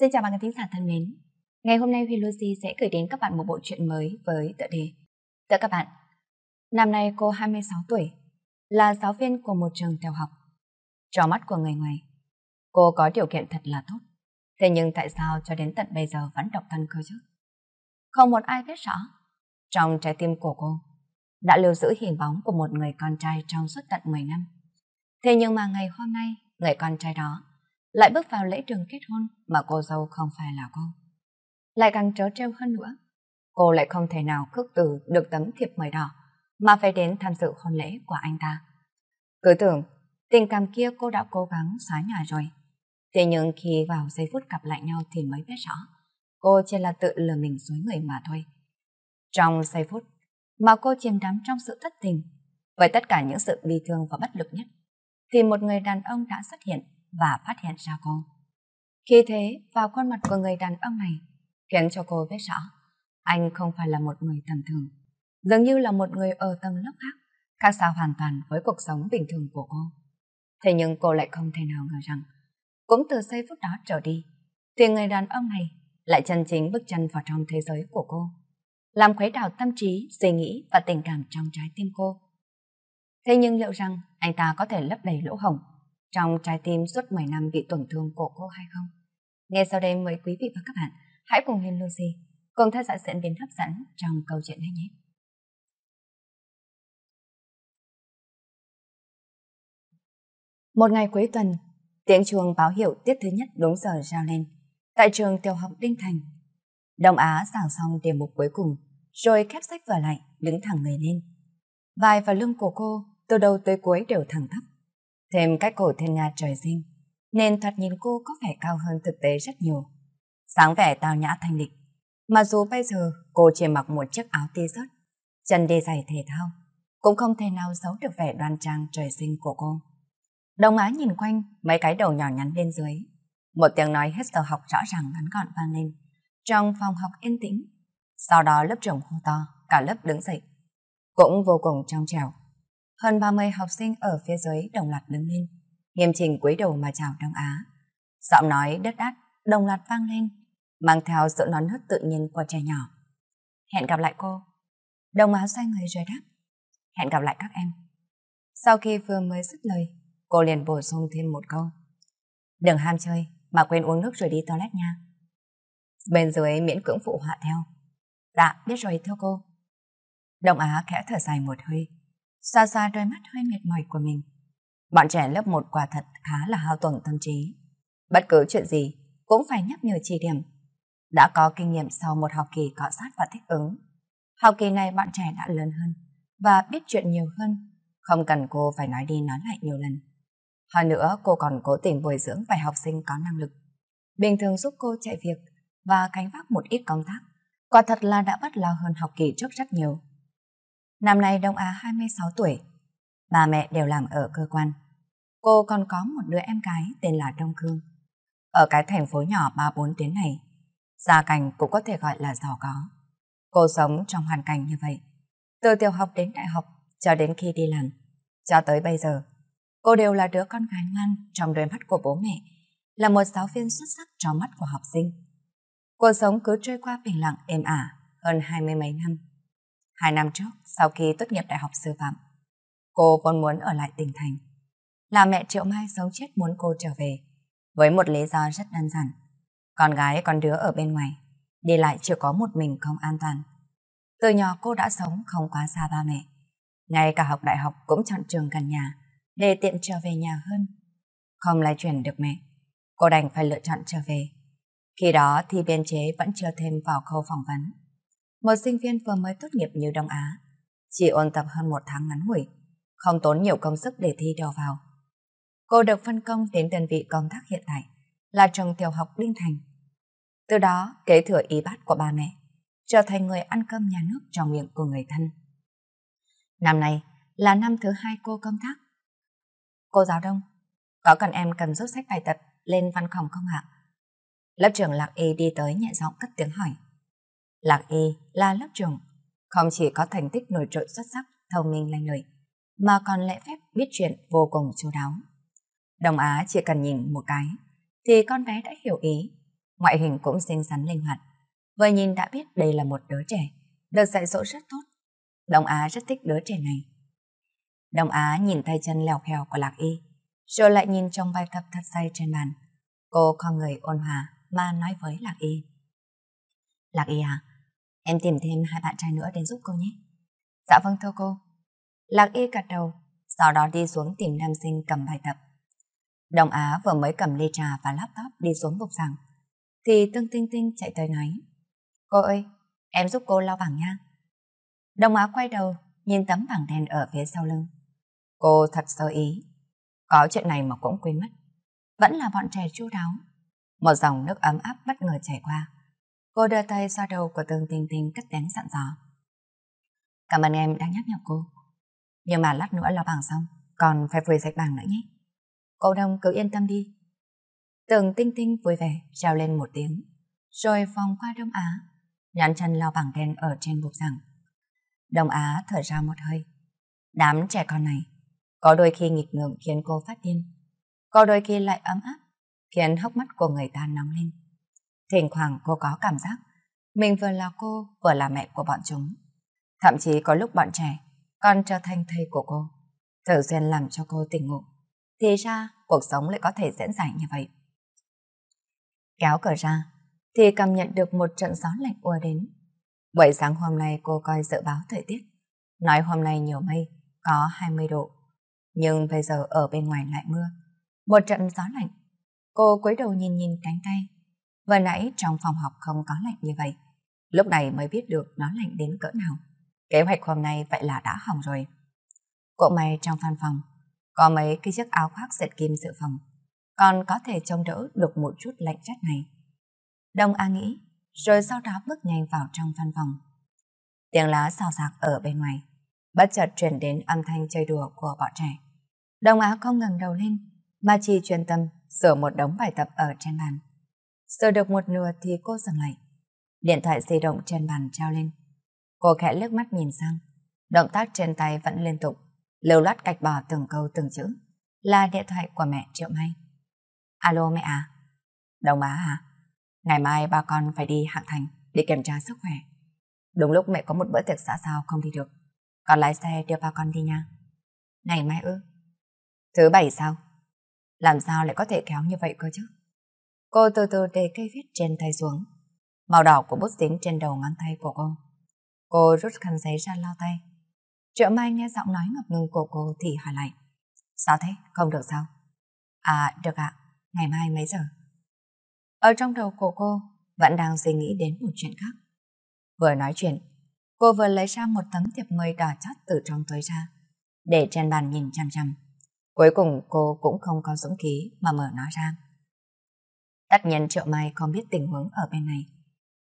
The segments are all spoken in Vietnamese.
Xin chào bạn khán thính giả thân mến. Ngày hôm nay huyền Hilosi sẽ gửi đến các bạn một bộ truyện mới với tựa đề Tựa các bạn. Năm nay cô 26 tuổi, là giáo viên của một trường tiểu học. Trò mắt của người ngoài, cô có điều kiện thật là tốt. Thế nhưng tại sao cho đến tận bây giờ vẫn độc thân cơ chứ? Không một ai biết rõ. Trong trái tim của cô đã lưu giữ hình bóng của một người con trai trong suốt tận 10 năm. Thế nhưng mà ngày hôm nay, người con trai đó lại bước vào lễ trường kết hôn mà cô dâu không phải là cô. Lại càng trở treo hơn nữa, cô lại không thể nào khước từ được tấm thiệp mời đỏ mà phải đến tham dự hôn lễ của anh ta. Cứ tưởng, tình cảm kia cô đã cố gắng xóa nhà rồi. Thế nhưng khi vào giây phút gặp lại nhau thì mới biết rõ, cô chỉ là tự lừa mình dối người mà thôi. Trong giây phút mà cô chìm đắm trong sự thất tình, với tất cả những sự bi thương và bất lực nhất, thì một người đàn ông đã xuất hiện và phát hiện ra cô. Khi thế vào khuôn mặt của người đàn ông này khiến cho cô biết rõ anh không phải là một người tầm thường, dường như là một người ở tầng lớp khác, khác xa hoàn toàn với cuộc sống bình thường của cô. Thế nhưng cô lại không thể nào ngờ rằng cũng từ giây phút đó trở đi thì người đàn ông này lại chân chính bước chân vào trong thế giới của cô, làm khuấy đảo tâm trí, suy nghĩ và tình cảm trong trái tim cô. Thế nhưng liệu rằng anh ta có thể lấp đầy lỗ hổng trong trái tim suốt 10 năm bị tổn thương của cô hay không? Nghe sau đây mời quý vị và các bạn hãy cùng Huyền Lucy cùng theo dõi diễn biến hấp dẫn trong câu chuyện này nhé. Một ngày cuối tuần, tiếng chuông báo hiệu tiết thứ nhất đúng giờ rao lên tại trường tiểu học Đinh Thành. Đông Á giảng xong điểm mục cuối cùng, rồi khép sách vở lại, đứng thẳng người lên. Vai và lưng của cô từ đầu tới cuối đều thẳng tắp, Thêm cách cổ thiên nga trời sinh, nên thoạt nhìn cô có vẻ cao hơn thực tế rất nhiều. Sáng vẻ tao nhã thanh lịch, mà dù bây giờ cô chỉ mặc một chiếc áo t-shirt, chân đi giày thể thao, cũng không thể nào giấu được vẻ đoan trang trời sinh của cô. Đồng Á nhìn quanh mấy cái đầu nhỏ nhắn bên dưới. Một tiếng nói hết giờ học rõ ràng ngắn gọn vang lên. Trong phòng học yên tĩnh. Sau đó lớp trưởng hô to, cả lớp đứng dậy. Cũng vô cùng trong trèo hơn 30 học sinh ở phía dưới đồng loạt đứng lên, nghiêm chỉnh cúi đầu mà chào Đông Á. Giọng nói đất đắt, đồng loạt vang lên, mang theo sự nón nớt tự nhiên của trẻ nhỏ. Hẹn gặp lại cô. Đông Á xoay người rời đáp. Hẹn gặp lại các em. Sau khi vừa mới dứt lời, cô liền bổ sung thêm một câu. Đừng ham chơi, mà quên uống nước rồi đi toilet nha. Bên dưới miễn cưỡng phụ họa theo. Dạ, biết rồi thưa cô. Đồng Á khẽ thở dài một hơi, xa xa đôi mắt hơi mệt mỏi của mình. Bọn trẻ lớp 1 quả thật khá là hao tổn tâm trí. Bất cứ chuyện gì cũng phải nhắc nhở chỉ điểm. Đã có kinh nghiệm sau một học kỳ cọ sát và thích ứng. Học kỳ này bạn trẻ đã lớn hơn và biết chuyện nhiều hơn, không cần cô phải nói đi nói lại nhiều lần. Hơn nữa cô còn cố tình bồi dưỡng vài học sinh có năng lực. Bình thường giúp cô chạy việc và cánh vác một ít công tác, quả thật là đã bất lo hơn học kỳ trước rất nhiều. Năm nay Đông Á 26 tuổi. Bà mẹ đều làm ở cơ quan. Cô còn có một đứa em gái tên là Đông Cương. Ở cái thành phố nhỏ 3-4 tiếng này, gia cảnh cũng có thể gọi là giàu có. Cô sống trong hoàn cảnh như vậy. Từ tiểu học đến đại học, cho đến khi đi làm, cho tới bây giờ, cô đều là đứa con gái ngoan trong đôi mắt của bố mẹ, là một giáo viên xuất sắc trong mắt của học sinh. Cuộc sống cứ trôi qua bình lặng êm ả hơn hai mươi mấy năm. Hai năm trước, sau khi tốt nghiệp đại học sư phạm, cô vốn muốn ở lại tỉnh thành. Là mẹ Triệu Mai sống chết muốn cô trở về, với một lý do rất đơn giản. Con gái con đứa ở bên ngoài, đi lại chưa có một mình không an toàn. Từ nhỏ cô đã sống không quá xa ba mẹ. Ngay cả học đại học cũng chọn trường gần nhà, để tiện trở về nhà hơn. Không lay chuyển được mẹ, cô đành phải lựa chọn trở về. Khi đó thì biên chế vẫn chưa thêm vào khâu phỏng vấn một sinh viên vừa mới tốt nghiệp như Đông Á. Chỉ ôn tập hơn một tháng ngắn ngủi, không tốn nhiều công sức để thi đầu vào. Cô được phân công đến đơn vị công tác hiện tại là trường tiểu học Linh Thành. Từ đó kế thừa ý bát của ba mẹ, trở thành người ăn cơm nhà nước trong miệng của người thân. Năm nay là năm thứ hai cô công tác. Cô giáo đông, có cần em cầm rút sách bài tập lên văn phòng không ạ? Lớp trưởng Lạc Y đi tới nhẹ giọng cất tiếng hỏi. Lạc Y là lớp trưởng, không chỉ có thành tích nổi trội xuất sắc, thông minh lanh lợi, mà còn lễ phép biết chuyện vô cùng chu đáo. Đông Á chỉ cần nhìn một cái, thì con bé đã hiểu ý. Ngoại hình cũng xinh xắn linh hoạt. Vừa nhìn đã biết đây là một đứa trẻ, được dạy dỗ rất tốt. Đông Á rất thích đứa trẻ này. Đông Á nhìn tay chân lèo khèo của Lạc Y, rồi lại nhìn trong bài tập thật say trên bàn. Cô con người ôn hòa mà nói với Lạc Y. Lạc Y à, Em tìm thêm hai bạn trai nữa đến giúp cô nhé. Dạ vâng thưa cô. Lạc y cặt đầu, sau đó đi xuống tìm nam sinh cầm bài tập. Đồng Á vừa mới cầm ly trà và laptop đi xuống bục giảng, thì Tương Tinh Tinh chạy tới nói. Cô ơi, em giúp cô lau bảng nha. Đồng Á quay đầu, nhìn tấm bảng đen ở phía sau lưng. Cô thật sơ ý, có chuyện này mà cũng quên mất. Vẫn là bọn trẻ chu đáo. Một dòng nước ấm áp bất ngờ chảy qua. Cô đưa tay xoa đầu của tường Tình Tình cất tiếng dặn gió Cảm ơn em đã nhắc nhở cô. Nhưng mà lát nữa lo bảng xong, còn phải vùi sạch bảng nữa nhé. Cô Đông cứ yên tâm đi. Tường Tinh Tinh vui vẻ trao lên một tiếng, rồi vòng qua Đông Á, nhắn chân lao bảng đen ở trên bục rằng Đông Á thở ra một hơi. Đám trẻ con này, có đôi khi nghịch ngợm khiến cô phát điên, có đôi khi lại ấm áp, khiến hốc mắt của người ta nóng lên. Thỉnh thoảng cô có cảm giác mình vừa là cô, vừa là mẹ của bọn chúng. Thậm chí có lúc bọn trẻ còn trở thành thầy của cô, thường xuyên làm cho cô tỉnh ngộ. Thì ra, cuộc sống lại có thể diễn giải như vậy. Kéo cửa ra, thì cảm nhận được một trận gió lạnh ùa đến. Buổi sáng hôm nay cô coi dự báo thời tiết, nói hôm nay nhiều mây, có 20 độ. Nhưng bây giờ ở bên ngoài lại mưa, một trận gió lạnh. Cô cúi đầu nhìn nhìn cánh tay Vừa nãy trong phòng học không có lạnh như vậy. Lúc này mới biết được nó lạnh đến cỡ nào. Kế hoạch hôm nay vậy là đã hỏng rồi. Cậu mày trong văn phòng, có mấy cái chiếc áo khoác dệt kim dự phòng, còn có thể trông đỡ được một chút lạnh rét này. Đông A nghĩ, rồi sau đó bước nhanh vào trong văn phòng. Tiếng lá xào xạc ở bên ngoài, bất chợt truyền đến âm thanh chơi đùa của bọn trẻ. Đông Á không ngừng đầu lên, mà chỉ chuyên tâm sửa một đống bài tập ở trên bàn. Sờ được một nửa thì cô dừng lại. Điện thoại di động trên bàn treo lên. Cô khẽ lướt mắt nhìn sang. Động tác trên tay vẫn liên tục. Lưu loát cạch bỏ từng câu từng chữ. Là điện thoại của mẹ Triệu Mai. Alo mẹ à? Đồng bá à? Ngày mai ba con phải đi hạng thành để kiểm tra sức khỏe. Đúng lúc mẹ có một bữa tiệc xã giao không đi được. Con lái xe đưa ba con đi nha. Ngày mai ư? Thứ bảy sao? Làm sao lại có thể kéo như vậy cơ chứ? Cô từ từ để cây viết trên tay xuống. Màu đỏ của bút dính trên đầu ngón tay của cô. Cô rút khăn giấy ra lau tay. Triệu Mai nghe giọng nói ngập ngừng của cô thì hỏi lại. Sao thế? Không được sao? À, được ạ. Ngày mai mấy giờ? Ở trong đầu của cô vẫn đang suy nghĩ đến một chuyện khác. Vừa nói chuyện, cô vừa lấy ra một tấm thiệp mời đỏ chót từ trong túi ra, để trên bàn nhìn chăm chăm. Cuối cùng cô cũng không có dũng khí mà mở nó ra. Tất nhiên Triệu Mai không biết tình huống ở bên này.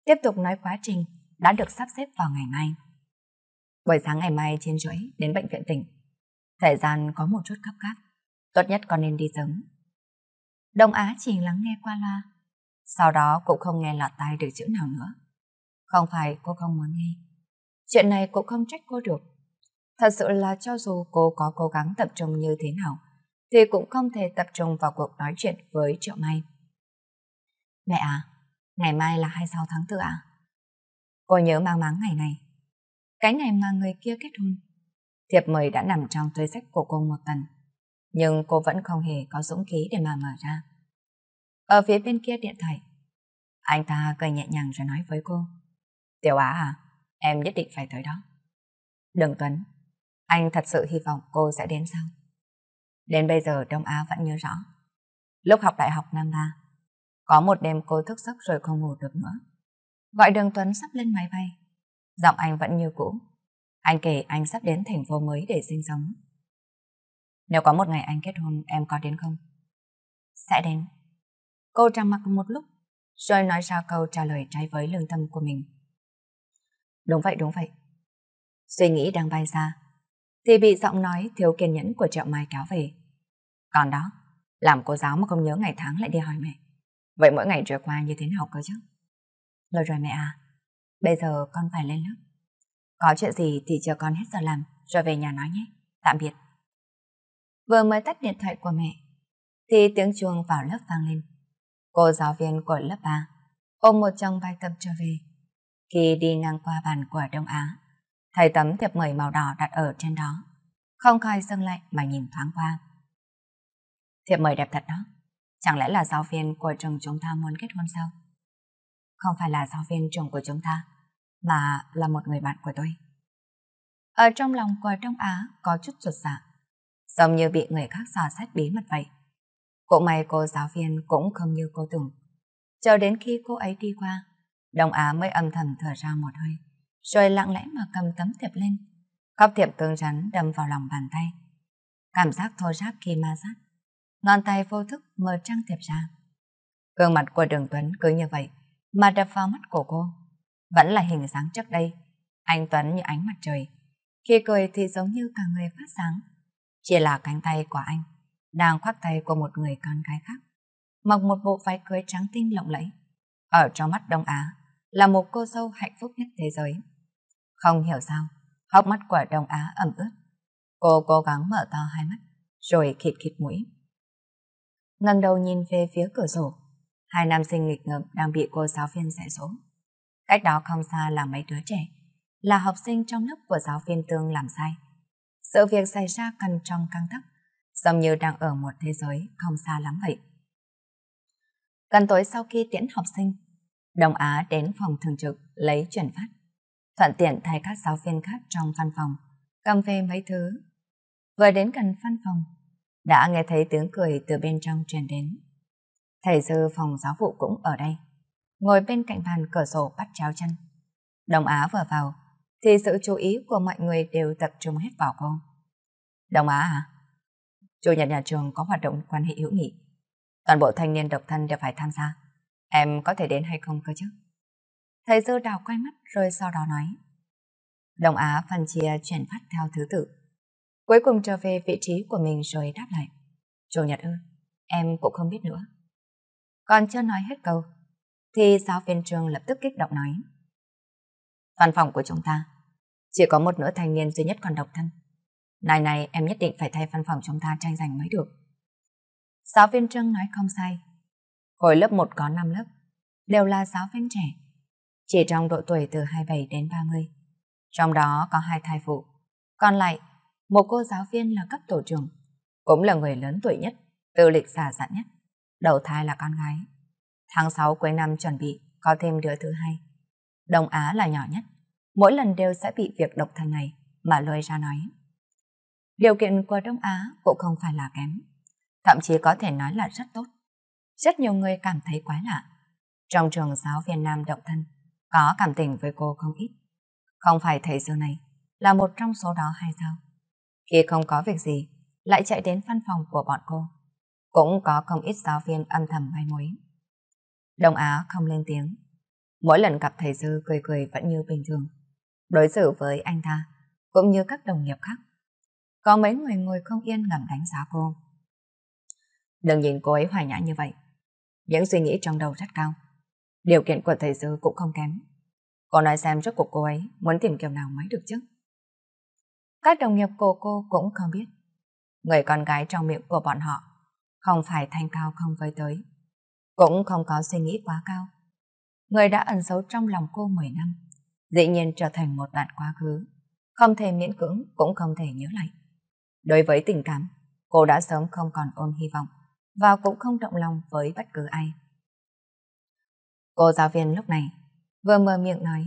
Tiếp tục nói quá trình đã được sắp xếp vào ngày mai. Buổi sáng ngày mai trên chuỗi đến bệnh viện tỉnh. Thời gian có một chút gấp gáp, tốt nhất con nên đi sớm. Đông Á chỉ lắng nghe qua loa, sau đó cũng không nghe lọt tai được chữ nào nữa. Không phải cô không muốn nghe. Chuyện này cũng không trách cô được. Thật sự là cho dù cô có cố gắng tập trung như thế nào, thì cũng không thể tập trung vào cuộc nói chuyện với Triệu Mai. Mẹ à, ngày mai là 26 tháng 4 à? Cô nhớ mang máng ngày này. Cái ngày mà người kia kết hôn. Thiệp mời đã nằm trong túi sách của cô một tuần. Nhưng cô vẫn không hề có dũng khí để mà mở ra. Ở phía bên kia điện thoại, anh ta cười nhẹ nhàng rồi nói với cô. Tiểu Á à, em nhất định phải tới đó. Đường Tuấn, anh thật sự hy vọng cô sẽ đến sau. Đến bây giờ Đông Á vẫn nhớ rõ. Lúc học đại học năm ba, có một đêm cô thức giấc rồi không ngủ được nữa. Gọi đường Tuấn sắp lên máy bay. Giọng anh vẫn như cũ. Anh kể anh sắp đến thành phố mới để sinh sống. Nếu có một ngày anh kết hôn, em có đến không? Sẽ đến. Cô trầm mặc một lúc, rồi nói ra câu trả lời trái với lương tâm của mình. Đúng vậy, đúng vậy. Suy nghĩ đang bay ra, thì bị giọng nói thiếu kiên nhẫn của Triệu Mai kéo về. Còn đó, làm cô giáo mà không nhớ ngày tháng lại đi hỏi mẹ. Vậy mỗi ngày trôi qua như thế nào cơ chứ? Lâu rồi mẹ à, bây giờ con phải lên lớp. Có chuyện gì thì chờ con hết giờ làm, rồi về nhà nói nhé. Tạm biệt. Vừa mới tắt điện thoại của mẹ, thì tiếng chuông vào lớp vang lên. Cô giáo viên của lớp 3 ôm một trong bài tập trở về. Khi đi ngang qua bàn của Đông Á, thầy tấm thiệp mời màu đỏ đặt ở trên đó. Không coi dừng lại mà nhìn thoáng qua. Thiệp mời đẹp thật đó. Chẳng lẽ là giáo viên của trường chúng ta muốn kết hôn sao? Không phải là giáo viên trường của chúng ta, mà là một người bạn của tôi. Ở trong lòng của Đông Á có chút chuột dạ, giống như bị người khác dò xét bí mật vậy. Cũng may cô giáo viên cũng không như cô tưởng. Cho đến khi cô ấy đi qua, Đông Á mới âm thầm thở ra một hơi, rồi lặng lẽ mà cầm tấm thiệp lên. Cóc thiệp cứng rắn đâm vào lòng bàn tay. Cảm giác thô ráp khi ma sát ngón tay vô thức mở trang thiệp ra. Gương mặt của Đường Tuấn cứ như vậy mà đập vào mắt của cô. Vẫn là hình dáng trước đây, anh Tuấn như ánh mặt trời. Khi cười thì giống như cả người phát sáng. Chỉ là cánh tay của anh đang khoác tay của một người con gái khác. Mặc một bộ váy cưới trắng tinh lộng lẫy. Ở trong mắt Đông Á là một cô dâu hạnh phúc nhất thế giới. Không hiểu sao, hốc mắt của Đông Á ẩm ướt. Cô cố gắng mở to hai mắt, rồi khịt khịt mũi ngẩng đầu nhìn về phía cửa sổ. Hai nam sinh nghịch ngợm đang bị cô giáo viên dạy dỗ. Cách đó không xa là mấy đứa trẻ, là học sinh trong lớp của giáo viên tương làm sai. Sự việc xảy ra cần trong căng thẳng, giống như đang ở một thế giới không xa lắm vậy. Gần tối sau khi tiễn học sinh, Đồng Á đến phòng thường trực lấy chuyển phát, thuận tiện thay các giáo viên khác trong văn phòng, cầm về mấy thứ. Vừa đến gần văn phòng, đã nghe thấy tiếng cười từ bên trong truyền đến. Thầy sư phòng giáo vụ cũng ở đây, ngồi bên cạnh bàn cửa sổ bắt chéo chân. Đồng Á vừa vào, thì sự chú ý của mọi người đều tập trung hết vào cô. Đồng Á à? Chủ nhật nhà trường có hoạt động quan hệ hữu nghị. Toàn bộ thanh niên độc thân đều phải tham gia. Em có thể đến hay không cơ chứ? Thầy sư đào quay mắt rồi sau đó nói. Đồng Á phân chia chuyển phát theo thứ tự Cuối cùng trở về vị trí của mình rồi đáp lại. Chủ nhật ư, em cũng không biết nữa. Còn chưa nói hết câu, thì giáo viên trường lập tức kích động nói. Văn phòng của chúng ta, chỉ có một nữ thanh niên duy nhất còn độc thân. Này này, em nhất định phải thay văn phòng chúng ta tranh giành mới được. Giáo viên Trương nói không sai. Hồi lớp 1 có 5 lớp, đều là giáo viên trẻ, chỉ trong độ tuổi từ 27 đến 30. Trong đó có hai thai phụ, còn lại một cô giáo viên là cấp tổ trưởng, cũng là người lớn tuổi nhất, tư lịch giả dặn nhất. Đầu thai là con gái. Tháng 6 cuối năm chuẩn bị có thêm đứa thứ hai. Đông Á là nhỏ nhất, mỗi lần đều sẽ bị việc độc thân này mà lôi ra nói. Điều kiện của Đông Á cũng không phải là kém, thậm chí có thể nói là rất tốt. Rất nhiều người cảm thấy quái lạ. Trong trường giáo viên nam độc thân, có cảm tình với cô không ít. Không phải thầy giờ này là một trong số đó hay sao? Khi không có việc gì, lại chạy đến văn phòng của bọn cô. Cũng có không ít giáo viên âm thầm mai mối. Đông Á không lên tiếng. Mỗi lần gặp thầy Dư cười cười vẫn như bình thường. Đối xử với anh ta, cũng như các đồng nghiệp khác. Có mấy người ngồi không yên ngầm đánh giá cô. Đừng nhìn cô ấy hoài nhã như vậy. Những suy nghĩ trong đầu rất cao. Điều kiện của thầy Dư cũng không kém. Cô nói xem rốt cuộc cô ấy muốn tìm kiểu nào mới được chứ các đồng nghiệp của cô cũng không biết. Người con gái trong miệng của bọn họ không phải thanh cao không với tới, cũng không có suy nghĩ quá cao. Người đã ẩn giấu trong lòng cô 10 năm, dĩ nhiên trở thành một đoạn quá khứ, không thể miễn cưỡng cũng không thể nhớ lại. Đối với tình cảm, cô đã sớm không còn ôm hy vọng và cũng không động lòng với bất cứ ai. Cô giáo viên lúc này vừa mơ miệng nói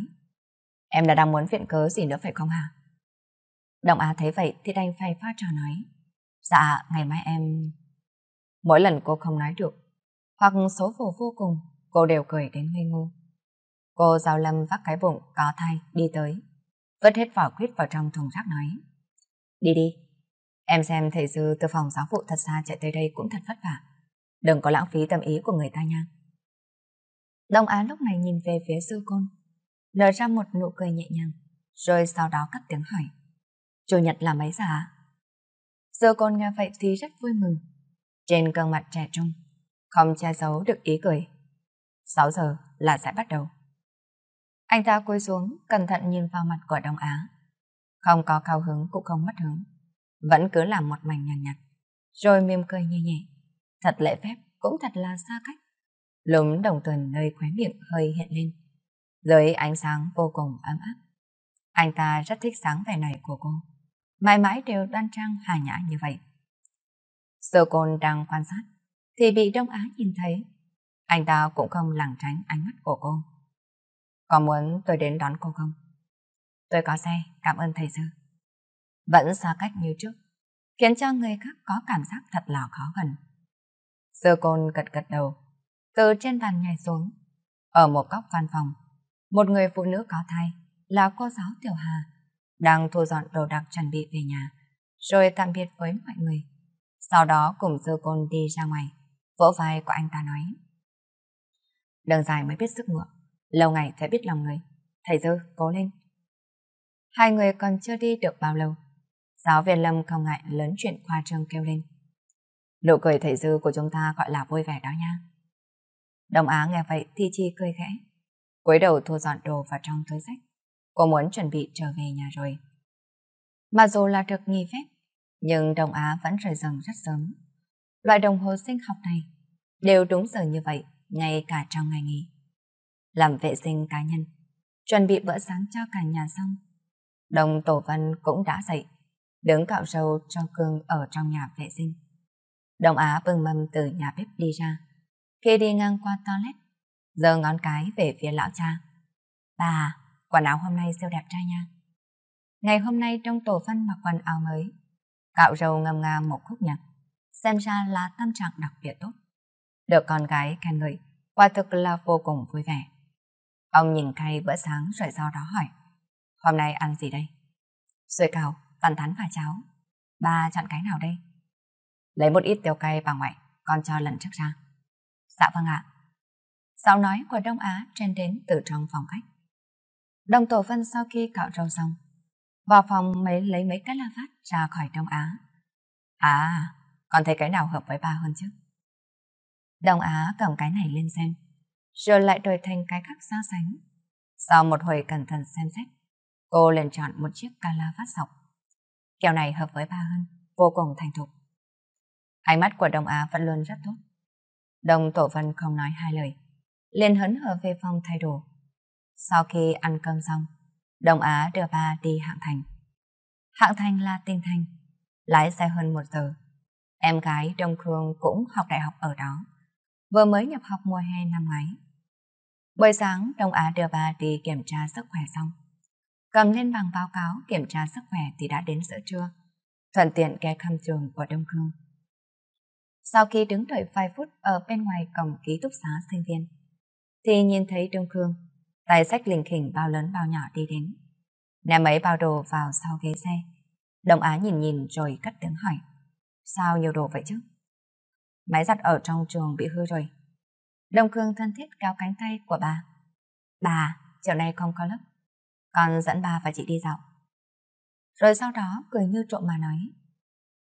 Em đã đang muốn viện cớ gì nữa phải không hả? Đồng Á thấy vậy thì đành phải pha trò nói. Dạ, ngày mai em... Mỗi lần cô không nói được, hoặc xấu phổ vô cùng, cô đều cười đến ngây ngô. Cô giao lâm vác cái bụng có thai đi tới, vứt hết vỏ quyết vào trong thùng rác nói. Đi đi, em xem thầy dư từ phòng giáo vụ thật xa chạy tới đây cũng thật vất vả. Đừng có lãng phí tâm ý của người ta nha. Đông Á lúc này nhìn về phía sư côn, nở ra một nụ cười nhẹ nhàng, rồi sau đó cắt tiếng hỏi. Chủ nhật là mấy giờ Giờ con nghe vậy thì rất vui mừng. Trên gương mặt trẻ trung, không che giấu được ý cười. 6 giờ là sẽ bắt đầu. Anh ta cúi xuống, cẩn thận nhìn vào mặt của Đông Á. Không có cao hứng cũng không mất hứng. Vẫn cứ làm một mảnh nhàn nhạt, nhạt. Rồi mỉm cười nhẹ nhẹ. Thật lễ phép, cũng thật là xa cách. Lúng đồng tuần nơi khóe miệng hơi hiện lên. Dưới ánh sáng vô cùng ấm áp. Anh ta rất thích sáng vẻ này của cô mãi mãi đều đoan trang hà nhã như vậy. Sơ côn đang quan sát, thì bị Đông Á nhìn thấy. Anh ta cũng không lảng tránh ánh mắt của cô. Có muốn tôi đến đón cô không? Tôi có xe, cảm ơn thầy sư. Vẫn xa cách như trước, khiến cho người khác có cảm giác thật là khó gần. Sơ côn gật gật đầu, từ trên bàn nhảy xuống. Ở một góc văn phòng, một người phụ nữ có thai là cô giáo Tiểu Hà đang thu dọn đồ đạc chuẩn bị về nhà, rồi tạm biệt với mọi người. Sau đó cùng dư côn đi ra ngoài, vỗ vai của anh ta nói. Đường dài mới biết sức ngựa, lâu ngày phải biết lòng người. Thầy dư, cố lên. Hai người còn chưa đi được bao lâu. Giáo viên Lâm không ngại lớn chuyện khoa trương kêu lên. Nụ cười thầy dư của chúng ta gọi là vui vẻ đó nha. Đồng Á nghe vậy thì chi cười khẽ. cúi đầu thu dọn đồ vào trong túi sách. Cô muốn chuẩn bị trở về nhà rồi. Mặc dù là được nghỉ phép, nhưng Đông Á vẫn rời giường rất sớm. Loại đồng hồ sinh học này đều đúng giờ như vậy, ngay cả trong ngày nghỉ. Làm vệ sinh cá nhân, chuẩn bị bữa sáng cho cả nhà xong. Đồng Tổ văn cũng đã dậy, đứng cạo râu cho Cương ở trong nhà vệ sinh. Đồng Á bưng mâm từ nhà bếp đi ra. Khi đi ngang qua toilet, giơ ngón cái về phía lão cha. Bà, Quần áo hôm nay siêu đẹp trai nha. Ngày hôm nay trong tổ phân mặc quần áo mới, cạo râu ngầm nga một khúc nhạc, xem ra là tâm trạng đặc biệt tốt. Được con gái khen ngợi, quả thực là vô cùng vui vẻ. Ông nhìn cây bữa sáng rồi sau đó hỏi, hôm nay ăn gì đây? Xôi cào, tàn thắn và cháo. Ba chọn cái nào đây? Lấy một ít tiêu cay bà ngoại, con cho lần trước ra. Dạ vâng ạ. Giọng nói của Đông Á trên đến từ trong phòng khách. Đồng Tổ phân sau khi cạo râu xong, vào phòng mới lấy mấy cái la phát ra khỏi Đông Á. À, còn thấy cái nào hợp với bà hơn chứ? Đông Á cầm cái này lên xem, rồi lại đổi thành cái khác so sánh. Sau một hồi cẩn thận xem xét, cô liền chọn một chiếc ca la phát sọc. Kẹo này hợp với bà hơn, vô cùng thành thục. Ánh mắt của Đông Á vẫn luôn rất tốt. Đồng Tổ phân không nói hai lời, liền hấn hở về phòng thay đồ sau khi ăn cơm xong, Đông Á đưa ba đi Hạng Thành. Hạng Thành là tinh thành, lái xe hơn một giờ. Em gái Đông Khương cũng học đại học ở đó, vừa mới nhập học mùa hè năm ngoái. Buổi sáng, Đông Á đưa ba đi kiểm tra sức khỏe xong. Cầm lên bằng báo cáo kiểm tra sức khỏe thì đã đến giữa trưa, thuận tiện ghé thăm trường của Đông Khương. Sau khi đứng đợi vài phút ở bên ngoài cổng ký túc xá sinh viên, thì nhìn thấy Đông Khương tay sách lình khỉnh bao lớn bao nhỏ đi đến. Ném mấy bao đồ vào sau ghế xe. Đồng Á nhìn nhìn rồi cất tiếng hỏi. Sao nhiều đồ vậy chứ? Máy giặt ở trong trường bị hư rồi. Đông khương thân thiết kéo cánh tay của bà. Bà, chiều nay không có lớp. Con dẫn bà và chị đi dạo. Rồi sau đó cười như trộm mà nói.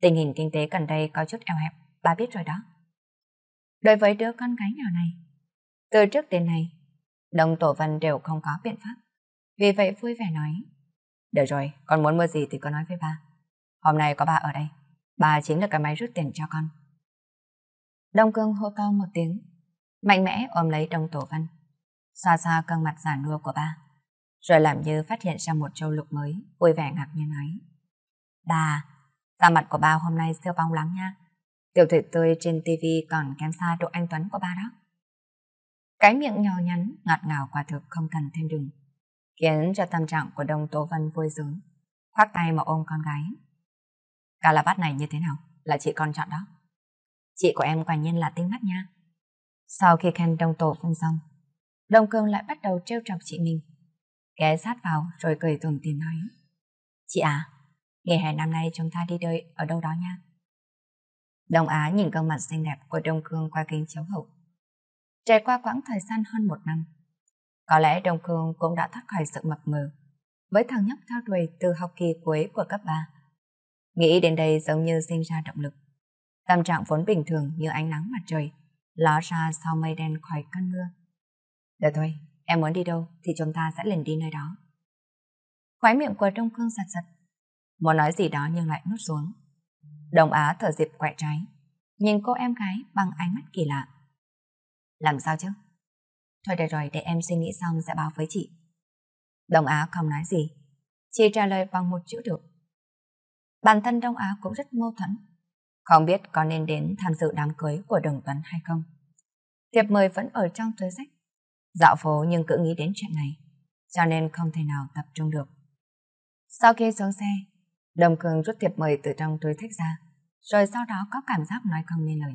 Tình hình kinh tế gần đây có chút eo hẹp, bà biết rồi đó. Đối với đứa con gái nhỏ này, từ trước đến nay, Đông Tổ văn đều không có biện pháp. Vì vậy vui vẻ nói. Được rồi, con muốn mua gì thì con nói với ba. Hôm nay có ba ở đây. Ba chính là cái máy rút tiền cho con. Đông Cương hô to một tiếng. Mạnh mẽ ôm lấy Đông Tổ văn. xa xa cơn mặt giả nua của ba. Rồi làm như phát hiện ra một châu lục mới, vui vẻ ngạc nhiên nói. Ba, da mặt của ba hôm nay siêu bong lắm nha. Tiểu thủy tươi trên tivi còn kém xa độ anh Tuấn của ba đó. Cái miệng nhỏ nhắn, ngọt ngào quả thực không cần thêm đường. Khiến cho tâm trạng của Đông Tố Vân vui sướng. Khoác tay mà ôm con gái. Cà là bát này như thế nào? Là chị con chọn đó. Chị của em quả nhiên là tinh mắt nha. Sau khi khen Đông Tổ phân xong, Đông Cương lại bắt đầu trêu chọc chị mình. Ghé sát vào rồi cười tủm tỉm nói. Chị à, nghỉ hè năm nay chúng ta đi đời ở đâu đó nha. Đông Á nhìn gương mặt xinh đẹp của Đông Cương qua kính chiếu hậu, trải qua quãng thời gian hơn một năm. Có lẽ Đông Cương cũng đã thoát khỏi sự mập mờ với thằng nhóc theo đuổi từ học kỳ cuối của cấp 3. Nghĩ đến đây giống như sinh ra động lực. Tâm trạng vốn bình thường như ánh nắng mặt trời, ló ra sau mây đen khỏi cơn mưa. Được thôi, em muốn đi đâu thì chúng ta sẽ lần đi nơi đó. Khói miệng của Đông Cương giật giật. Muốn nói gì đó nhưng lại nút xuống. Đồng Á thở dịp quẹt trái, nhìn cô em gái bằng ánh mắt kỳ lạ. Làm sao chứ? Thôi được rồi để em suy nghĩ xong sẽ báo với chị. Đông Á không nói gì, chỉ trả lời bằng một chữ được. Bản thân Đông Á cũng rất mâu thuẫn, không biết có nên đến tham dự đám cưới của Đồng Tuấn hay không. Thiệp mời vẫn ở trong túi sách, dạo phố nhưng cứ nghĩ đến chuyện này, cho nên không thể nào tập trung được. Sau khi xuống xe, Đồng Cường rút thiệp mời từ trong túi sách ra, rồi sau đó có cảm giác nói không nên lời.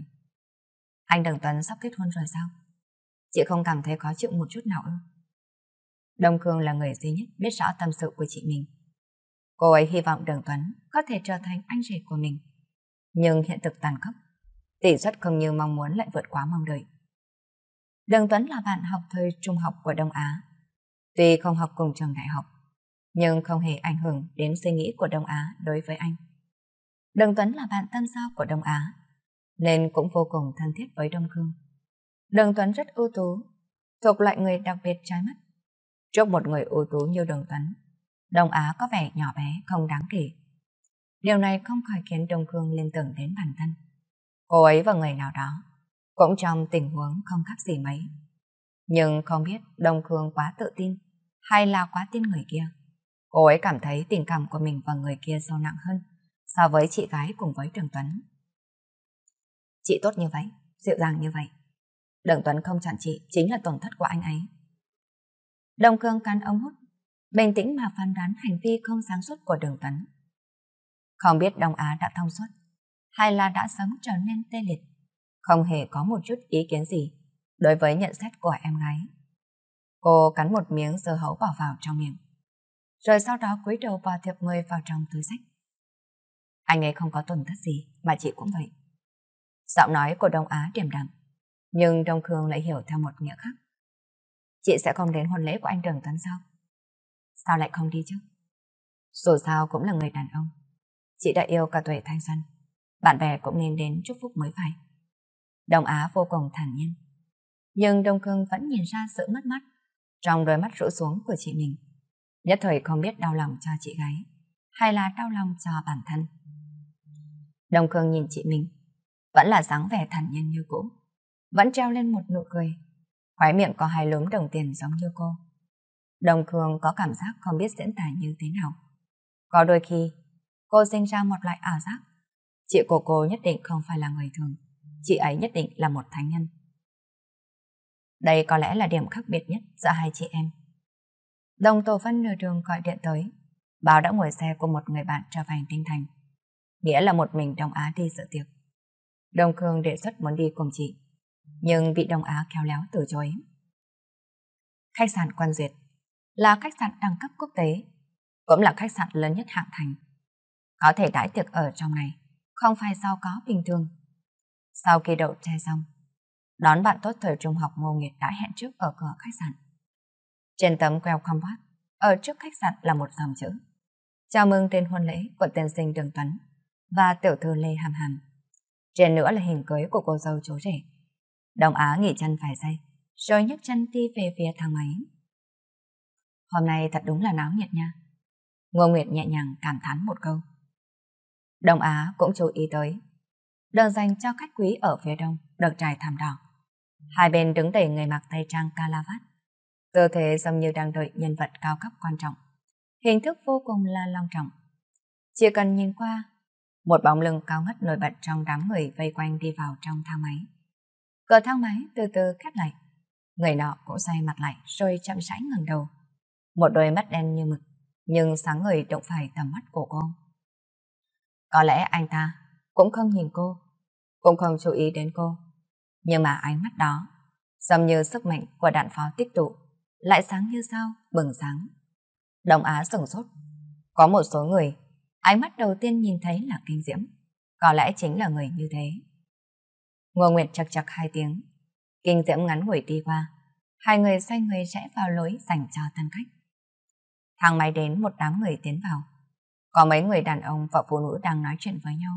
Anh Đồng Tuấn sắp kết hôn rồi sao? Chị không cảm thấy khó chịu một chút nào ư? Đông Cương là người duy nhất biết rõ tâm sự của chị mình. Cô ấy hy vọng Đường Tuấn có thể trở thành anh rể của mình. Nhưng hiện thực tàn khốc, tỷ suất không như mong muốn lại vượt quá mong đợi. Đường Tuấn là bạn học thời trung học của Đông Á. Tuy không học cùng trường đại học, nhưng không hề ảnh hưởng đến suy nghĩ của Đông Á đối với anh. Đường Tuấn là bạn tâm giao của Đông Á, nên cũng vô cùng thân thiết với Đông Cương. Đường Tuấn rất ưu tú, thuộc loại người đặc biệt trái mắt. Trước một người ưu tú như Đường Tuấn, Đông Á có vẻ nhỏ bé, không đáng kể. Điều này không khỏi khiến Đông Cương liên tưởng đến bản thân. Cô ấy và người nào đó, cũng trong tình huống không khác gì mấy. Nhưng không biết Đông Cương quá tự tin, hay là quá tin người kia. Cô ấy cảm thấy tình cảm của mình và người kia sâu nặng hơn so với chị gái cùng với Trường Tuấn. Chị tốt như vậy, dịu dàng như vậy. Đường Tuấn không chặn chị chính là tổn thất của anh ấy. Đồng Cương can ông hút, bình tĩnh mà phán đoán hành vi không sáng suốt của Đường Tuấn. Không biết Đông Á đã thông suốt, hay là đã sớm trở nên tê liệt, không hề có một chút ý kiến gì đối với nhận xét của em gái. Cô cắn một miếng dưa hấu bỏ vào trong miệng, rồi sau đó cúi đầu và thiệp người vào trong túi sách. Anh ấy không có tổn thất gì, mà chị cũng vậy. Giọng nói của Đông Á điềm đạm, nhưng Đông Khương lại hiểu theo một nghĩa khác. Chị sẽ không đến hôn lễ của anh Đường Tuấn sao? Sao lại không đi chứ? Dù sao cũng là người đàn ông. Chị đã yêu cả tuổi thanh xuân. Bạn bè cũng nên đến chúc phúc mới phải. Đông Á vô cùng thản nhiên. Nhưng Đông Khương vẫn nhìn ra sự mất mắt trong đôi mắt rũ xuống của chị mình. Nhất thời không biết đau lòng cho chị gái hay là đau lòng cho bản thân. Đông Khương nhìn chị mình vẫn là dáng vẻ thản nhiên như cũ, vẫn treo lên một nụ cười, khóe miệng có hai lúm đồng tiền giống như cô. Đồng Cường có cảm giác không biết diễn tả như thế nào. Có đôi khi, cô sinh ra một loại ảo giác. Chị của cô nhất định không phải là người thường, chị ấy nhất định là một thánh nhân. Đây có lẽ là điểm khác biệt nhất giữa hai chị em. Đồng Tổ Vân nửa đường gọi điện tới, báo đã ngồi xe của một người bạn cho về Tinh Thành. Nghĩa là một mình Đông Á đi sự tiệc. Đông Khương đề xuất muốn đi cùng chị. Nhưng vị Đông Á khéo léo từ chối. Khách sạn Quan Duyệt là khách sạn đẳng cấp quốc tế, cũng là khách sạn lớn nhất hạng thành. Có thể đãi tiệc ở trong này, không phải sao có bình thường. Sau khi đậu xe xong, đón bạn tốt thời trung học Ngô Nghiệt đã hẹn trước ở cửa khách sạn. Trên tấm queo combat, ở trước khách sạn là một dòng chữ. Chào mừng tên hôn lễ của tiên sinh Đường Tuấn và tiểu thư Lê Hàm Hàm trên nữa là hình cưới của cô dâu chú rể. Đồng Á nghỉ chân vài giây, rồi nhấc chân đi về phía thang máy. Hôm nay thật đúng là náo nhiệt nha. Ngô Nguyệt nhẹ nhàng cảm thán một câu. Đồng Á cũng chú ý tới. Đường dành cho khách quý ở phía đông được trải thảm đỏ. Hai bên đứng đầy người mặc tay trang calavat. Tư thế giống như đang đợi nhân vật cao cấp quan trọng. Hình thức vô cùng là long trọng. Chỉ cần nhìn qua một bóng lưng cao ngất nổi bật trong đám người vây quanh đi vào trong thang máy. Cửa thang máy từ từ khép lại. Người nọ cũng xoay mặt lại rồi chậm rãi ngẩng đầu. Một đôi mắt đen như mực, nhưng sáng người động phải tầm mắt của cô. Có lẽ anh ta cũng không nhìn cô, cũng không chú ý đến cô. Nhưng mà ánh mắt đó, giống như sức mạnh của đạn pháo tích tụ, lại sáng như sao, bừng sáng. Đông Á sửng sốt. Có một số người Ánh mắt đầu tiên nhìn thấy là kinh diễm. Có lẽ chính là người như thế. Ngô Nguyệt chật chật hai tiếng. Kinh diễm ngắn ngủi đi qua. Hai người xoay người rẽ vào lối dành cho thân khách. Thang máy đến một đám người tiến vào. Có mấy người đàn ông và phụ nữ đang nói chuyện với nhau.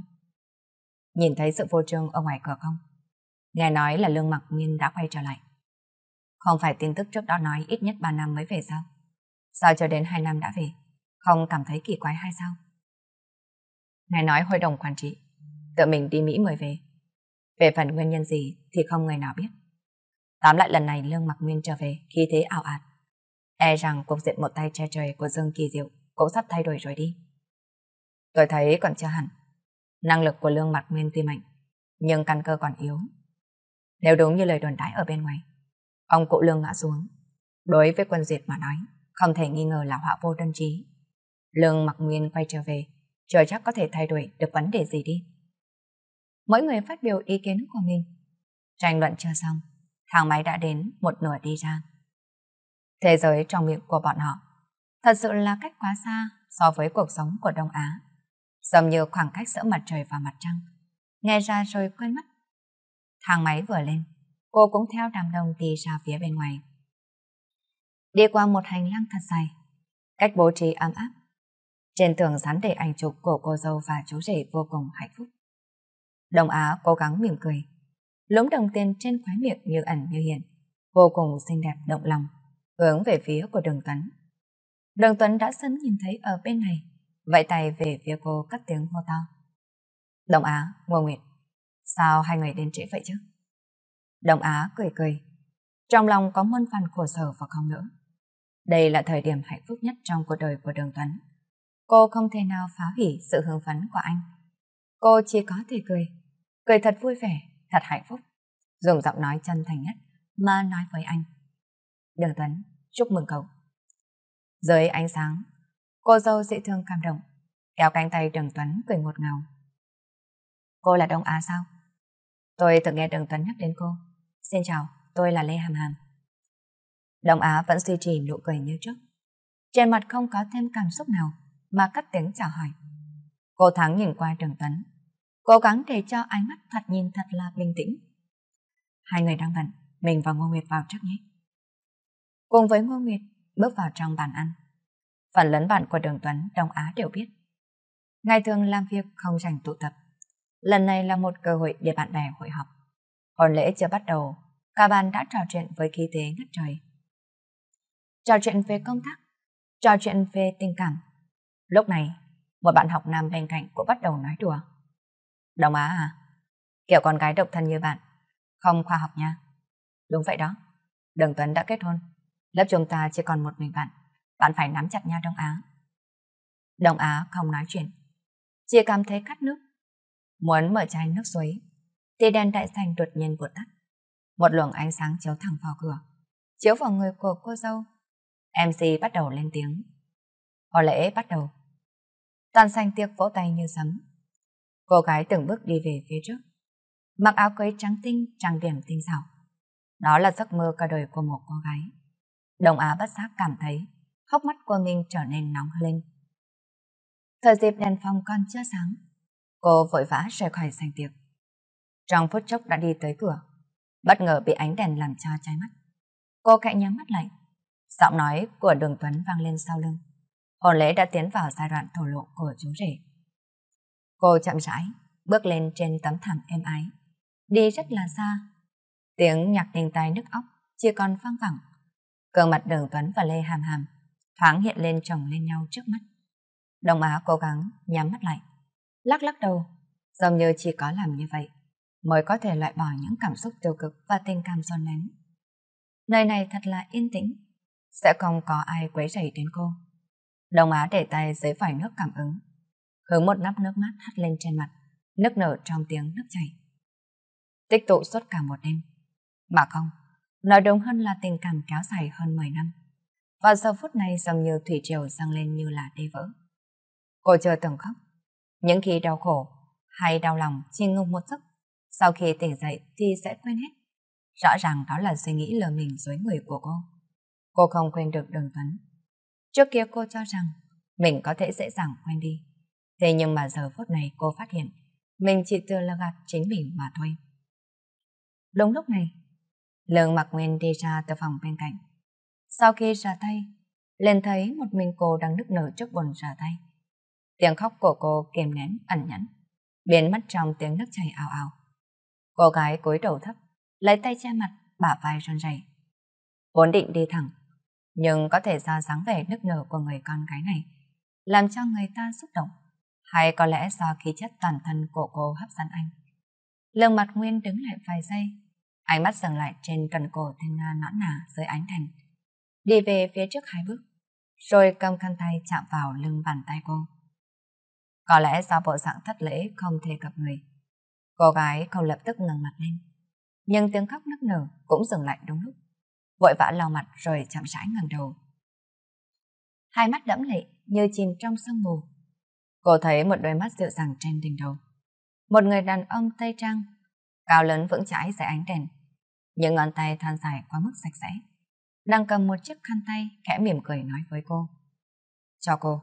Nhìn thấy sự vô trương ở ngoài cửa không? Nghe nói là lương mặc nhiên đã quay trở lại. Không phải tin tức trước đó nói ít nhất 3 năm mới về sao? Sao cho đến 2 năm đã về? Không cảm thấy kỳ quái hay sao? Nghe nói hội đồng quản trị, tự mình đi Mỹ mời về. Về phần nguyên nhân gì thì không người nào biết. Tám lại lần này Lương Mặc Nguyên trở về khi thế ảo ạt. E rằng cục diện một tay che trời của Dương Kỳ Diệu cũng sắp thay đổi rồi đi. Tôi thấy còn chưa hẳn. Năng lực của Lương Mặc Nguyên tuy mạnh, nhưng căn cơ còn yếu. Nếu đúng như lời đồn đái ở bên ngoài, ông cụ Lương ngã xuống. Đối với quân diệt mà nói, không thể nghi ngờ là họa vô đơn trí. Lương Mặc Nguyên quay trở về, chờ chắc có thể thay đổi được vấn đề gì đi. Mỗi người phát biểu ý kiến của mình. Tranh luận chưa xong, thang máy đã đến một nửa đi ra. Thế giới trong miệng của bọn họ thật sự là cách quá xa so với cuộc sống của Đông Á. Giống như khoảng cách giữa mặt trời và mặt trăng. Nghe ra rồi quên mất. Thang máy vừa lên, cô cũng theo đám đông đi ra phía bên ngoài. Đi qua một hành lang thật dài, cách bố trí ấm áp trên tường dán đầy ảnh chụp của cô dâu và chú rể vô cùng hạnh phúc. Đồng Á cố gắng mỉm cười. Lúng đồng tiền trên khóe miệng như ẩn như hiện. Vô cùng xinh đẹp động lòng, hướng về phía của đường Tuấn. Đường Tuấn đã sớm nhìn thấy ở bên này, vậy tay về phía cô cắt tiếng hô to. Đồng Á, Ngô Nguyệt, sao hai người đến trễ vậy chứ? Đồng Á cười cười, trong lòng có muôn phần khổ sở và không nữa. Đây là thời điểm hạnh phúc nhất trong cuộc đời của Đường Tuấn cô không thể nào phá hủy sự hưng phấn của anh. Cô chỉ có thể cười, cười thật vui vẻ, thật hạnh phúc, dùng giọng nói chân thành nhất mà nói với anh. Đường Tuấn, chúc mừng cậu. Dưới ánh sáng, cô dâu dễ thương cảm động, kéo cánh tay Đường Tuấn cười ngọt ngào. Cô là Đông Á sao? Tôi từng nghe Đường Tuấn nhắc đến cô. Xin chào, tôi là Lê Hàm Hàm. Đông Á vẫn duy trì nụ cười như trước. Trên mặt không có thêm cảm xúc nào mà cất tiếng chào hỏi. Cô Thắng nhìn qua Trường Tuấn, cố gắng để cho ánh mắt thật nhìn thật là bình tĩnh. Hai người đang bận, mình và Ngô Nguyệt vào trước nhé. Cùng với Ngô Nguyệt, bước vào trong bàn ăn. Phần lớn bạn của Đường Tuấn, Đông Á đều biết. Ngày thường làm việc không dành tụ tập. Lần này là một cơ hội để bạn bè hội họp. Hồn lễ chưa bắt đầu, cả bàn đã trò chuyện với khí thế ngất trời. Trò chuyện về công tác, trò chuyện về tình cảm, Lúc này, một bạn học nam bên cạnh cũng bắt đầu nói đùa. Đồng Á à, kiểu con gái độc thân như bạn, không khoa học nha. Đúng vậy đó, Đường Tuấn đã kết hôn, lớp chúng ta chỉ còn một mình bạn, bạn phải nắm chặt nha Đông Á. Đông Á không nói chuyện, chỉ cảm thấy cắt nước. Muốn mở chai nước suối, tia đen đại sành đột nhiên vụt tắt. Một luồng ánh sáng chiếu thẳng vào cửa, chiếu vào người của cô dâu. MC bắt đầu lên tiếng. Hò lễ bắt đầu, toàn xanh tiệc vỗ tay như sấm. Cô gái từng bước đi về phía trước, mặc áo cưới trắng tinh, trang điểm tinh xảo. Đó là giấc mơ cả đời của một cô gái. Đồng Á bất giác cảm thấy hốc mắt của mình trở nên nóng lên. Thời dịp đèn phòng còn chưa sáng, cô vội vã rời khỏi sành tiệc. Trong phút chốc đã đi tới cửa, bất ngờ bị ánh đèn làm cho cháy mắt. Cô khẽ nhắm mắt lại, giọng nói của Đường Tuấn vang lên sau lưng có lẽ đã tiến vào giai đoạn thổ lộ của chú rể. Cô chậm rãi, bước lên trên tấm thảm êm ái, đi rất là xa. Tiếng nhạc tình tai nước óc chưa còn vang vẳng. Cờ mặt Đường Tuấn và Lê Hàm Hàm thoáng hiện lên chồng lên nhau trước mắt. Đồng Á cố gắng nhắm mắt lại, lắc lắc đầu, dường như chỉ có làm như vậy mới có thể loại bỏ những cảm xúc tiêu cực và tình cảm dồn nén. Nơi này thật là yên tĩnh, sẽ không có ai quấy rầy đến cô. Đồng Á để tay dưới vòi nước cảm ứng. Hướng một nắp nước mát hắt lên trên mặt, nước nở trong tiếng nước chảy. Tích tụ suốt cả một đêm. Mà không, nói đúng hơn là tình cảm kéo dài hơn 10 năm. Và giờ phút này dường như thủy triều dâng lên như là đê vỡ. Cô chưa từng khóc. Những khi đau khổ hay đau lòng chỉ ngừng một giấc. Sau khi tỉnh dậy thì sẽ quên hết. Rõ ràng đó là suy nghĩ lừa mình dối người của cô. Cô không quên được đường Tuấn Trước kia cô cho rằng mình có thể dễ dàng quên đi. Thế nhưng mà giờ phút này cô phát hiện mình chỉ tự là gạt chính mình mà thôi. Đúng lúc này, Lương Mạc Nguyên đi ra từ phòng bên cạnh. Sau khi ra tay, liền thấy một mình cô đang nức nở trước bồn ra tay. Tiếng khóc của cô kiềm nén ẩn nhẫn, biến mất trong tiếng nước chảy ào ào. Cô gái cúi đầu thấp, lấy tay che mặt, bả vai run rẩy. Vốn định đi thẳng, nhưng có thể ra dáng vẻ nức nở của người con gái này, làm cho người ta xúc động, hay có lẽ do khí chất toàn thân của cô hấp dẫn anh. Lương mặt Nguyên đứng lại vài giây, ánh mắt dừng lại trên cần cổ thiên nga nõn nà dưới ánh đèn, đi về phía trước hai bước, rồi cầm khăn tay chạm vào lưng bàn tay cô. Có lẽ do bộ dạng thất lễ không thể gặp người, cô gái không lập tức ngẩng mặt lên, nhưng tiếng khóc nức nở cũng dừng lại đúng lúc vội vã lau mặt rồi chậm rãi ngẩng đầu. Hai mắt đẫm lệ như chìm trong sương mù. Cô thấy một đôi mắt dịu dàng trên đỉnh đầu. Một người đàn ông tây trang, cao lớn vững chãi dưới ánh đèn. Những ngón tay than dài quá mức sạch sẽ. Đang cầm một chiếc khăn tay khẽ mỉm cười nói với cô. Cho cô.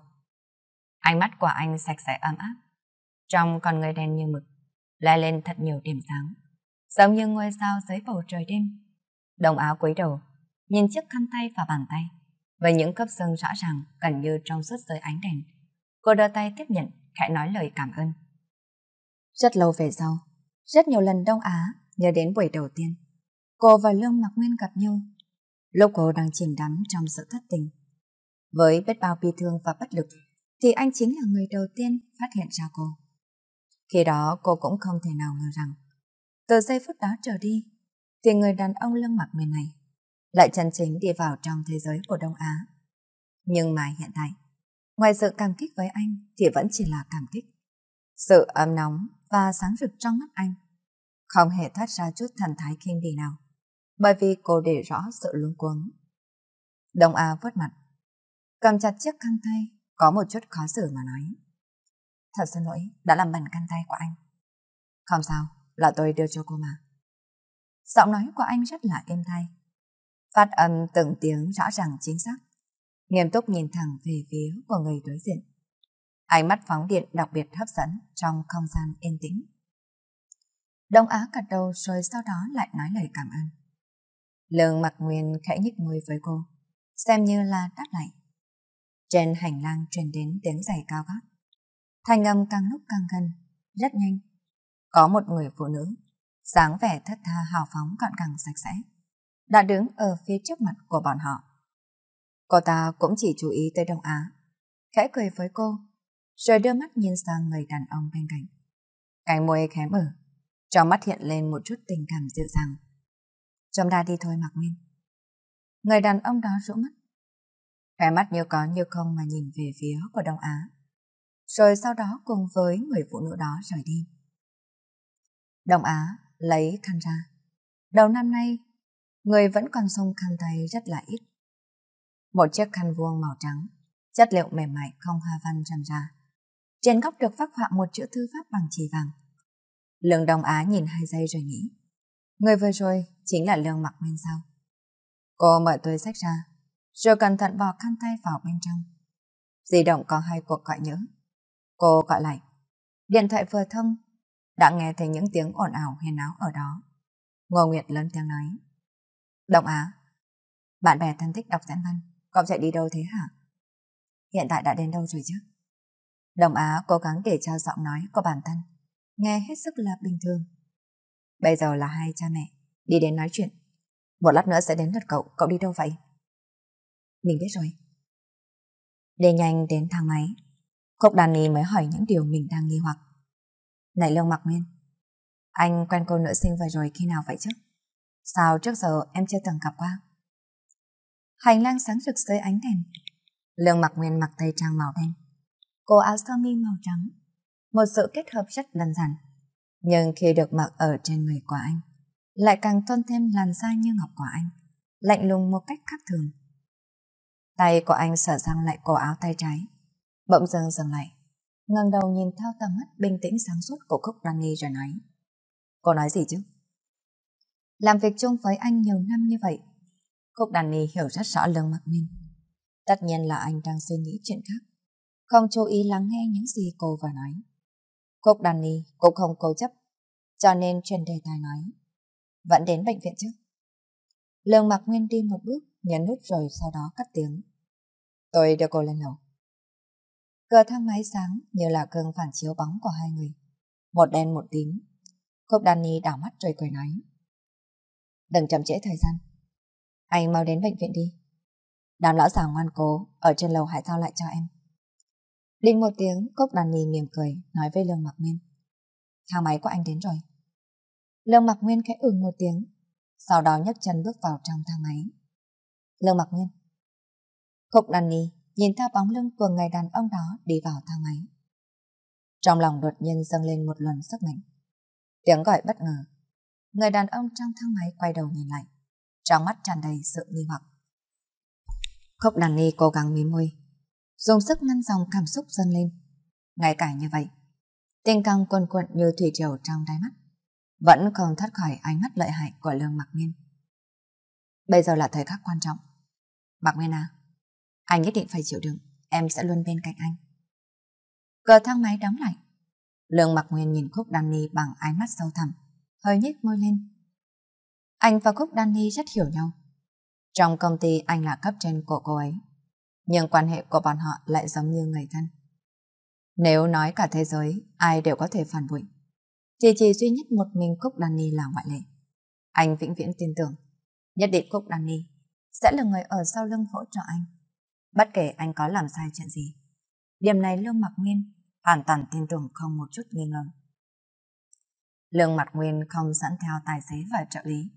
Ánh mắt của anh sạch sẽ ấm áp. Trong con người đen như mực, lại lên thật nhiều điểm sáng. Giống như ngôi sao dưới bầu trời đêm Đồng áo quấy đầu, nhìn chiếc khăn tay và bàn tay. và những cấp sơn rõ ràng, gần như trong suốt dưới ánh đèn. Cô đưa tay tiếp nhận, khẽ nói lời cảm ơn. Rất lâu về sau, rất nhiều lần Đông Á nhớ đến buổi đầu tiên. Cô và Lương Mạc Nguyên gặp nhau, lúc cô đang chìm đắm trong sự thất tình. Với biết bao bi thương và bất lực, thì anh chính là người đầu tiên phát hiện ra cô. Khi đó cô cũng không thể nào ngờ rằng, từ giây phút đó trở đi, thì người đàn ông lưng mặt người này lại chân chính đi vào trong thế giới của Đông Á. Nhưng mà hiện tại, ngoài sự cảm kích với anh thì vẫn chỉ là cảm kích. Sự ấm nóng và sáng rực trong mắt anh không hề thoát ra chút thần thái kinh bỉ nào bởi vì cô để rõ sự luống cuống. Đông Á vớt mặt, cầm chặt chiếc khăn tay có một chút khó xử mà nói. Thật xin lỗi đã làm bẩn khăn tay của anh. Không sao, là tôi đưa cho cô mà giọng nói của anh rất là êm tai. Phát âm từng tiếng rõ ràng chính xác, nghiêm túc nhìn thẳng về phía của người đối diện. Ánh mắt phóng điện đặc biệt hấp dẫn trong không gian yên tĩnh. Đông Á gật đầu rồi sau đó lại nói lời cảm ơn. Lương mặc nguyên khẽ nhích môi với cô, xem như là đáp lại. Trên hành lang truyền đến tiếng giày cao gót. Thanh âm càng lúc càng gần, rất nhanh. Có một người phụ nữ dáng vẻ thất tha hào phóng gọn gàng sạch sẽ, đã đứng ở phía trước mặt của bọn họ. Cô ta cũng chỉ chú ý tới Đông Á, khẽ cười với cô, rồi đưa mắt nhìn sang người đàn ông bên cạnh. Cánh môi khẽ mở, trong mắt hiện lên một chút tình cảm dịu dàng. Chúng ta đi thôi Mạc Minh. Người đàn ông đó rũ mắt, khẽ mắt như có như không mà nhìn về phía của Đông Á, rồi sau đó cùng với người phụ nữ đó rời đi. Đông Á lấy khăn ra. Đầu năm nay, người vẫn còn sông khăn tay rất là ít. Một chiếc khăn vuông màu trắng, chất liệu mềm mại không hoa văn rằm ra. Trên góc được phác họa một chữ thư pháp bằng chỉ vàng. Lương Đông Á nhìn hai giây rồi nghĩ. Người vừa rồi chính là Lương Mặc Minh sao? Cô mở túi sách ra, rồi cẩn thận bỏ khăn tay vào bên trong. Di động có hai cuộc gọi nhớ. Cô gọi lại. Điện thoại vừa thông, đã nghe thấy những tiếng ồn ào huyền áo ở đó. Ngô Nguyệt lớn tiếng nói. Động Á, bạn bè thân thích đọc diễn văn, cậu chạy đi đâu thế hả? Hiện tại đã đến đâu rồi chứ? Đồng Á cố gắng để cho giọng nói của bản thân, nghe hết sức là bình thường. Bây giờ là hai cha mẹ, đi đến nói chuyện. Một lát nữa sẽ đến lượt cậu, cậu đi đâu vậy? Mình biết rồi. Đi nhanh đến thang máy, Khúc đàn Ni mới hỏi những điều mình đang nghi hoặc. Này Lương mặc Nguyên, anh quen cô nữ sinh vừa rồi khi nào vậy chứ? Sao trước giờ em chưa từng gặp qua? Hành lang sáng rực dưới ánh đèn. Lương mặc Nguyên mặc tay trang màu đen. Cô áo sơ mi màu trắng. Một sự kết hợp rất đơn giản. Nhưng khi được mặc ở trên người của anh, lại càng tôn thêm làn da như ngọc của anh, lạnh lùng một cách khác thường. Tay của anh sở sang lại cổ áo tay trái, bỗng dưng dừng lại ngẩng đầu nhìn theo tầm mắt bình tĩnh sáng suốt của Cốc Rani rồi nói. Cô nói gì chứ? Làm việc chung với anh nhiều năm như vậy, cúc Cốc Rani hiểu rất rõ lương mặc minh. Tất nhiên là anh đang suy nghĩ chuyện khác, không chú ý lắng nghe những gì cô vừa nói. cúc Cốc Rani cũng không cố chấp, cho nên chuyển đề tài nói. Vẫn đến bệnh viện chứ? Lương Mạc Nguyên đi một bước, nhấn nút rồi sau đó cắt tiếng. Tôi đưa cô lên lầu. Cửa thang máy sáng như là gương phản chiếu bóng của hai người. Một đen một tím. Cốc Danny đảo mắt rồi cười nói. Đừng chậm trễ thời gian. Anh mau đến bệnh viện đi. Đám lão già ngoan cố ở trên lầu hãy giao lại cho em. Linh một tiếng, Cốc Danny mỉm cười nói với Lương mặc Nguyên. Thang máy của anh đến rồi. Lương mặc Nguyên khẽ ửng một tiếng, sau đó nhấc chân bước vào trong thang máy. Lương mặc Nguyên. Cốc Danny nhìn theo bóng lưng của người đàn ông đó đi vào thang máy. Trong lòng đột nhiên dâng lên một luồng sức mạnh. Tiếng gọi bất ngờ. Người đàn ông trong thang máy quay đầu nhìn lại, trong mắt tràn đầy sự nghi hoặc. Khúc đàn nghi cố gắng mím môi, dùng sức ngăn dòng cảm xúc dâng lên. Ngay cả như vậy, tình căng cuồn cuộn như thủy triều trong đáy mắt, vẫn không thoát khỏi ánh mắt lợi hại của lương mặc nhiên. Bây giờ là thời khắc quan trọng. mặc Nguyên à, anh nhất định phải chịu đựng, em sẽ luôn bên cạnh anh. cờ thang máy đóng lại. Lương Mặc Nguyên nhìn Khúc Đan Ni bằng ánh mắt sâu thẳm, hơi nhếch môi lên. Anh và Khúc Đan Ni rất hiểu nhau. Trong công ty anh là cấp trên của cô ấy, nhưng quan hệ của bọn họ lại giống như người thân. Nếu nói cả thế giới ai đều có thể phản bội, thì chỉ duy nhất một mình Cúc Danny là ngoại lệ. Anh vĩnh viễn tin tưởng, nhất định Cúc Danny sẽ là người ở sau lưng hỗ trợ anh bất kể anh có làm sai chuyện gì. Điểm này Lương Mạc Nguyên hoàn toàn tin tưởng không một chút nghi ngờ. Lương Mạc Nguyên không sẵn theo tài xế và trợ lý.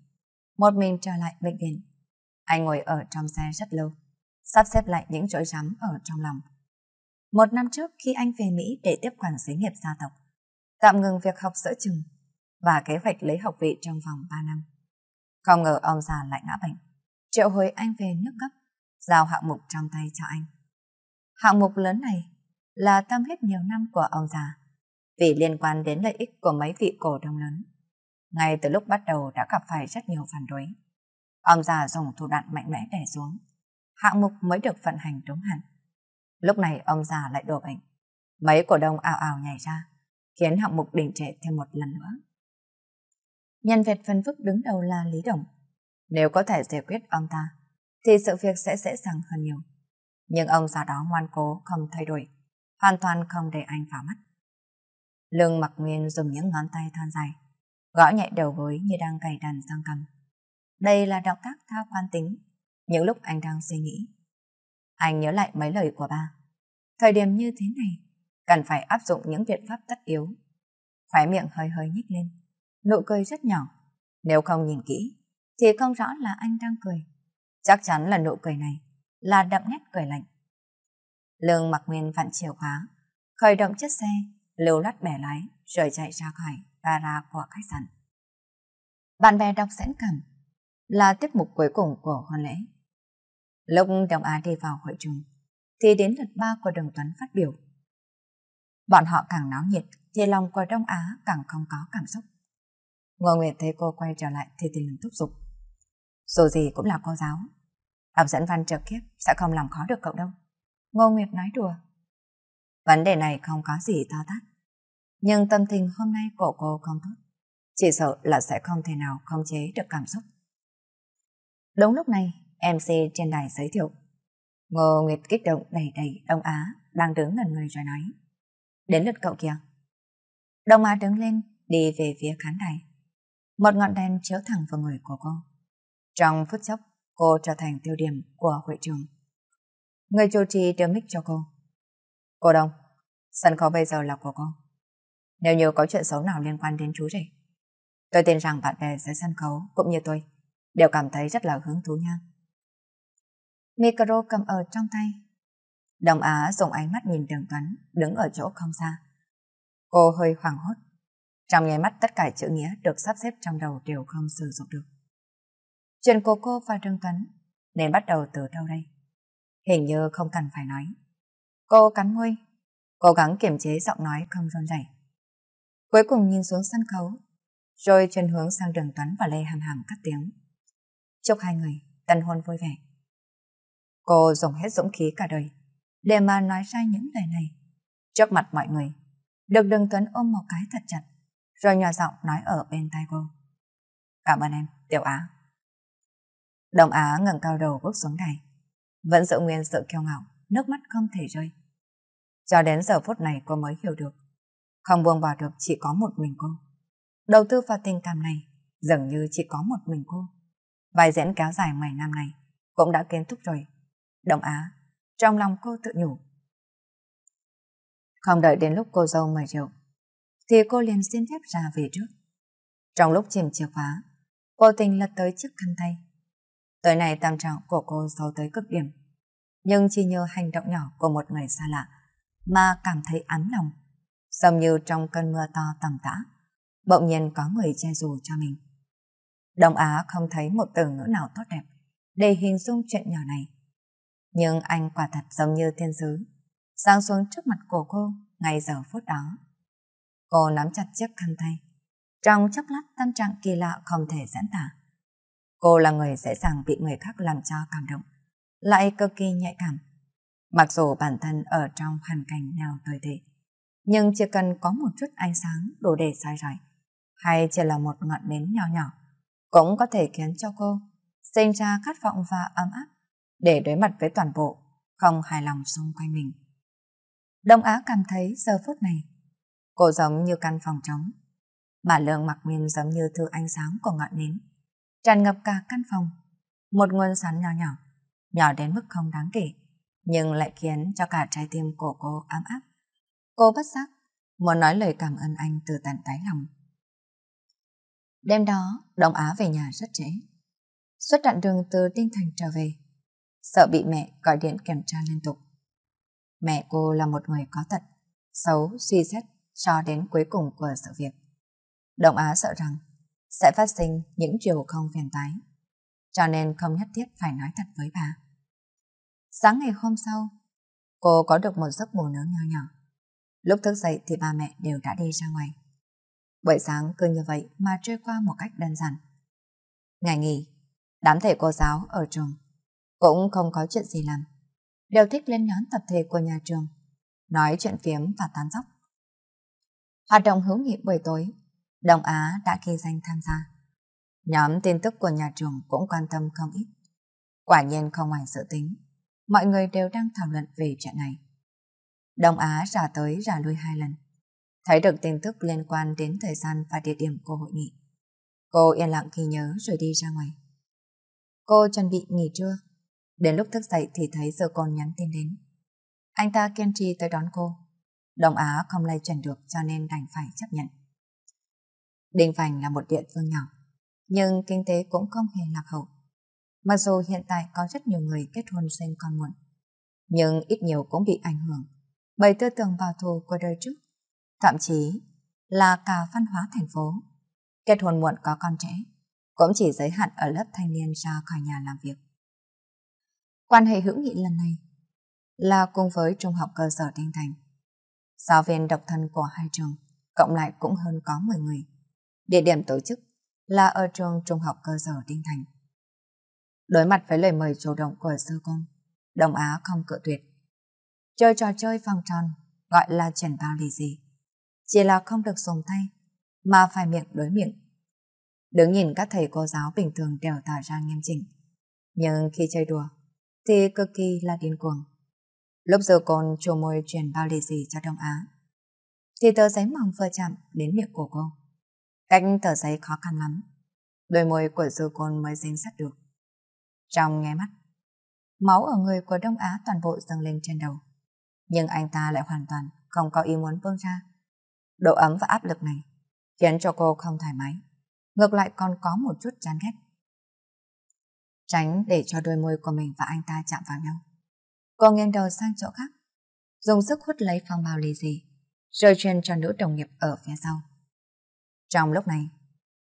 Một mình trở lại bệnh viện. Anh ngồi ở trong xe rất lâu, sắp xếp lại những chỗ rắm ở trong lòng. Một năm trước khi anh về Mỹ để tiếp quản xí nghiệp gia tộc, tạm ngừng việc học giữa trường và kế hoạch lấy học vị trong vòng 3 năm. Không ngờ ông già lại ngã bệnh, triệu hồi anh về nước cấp giao hạng mục trong tay cho anh. Hạng mục lớn này là tâm huyết nhiều năm của ông già, vì liên quan đến lợi ích của mấy vị cổ đông lớn. Ngay từ lúc bắt đầu đã gặp phải rất nhiều phản đối. Ông già dùng thủ đoạn mạnh mẽ đè xuống, hạng mục mới được vận hành đúng hẳn. Lúc này ông già lại đổ bệnh, mấy cổ đông ào ào nhảy ra, khiến hạng mục đình trệ thêm một lần nữa. Nhân vật phân phức đứng đầu là Lý Đồng. Nếu có thể giải quyết ông ta, thì sự việc sẽ dễ dàng hơn nhiều. Nhưng ông già đó ngoan cố không thay đổi, hoàn toàn không để anh vào mắt. Lương mặc nguyên dùng những ngón tay thon dài, gõ nhẹ đầu gối như đang cày đàn giang cầm. Đây là động tác thao quan tính, những lúc anh đang suy nghĩ. Anh nhớ lại mấy lời của ba. Thời điểm như thế này, cần phải áp dụng những biện pháp tất yếu. Khóe miệng hơi hơi nhích lên, nụ cười rất nhỏ. Nếu không nhìn kỹ, thì không rõ là anh đang cười Chắc chắn là nụ cười này là đậm nét cười lạnh. Lương mặc nguyên vặn chìa khóa, khởi động chiếc xe, lưu lát bẻ lái, rồi chạy ra khỏi gara của khách sạn. Bạn bè đọc sẵn cảm là tiết mục cuối cùng của hôn lễ. Lúc Đồng Á đi vào hội trường, thì đến lượt ba của Đồng Tuấn phát biểu. Bọn họ càng náo nhiệt, thì lòng của Đông Á càng không có cảm xúc. Ngô Nguyệt thấy cô quay trở lại thì tìm mình thúc giục. Dù gì cũng là cô giáo, Hấp dẫn văn trực kiếp sẽ không làm khó được cậu đâu. Ngô Nguyệt nói đùa. Vấn đề này không có gì to tát. Nhưng tâm tình hôm nay của cô không tốt. Chỉ sợ là sẽ không thể nào khống chế được cảm xúc. Đúng lúc này, MC trên đài giới thiệu. Ngô Nguyệt kích động đầy đầy Đông Á đang đứng gần người rồi nói. Đến lượt cậu kìa. Đông Á đứng lên, đi về phía khán đài. Một ngọn đèn chiếu thẳng vào người của cô. Trong phút chốc, cô trở thành tiêu điểm của hội trường. Người chủ trì đưa mic cho cô. Cô Đông, sân khấu bây giờ là của cô. Nếu như có chuyện xấu nào liên quan đến chú rể, tôi tin rằng bạn bè dưới sân khấu cũng như tôi đều cảm thấy rất là hứng thú nha. Micro cầm ở trong tay. Đồng Á dùng ánh mắt nhìn Đường Tuấn đứng ở chỗ không xa. Cô hơi hoảng hốt. Trong nháy mắt tất cả chữ nghĩa được sắp xếp trong đầu đều không sử dụng được. Chuyện của cô và Trương Tuấn nên bắt đầu từ đâu đây? Hình như không cần phải nói. Cô cắn môi, cố gắng kiềm chế giọng nói không run rẩy. Cuối cùng nhìn xuống sân khấu, rồi chuyển hướng sang đường Tuấn và Lê Hàm Hàm cắt tiếng. Chúc hai người tân hôn vui vẻ. Cô dùng hết dũng khí cả đời để mà nói ra những lời này. Trước mặt mọi người, được đường Tuấn ôm một cái thật chặt, rồi nhỏ giọng nói ở bên tai cô. Cảm ơn em, Tiểu Á. Đồng Á ngẩng cao đầu bước xuống này. Vẫn giữ nguyên sự kiêu ngạo, nước mắt không thể rơi. Cho đến giờ phút này cô mới hiểu được. Không buông bỏ được chỉ có một mình cô. Đầu tư và tình cảm này dường như chỉ có một mình cô. Bài diễn kéo dài 10 năm này cũng đã kết thúc rồi. Đồng Á, trong lòng cô tự nhủ. Không đợi đến lúc cô dâu mời rượu, thì cô liền xin phép ra về trước. Trong lúc chìm chìa khóa, cô tình lật tới chiếc khăn tay tối nay tâm trạng của cô xấu tới cực điểm. Nhưng chỉ nhờ hành động nhỏ của một người xa lạ mà cảm thấy ấm lòng. Giống như trong cơn mưa to tầm tã, bỗng nhiên có người che dù cho mình. Đông Á không thấy một từ ngữ nào tốt đẹp để hình dung chuyện nhỏ này. Nhưng anh quả thật giống như thiên sứ, sang xuống trước mặt của cô ngay giờ phút đó. Cô nắm chặt chiếc khăn tay. Trong chốc lát tâm trạng kỳ lạ không thể diễn tả. Cô là người dễ dàng bị người khác làm cho cảm động, lại cực kỳ nhạy cảm. Mặc dù bản thân ở trong hoàn cảnh nào tồi tệ, nhưng chỉ cần có một chút ánh sáng đủ để soi rọi, hay chỉ là một ngọn nến nhỏ nhỏ, cũng có thể khiến cho cô sinh ra khát vọng và ấm áp để đối mặt với toàn bộ, không hài lòng xung quanh mình. Đông Á cảm thấy giờ phút này, cô giống như căn phòng trống, mà lương mặc nguyên giống như thứ ánh sáng của ngọn nến tràn ngập cả căn phòng. Một nguồn sáng nhỏ nhỏ, nhỏ đến mức không đáng kể, nhưng lại khiến cho cả trái tim của cô ấm áp. Cô bất giác, muốn nói lời cảm ơn anh từ tận đáy lòng. Đêm đó, Đông Á về nhà rất trễ. Suốt đoạn đường từ Tinh Thành trở về, sợ bị mẹ gọi điện kiểm tra liên tục. Mẹ cô là một người có tật, xấu, suy xét cho đến cuối cùng của sự việc. Động Á sợ rằng sẽ phát sinh những điều không phiền tái. Cho nên không nhất thiết phải nói thật với bà. Sáng ngày hôm sau, cô có được một giấc ngủ nướng nhỏ nhỏ. Lúc thức dậy thì ba mẹ đều đã đi ra ngoài. Buổi sáng cứ như vậy mà trôi qua một cách đơn giản. Ngày nghỉ, đám thể cô giáo ở trường cũng không có chuyện gì làm. Đều thích lên nhóm tập thể của nhà trường, nói chuyện phiếm và tán dóc. Hoạt động hữu nghị buổi tối Đông Á đã ghi danh tham gia. Nhóm tin tức của nhà trường cũng quan tâm không ít. Quả nhiên không ngoài dự tính, mọi người đều đang thảo luận về chuyện này. Đông Á trả tới trả lui hai lần, thấy được tin tức liên quan đến thời gian và địa điểm của hội nghị. Cô yên lặng ghi nhớ rồi đi ra ngoài. Cô chuẩn bị nghỉ trưa, đến lúc thức dậy thì thấy giờ còn nhắn tin đến. Anh ta kiên trì tới đón cô. Đông Á không lay chuyển được cho nên đành phải chấp nhận. Đình Phành là một địa phương nhỏ, nhưng kinh tế cũng không hề lạc hậu. Mặc dù hiện tại có rất nhiều người kết hôn sinh con muộn, nhưng ít nhiều cũng bị ảnh hưởng bởi tư tưởng bảo thủ của đời trước, thậm chí là cả văn hóa thành phố. Kết hôn muộn có con trẻ, cũng chỉ giới hạn ở lớp thanh niên ra khỏi nhà làm việc. Quan hệ hữu nghị lần này là cùng với trung học cơ sở Đinh Thành. Giáo viên độc thân của hai trường cộng lại cũng hơn có 10 người. Địa điểm tổ chức là ở trường trung học cơ sở Đinh Thành. Đối mặt với lời mời chủ động của sư con, Đồng Á không cự tuyệt. Chơi trò chơi vòng tròn, gọi là chuyển bao lì gì. Chỉ là không được dùng tay, mà phải miệng đối miệng. Đứng nhìn các thầy cô giáo bình thường đều tỏ ra nghiêm chỉnh. Nhưng khi chơi đùa, thì cực kỳ là điên cuồng. Lúc giờ còn chủ môi truyền bao lì gì cho Đông Á, thì tờ giấy mỏng vừa chạm đến miệng của cô Cách thở giấy khó khăn lắm. Đôi môi của dư côn mới dính sát được. Trong nghe mắt, máu ở người của Đông Á toàn bộ dâng lên trên đầu. Nhưng anh ta lại hoàn toàn không có ý muốn vươn ra. Độ ấm và áp lực này khiến cho cô không thoải mái. Ngược lại còn có một chút chán ghét. Tránh để cho đôi môi của mình và anh ta chạm vào nhau. Cô nghiêng đầu sang chỗ khác, dùng sức hút lấy phong bao lì gì, rồi truyền cho nữ đồng nghiệp ở phía sau. Trong lúc này,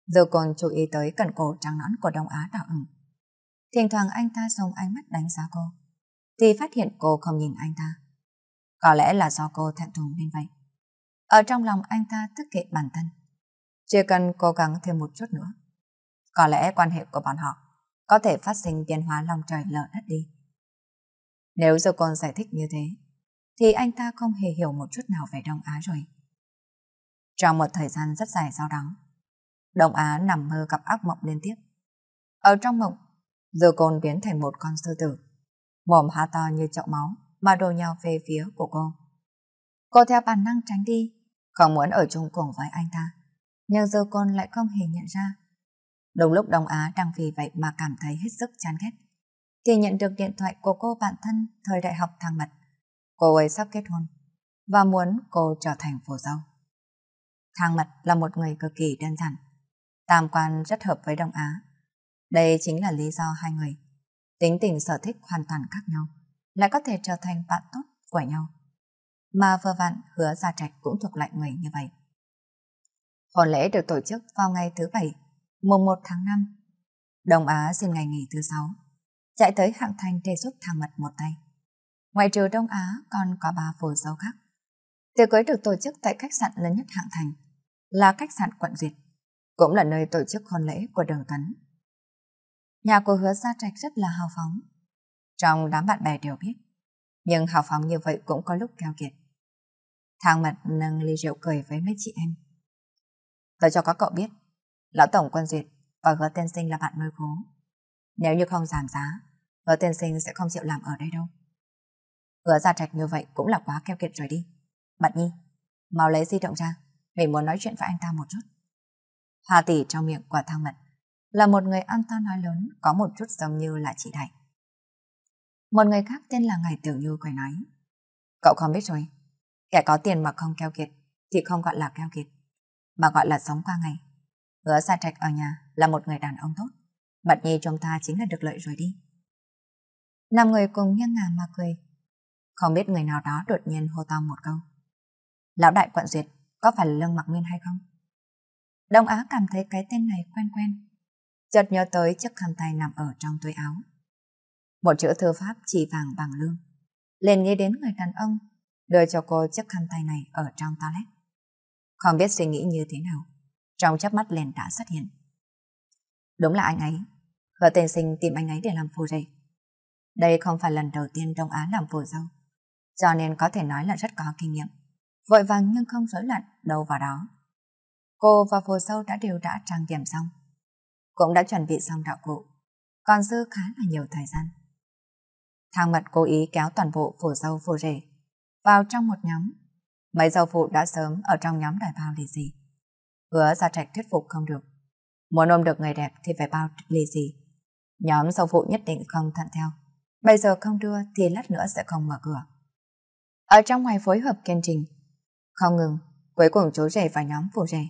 Dư còn chú ý tới cần cổ trắng nõn của Đông Á đỏ ửng. Thỉnh thoảng anh ta dùng ánh mắt đánh giá cô, thì phát hiện cô không nhìn anh ta. Có lẽ là do cô thẹn thùng nên vậy. Ở trong lòng anh ta tức kệ bản thân. Chỉ cần cố gắng thêm một chút nữa. Có lẽ quan hệ của bọn họ có thể phát sinh biến hóa lòng trời lở đất đi. Nếu Dư còn giải thích như thế, thì anh ta không hề hiểu một chút nào về Đông Á rồi. Trong một thời gian rất dài sau đó, Đông Á nằm mơ gặp ác mộng liên tiếp. Ở trong mộng, Dư Côn biến thành một con sư tử, mồm há to như chậu máu mà đồ nhau về phía của cô. Cô theo bản năng tránh đi, không muốn ở chung cùng với anh ta, nhưng Dư Côn lại không hề nhận ra. Đúng lúc Đông Á đang vì vậy mà cảm thấy hết sức chán ghét, thì nhận được điện thoại của cô bạn thân thời đại học thang Mật. Cô ấy sắp kết hôn và muốn cô trở thành phù dâu. Thang Mật là một người cực kỳ đơn giản. Tam quan rất hợp với Đông Á. Đây chính là lý do hai người. Tính tình sở thích hoàn toàn khác nhau, lại có thể trở thành bạn tốt của nhau. Mà vừa vặn hứa ra trạch cũng thuộc loại người như vậy. Hôn lễ được tổ chức vào ngày thứ bảy, mùng 1 tháng 5. Đông Á xin ngày nghỉ thứ sáu, chạy tới hạng thành để giúp thang mật một tay. Ngoài trừ Đông Á còn có ba phù dấu khác. Tiệc cưới được tổ chức tại khách sạn lớn nhất hạng thành là khách sạn quận duyệt, cũng là nơi tổ chức hôn lễ của đường Tấn. Nhà của hứa gia trạch rất là hào phóng. Trong đám bạn bè đều biết, nhưng hào phóng như vậy cũng có lúc keo kiệt. Thang mật nâng ly rượu cười với mấy chị em. Tôi cho các cậu biết, lão tổng quân duyệt và hứa Tên sinh là bạn nuôi cố. Nếu như không giảm giá, hứa Tên sinh sẽ không chịu làm ở đây đâu. Hứa gia trạch như vậy cũng là quá keo kiệt rồi đi. Bạn Nhi, mau lấy di động ra, mình muốn nói chuyện với anh ta một chút. Hà tỷ trong miệng quả thang mật là một người ăn ta nói lớn có một chút giống như là chị Đại. Một người khác tên là Ngày Tiểu Như quay nói. Cậu không biết rồi, kẻ có tiền mà không keo kiệt thì không gọi là keo kiệt, mà gọi là sống qua ngày. Hứa Sa Trạch ở nhà là một người đàn ông tốt, Mật Nhi chúng ta chính là được lợi rồi đi. Năm người cùng nghiêng ngả mà cười. Không biết người nào đó đột nhiên hô to một câu. Lão đại quận duyệt có phải là Lương Mặc Nguyên hay không? Đông Á cảm thấy cái tên này quen quen. Chợt nhớ tới chiếc khăn tay nằm ở trong túi áo. Một chữ thư pháp chỉ vàng bằng lương. Liền nghĩ đến người đàn ông đưa cho cô chiếc khăn tay này ở trong toilet. Không biết suy nghĩ như thế nào. Trong chớp mắt liền đã xuất hiện. Đúng là anh ấy. Vợ tên sinh tìm anh ấy để làm phù rể. Đây không phải lần đầu tiên Đông Á làm phù dâu. Cho nên có thể nói là rất có kinh nghiệm vội vàng nhưng không rối loạn đâu vào đó. Cô và phù sâu đã đều đã trang điểm xong, cũng đã chuẩn bị xong đạo cụ, còn dư khá là nhiều thời gian. Thang mật cố ý kéo toàn bộ phù sâu phù rể vào trong một nhóm. Mấy dâu phụ đã sớm ở trong nhóm đòi bao lì gì. Hứa ra trạch thuyết phục không được. Muốn ôm được người đẹp thì phải bao lì gì. Nhóm dâu phụ nhất định không thận theo. Bây giờ không đưa thì lát nữa sẽ không mở cửa. Ở trong ngoài phối hợp kiên trình, không ngừng, cuối cùng chú rể và nhóm phụ rể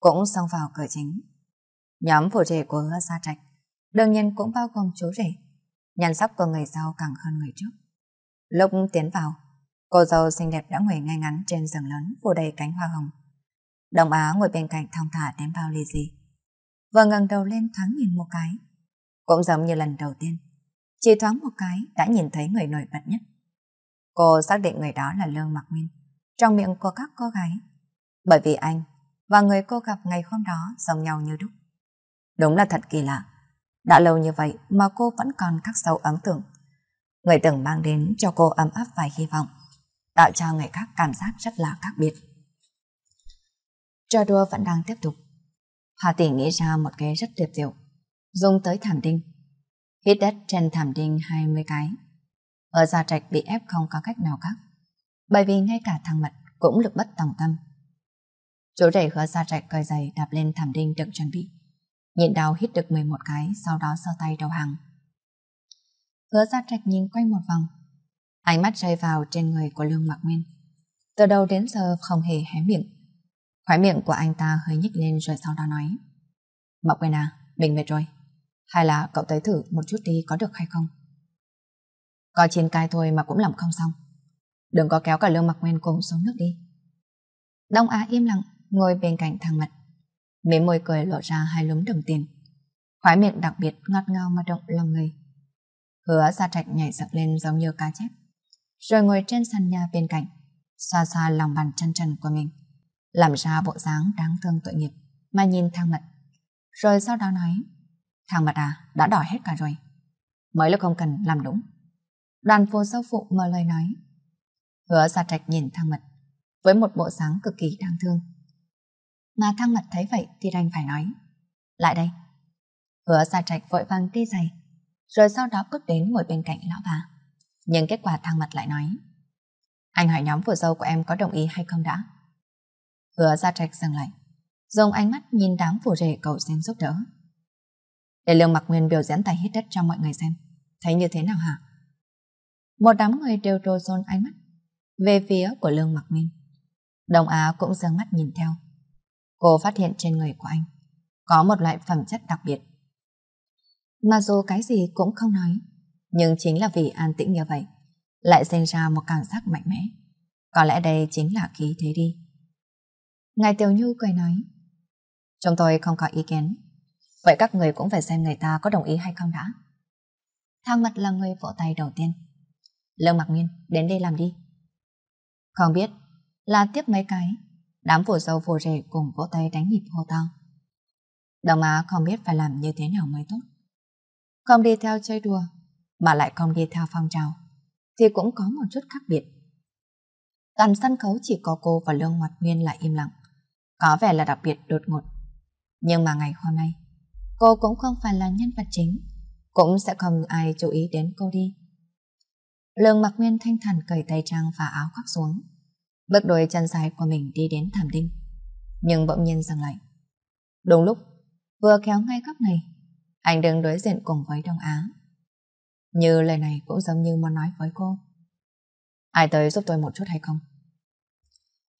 cũng xông vào cửa chính. Nhóm phụ rể của hứa gia trạch đương nhiên cũng bao gồm chú rể. Nhan sắc của người sau càng hơn người trước. Lúc tiến vào, cô dâu xinh đẹp đã ngồi ngay ngắn trên giường lớn phủ đầy cánh hoa hồng. Đồng Á ngồi bên cạnh thong thả đem bao ly gì. Vừa ngẩng đầu lên thoáng nhìn một cái. Cũng giống như lần đầu tiên, chỉ thoáng một cái đã nhìn thấy người nổi bật nhất. Cô xác định người đó là Lương mặc Nguyên trong miệng của các cô gái. Bởi vì anh và người cô gặp ngày hôm đó giống nhau như đúc. Đúng là thật kỳ lạ. Đã lâu như vậy mà cô vẫn còn các sâu ấn tượng. Người từng mang đến cho cô ấm áp và hy vọng, tạo cho người khác cảm giác rất là khác biệt. Trò đua vẫn đang tiếp tục. Hòa Tỷ nghĩ ra một cái rất tuyệt diệu, dùng tới thảm đinh. Hít đất trên thảm đinh 20 cái. Ở già trạch bị ép không có cách nào khác bởi vì ngay cả thằng Mật cũng lực bất tòng tâm. chỗ rể hứa ra rạch cởi giày đạp lên thảm đinh đựng chuẩn bị. Nhịn đau hít được 11 cái, sau đó sơ tay đầu hàng. Hứa ra trạch nhìn quanh một vòng. Ánh mắt rơi vào trên người của Lương Mạc Nguyên. Từ đầu đến giờ không hề hé miệng. Khói miệng của anh ta hơi nhích lên rồi sau đó nói. Mạc Nguyên à, mình mệt rồi. Hay là cậu tới thử một chút đi có được hay không? Có chiến cai thôi mà cũng làm không xong. Đừng có kéo cả lương mặc nguyên cùng xuống nước đi. Đông Á im lặng, ngồi bên cạnh thằng Mật. Mấy môi cười lộ ra hai lúm đồng tiền. Khói miệng đặc biệt ngọt ngào mà động lòng người. Hứa ra trạch nhảy dựng lên giống như cá chép. Rồi ngồi trên sàn nhà bên cạnh, xoa xoa lòng bàn chân trần của mình. Làm ra bộ dáng đáng thương tội nghiệp mà nhìn thằng Mật. Rồi sau đó nói, thằng Mật à, đã đỏ hết cả rồi. Mới là không cần làm đúng. Đoàn phô sâu phụ mở lời nói. Hứa ra trạch nhìn thang mật với một bộ dáng cực kỳ đáng thương. Mà thang mật thấy vậy thì đành phải nói. Lại đây. Hứa ra trạch vội vàng đi giày rồi sau đó bước đến ngồi bên cạnh lão bà. Nhưng kết quả thang mật lại nói. Anh hỏi nhóm vừa dâu của em có đồng ý hay không đã? Hứa ra trạch dừng lại dùng ánh mắt nhìn đám phù rể cầu xin giúp đỡ. Để Lương Mặc Nguyên biểu diễn tài hết đất cho mọi người xem. Thấy như thế nào hả? Một đám người đều đồ dồn ánh mắt về phía của Lương Mặc Minh. Đồng Á cũng dâng mắt nhìn theo. Cô phát hiện trên người của anh có một loại phẩm chất đặc biệt. Mà dù cái gì cũng không nói, nhưng chính là vì an tĩnh như vậy, lại sinh ra một cảm giác mạnh mẽ. Có lẽ đây chính là khí thế đi. Ngài Tiểu Nhu cười nói, Chúng tôi không có ý kiến, vậy các người cũng phải xem người ta có đồng ý hay không đã. Thang mật là người vỗ tay đầu tiên. Lương Mặc Nguyên, đến đây làm đi. Không biết là tiếp mấy cái Đám phổ dâu phổ rể cùng vỗ tay đánh nhịp hô to Đồng Á không biết phải làm như thế nào mới tốt Không đi theo chơi đùa Mà lại không đi theo phong trào Thì cũng có một chút khác biệt Toàn sân khấu chỉ có cô và Lương ngoạt Nguyên lại im lặng Có vẻ là đặc biệt đột ngột Nhưng mà ngày hôm nay Cô cũng không phải là nhân vật chính Cũng sẽ không ai chú ý đến cô đi Lương mặc nguyên thanh thản cởi tay trang và áo khoác xuống. Bước đôi chân dài của mình đi đến thảm đinh. Nhưng bỗng nhiên dừng lại. Đúng lúc, vừa kéo ngay góc này, anh đứng đối diện cùng với Đông Á. Như lời này cũng giống như muốn nói với cô. Ai tới giúp tôi một chút hay không?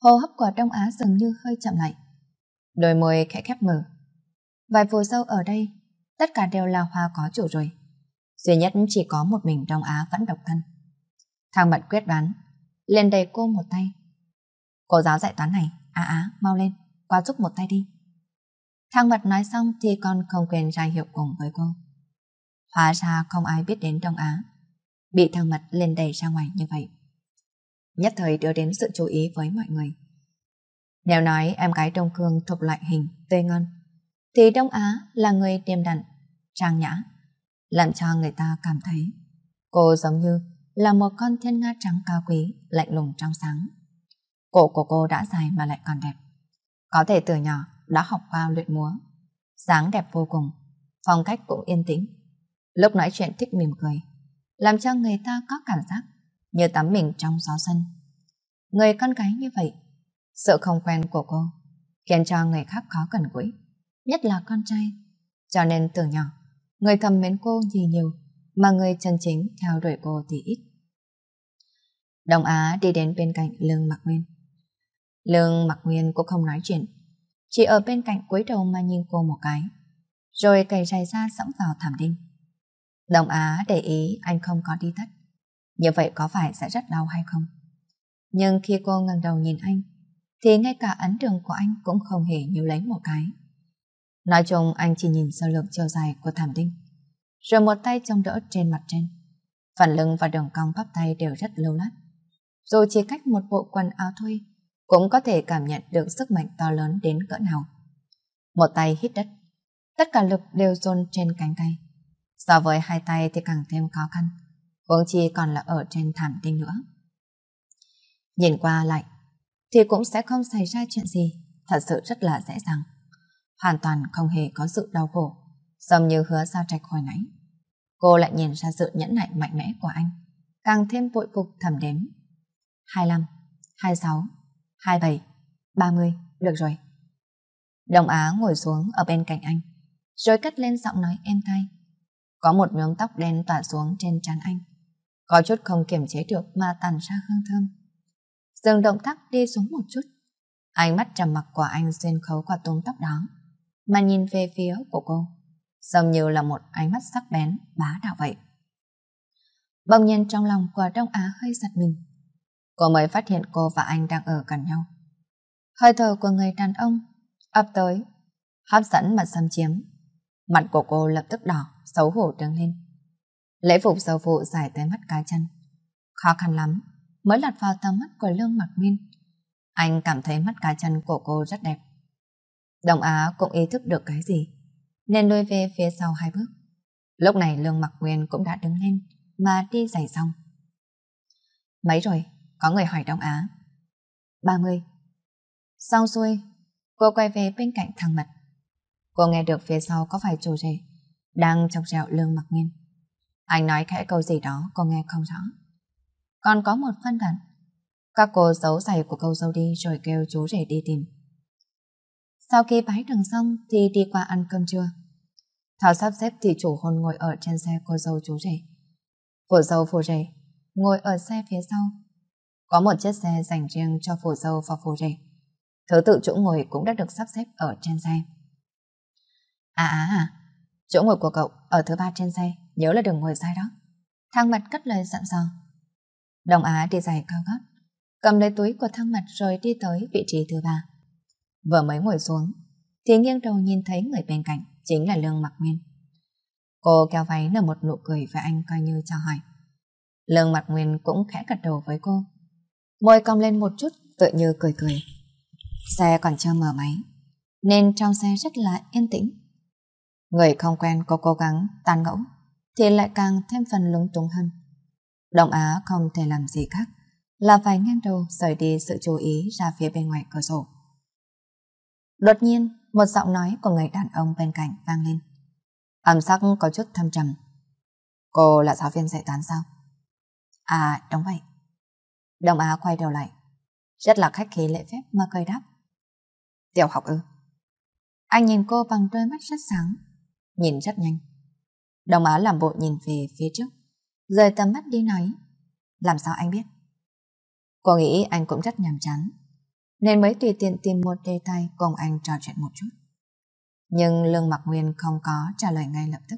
Hô hấp của Đông Á dường như hơi chậm lại. Đôi môi khẽ khép mở. Vài phù sâu ở đây, tất cả đều là hoa có chủ rồi. Duy nhất chỉ có một mình Đông Á vẫn độc thân. Thang Mận quyết đoán, lên đầy cô một tay. Cô giáo dạy toán này, á à, á, à, mau lên, qua giúp một tay đi. Thang Mật nói xong thì con không quên ra hiệu cùng với cô. Hóa ra không ai biết đến Đông Á. Bị thang Mật lên đầy ra ngoài như vậy. Nhất thời đưa đến sự chú ý với mọi người. Nếu nói em gái Đông Cương thuộc loại hình tươi ngon, thì Đông Á là người điềm đặn, trang nhã, làm cho người ta cảm thấy cô giống như là một con thiên nga trắng cao quý, lạnh lùng trong sáng. Cổ của cô đã dài mà lại còn đẹp. Có thể từ nhỏ đã học qua luyện múa. Sáng đẹp vô cùng, phong cách cũng yên tĩnh. Lúc nói chuyện thích mỉm cười, làm cho người ta có cảm giác như tắm mình trong gió sân. Người con gái như vậy, sợ không quen của cô khiến cho người khác khó gần gũi, nhất là con trai. Cho nên từ nhỏ, người thầm mến cô gì nhiều mà người chân chính theo đuổi cô thì ít. Đồng Á đi đến bên cạnh Lương Mạc Nguyên. Lương Mạc Nguyên cũng không nói chuyện, chỉ ở bên cạnh cúi đầu mà nhìn cô một cái, rồi cày dài ra sẫm vào thảm đinh. Đồng Á để ý anh không có đi tắt, như vậy có phải sẽ rất đau hay không? Nhưng khi cô ngẩng đầu nhìn anh, thì ngay cả ấn tượng của anh cũng không hề nhíu lấy một cái. Nói chung anh chỉ nhìn sơ lược chiều dài của thảm đinh rồi một tay chống đỡ trên mặt trên. Phần lưng và đường cong bắp tay đều rất lâu lát. Dù chỉ cách một bộ quần áo thôi, cũng có thể cảm nhận được sức mạnh to lớn đến cỡ nào. Một tay hít đất, tất cả lực đều dồn trên cánh tay. So với hai tay thì càng thêm khó khăn, huống chi còn là ở trên thảm tinh nữa. Nhìn qua lại, thì cũng sẽ không xảy ra chuyện gì, thật sự rất là dễ dàng. Hoàn toàn không hề có sự đau khổ Giống như hứa sao trạch hồi nãy. Cô lại nhìn ra sự nhẫn nại mạnh mẽ của anh. Càng thêm bội phục thầm đếm. 25, 26, 27, 30, được rồi. Đồng Á ngồi xuống ở bên cạnh anh, rồi cất lên giọng nói êm tay. Có một nhóm tóc đen tỏa xuống trên trán anh. Có chút không kiềm chế được mà tàn ra hương thơm. Dừng động tác đi xuống một chút. Ánh mắt trầm mặc của anh xuyên khấu qua tôm tóc đó, mà nhìn về phía của cô dường như là một ánh mắt sắc bén, bá đạo vậy. Bỗng nhiên trong lòng của Đông Á hơi giật mình. Cô mới phát hiện cô và anh đang ở gần nhau. Hơi thở của người đàn ông ập tới, hấp dẫn mà xâm chiếm. Mặt của cô lập tức đỏ, xấu hổ đứng lên. Lễ phục dầu vụ dài tới mắt cá chân. Khó khăn lắm, mới lật vào tầm mắt của Lương Mặc Nguyên. Anh cảm thấy mắt cá chân của cô rất đẹp. Đông Á cũng ý thức được cái gì nên lôi về phía sau hai bước. Lúc này Lương Mặc quyền cũng đã đứng lên mà đi giày xong. Mấy rồi? Có người hỏi Đông Á. 30. Xong xuôi, cô quay về bên cạnh thằng Mật. Cô nghe được phía sau có phải chủ rể, đang chọc ghẹo Lương Mặc nghiên. Anh nói khẽ câu gì đó cô nghe không rõ. Còn có một phân đoạn. Các cô giấu giày của câu dâu đi rồi kêu chú rể đi tìm. Sau khi bái đường xong thì đi qua ăn cơm trưa. Thảo sắp xếp thì chủ hôn ngồi ở trên xe cô dâu chú rể. Phụ dâu phụ rể ngồi ở xe phía sau. Có một chiếc xe dành riêng cho phụ dâu và phụ rể. Thứ tự chỗ ngồi cũng đã được sắp xếp ở trên xe. À à à, chỗ ngồi của cậu ở thứ ba trên xe, nhớ là đừng ngồi sai đó. Thang mặt cất lời dặn dò. Đồng Á đi giày cao gót, cầm lấy túi của thang mặt rồi đi tới vị trí thứ ba. Vừa mới ngồi xuống, thì nghiêng đầu nhìn thấy người bên cạnh chính là Lương Mặc Nguyên. Cô kéo váy nở một nụ cười và anh coi như chào hỏi. Lương Mặc Nguyên cũng khẽ gật đầu với cô. Môi cong lên một chút tựa như cười cười. Xe còn chưa mở máy, nên trong xe rất là yên tĩnh. Người không quen có cố gắng tàn ngẫu thì lại càng thêm phần lúng túng hơn. đông Á không thể làm gì khác là phải ngang đầu rời đi sự chú ý ra phía bên ngoài cửa sổ. Đột nhiên, một giọng nói của người đàn ông bên cạnh vang lên. Âm sắc có chút thâm trầm. Cô là giáo viên dạy toán sao? À, đúng vậy. Đồng Á quay đầu lại. Rất là khách khí lễ phép mà cười đáp. Tiểu học ư? Anh nhìn cô bằng đôi mắt rất sáng, nhìn rất nhanh. Đồng Á làm bộ nhìn về phía trước, rời tầm mắt đi nói. Làm sao anh biết? Cô nghĩ anh cũng rất nhàm chán, nên mới tùy tiện tìm một đề tài cùng anh trò chuyện một chút. Nhưng Lương mặc Nguyên không có trả lời ngay lập tức.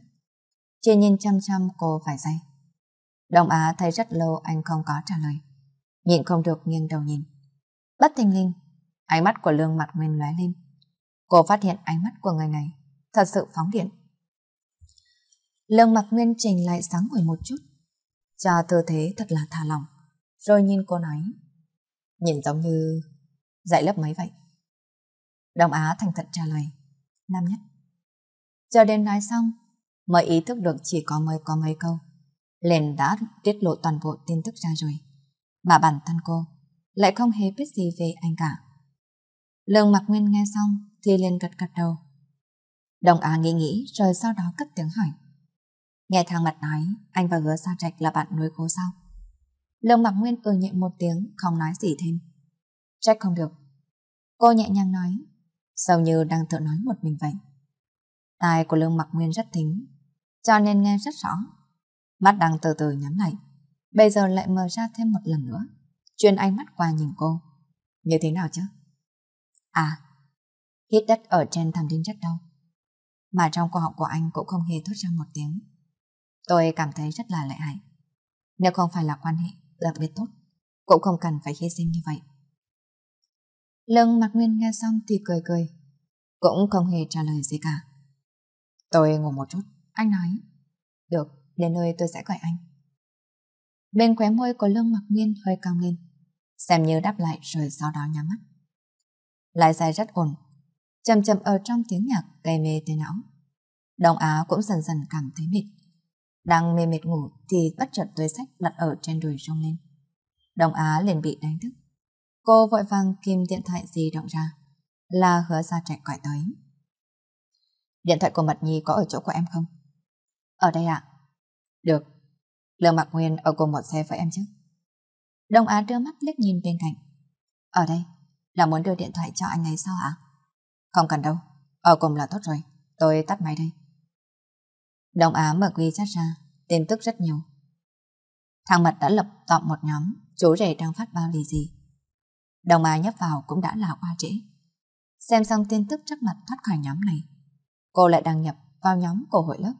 Chỉ nhìn chăm chăm cô vài giây. Đồng Á thấy rất lâu anh không có trả lời. nhịn không được nghiêng đầu nhìn. Bất thình linh, ánh mắt của Lương mặc Nguyên lóe lên. Cô phát hiện ánh mắt của người này thật sự phóng điện. Lương mặc Nguyên chỉnh lại sáng ngồi một chút. Cho tư thế thật là thả lỏng. Rồi nhìn cô nói. Nhìn giống như Dạy lớp mấy vậy? Đông Á thành thật trả lời. Năm nhất. Cho đến nói xong, mới ý thức được chỉ có mới có mấy câu. Liền đã tiết lộ toàn bộ tin tức ra rồi. Mà bản thân cô lại không hề biết gì về anh cả. Lương Mạc Nguyên nghe xong thì liền gật gật đầu. Đồng Á nghĩ nghĩ rồi sau đó cất tiếng hỏi. Nghe thằng mặt nói anh và hứa sa trạch là bạn nuôi cô sao? Lương Mạc Nguyên ừ nhẹ một tiếng không nói gì thêm. Trách không được. Cô nhẹ nhàng nói, sao như đang tự nói một mình vậy. Tai của Lương Mặc Nguyên rất thính, cho nên nghe rất rõ. Mắt đang từ từ nhắm lại, bây giờ lại mở ra thêm một lần nữa, chuyên ánh mắt qua nhìn cô. Như thế nào chứ? À, hít đất ở trên thầm đến rất đau. Mà trong cổ họng của anh cũng không hề thốt ra một tiếng. Tôi cảm thấy rất là lệ hại. Nếu không phải là quan hệ đặc biệt tốt, cũng không cần phải hy sinh như vậy. Lương Mạc Nguyên nghe xong thì cười cười. Cũng không hề trả lời gì cả. Tôi ngủ một chút, anh nói. Được, đến nơi tôi sẽ gọi anh. Bên khóe môi của Lương Mặc Nguyên hơi cong lên. Xem như đáp lại rồi sau đó nhắm mắt. Lại dài rất ổn. Chầm chầm ở trong tiếng nhạc gây mê tới não. Đông Á cũng dần dần cảm thấy mệt. Đang mê mệt ngủ thì bất chợt túi sách đặt ở trên đùi rung lên. Đồng Á liền bị đánh thức. Cô vội vàng kìm điện thoại di động ra. Là hứa ra chạy gọi tới. Điện thoại của Mật Nhi có ở chỗ của em không? Ở đây ạ. Được. Lương Mạc Nguyên ở cùng một xe với em chứ. Đông Á đưa mắt liếc nhìn bên cạnh. Ở đây, là muốn đưa điện thoại cho anh ấy sao ạ? Không cần đâu, ở cùng là tốt rồi, tôi tắt máy đây. Đông Á mở ghi chat ra, tin tức rất nhiều. Thằng Mật đã lập tọm một nhóm, chú rể đang phát bao lì gì. Đồng Mai nhấp vào cũng đã là qua trễ. Xem xong tin tức chắc mặt thoát khỏi nhóm này. Cô lại đăng nhập vào nhóm của hội lớp.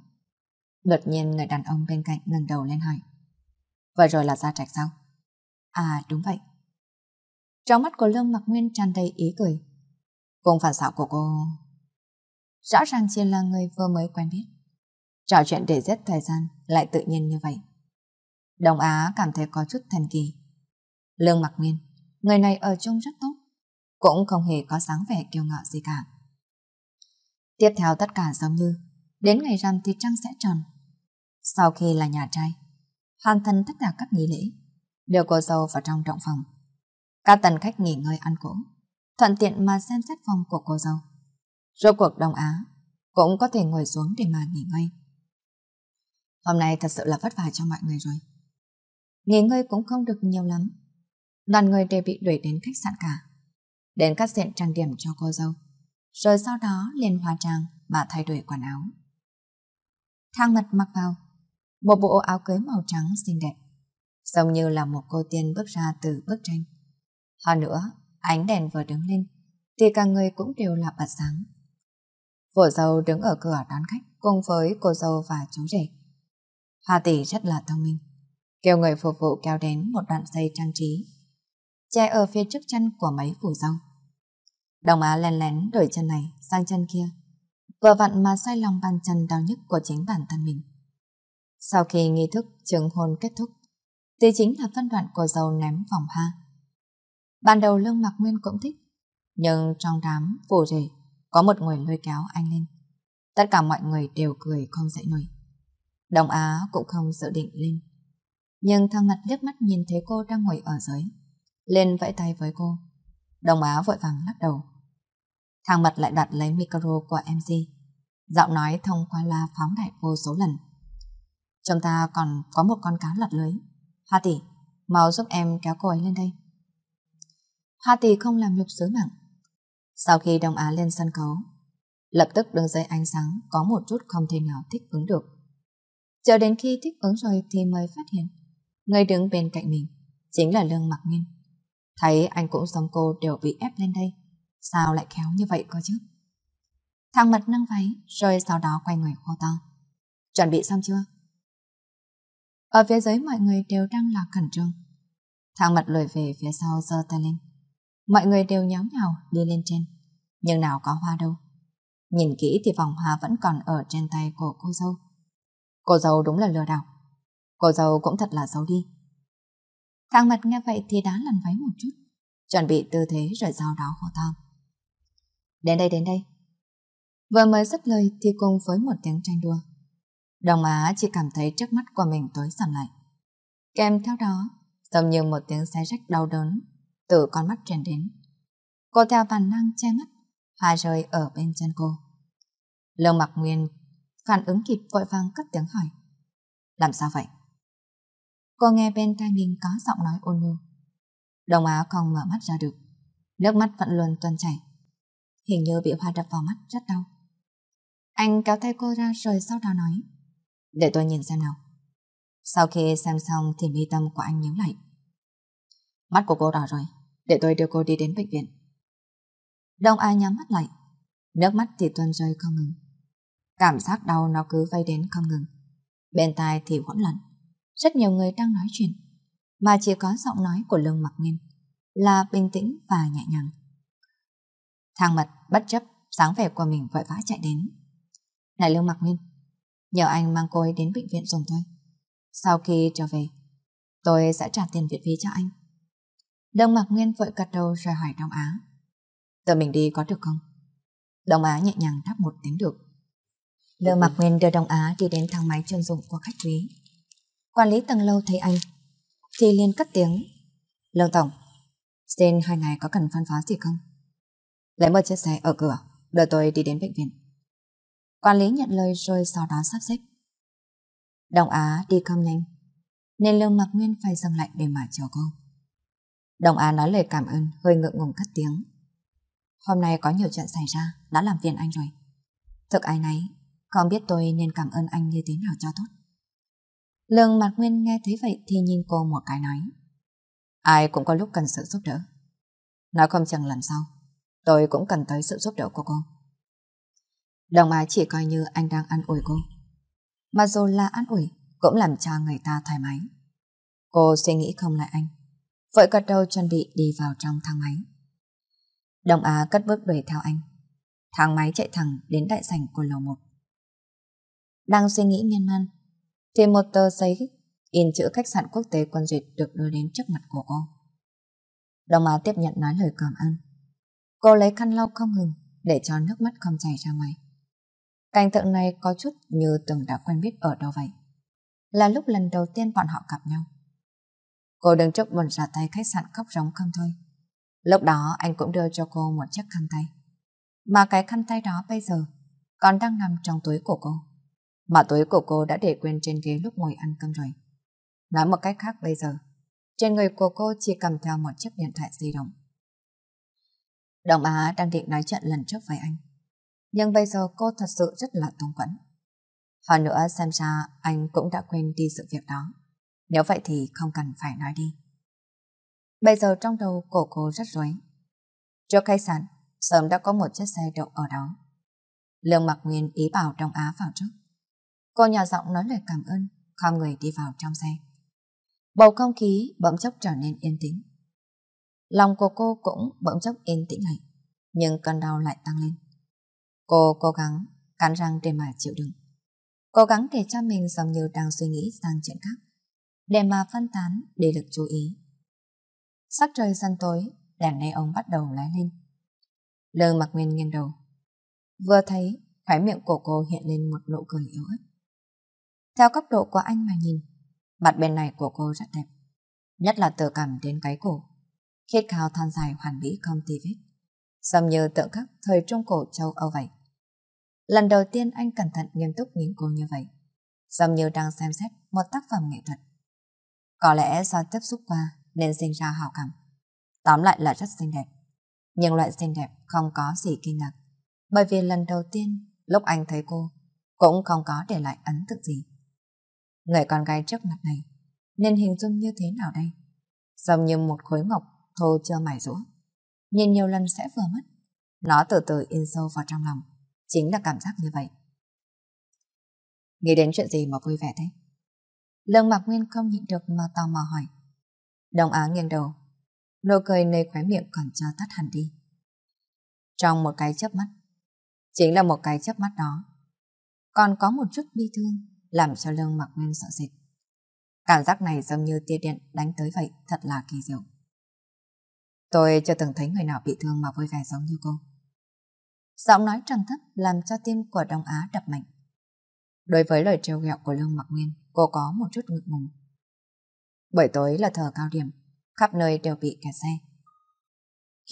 Đột nhiên người đàn ông bên cạnh ngẩng đầu lên hỏi. Vừa rồi là ra trạch sao? À đúng vậy. Trong mắt của Lương Mặc Nguyên tràn đầy ý cười. Cùng phản xạo của cô... Rõ ràng chỉ là người vừa mới quen biết. Trò chuyện để giết thời gian lại tự nhiên như vậy. Đồng Á cảm thấy có chút thần kỳ. Lương Mặc Nguyên người này ở chung rất tốt, cũng không hề có sáng vẻ kiêu ngạo gì cả. Tiếp theo tất cả giống như, đến ngày rằm thì trăng sẽ tròn. Sau khi là nhà trai, hoàn thành tất cả các nghi lễ, đều cô dâu vào trong trọng phòng. Các tần khách nghỉ ngơi ăn cỗ, thuận tiện mà xem xét phòng của cô dâu. Rốt cuộc Đông Á cũng có thể ngồi xuống để mà nghỉ ngơi. Hôm nay thật sự là vất vả cho mọi người rồi. Nghỉ ngơi cũng không được nhiều lắm đoàn người đều bị đuổi đến khách sạn cả. Đến cắt diện trang điểm cho cô dâu, rồi sau đó liền hóa trang và thay đổi quần áo. Thang mật mặc vào, một bộ áo cưới màu trắng xinh đẹp, giống như là một cô tiên bước ra từ bức tranh. Hơn nữa, ánh đèn vừa đứng lên, thì cả người cũng đều là bật sáng. Vợ dâu đứng ở cửa đón khách cùng với cô dâu và chú rể. Hoa tỷ rất là thông minh, kêu người phục vụ kéo đến một đoạn dây trang trí che ở phía trước chân của mấy phủ rong. Đồng Á lén lén đổi chân này sang chân kia, vừa vặn mà xoay lòng bàn chân đau nhức của chính bản thân mình. Sau khi nghi thức chứng hôn kết thúc, thì chính là phân đoạn của dầu ném vòng ha. Ban đầu Lương Mạc Nguyên cũng thích, nhưng trong đám phủ rể có một người lôi kéo anh lên. Tất cả mọi người đều cười không dậy nổi. Đồng Á cũng không dự định lên. Nhưng thằng mặt liếc mắt nhìn thấy cô đang ngồi ở dưới lên vẫy tay với cô. Đồng Á vội vàng lắc đầu. Thang mật lại đặt lấy micro của MC. Giọng nói thông qua la phóng đại vô số lần. Chúng ta còn có một con cá lật lưới. Hoa tỷ, mau giúp em kéo cô ấy lên đây. Hoa tỷ không làm nhục sứ mạng. Sau khi Đồng Á lên sân khấu, lập tức đường dây ánh sáng có một chút không thể nào thích ứng được. Chờ đến khi thích ứng rồi thì mới phát hiện, người đứng bên cạnh mình chính là Lương Mặc Nhiên. Thấy anh cũng giống cô đều bị ép lên đây. Sao lại khéo như vậy cơ chứ? Thằng mặt nâng váy, rồi sau đó quay người khô to. Chuẩn bị xong chưa? Ở phía dưới mọi người đều đang là khẩn trương. Thằng mặt lùi về phía sau giơ tay lên. Mọi người đều nháo nhào đi lên trên. Nhưng nào có hoa đâu. Nhìn kỹ thì vòng hoa vẫn còn ở trên tay của cô dâu. Cô dâu đúng là lừa đảo. Cô dâu cũng thật là xấu đi. Thằng mặt nghe vậy thì đá lằn váy một chút, chuẩn bị tư thế rồi sau đó hô to. Đến đây, đến đây. Vừa mới dứt lời thì cùng với một tiếng tranh đua. Đồng Á chỉ cảm thấy trước mắt của mình tối sầm lại. Kèm theo đó, giống như một tiếng xé rách đau đớn từ con mắt truyền đến. Cô theo bản năng che mắt, hòa rơi ở bên chân cô. Lâu mặc nguyên, phản ứng kịp vội vàng cất tiếng hỏi. Làm sao vậy? Cô nghe bên tai mình có giọng nói ôn nhu. Đồng áo còn mở mắt ra được. Nước mắt vẫn luôn tuôn chảy. Hình như bị hoa đập vào mắt rất đau. Anh kéo tay cô ra rồi sau đó nói. Để tôi nhìn xem nào. Sau khi xem xong thì mi tâm của anh nhíu lại. Mắt của cô đỏ rồi. Để tôi đưa cô đi đến bệnh viện. đồng áo nhắm mắt lại. Nước mắt thì tuôn rơi không ngừng. Cảm giác đau nó cứ vây đến không ngừng. Bên tai thì hỗn loạn rất nhiều người đang nói chuyện, mà chỉ có giọng nói của Lương Mặc Nhiên là bình tĩnh và nhẹ nhàng. Thang mật bất chấp sáng vẻ của mình vội vã chạy đến. Này Lương Mặc Nhiên, nhờ anh mang cô ấy đến bệnh viện dùng thôi. Sau khi trở về, tôi sẽ trả tiền viện phí cho anh. Đông Mạc Nguyên vội cật đầu rồi hỏi Đông Á. Tự mình đi có được không? Đông Á nhẹ nhàng đáp một tiếng được. Lương Mạc Nguyên đưa Đông Á đi đến thang máy chuyên dụng của khách quý. Quản lý tầng lâu thấy anh Thì liền cất tiếng Lâu tổng Xin hai ngày có cần phân phó gì không Lấy một chiếc xe ở cửa đợi tôi đi đến bệnh viện Quản lý nhận lời rồi sau đó sắp xếp Đồng Á đi không nhanh Nên Lưu mặc Nguyên phải dừng lạnh để mà chờ cô Đồng Á nói lời cảm ơn Hơi ngượng ngùng cất tiếng Hôm nay có nhiều chuyện xảy ra Đã làm phiền anh rồi Thực ai nấy Không biết tôi nên cảm ơn anh như thế nào cho tốt Lương Mạc Nguyên nghe thấy vậy thì nhìn cô một cái nói. Ai cũng có lúc cần sự giúp đỡ. Nói không chừng lần sau, tôi cũng cần tới sự giúp đỡ của cô. Đồng ái chỉ coi như anh đang ăn ủi cô. mà dù là ăn ủi, cũng làm cho người ta thoải mái. Cô suy nghĩ không lại anh. Vội gật đầu chuẩn bị đi vào trong thang máy. Đồng Á cất bước đuổi theo anh. Thang máy chạy thẳng đến đại sảnh của lầu một. Đang suy nghĩ miên man, thì một tờ giấy in chữ khách sạn quốc tế quân duyệt được đưa đến trước mặt của cô. Đồng á tiếp nhận nói lời cảm ơn. Cô lấy khăn lau không ngừng để cho nước mắt không chảy ra ngoài. Cảnh tượng này có chút như từng đã quen biết ở đâu vậy. Là lúc lần đầu tiên bọn họ gặp nhau. Cô đứng trước buồn ra tay khách sạn khóc rống không thôi. Lúc đó anh cũng đưa cho cô một chiếc khăn tay. Mà cái khăn tay đó bây giờ còn đang nằm trong túi của cô. Mà túi của cô đã để quên trên ghế lúc ngồi ăn cơm rồi. Nói một cách khác bây giờ, trên người của cô chỉ cầm theo một chiếc điện thoại di động. Đồng Á đang định nói chuyện lần trước với anh. Nhưng bây giờ cô thật sự rất là tông quẫn. Hơn nữa xem ra anh cũng đã quên đi sự việc đó. Nếu vậy thì không cần phải nói đi. Bây giờ trong đầu của cô rất rối. Trước khách sạn, sớm đã có một chiếc xe đậu ở đó. Lương Mạc Nguyên ý bảo Đông Á vào trước. Cô nhỏ giọng nói lời cảm ơn, khom người đi vào trong xe. Bầu không khí bỗng chốc trở nên yên tĩnh. Lòng của cô cũng bỗng chốc yên tĩnh lại, nhưng cơn đau lại tăng lên. Cô cố gắng cắn răng để mà chịu đựng. Cố gắng để cho mình dường như đang suy nghĩ sang chuyện khác, để mà phân tán để được chú ý. Sắc trời dần tối, đèn nay ông bắt đầu lái lên. Lương mặc nguyên nghiêng đầu. Vừa thấy, khóe miệng của cô hiện lên một nụ cười yếu ớt. Theo cấp độ của anh mà nhìn, mặt bên này của cô rất đẹp. Nhất là từ cằm đến cái cổ. Khiết khao thon dài hoàn mỹ không tì vết. Giống như tượng khắc thời Trung Cổ châu Âu vậy. Lần đầu tiên anh cẩn thận nghiêm túc nhìn cô như vậy. Giống như đang xem xét một tác phẩm nghệ thuật. Có lẽ do tiếp xúc qua nên sinh ra hào cảm. Tóm lại là rất xinh đẹp. Nhưng loại xinh đẹp không có gì kinh ngạc. Bởi vì lần đầu tiên lúc anh thấy cô cũng không có để lại ấn tượng gì. Người con gái trước mặt này Nên hình dung như thế nào đây Giống như một khối ngọc thô chưa mài rũa Nhìn nhiều lần sẽ vừa mất Nó từ từ in sâu vào trong lòng Chính là cảm giác như vậy Nghĩ đến chuyện gì mà vui vẻ thế Lương Mặc Nguyên không nhịn được mà tò mò hỏi Đồng Á nghiêng đầu Nụ cười nơi khóe miệng còn chưa tắt hẳn đi Trong một cái chớp mắt Chính là một cái chớp mắt đó Còn có một chút bi thương làm cho lương mặc nguyên sợ dịch. Cảm giác này giống như tia điện đánh tới vậy, thật là kỳ diệu. Tôi chưa từng thấy người nào bị thương mà vui vẻ giống như cô. Giọng nói trầm thấp làm cho tim của Đông Á đập mạnh. Đối với lời trêu ghẹo của Lương Mặc Nguyên, cô có một chút ngực ngùng. Buổi tối là thờ cao điểm, khắp nơi đều bị kẹt xe.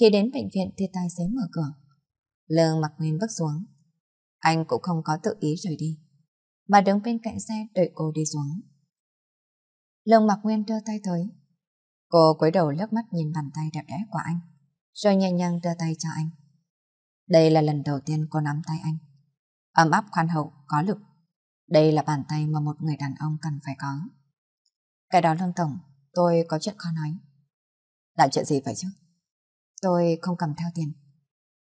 Khi đến bệnh viện thì tài xế mở cửa. Lương Mặc Nguyên bước xuống. Anh cũng không có tự ý rời đi mà đứng bên cạnh xe đợi cô đi xuống. Lương Mặc Nguyên đưa tay tới. Cô cúi đầu lướt mắt nhìn bàn tay đẹp đẽ của anh, rồi nhẹ nhàng đưa tay cho anh. Đây là lần đầu tiên cô nắm tay anh. Ấm áp khoan hậu, có lực. Đây là bàn tay mà một người đàn ông cần phải có. Cái đó Lương Tổng, tôi có chuyện khó nói. Là chuyện gì vậy chứ? Tôi không cầm theo tiền.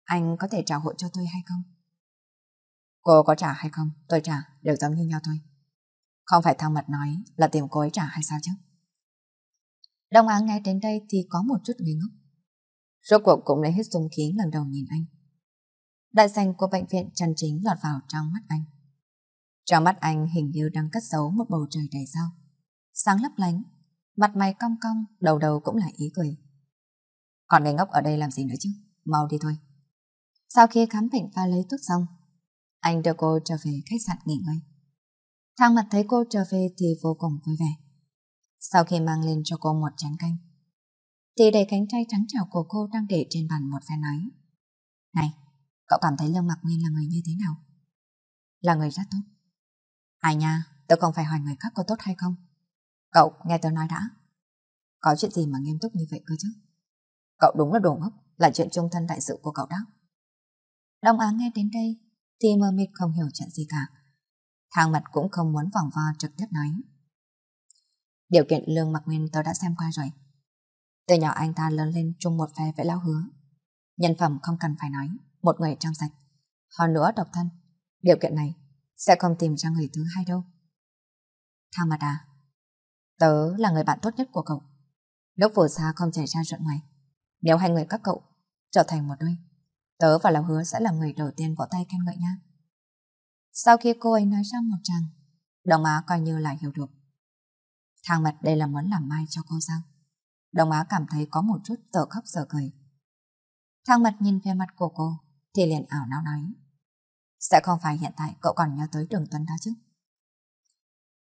Anh có thể trả hộ cho tôi hay không? Cô có trả hay không, tôi trả, đều giống như nhau thôi. Không phải thằng mật nói là tìm cô ấy trả hay sao chứ? Đông Á nghe đến đây thì có một chút ngây ngốc. Rốt cuộc cũng lấy hết dung khí lần đầu nhìn anh. Đại danh của bệnh viện chân chính lọt vào trong mắt anh. Trong mắt anh hình như đang cất giấu một bầu trời đầy sao. Sáng lấp lánh, mặt mày cong cong, đầu đầu cũng là ý cười. Còn ngây ngốc ở đây làm gì nữa chứ? Mau đi thôi. Sau khi khám bệnh và lấy thuốc xong, anh đưa cô trở về khách sạn nghỉ ngơi. Thang mặt thấy cô trở về thì vô cùng vui vẻ. Sau khi mang lên cho cô một chén canh, thì đầy cánh tay trắng trào của cô đang để trên bàn một phen nói. Này, cậu cảm thấy Lương mặc Nguyên là người như thế nào? Là người rất tốt. À nha, tôi còn phải hỏi người khác có tốt hay không. Cậu, nghe tôi nói đã. Có chuyện gì mà nghiêm túc như vậy cơ chứ? Cậu đúng là đồ ngốc, là chuyện trung thân đại sự của cậu đó. Đông Á nghe đến đây thì mơ mịt không hiểu chuyện gì cả. Thang mặt cũng không muốn vòng vo trực tiếp nói. Điều kiện lương mặc nguyên tôi đã xem qua rồi. Từ nhỏ anh ta lớn lên chung một phe với lão hứa. Nhân phẩm không cần phải nói, một người trong sạch. Hơn nữa độc thân, điều kiện này sẽ không tìm ra người thứ hai đâu. Thang mặt à, tớ là người bạn tốt nhất của cậu. Lúc vừa xa không chảy ra chuyện ngoài. Nếu hai người các cậu trở thành một đôi, Tớ và Lão Hứa sẽ là người đầu tiên vỗ tay khen ngợi nha. Sau khi cô ấy nói xong một tràng, đồng á coi như là hiểu được. Thang Mật đây là muốn làm mai cho cô sao? Đồng á cảm thấy có một chút giờ khóc giờ cười. Thang Mật nhìn về mặt của cô, thì liền ảo não nói. Sẽ không phải hiện tại cậu còn nhớ tới đường tuần đó chứ?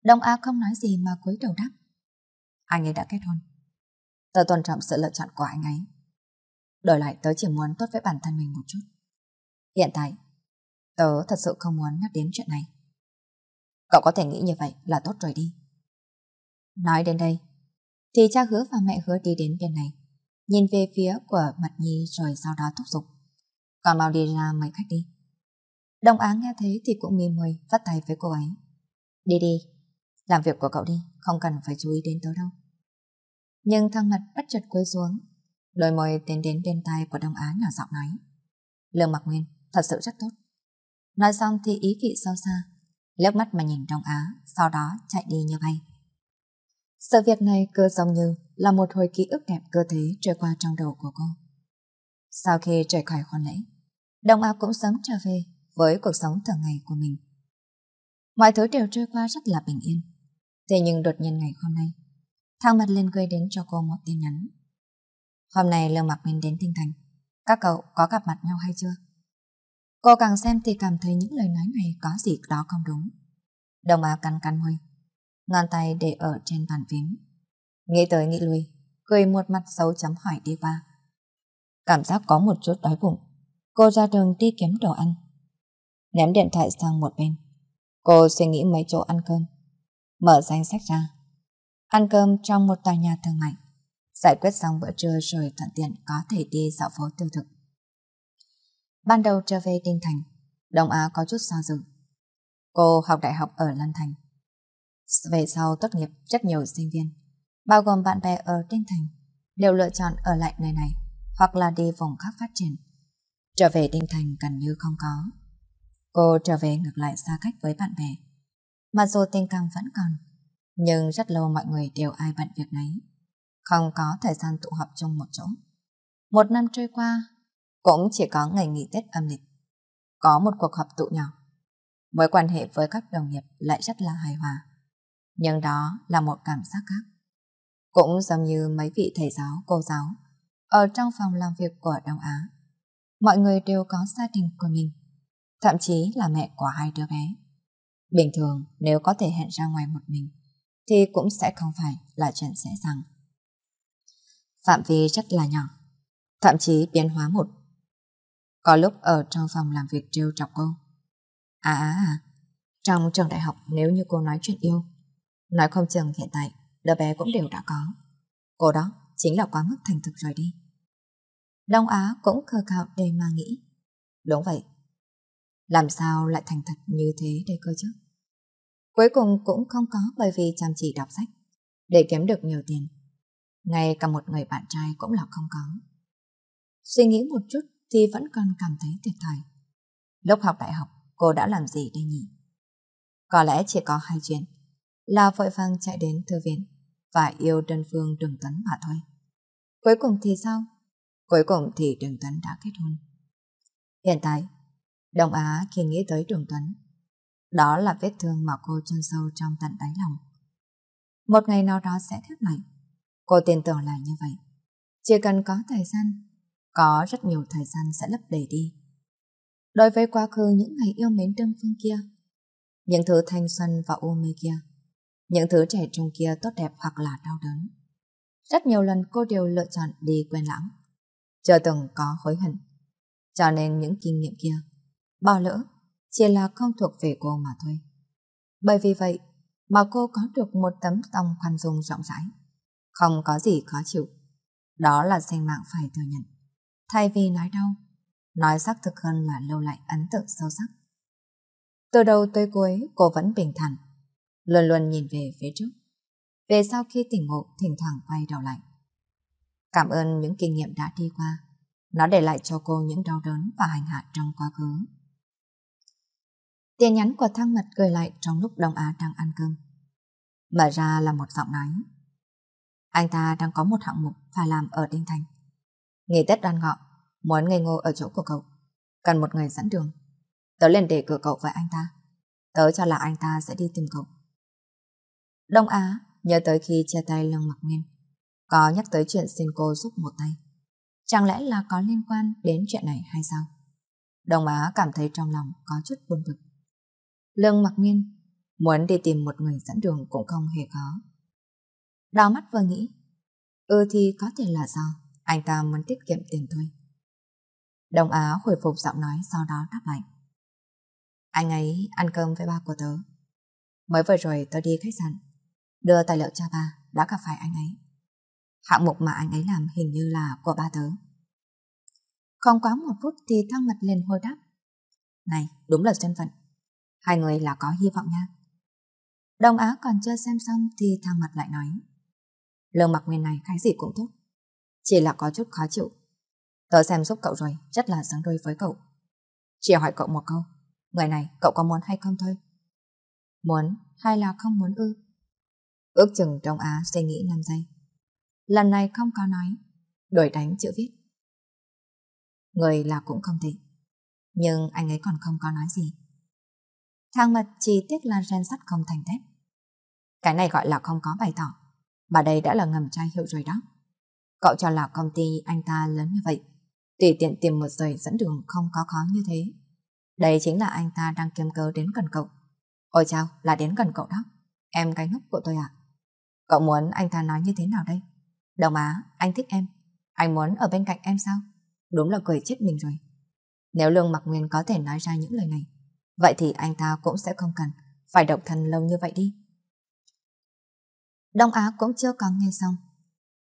Đông Á không nói gì mà cúi đầu đáp. Anh ấy đã kết hôn. Tớ tôn trọng sự lựa chọn của anh ấy. Đổi lại tớ chỉ muốn tốt với bản thân mình một chút. Hiện tại, tớ thật sự không muốn nhắc đến chuyện này. Cậu có thể nghĩ như vậy là tốt rồi đi. Nói đến đây, thì cha hứa và mẹ hứa đi đến bên này, nhìn về phía của mặt nhi rồi sau đó thúc giục. Còn mau đi ra mời khách đi. Đồng áng nghe thế thì cũng mỉm môi vắt tay với cô ấy. Đi đi, làm việc của cậu đi, không cần phải chú ý đến tớ đâu. Nhưng thang mặt bất chợt quay xuống Đôi môi tiến đến bên tay của Đông Á nhỏ giọng nói. Lương Mạc Nguyên, thật sự rất tốt. Nói xong thì ý vị sâu xa, liếc mắt mà nhìn Đông Á, sau đó chạy đi như bay. Sự việc này cơ giống như là một hồi ký ức đẹp cơ thế trôi qua trong đầu của cô. Sau khi trời khỏi hôn lễ, Đông Á cũng sớm trở về với cuộc sống thường ngày của mình. Mọi thứ đều trôi qua rất là bình yên. Thế nhưng đột nhiên ngày hôm nay, thang mặt lên gây đến cho cô một tin nhắn Hôm nay Lương mặc Minh đến Tinh Thành, các cậu có gặp mặt nhau hay chưa? Cô càng xem thì cảm thấy những lời nói này có gì đó không đúng. Đồng Á cắn cắn môi, ngón tay để ở trên bàn phím. Nghĩ tới nghĩ lui, cười một mặt xấu chấm hỏi đi qua. Cảm giác có một chút đói bụng, cô ra đường đi kiếm đồ ăn. Ném điện thoại sang một bên, cô suy nghĩ mấy chỗ ăn cơm. Mở danh sách ra, ăn cơm trong một tòa nhà thương mại giải quyết xong bữa trưa rồi thuận tiện có thể đi dạo phố tiêu thực. Ban đầu trở về Kinh Thành, Đông Á có chút do dự. Cô học đại học ở Lan Thành. Về sau tốt nghiệp rất nhiều sinh viên, bao gồm bạn bè ở Kinh Thành, đều lựa chọn ở lại nơi này hoặc là đi vùng khác phát triển. Trở về Kinh Thành gần như không có. Cô trở về ngược lại xa cách với bạn bè. Mặc dù tình cảm vẫn còn, nhưng rất lâu mọi người đều ai bận việc nấy không có thời gian tụ họp chung một chỗ. Một năm trôi qua, cũng chỉ có ngày nghỉ Tết âm lịch. Có một cuộc họp tụ nhỏ. Mối quan hệ với các đồng nghiệp lại rất là hài hòa. Nhưng đó là một cảm giác khác. Cũng giống như mấy vị thầy giáo, cô giáo, ở trong phòng làm việc của Đông Á. Mọi người đều có gia đình của mình, thậm chí là mẹ của hai đứa bé. Bình thường, nếu có thể hẹn ra ngoài một mình, thì cũng sẽ không phải là chuyện dễ dàng phạm vi rất là nhỏ, thậm chí biến hóa một. Có lúc ở trong phòng làm việc trêu chọc cô. À à à, trong trường đại học nếu như cô nói chuyện yêu, nói không chừng hiện tại đứa bé cũng đều đã có. Cô đó chính là quá mức thành thực rồi đi. Đông Á cũng khờ khạo để mà nghĩ. Đúng vậy. Làm sao lại thành thật như thế đây cơ chứ? Cuối cùng cũng không có bởi vì chăm chỉ đọc sách để kiếm được nhiều tiền ngay cả một người bạn trai cũng là không có. Suy nghĩ một chút thì vẫn còn cảm thấy thiệt thòi. Lúc học đại học, cô đã làm gì đây nhỉ? Có lẽ chỉ có hai chuyện, là vội vàng chạy đến thư viện và yêu đơn phương Đường Tấn mà thôi. Cuối cùng thì sao? Cuối cùng thì Đường Tấn đã kết hôn. Hiện tại, Đông Á khi nghĩ tới Đường Tuấn, đó là vết thương mà cô chôn sâu trong tận đáy lòng. Một ngày nào đó sẽ khép lại. Cô tin tưởng là như vậy. Chỉ cần có thời gian, có rất nhiều thời gian sẽ lấp đầy đi. Đối với quá khứ những ngày yêu mến đơn phương kia, những thứ thanh xuân và u mê kia, những thứ trẻ trung kia tốt đẹp hoặc là đau đớn. Rất nhiều lần cô đều lựa chọn đi quên lãng, chưa từng có hối hận. Cho nên những kinh nghiệm kia, bỏ lỡ, chỉ là không thuộc về cô mà thôi. Bởi vì vậy mà cô có được một tấm lòng khoan dung rộng rãi không có gì khó chịu. Đó là sinh mạng phải thừa nhận. Thay vì nói đau, nói xác thực hơn là lưu lại ấn tượng sâu sắc. Từ đầu tới cuối, cô vẫn bình thản, luôn luôn nhìn về phía trước. Về sau khi tỉnh ngộ, thỉnh thoảng quay đầu lại. Cảm ơn những kinh nghiệm đã đi qua. Nó để lại cho cô những đau đớn và hành hạ trong quá khứ. Tiền nhắn của thang mật gửi lại trong lúc Đông Á đang ăn cơm. Mở ra là một giọng nói anh ta đang có một hạng mục phải làm ở Đinh Thành. Nghỉ Tết đoan ngọ, muốn ngây ngô ở chỗ của cậu. Cần một người dẫn đường. Tớ lên để cửa cậu với anh ta. Tớ cho là anh ta sẽ đi tìm cậu. Đông Á nhớ tới khi chia tay lưng Mặc Nguyên. Có nhắc tới chuyện xin cô giúp một tay. Chẳng lẽ là có liên quan đến chuyện này hay sao? Đông Á cảm thấy trong lòng có chút buồn bực. Lương Mặc Nguyên muốn đi tìm một người dẫn đường cũng không hề có. Đào mắt vừa nghĩ. Ừ thì có thể là do anh ta muốn tiết kiệm tiền thôi. Đồng Á hồi phục giọng nói sau đó đáp lại. Anh ấy ăn cơm với ba của tớ. Mới vừa rồi tớ đi khách sạn, đưa tài liệu cho ba, đã gặp phải anh ấy. Hạng mục mà anh ấy làm hình như là của ba tớ. Không quá một phút thì thăng mặt liền hồi đáp. Này, đúng là chân phận. Hai người là có hy vọng nha. Đông Á còn chưa xem xong thì thăng mặt lại nói. Lương mặc nguyên này cái gì cũng tốt. Chỉ là có chút khó chịu. Tớ xem giúp cậu rồi, rất là sáng đôi với cậu. Chỉ hỏi cậu một câu, người này cậu có muốn hay không thôi? Muốn hay là không muốn ư? Ước chừng trong Á suy nghĩ 5 giây. Lần này không có nói, đổi đánh chữ viết. Người là cũng không tệ, nhưng anh ấy còn không có nói gì. Thang mật chỉ tiếc là ren sắt không thành thép. Cái này gọi là không có bày tỏ mà đây đã là ngầm trai hiệu rồi đó. Cậu cho là công ty anh ta lớn như vậy, tùy tiện tìm một giời dẫn đường không có khó như thế. Đây chính là anh ta đang kiếm cớ đến gần cậu. Ôi chao, là đến gần cậu đó. Em cái ngốc của tôi à? Cậu muốn anh ta nói như thế nào đây? Đồng Á, anh thích em. Anh muốn ở bên cạnh em sao? Đúng là cười chết mình rồi. Nếu Lương Mặc Nguyên có thể nói ra những lời này, vậy thì anh ta cũng sẽ không cần phải độc thân lâu như vậy đi. Đông Á cũng chưa có nghe xong.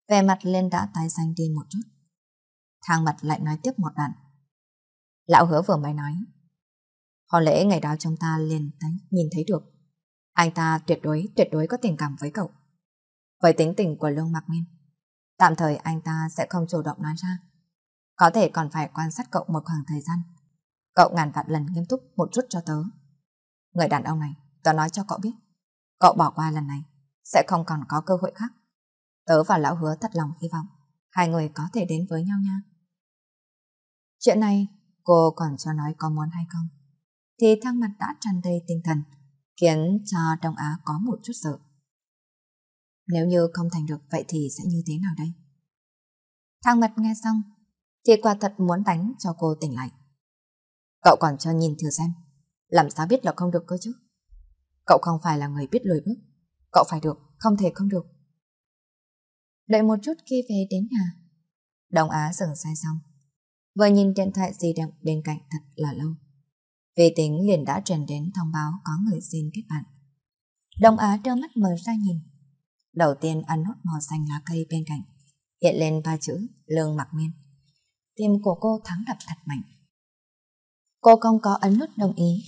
Về mặt lên đã tái xanh đi một chút. Thang mặt lại nói tiếp một đoạn. Lão hứa vừa mới nói. Họ lễ ngày đó chúng ta liền thấy, nhìn thấy được. Anh ta tuyệt đối, tuyệt đối có tình cảm với cậu. Với tính tình của Lương Mạc Nguyên, tạm thời anh ta sẽ không chủ động nói ra. Có thể còn phải quan sát cậu một khoảng thời gian. Cậu ngàn vạn lần nghiêm túc một chút cho tớ. Người đàn ông này, tớ nói cho cậu biết. Cậu bỏ qua lần này, sẽ không còn có cơ hội khác. Tớ và lão hứa thật lòng hy vọng hai người có thể đến với nhau nha. Chuyện này cô còn cho nói có muốn hay không. Thì thăng mặt đã tràn đầy tinh thần, khiến cho Đông Á có một chút sợ. Nếu như không thành được vậy thì sẽ như thế nào đây? Thang mặt nghe xong thì quả thật muốn đánh cho cô tỉnh lại. Cậu còn cho nhìn thử xem, làm sao biết là không được cơ chứ? Cậu không phải là người biết lùi bước. Cậu phải được, không thể không được. Đợi một chút khi về đến nhà. Đồng Á dừng xe xong. Vừa nhìn điện thoại di động bên cạnh thật là lâu. Về tính liền đã truyền đến thông báo có người xin kết bạn. Đồng Á đưa mắt mở ra nhìn. Đầu tiên ăn nốt màu xanh lá cây bên cạnh. Hiện lên ba chữ lương mặc miên. Tim của cô thắng đập thật mạnh. Cô không có ấn nút đồng ý,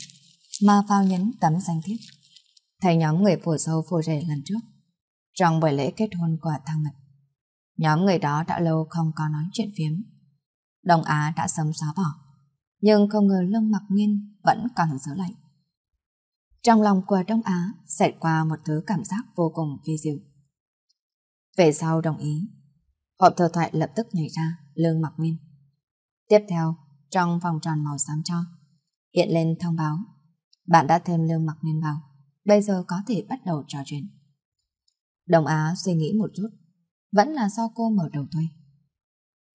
mà vào nhấn tấm danh thiếp thành nhóm người phù sâu phù rể lần trước, trong buổi lễ kết hôn của thằng Mật. Nhóm người đó đã lâu không có nói chuyện phiếm. Đông Á đã sớm xóa bỏ, nhưng không ngờ lương mặc nghiên vẫn còn giữ lại. Trong lòng của Đông Á xảy qua một thứ cảm giác vô cùng phi diệu. Về sau đồng ý, hộp thờ thoại lập tức nhảy ra, lương mặc nguyên. Tiếp theo, trong vòng tròn màu xám cho, hiện lên thông báo, bạn đã thêm lương mặc nguyên vào bây giờ có thể bắt đầu trò chuyện. Đồng Á suy nghĩ một chút, vẫn là do cô mở đầu thôi.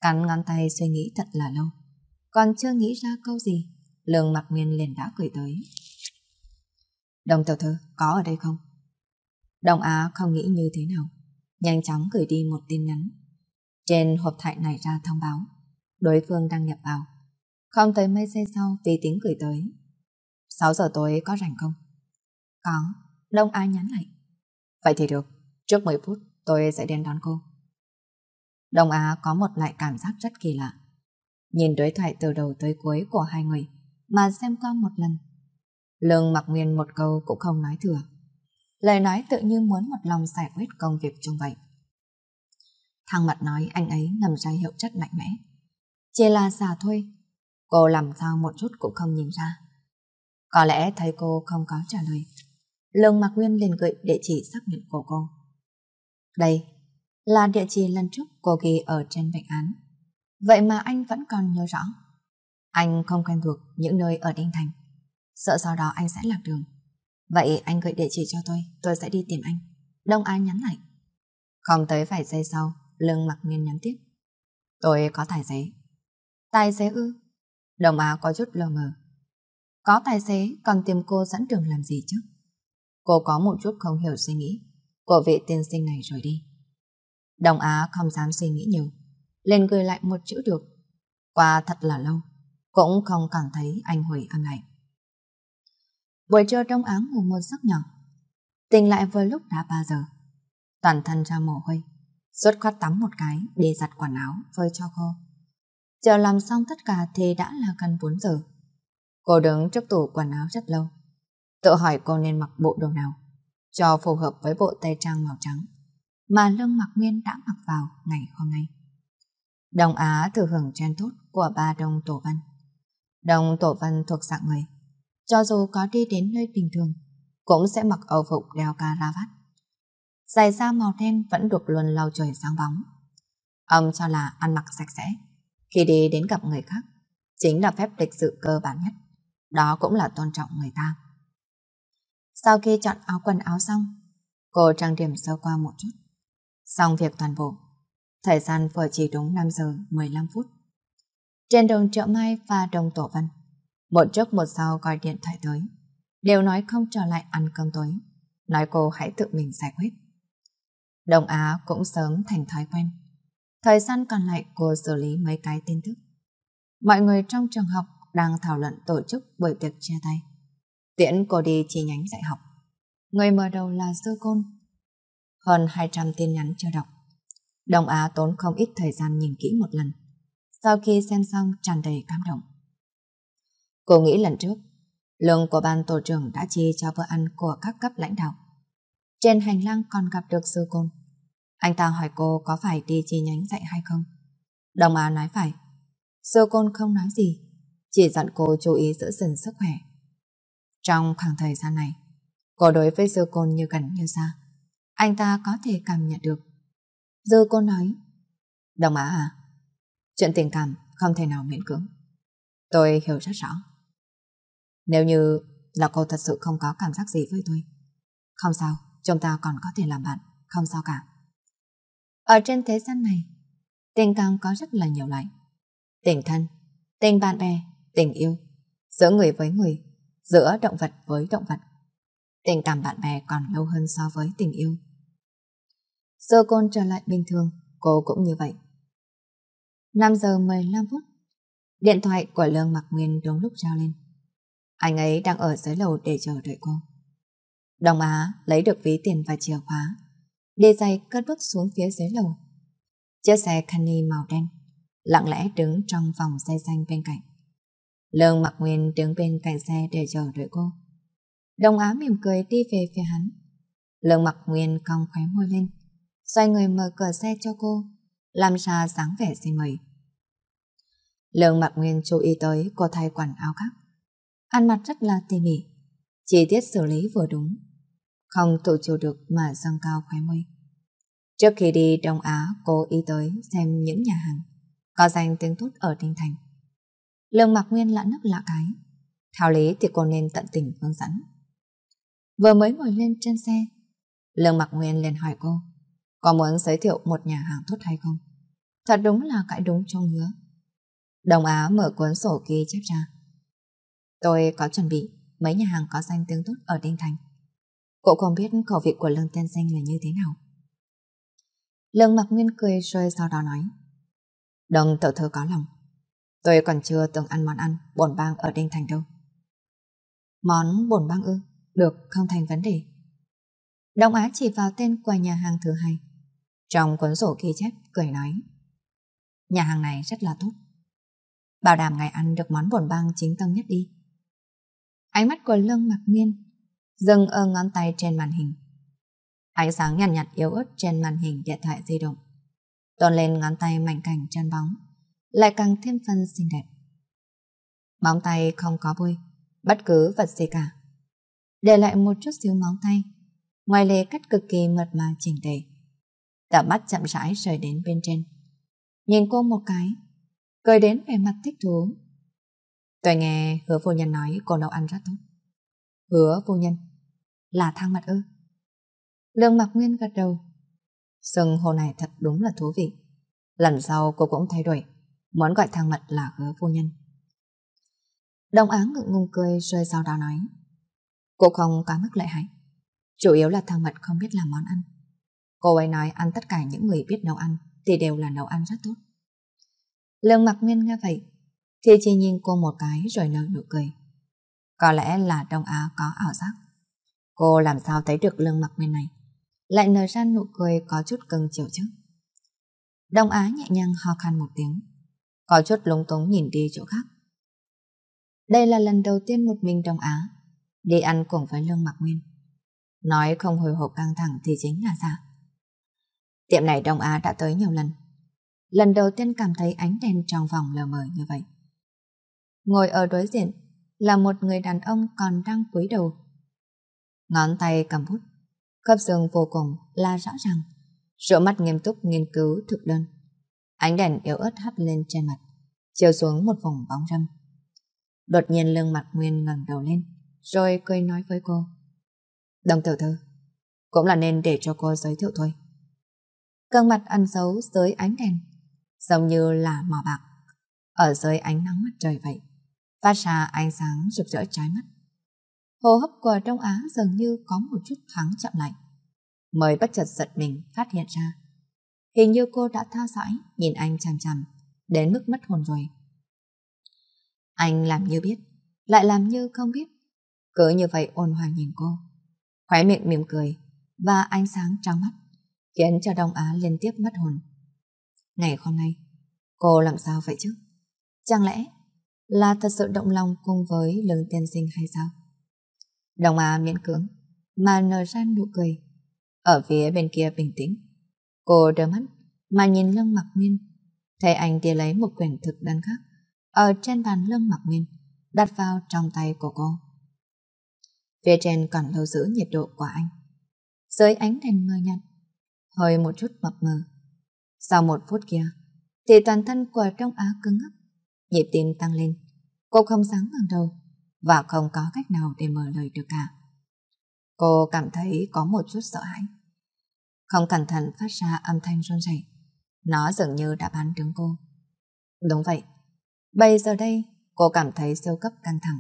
Cắn ngón tay suy nghĩ thật là lâu, còn chưa nghĩ ra câu gì, lường mặt nguyên liền đã cười tới. Đồng tiểu thư có ở đây không? Đồng Á không nghĩ như thế nào, nhanh chóng gửi đi một tin nhắn. Trên hộp thoại này ra thông báo, đối phương đang nhập vào. Không tới mấy giây sau vì tính gửi tới. 6 giờ tối có rảnh không? Có, Đông Á nhắn lại. Vậy thì được, trước 10 phút tôi sẽ đến đón cô. Đông Á có một loại cảm giác rất kỳ lạ. Nhìn đối thoại từ đầu tới cuối của hai người mà xem qua một lần. Lương mặc nguyên một câu cũng không nói thừa. Lời nói tự như muốn một lòng giải quyết công việc trong vậy. Thằng mặt nói anh ấy ngầm ra hiệu chất mạnh mẽ. Chỉ là già thôi, cô làm sao một chút cũng không nhìn ra. Có lẽ thấy cô không có trả lời. Lương Mạc Nguyên liền gửi địa chỉ xác nhận của cô. Đây là địa chỉ lần trước cô ghi ở trên bệnh án. Vậy mà anh vẫn còn nhớ rõ. Anh không quen thuộc những nơi ở Đinh Thành. Sợ sau đó anh sẽ lạc đường. Vậy anh gửi địa chỉ cho tôi, tôi sẽ đi tìm anh. Đông An nhắn lại. Không tới vài giây sau, Lương mặc Nguyên nhắn tiếp. Tôi có tài xế. Tài xế ư? Đồng Á có chút lờ mờ. Có tài xế còn tìm cô dẫn đường làm gì chứ? Cô có một chút không hiểu suy nghĩ của vị tiên sinh này rồi đi. Đồng Á không dám suy nghĩ nhiều, lên cười lại một chữ được. Qua thật là lâu, cũng không cảm thấy anh Huỳnh âm ảnh. Buổi trưa trong áng ngủ một giấc nhỏ, tỉnh lại vừa lúc đã 3 giờ. Toàn thân ra mồ hôi, xuất khoát tắm một cái để giặt quần áo phơi cho khô. Chờ làm xong tất cả thì đã là gần 4 giờ. Cô đứng trước tủ quần áo rất lâu, Tự hỏi cô nên mặc bộ đồ nào cho phù hợp với bộ tay trang màu trắng mà Lương Mặc Nguyên đã mặc vào ngày hôm nay. Đông Á thừa hưởng trang tốt của ba Đông Tổ Văn. Đông Tổ Văn thuộc dạng người, cho dù có đi đến nơi bình thường, cũng sẽ mặc âu phục đeo caravat. Giày da màu đen vẫn được luôn lau chùi sáng bóng. Ông cho là ăn mặc sạch sẽ, khi đi đến gặp người khác, chính là phép lịch sự cơ bản nhất. Đó cũng là tôn trọng người ta. Sau khi chọn áo quần áo xong, cô trang điểm sơ qua một chút. Xong việc toàn bộ, thời gian vừa chỉ đúng 5 giờ 15 phút. Trên đường Triệu Mai và đồng Tổ Văn, một trước một sau gọi điện thoại tới, đều nói không trở lại ăn cơm tối, nói cô hãy tự mình giải quyết. Đồng Á cũng sớm thành thói quen. Thời gian còn lại cô xử lý mấy cái tin tức. Mọi người trong trường học đang thảo luận tổ chức buổi tiệc chia tay tiễn cô đi chi nhánh dạy học. Người mở đầu là Sơ Côn. Hơn 200 tin nhắn chưa đọc. Đồng Á tốn không ít thời gian nhìn kỹ một lần. Sau khi xem xong tràn đầy cảm động. Cô nghĩ lần trước, lương của ban tổ trưởng đã chi cho bữa ăn của các cấp lãnh đạo. Trên hành lang còn gặp được Sơ Côn. Anh ta hỏi cô có phải đi chi nhánh dạy hay không. Đồng Á nói phải. Sơ Côn không nói gì, chỉ dặn cô chú ý giữ gìn sức khỏe trong khoảng thời gian này, cô đối với dư côn như gần như xa. Anh ta có thể cảm nhận được. Dư côn nói, Đồng Á à, chuyện tình cảm không thể nào miễn cưỡng. Tôi hiểu rất rõ. Nếu như là cô thật sự không có cảm giác gì với tôi, không sao, chúng ta còn có thể làm bạn, không sao cả. Ở trên thế gian này, tình cảm có rất là nhiều loại. Tình thân, tình bạn bè, tình yêu, giữa người với người, giữa động vật với động vật. Tình cảm bạn bè còn lâu hơn so với tình yêu. Giờ côn trở lại bình thường, cô cũng như vậy. 5 giờ 15 phút, điện thoại của Lương mặc Nguyên đúng lúc trao lên. Anh ấy đang ở dưới lầu để chờ đợi cô. Đồng Á lấy được ví tiền và chìa khóa, đi giày cất bước xuống phía dưới lầu. Chiếc xe Canny màu đen lặng lẽ đứng trong vòng xe xanh bên cạnh. Lương Mặc Nguyên đứng bên cạnh xe để chờ đợi cô. Đồng Á mỉm cười đi về phía hắn. Lương Mặc Nguyên cong khóe môi lên, xoay người mở cửa xe cho cô, làm ra sáng vẻ xin mời. Lương Mặc Nguyên chú ý tới cô thay quần áo khác. Ăn mặt rất là tỉ mỉ, chi tiết xử lý vừa đúng. Không tự chủ được mà dâng cao khóe môi. Trước khi đi Đông Á, cô ý tới xem những nhà hàng có danh tiếng tốt ở Tinh Thành lương mạc nguyên lã nức lạ cái theo lý thì cô nên tận tình hướng dẫn vừa mới ngồi lên trên xe lương mạc nguyên liền hỏi cô có muốn giới thiệu một nhà hàng tốt hay không thật đúng là cãi đúng trong hứa đồng á mở cuốn sổ ghi chép ra tôi có chuẩn bị mấy nhà hàng có danh tiếng tốt ở đinh thành Cô không biết khẩu vị của Lương Tiên Sinh là như thế nào. Lương Mạc Nguyên cười rồi sau đó nói. Đồng tự thư có lòng, Tôi còn chưa từng ăn món ăn bổn bang ở Đinh Thành đâu. Món bổn bang ư? Được, không thành vấn đề. Đông Á chỉ vào tên của nhà hàng thứ hai. Trong cuốn sổ ghi chép, cười nói. Nhà hàng này rất là tốt. Bảo đảm ngày ăn được món bổn bang chính tông nhất đi. Ánh mắt của Lương Mặc Miên dừng ở ngón tay trên màn hình. Ánh sáng nhàn nhạt, nhạt yếu ớt trên màn hình điện thoại di động. Tôn lên ngón tay mảnh cảnh chân bóng lại càng thêm phần xinh đẹp. Móng tay không có bôi, bất cứ vật gì cả. Để lại một chút xíu móng tay, ngoài lề cắt cực kỳ mượt mà chỉnh tề. Tầm mắt chậm rãi rời đến bên trên. Nhìn cô một cái, cười đến vẻ mặt thích thú. Tôi nghe hứa phu nhân nói cô nấu ăn rất tốt. Hứa phu nhân là thang mặt ư. Lương mặc Nguyên gật đầu. Sừng hồ này thật đúng là thú vị. Lần sau cô cũng thay đổi muốn gọi thang mật là hứa phu nhân. Đồng áng ngượng ngùng cười rồi sau đó nói. Cô không quá mức lợi hại. Chủ yếu là thang mật không biết làm món ăn. Cô ấy nói ăn tất cả những người biết nấu ăn thì đều là nấu ăn rất tốt. Lương mặc nguyên nghe vậy thì chỉ nhìn cô một cái rồi nở nụ cười. Có lẽ là Đông Á có ảo giác. Cô làm sao thấy được lương mặc nguyên này? Lại nở ra nụ cười có chút cưng chiều chứ. Đông Á nhẹ nhàng ho khan một tiếng có chút lúng túng nhìn đi chỗ khác. Đây là lần đầu tiên một mình Đông Á đi ăn cùng với Lương Mạc Nguyên. Nói không hồi hộp căng thẳng thì chính là giả. Tiệm này Đông Á đã tới nhiều lần. Lần đầu tiên cảm thấy ánh đèn trong vòng lờ mờ như vậy. Ngồi ở đối diện là một người đàn ông còn đang cúi đầu. Ngón tay cầm bút, khớp xương vô cùng là rõ ràng. Rộ mắt nghiêm túc nghiên cứu thực đơn. Ánh đèn yếu ớt hắt lên trên mặt, chiếu xuống một vùng bóng râm. Đột nhiên lương mặt Nguyên ngẩng đầu lên, rồi cười nói với cô. Đồng tiểu thư, cũng là nên để cho cô giới thiệu thôi. Cơn mặt ăn xấu dưới ánh đèn, giống như là mỏ bạc, ở dưới ánh nắng mặt trời vậy, phát ra ánh sáng rực rỡ trái mắt. Hô hấp của Đông Á dường như có một chút thoáng chậm lại, mới bất chợt giật mình phát hiện ra Hình như cô đã tha dõi, nhìn anh chằm chằm, đến mức mất hồn rồi. Anh làm như biết, lại làm như không biết. Cứ như vậy ôn hòa nhìn cô. Khóe miệng mỉm cười, và ánh sáng trong mắt, khiến cho Đông Á liên tiếp mất hồn. Ngày hôm nay, cô làm sao vậy chứ? Chẳng lẽ là thật sự động lòng cùng với lương tiên sinh hay sao? đông Á miễn cưỡng, mà nở ra nụ cười. Ở phía bên kia bình tĩnh, Cô đưa mắt mà nhìn lưng mặc miên. Thấy anh tia lấy một quyển thực đơn khác ở trên bàn lưng mặc miên, đặt vào trong tay của cô. Phía trên còn lâu giữ nhiệt độ của anh. Dưới ánh đèn mờ nhạt, hơi một chút mập mờ. Sau một phút kia, thì toàn thân của trong Á cứng ngắc, nhịp tim tăng lên. Cô không dám ngẩng đầu và không có cách nào để mở lời được cả. Cô cảm thấy có một chút sợ hãi không cẩn thận phát ra âm thanh run rẩy. Nó dường như đã bán trúng cô. Đúng vậy. Bây giờ đây, cô cảm thấy siêu cấp căng thẳng.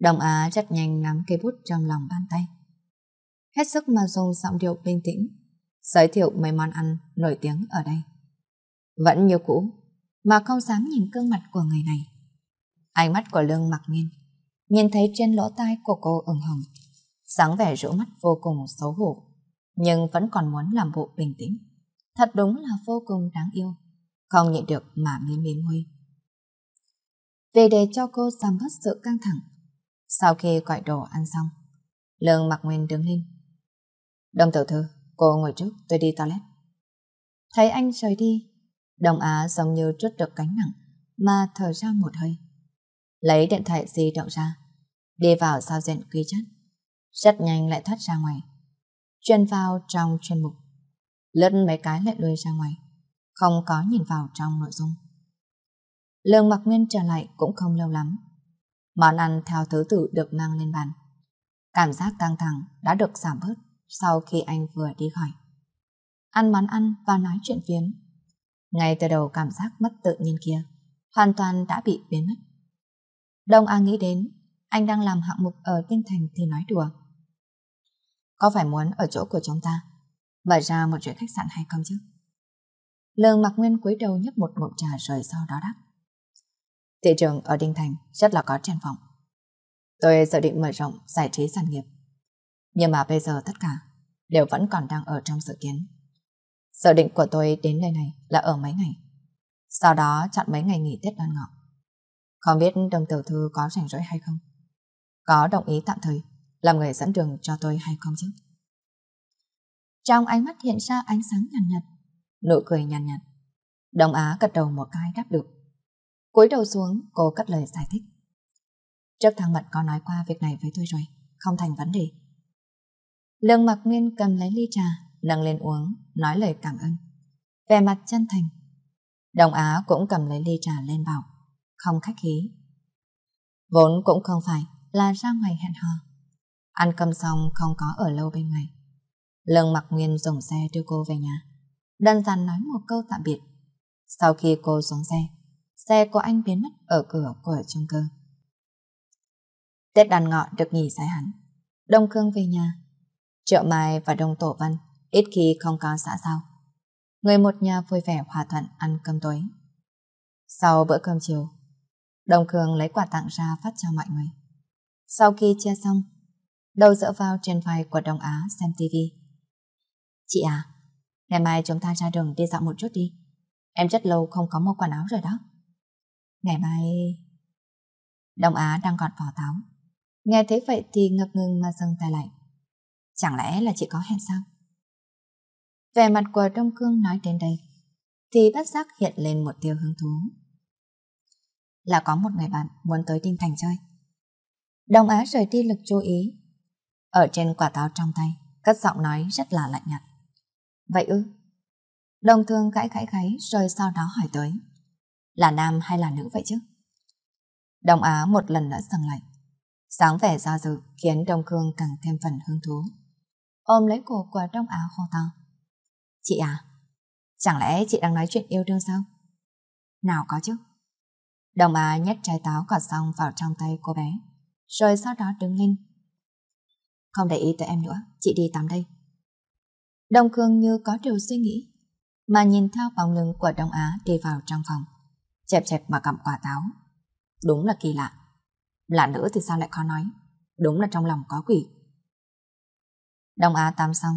Đồng Á rất nhanh nắm cây bút trong lòng bàn tay. Hết sức mà dùng giọng điệu bình tĩnh, giới thiệu mấy món ăn nổi tiếng ở đây. Vẫn như cũ, mà không dám nhìn gương mặt của người này. Ánh mắt của Lương mặc nhiên nhìn thấy trên lỗ tai của cô ửng hồng, sáng vẻ rũ mắt vô cùng xấu hổ nhưng vẫn còn muốn làm bộ bình tĩnh. Thật đúng là vô cùng đáng yêu, không nhịn được mà mím mím môi. Về để cho cô giảm bớt sự căng thẳng, sau khi gọi đồ ăn xong, Lương Mặc Nguyên đứng lên. Đồng tiểu thư, cô ngồi trước, tôi đi toilet. Thấy anh rời đi, Đồng Á giống như trút được cánh nặng mà thở ra một hơi. Lấy điện thoại di động ra, đi vào giao diện quy chất. Rất nhanh lại thoát ra ngoài truyền vào trong chuyên mục. Lướt mấy cái lại lùi ra ngoài, không có nhìn vào trong nội dung. Lương Mặc Nguyên trở lại cũng không lâu lắm. Món ăn theo thứ tự được mang lên bàn. Cảm giác căng thẳng đã được giảm bớt sau khi anh vừa đi khỏi. Ăn món ăn và nói chuyện phiếm. Ngay từ đầu cảm giác mất tự nhiên kia, hoàn toàn đã bị biến mất. Đông A nghĩ đến, anh đang làm hạng mục ở Kinh Thành thì nói đùa có phải muốn ở chỗ của chúng ta mở ra một chuyện khách sạn hay không chứ? Lương mặc Nguyên cúi đầu nhấp một ngụm trà rồi sau đó đáp. Thị trường ở Đinh Thành rất là có triển vọng. Tôi dự định mở rộng giải trí sản nghiệp. Nhưng mà bây giờ tất cả đều vẫn còn đang ở trong dự kiến. Dự định của tôi đến nơi này là ở mấy ngày. Sau đó chọn mấy ngày nghỉ Tết đoan ngọ. Không biết đồng tiểu thư có rảnh rỗi hay không? Có đồng ý tạm thời làm người dẫn đường cho tôi hay không chứ? Trong ánh mắt hiện ra ánh sáng nhàn nhạt, nụ cười nhàn nhạt, Đông Á gật đầu một cái đáp được. cúi đầu xuống, cô cất lời giải thích. Trước thằng mật có nói qua việc này với tôi rồi, không thành vấn đề. Lương Mặc Nguyên cầm lấy ly trà, nâng lên uống, nói lời cảm ơn. Về mặt chân thành. Đông Á cũng cầm lấy ly trà lên bảo, không khách khí. Vốn cũng không phải là ra ngoài hẹn hò. Ăn cơm xong không có ở lâu bên này. Lương Mặc Nguyên dòng xe đưa cô về nhà. Đơn giản nói một câu tạm biệt. Sau khi cô xuống xe, xe của anh biến mất ở cửa của trung cư. Tết đàn ngọ được nghỉ dài hẳn. Đông Cương về nhà. Triệu Mai và Đông Tổ Văn ít khi không có xã giao. Người một nhà vui vẻ hòa thuận ăn cơm tối. Sau bữa cơm chiều, Đông Cương lấy quà tặng ra phát cho mọi người. Sau khi chia xong, đầu dựa vào trên vai của Đông Á xem tivi. Chị à, ngày mai chúng ta ra đường đi dạo một chút đi. Em rất lâu không có mua quần áo rồi đó. Ngày mai... Đông Á đang gọt vỏ táo. Nghe thấy vậy thì ngập ngừng mà dừng tay lại. Chẳng lẽ là chị có hẹn sao? Về mặt của Đông Cương nói đến đây, thì bất giác hiện lên một tiêu hứng thú. Là có một người bạn muốn tới Đinh Thành chơi. Đông Á rời đi lực chú ý ở trên quả táo trong tay, cất giọng nói rất là lạnh nhạt. Vậy ư? Đồng thương gãi gãi gãi, rồi sau đó hỏi tới. Là nam hay là nữ vậy chứ? Đồng Á một lần nữa dừng lại. Sáng vẻ do dự khiến Đông Cương càng thêm phần hứng thú. Ôm lấy cổ của Đông Á khô to. Chị à, chẳng lẽ chị đang nói chuyện yêu đương sao? Nào có chứ. Đồng Á nhét trái táo quả xong vào trong tay cô bé, rồi sau đó đứng lên không để ý tới em nữa, chị đi tắm đây. Đông Khương như có điều suy nghĩ, mà nhìn theo bóng lưng của Đông Á đi vào trong phòng. Chẹp chẹp mà cầm quả táo. Đúng là kỳ lạ. Là nữ thì sao lại khó nói. Đúng là trong lòng có quỷ. Đông Á tắm xong,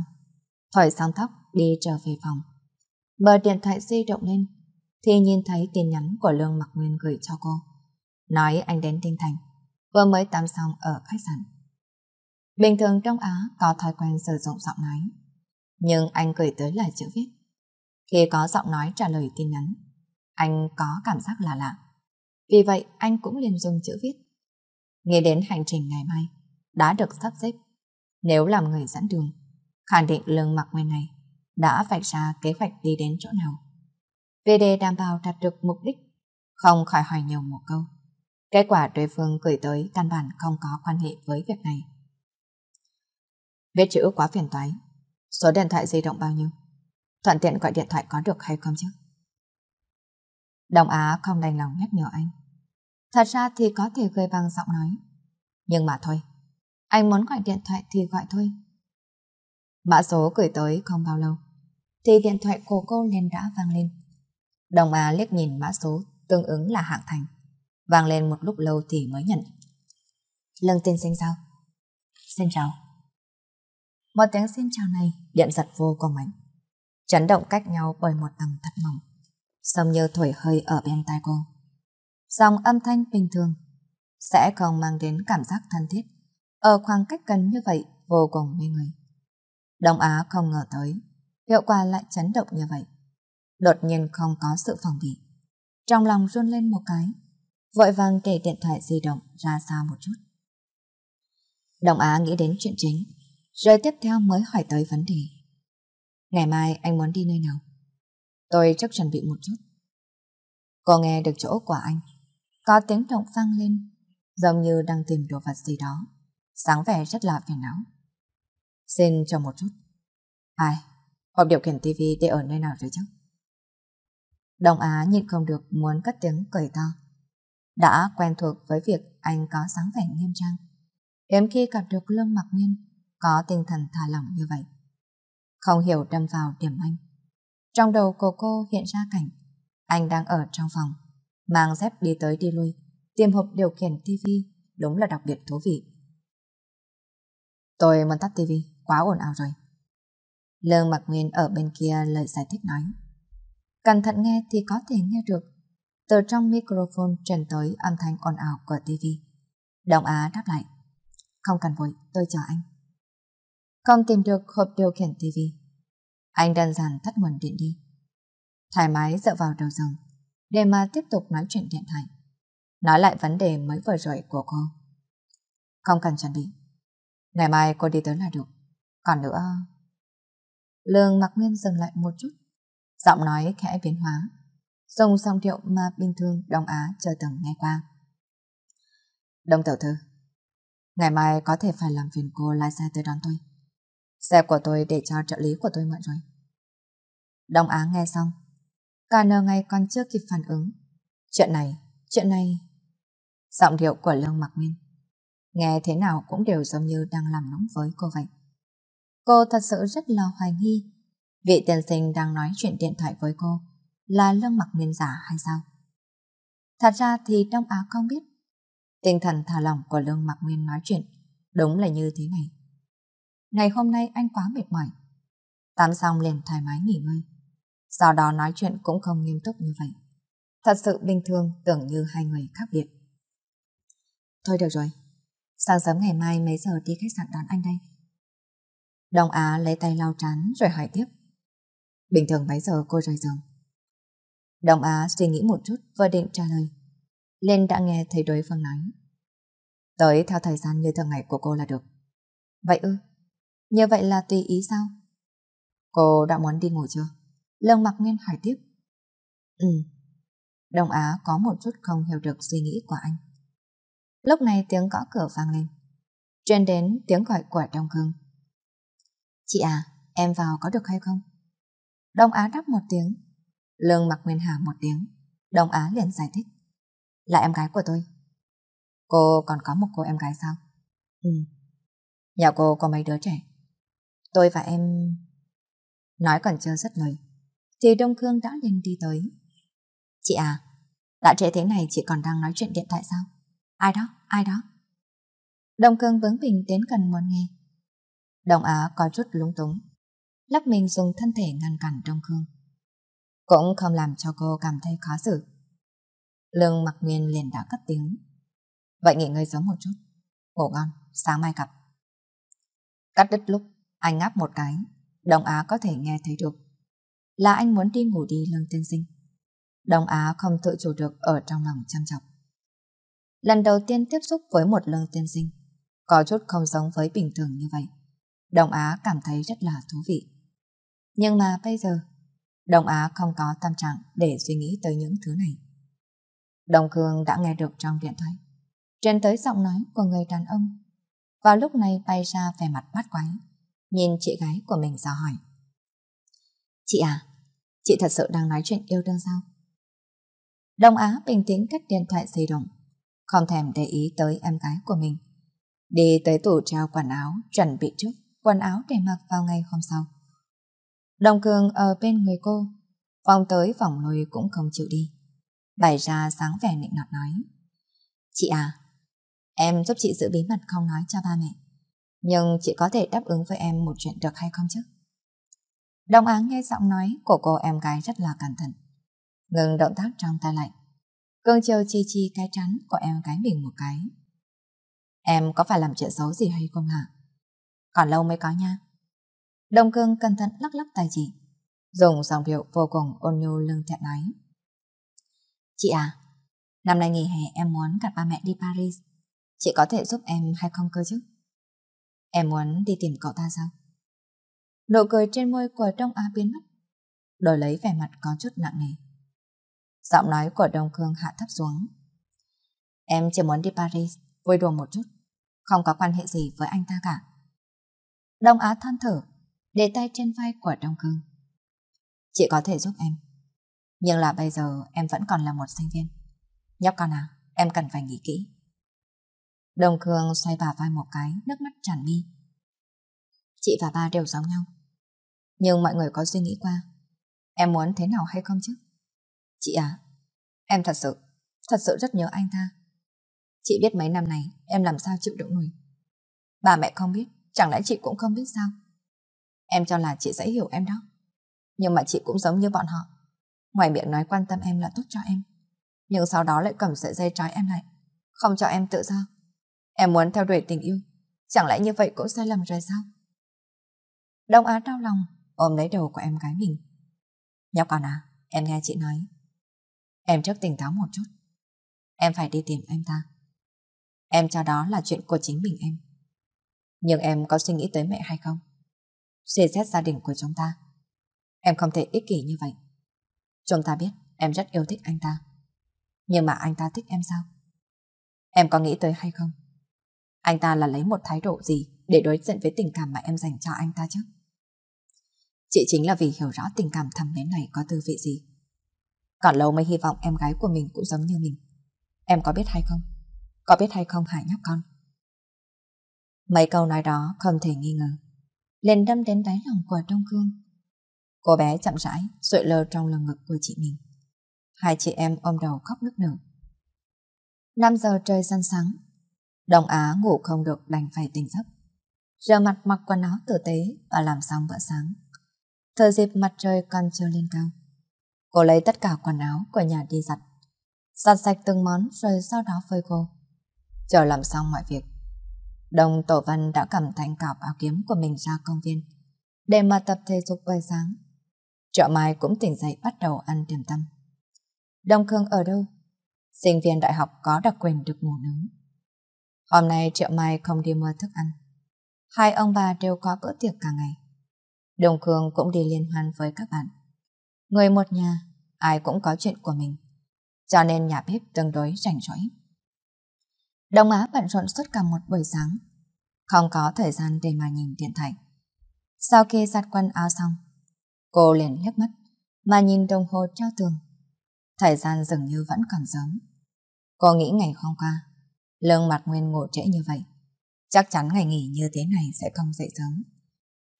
thổi xong tóc đi trở về phòng. bờ điện thoại di động lên, thì nhìn thấy tin nhắn của Lương Mặc Nguyên gửi cho cô. Nói anh đến Tinh Thành, vừa mới tắm xong ở khách sạn. Bình thường Đông Á có thói quen sử dụng giọng nói. Nhưng anh cười tới là chữ viết. Khi có giọng nói trả lời tin nhắn, anh có cảm giác là lạ. Vì vậy anh cũng liền dùng chữ viết. nghe đến hành trình ngày mai, đã được sắp xếp. Nếu làm người dẫn đường, khẳng định lương mặc nguyên này đã vạch ra kế hoạch đi đến chỗ nào. Về đề đảm bảo đạt được mục đích, không khỏi hỏi nhiều một câu. Kết quả đối phương gửi tới căn bản không có quan hệ với việc này. Viết chữ quá phiền toái. Số điện thoại di động bao nhiêu? Thuận tiện gọi điện thoại có được hay không chứ? Đồng Á không đành lòng nhắc nhở anh. Thật ra thì có thể gửi bằng giọng nói. Nhưng mà thôi, anh muốn gọi điện thoại thì gọi thôi. Mã số gửi tới không bao lâu, thì điện thoại của cô liền đã vang lên. Đồng Á liếc nhìn mã số tương ứng là hạng thành. Vang lên một lúc lâu thì mới nhận. Lương tiên sinh sao? Xin chào. Một tiếng xin chào này điện giật vô cùng mạnh. Chấn động cách nhau bởi một tầng thật mỏng. Sông như thổi hơi ở bên tai cô. Dòng âm thanh bình thường sẽ không mang đến cảm giác thân thiết. Ở khoảng cách gần như vậy vô cùng mê người. Đông Á không ngờ tới, hiệu quả lại chấn động như vậy. Đột nhiên không có sự phòng bị. Trong lòng run lên một cái, vội vàng để điện thoại di động ra xa một chút. Đồng Á nghĩ đến chuyện chính, rồi tiếp theo mới hỏi tới vấn đề. Ngày mai anh muốn đi nơi nào? Tôi chắc chuẩn bị một chút. Cô nghe được chỗ của anh. Có tiếng động vang lên, giống như đang tìm đồ vật gì đó. Sáng vẻ rất là phiền não. Xin chờ một chút. Ai? Hộp điều khiển tivi để ở nơi nào rồi chứ? Đồng Á nhìn không được muốn cất tiếng cười to. Đã quen thuộc với việc anh có sáng vẻ nghiêm trang. Hiếm khi gặp được lương mặc nguyên, có tinh thần thả lỏng như vậy. Không hiểu đâm vào điểm anh. Trong đầu cô cô hiện ra cảnh, anh đang ở trong phòng, mang dép đi tới đi lui, tìm hộp điều khiển tivi đúng là đặc biệt thú vị. Tôi muốn tắt tivi, quá ồn ào rồi. Lương Mặc Nguyên ở bên kia lời giải thích nói. Cẩn thận nghe thì có thể nghe được. Từ trong microphone truyền tới âm thanh ồn ào của tivi. Đồng Á đáp lại. Không cần vội, tôi chờ anh. Không tìm được hộp điều khiển tivi Anh đơn giản tắt nguồn điện đi Thoải mái dựa vào đầu giường Để mà tiếp tục nói chuyện điện thoại Nói lại vấn đề mới vừa rồi của cô Không cần chuẩn bị Ngày mai cô đi tới là được Còn nữa Lương mặc nguyên dừng lại một chút Giọng nói khẽ biến hóa Dùng song điệu mà bình thường Đông Á chờ từng nghe qua Đông tiểu thư Ngày mai có thể phải làm phiền cô lái xe tới đón tôi xe của tôi để cho trợ lý của tôi mượn rồi. Đông Á nghe xong. Cả nờ ngày còn chưa kịp phản ứng. Chuyện này, chuyện này... Giọng điệu của Lương Mặc Nguyên Nghe thế nào cũng đều giống như đang làm nóng với cô vậy. Cô thật sự rất là hoài nghi. Vị tiền sinh đang nói chuyện điện thoại với cô là Lương Mặc Nguyên giả hay sao? Thật ra thì Đông Á không biết. Tinh thần thả lỏng của Lương Mặc Nguyên nói chuyện đúng là như thế này ngày hôm nay anh quá mệt mỏi. Tắm xong liền thoải mái nghỉ ngơi. Do đó nói chuyện cũng không nghiêm túc như vậy. Thật sự bình thường tưởng như hai người khác biệt. Thôi được rồi, sáng sớm ngày mai mấy giờ đi khách sạn đón anh đây? Đồng Á lấy tay lau trán rồi hỏi tiếp. Bình thường mấy giờ cô rời giường? Đồng Á suy nghĩ một chút vừa định trả lời. Lên đã nghe thấy đối phương nói. Tới theo thời gian như thường ngày của cô là được. Vậy ư? Như vậy là tùy ý sao? Cô đã muốn đi ngủ chưa? Lông mặc nguyên hỏi tiếp. Ừ. đồng Á có một chút không hiểu được suy nghĩ của anh. Lúc này tiếng gõ cửa vang lên. Truyền đến tiếng gọi của Đông Cương. Chị à, em vào có được hay không? Đông Á đáp một tiếng. Lương mặc nguyên hà một tiếng. Đông Á liền giải thích. Là em gái của tôi. Cô còn có một cô em gái sao? Ừ. Nhà cô có mấy đứa trẻ? Tôi và em... Nói còn chưa rất lời. Thì Đông Khương đã lên đi tới. Chị à, đã trễ thế này chị còn đang nói chuyện điện thoại sao? Ai đó, ai đó? Đông Khương vướng bình đến gần muốn nghe. Đồng Á có chút lúng túng. lắp mình dùng thân thể ngăn cản Đông Khương. Cũng không làm cho cô cảm thấy khó xử. Lương mặc nguyên liền đã cất tiếng. Vậy nghỉ ngơi sớm một chút. Ngủ ngon, sáng mai gặp. Cắt đứt lúc anh ngáp một cái, Đông Á có thể nghe thấy được. Là anh muốn đi ngủ đi Lương Tiên Sinh. Đông Á không tự chủ được ở trong lòng chăm chọc. Lần đầu tiên tiếp xúc với một Lương Tiên Sinh, có chút không giống với bình thường như vậy. Đông Á cảm thấy rất là thú vị. Nhưng mà bây giờ, Đông Á không có tâm trạng để suy nghĩ tới những thứ này. Đồng Khương đã nghe được trong điện thoại. trên tới giọng nói của người đàn ông. Vào lúc này bay ra vẻ mặt bắt quái nhìn chị gái của mình dò hỏi. Chị à, chị thật sự đang nói chuyện yêu đương sao? Đông Á bình tĩnh cắt điện thoại di động, không thèm để ý tới em gái của mình. Đi tới tủ treo quần áo, chuẩn bị trước quần áo để mặc vào ngày hôm sau. Đồng cường ở bên người cô, vòng tới vòng lui cũng không chịu đi. Bày ra sáng vẻ nịnh nọt nói. Chị à, em giúp chị giữ bí mật không nói cho ba mẹ. Nhưng chị có thể đáp ứng với em một chuyện được hay không chứ? Đồng áng nghe giọng nói của cô em gái rất là cẩn thận. Ngừng động tác trong tay lạnh. Cương chiều chi chi cái trán của em gái mình một cái. Em có phải làm chuyện xấu gì hay không hả? Còn lâu mới có nha. Đồng cương cẩn thận lắc lắc tay chị. Dùng giọng điệu vô cùng ôn nhu lưng thẹn nói. Chị à, năm nay nghỉ hè em muốn gặp ba mẹ đi Paris. Chị có thể giúp em hay không cơ chứ? Em muốn đi tìm cậu ta sao? Nụ cười trên môi của Đông Á biến mất, đổi lấy vẻ mặt có chút nặng nề. Giọng nói của Đông Cương hạ thấp xuống. Em chỉ muốn đi Paris, vui đùa một chút, không có quan hệ gì với anh ta cả. Đông Á than thở, để tay trên vai của Đông Cương. Chị có thể giúp em, nhưng là bây giờ em vẫn còn là một sinh viên. Nhóc con à, em cần phải nghĩ kỹ. Đồng Cường xoay bà vai một cái, nước mắt tràn mi. Chị và ba đều giống nhau. Nhưng mọi người có suy nghĩ qua. Em muốn thế nào hay không chứ? Chị à, em thật sự, thật sự rất nhớ anh ta. Chị biết mấy năm này em làm sao chịu đựng nổi. Bà mẹ không biết, chẳng lẽ chị cũng không biết sao? Em cho là chị dễ hiểu em đó. Nhưng mà chị cũng giống như bọn họ. Ngoài miệng nói quan tâm em là tốt cho em. Nhưng sau đó lại cầm sợi dây trói em lại. Không cho em tự do Em muốn theo đuổi tình yêu, chẳng lẽ như vậy cũng sai lầm rồi sao? Đông Á đau lòng, ôm lấy đầu của em gái mình. Nhóc con à, em nghe chị nói. Em trước tỉnh táo một chút. Em phải đi tìm em ta. Em cho đó là chuyện của chính mình em. Nhưng em có suy nghĩ tới mẹ hay không? Suy xét gia đình của chúng ta. Em không thể ích kỷ như vậy. Chúng ta biết em rất yêu thích anh ta. Nhưng mà anh ta thích em sao? Em có nghĩ tới hay không? Anh ta là lấy một thái độ gì để đối diện với tình cảm mà em dành cho anh ta chứ? Chị chính là vì hiểu rõ tình cảm thầm mến này có tư vị gì. Còn lâu mới hy vọng em gái của mình cũng giống như mình. Em có biết hay không? Có biết hay không hả nhóc con? Mấy câu nói đó không thể nghi ngờ. Lên đâm đến đáy lòng của Đông Cương. Cô bé chậm rãi, rụi lơ trong lòng ngực của chị mình. Hai chị em ôm đầu khóc nức nở. 5 giờ trời săn sáng, Đồng Á ngủ không được đành phải tỉnh giấc. Rửa mặt mặc quần áo tử tế và làm xong bữa sáng. Thời dịp mặt trời còn chưa lên cao. Cô lấy tất cả quần áo của nhà đi giặt. Giặt sạch từng món rồi sau đó phơi khô. Chờ làm xong mọi việc. Đồng Tổ văn đã cầm thanh cọc áo kiếm của mình ra công viên để mà tập thể dục buổi sáng. Trợ Mai cũng tỉnh dậy bắt đầu ăn điểm tâm. Đồng Khương ở đâu? Sinh viên đại học có đặc quyền được ngủ nướng. Hôm nay Triệu Mai không đi mua thức ăn. Hai ông bà đều có bữa tiệc cả ngày. Đồng Khương cũng đi liên hoan với các bạn. Người một nhà, ai cũng có chuyện của mình. Cho nên nhà bếp tương đối rảnh rỗi. Đông Á bận rộn suốt cả một buổi sáng. Không có thời gian để mà nhìn điện thoại. Sau khi giặt quần áo xong, cô liền liếc mắt mà nhìn đồng hồ treo tường. Thời gian dường như vẫn còn sớm. Cô nghĩ ngày hôm qua Lương mặt nguyên ngộ trễ như vậy, chắc chắn ngày nghỉ như thế này sẽ không dậy sớm.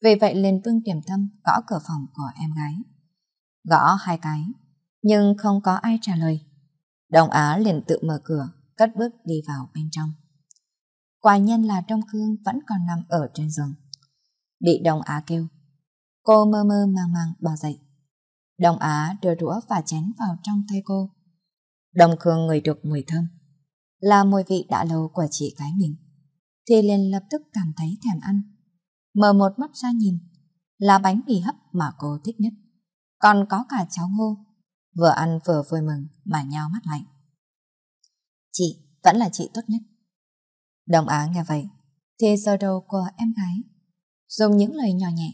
Vì vậy liền vương tiềm thâm gõ cửa phòng của em gái. Gõ hai cái, nhưng không có ai trả lời. Đồng Á liền tự mở cửa, cất bước đi vào bên trong. Quả nhân là Đông Cương vẫn còn nằm ở trên giường. Bị Đông Á kêu, cô mơ mơ màng màng bò dậy. Đông Á đưa đũa và chén vào trong tay cô. Đông Khương người được mùi thơm, là mùi vị đã lâu của chị gái mình, thì liền lập tức cảm thấy thèm ăn. Mở một mắt ra nhìn, là bánh mì hấp mà cô thích nhất. Còn có cả cháu ngô, vừa ăn vừa vui mừng mà nhao mắt lạnh. Chị vẫn là chị tốt nhất. Đồng Á nghe vậy, thì sơ đầu của em gái, dùng những lời nhỏ nhẹ,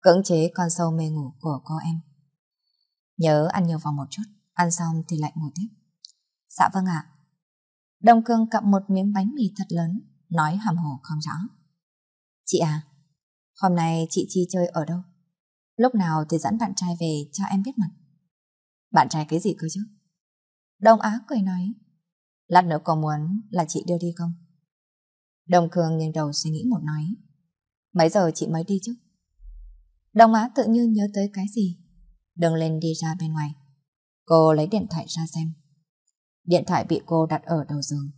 cưỡng chế con sâu mê ngủ của cô em. Nhớ ăn nhiều vào một chút, ăn xong thì lại ngủ tiếp. Dạ vâng ạ, Đồng Cương cặm một miếng bánh mì thật lớn, nói hàm hồ không rõ. Chị à, hôm nay chị Chi chơi ở đâu? Lúc nào thì dẫn bạn trai về cho em biết mặt. Bạn trai cái gì cơ chứ? Đông Á cười nói. Lát nữa có muốn là chị đưa đi không? Đồng Cương nghiêng đầu suy nghĩ một nói. Mấy giờ chị mới đi chứ? Đông Á tự như nhớ tới cái gì. Đường lên đi ra bên ngoài. Cô lấy điện thoại ra xem. Điện thoại bị cô đặt ở đầu giường.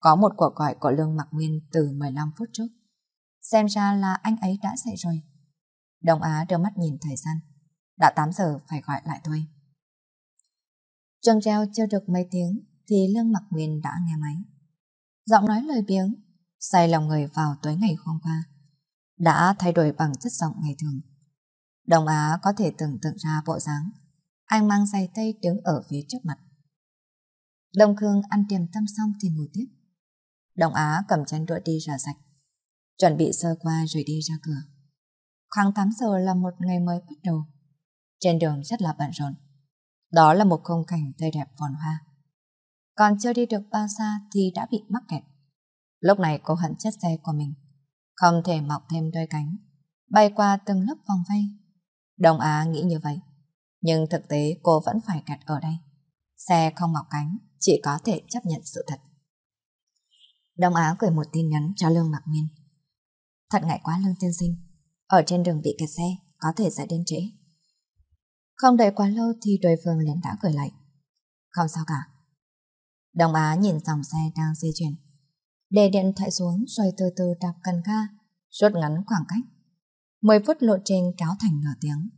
Có một cuộc gọi của Lương mặc Nguyên từ 15 phút trước. Xem ra là anh ấy đã dậy rồi. Đồng Á đưa mắt nhìn thời gian. Đã 8 giờ phải gọi lại thôi. Trường treo chưa được mấy tiếng thì Lương mặc Nguyên đã nghe máy. Giọng nói lời biếng, say lòng người vào tối ngày hôm qua. Đã thay đổi bằng chất giọng ngày thường. Đồng Á có thể tưởng tượng ra bộ dáng. Anh mang giày tây đứng ở phía trước mặt. Đông Khương ăn tiềm tâm xong thì ngồi tiếp. Đồng Á cầm chén đũa đi rửa sạch. Chuẩn bị sơ qua rồi đi ra cửa. Khoảng 8 giờ là một ngày mới bắt đầu. Trên đường rất là bận rộn. Đó là một khung cảnh tươi đẹp phồn hoa. Còn chưa đi được bao xa thì đã bị mắc kẹt. Lúc này cô hận chiếc xe của mình. Không thể mọc thêm đôi cánh. Bay qua từng lớp vòng vây. Đồng Á nghĩ như vậy. Nhưng thực tế cô vẫn phải kẹt ở đây. Xe không mọc cánh chị có thể chấp nhận sự thật. Đông Á gửi một tin nhắn cho Lương Mạc Miên. Thật ngại quá Lương Tiên Sinh, ở trên đường bị kẹt xe, có thể sẽ đến trễ. Không đợi quá lâu thì đối phương liền đã gửi lại. Không sao cả. Đông Á nhìn dòng xe đang di chuyển. Để điện thoại xuống rồi từ từ đạp cần ga, rút ngắn khoảng cách. 10 phút lộ trình kéo thành nửa tiếng.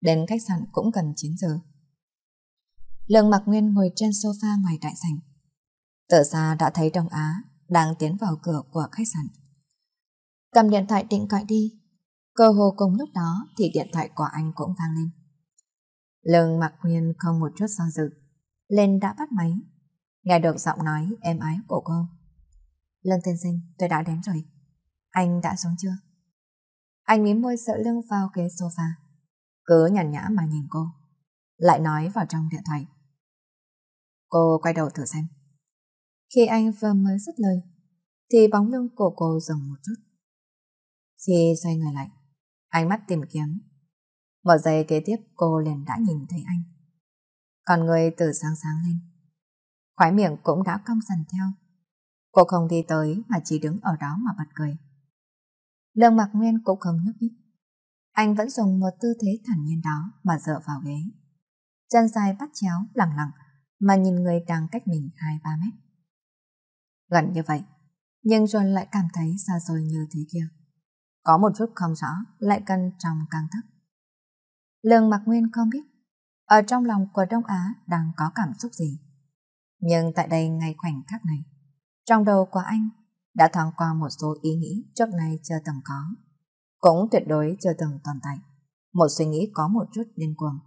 Đến khách sạn cũng gần 9 giờ. Lương Mặc Nguyên ngồi trên sofa ngoài đại sảnh. Từ xa đã thấy Đông Á đang tiến vào cửa của khách sạn. Cầm điện thoại định gọi đi. Cơ hồ cùng lúc đó thì điện thoại của anh cũng vang lên. Lương Mặc Nguyên không một chút do dự, lên đã bắt máy. Nghe được giọng nói êm ái của cô. Lương tiên sinh, tôi đã đến rồi. Anh đã xuống chưa? Anh mím môi sợ lưng vào ghế sofa. Cứ nhàn nhã mà nhìn cô. Lại nói vào trong điện thoại. Cô quay đầu thử xem. Khi anh vừa mới dứt lời, thì bóng lưng của cô dừng một chút. Khi xoay người lại, ánh mắt tìm kiếm. Một giây kế tiếp cô liền đã nhìn thấy anh. Còn người từ sáng sáng lên. Khói miệng cũng đã cong dần theo. Cô không đi tới mà chỉ đứng ở đó mà bật cười. Lương Mạc Nguyên cũng không nhúc nhích. Anh vẫn dùng một tư thế thản nhiên đó mà dựa vào ghế. Chân dài bắt chéo lẳng lặng mà nhìn người đang cách mình 2-3 mét. Gần như vậy, nhưng John lại cảm thấy xa rồi như thế kia. Có một chút không rõ, lại cần trong căng thức. Lương Mạc Nguyên không biết, ở trong lòng của Đông Á đang có cảm xúc gì. Nhưng tại đây ngay khoảnh khắc này, trong đầu của anh đã thoáng qua một số ý nghĩ trước nay chưa từng có, cũng tuyệt đối chưa từng tồn tại. Một suy nghĩ có một chút điên cuồng,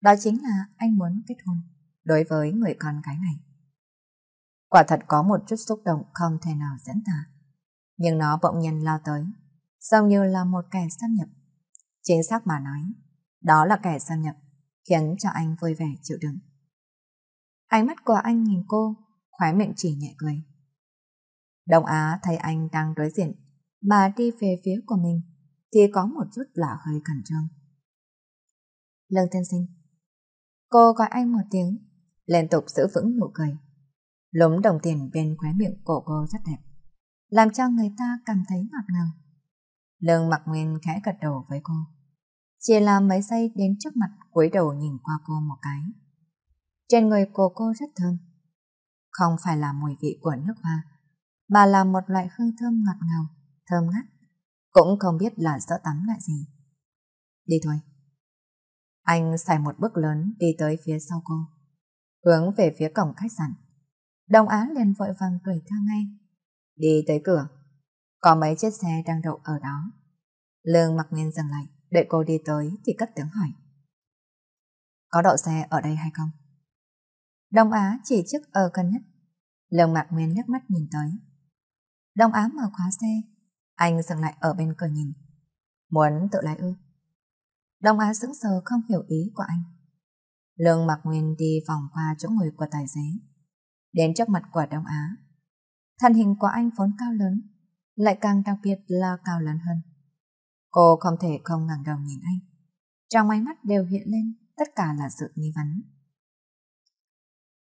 đó chính là anh muốn kết hôn đối với người con gái này. Quả thật có một chút xúc động không thể nào diễn tả. Nhưng nó bỗng nhiên lao tới, giống như là một kẻ xâm nhập. Chính xác mà nói, đó là kẻ xâm nhập, khiến cho anh vui vẻ chịu đựng. Ánh mắt của anh nhìn cô, khóe miệng chỉ nhẹ cười. Đông Á thấy anh đang đối diện, mà đi về phía của mình, thì có một chút là hơi cẩn trương. Lương Thiên Sinh Cô gọi anh một tiếng, liên tục giữ vững nụ cười. Lúng đồng tiền bên khóe miệng của cô rất đẹp, làm cho người ta cảm thấy ngọt ngào. Lương mặc nguyên khẽ gật đầu với cô. Chỉ là mấy giây đến trước mặt cúi đầu nhìn qua cô một cái. Trên người cô cô rất thơm. Không phải là mùi vị của nước hoa, mà là một loại hương thơm ngọt ngào, thơm ngắt. Cũng không biết là sữa tắm lại gì. Đi thôi. Anh xài một bước lớn đi tới phía sau cô hướng về phía cổng khách sạn. Đồng Á liền vội vàng đuổi theo ngay. Đi tới cửa, có mấy chiếc xe đang đậu ở đó. Lương mặc nên dừng lại, đợi cô đi tới thì cất tiếng hỏi. Có đậu xe ở đây hay không? Đông Á chỉ chức ở gần nhất. Lương mặc Nguyên nước mắt nhìn tới. Đông Á mở khóa xe. Anh dừng lại ở bên cửa nhìn. Muốn tự lái ư? Đông Á sững sờ không hiểu ý của anh. Lương Mạc Nguyên đi vòng qua chỗ ngồi của tài xế, đến trước mặt của Đông Á. Thân hình của anh vốn cao lớn, lại càng đặc biệt là cao lớn hơn. Cô không thể không ngẩng đầu nhìn anh. Trong ánh mắt đều hiện lên tất cả là sự nghi vấn.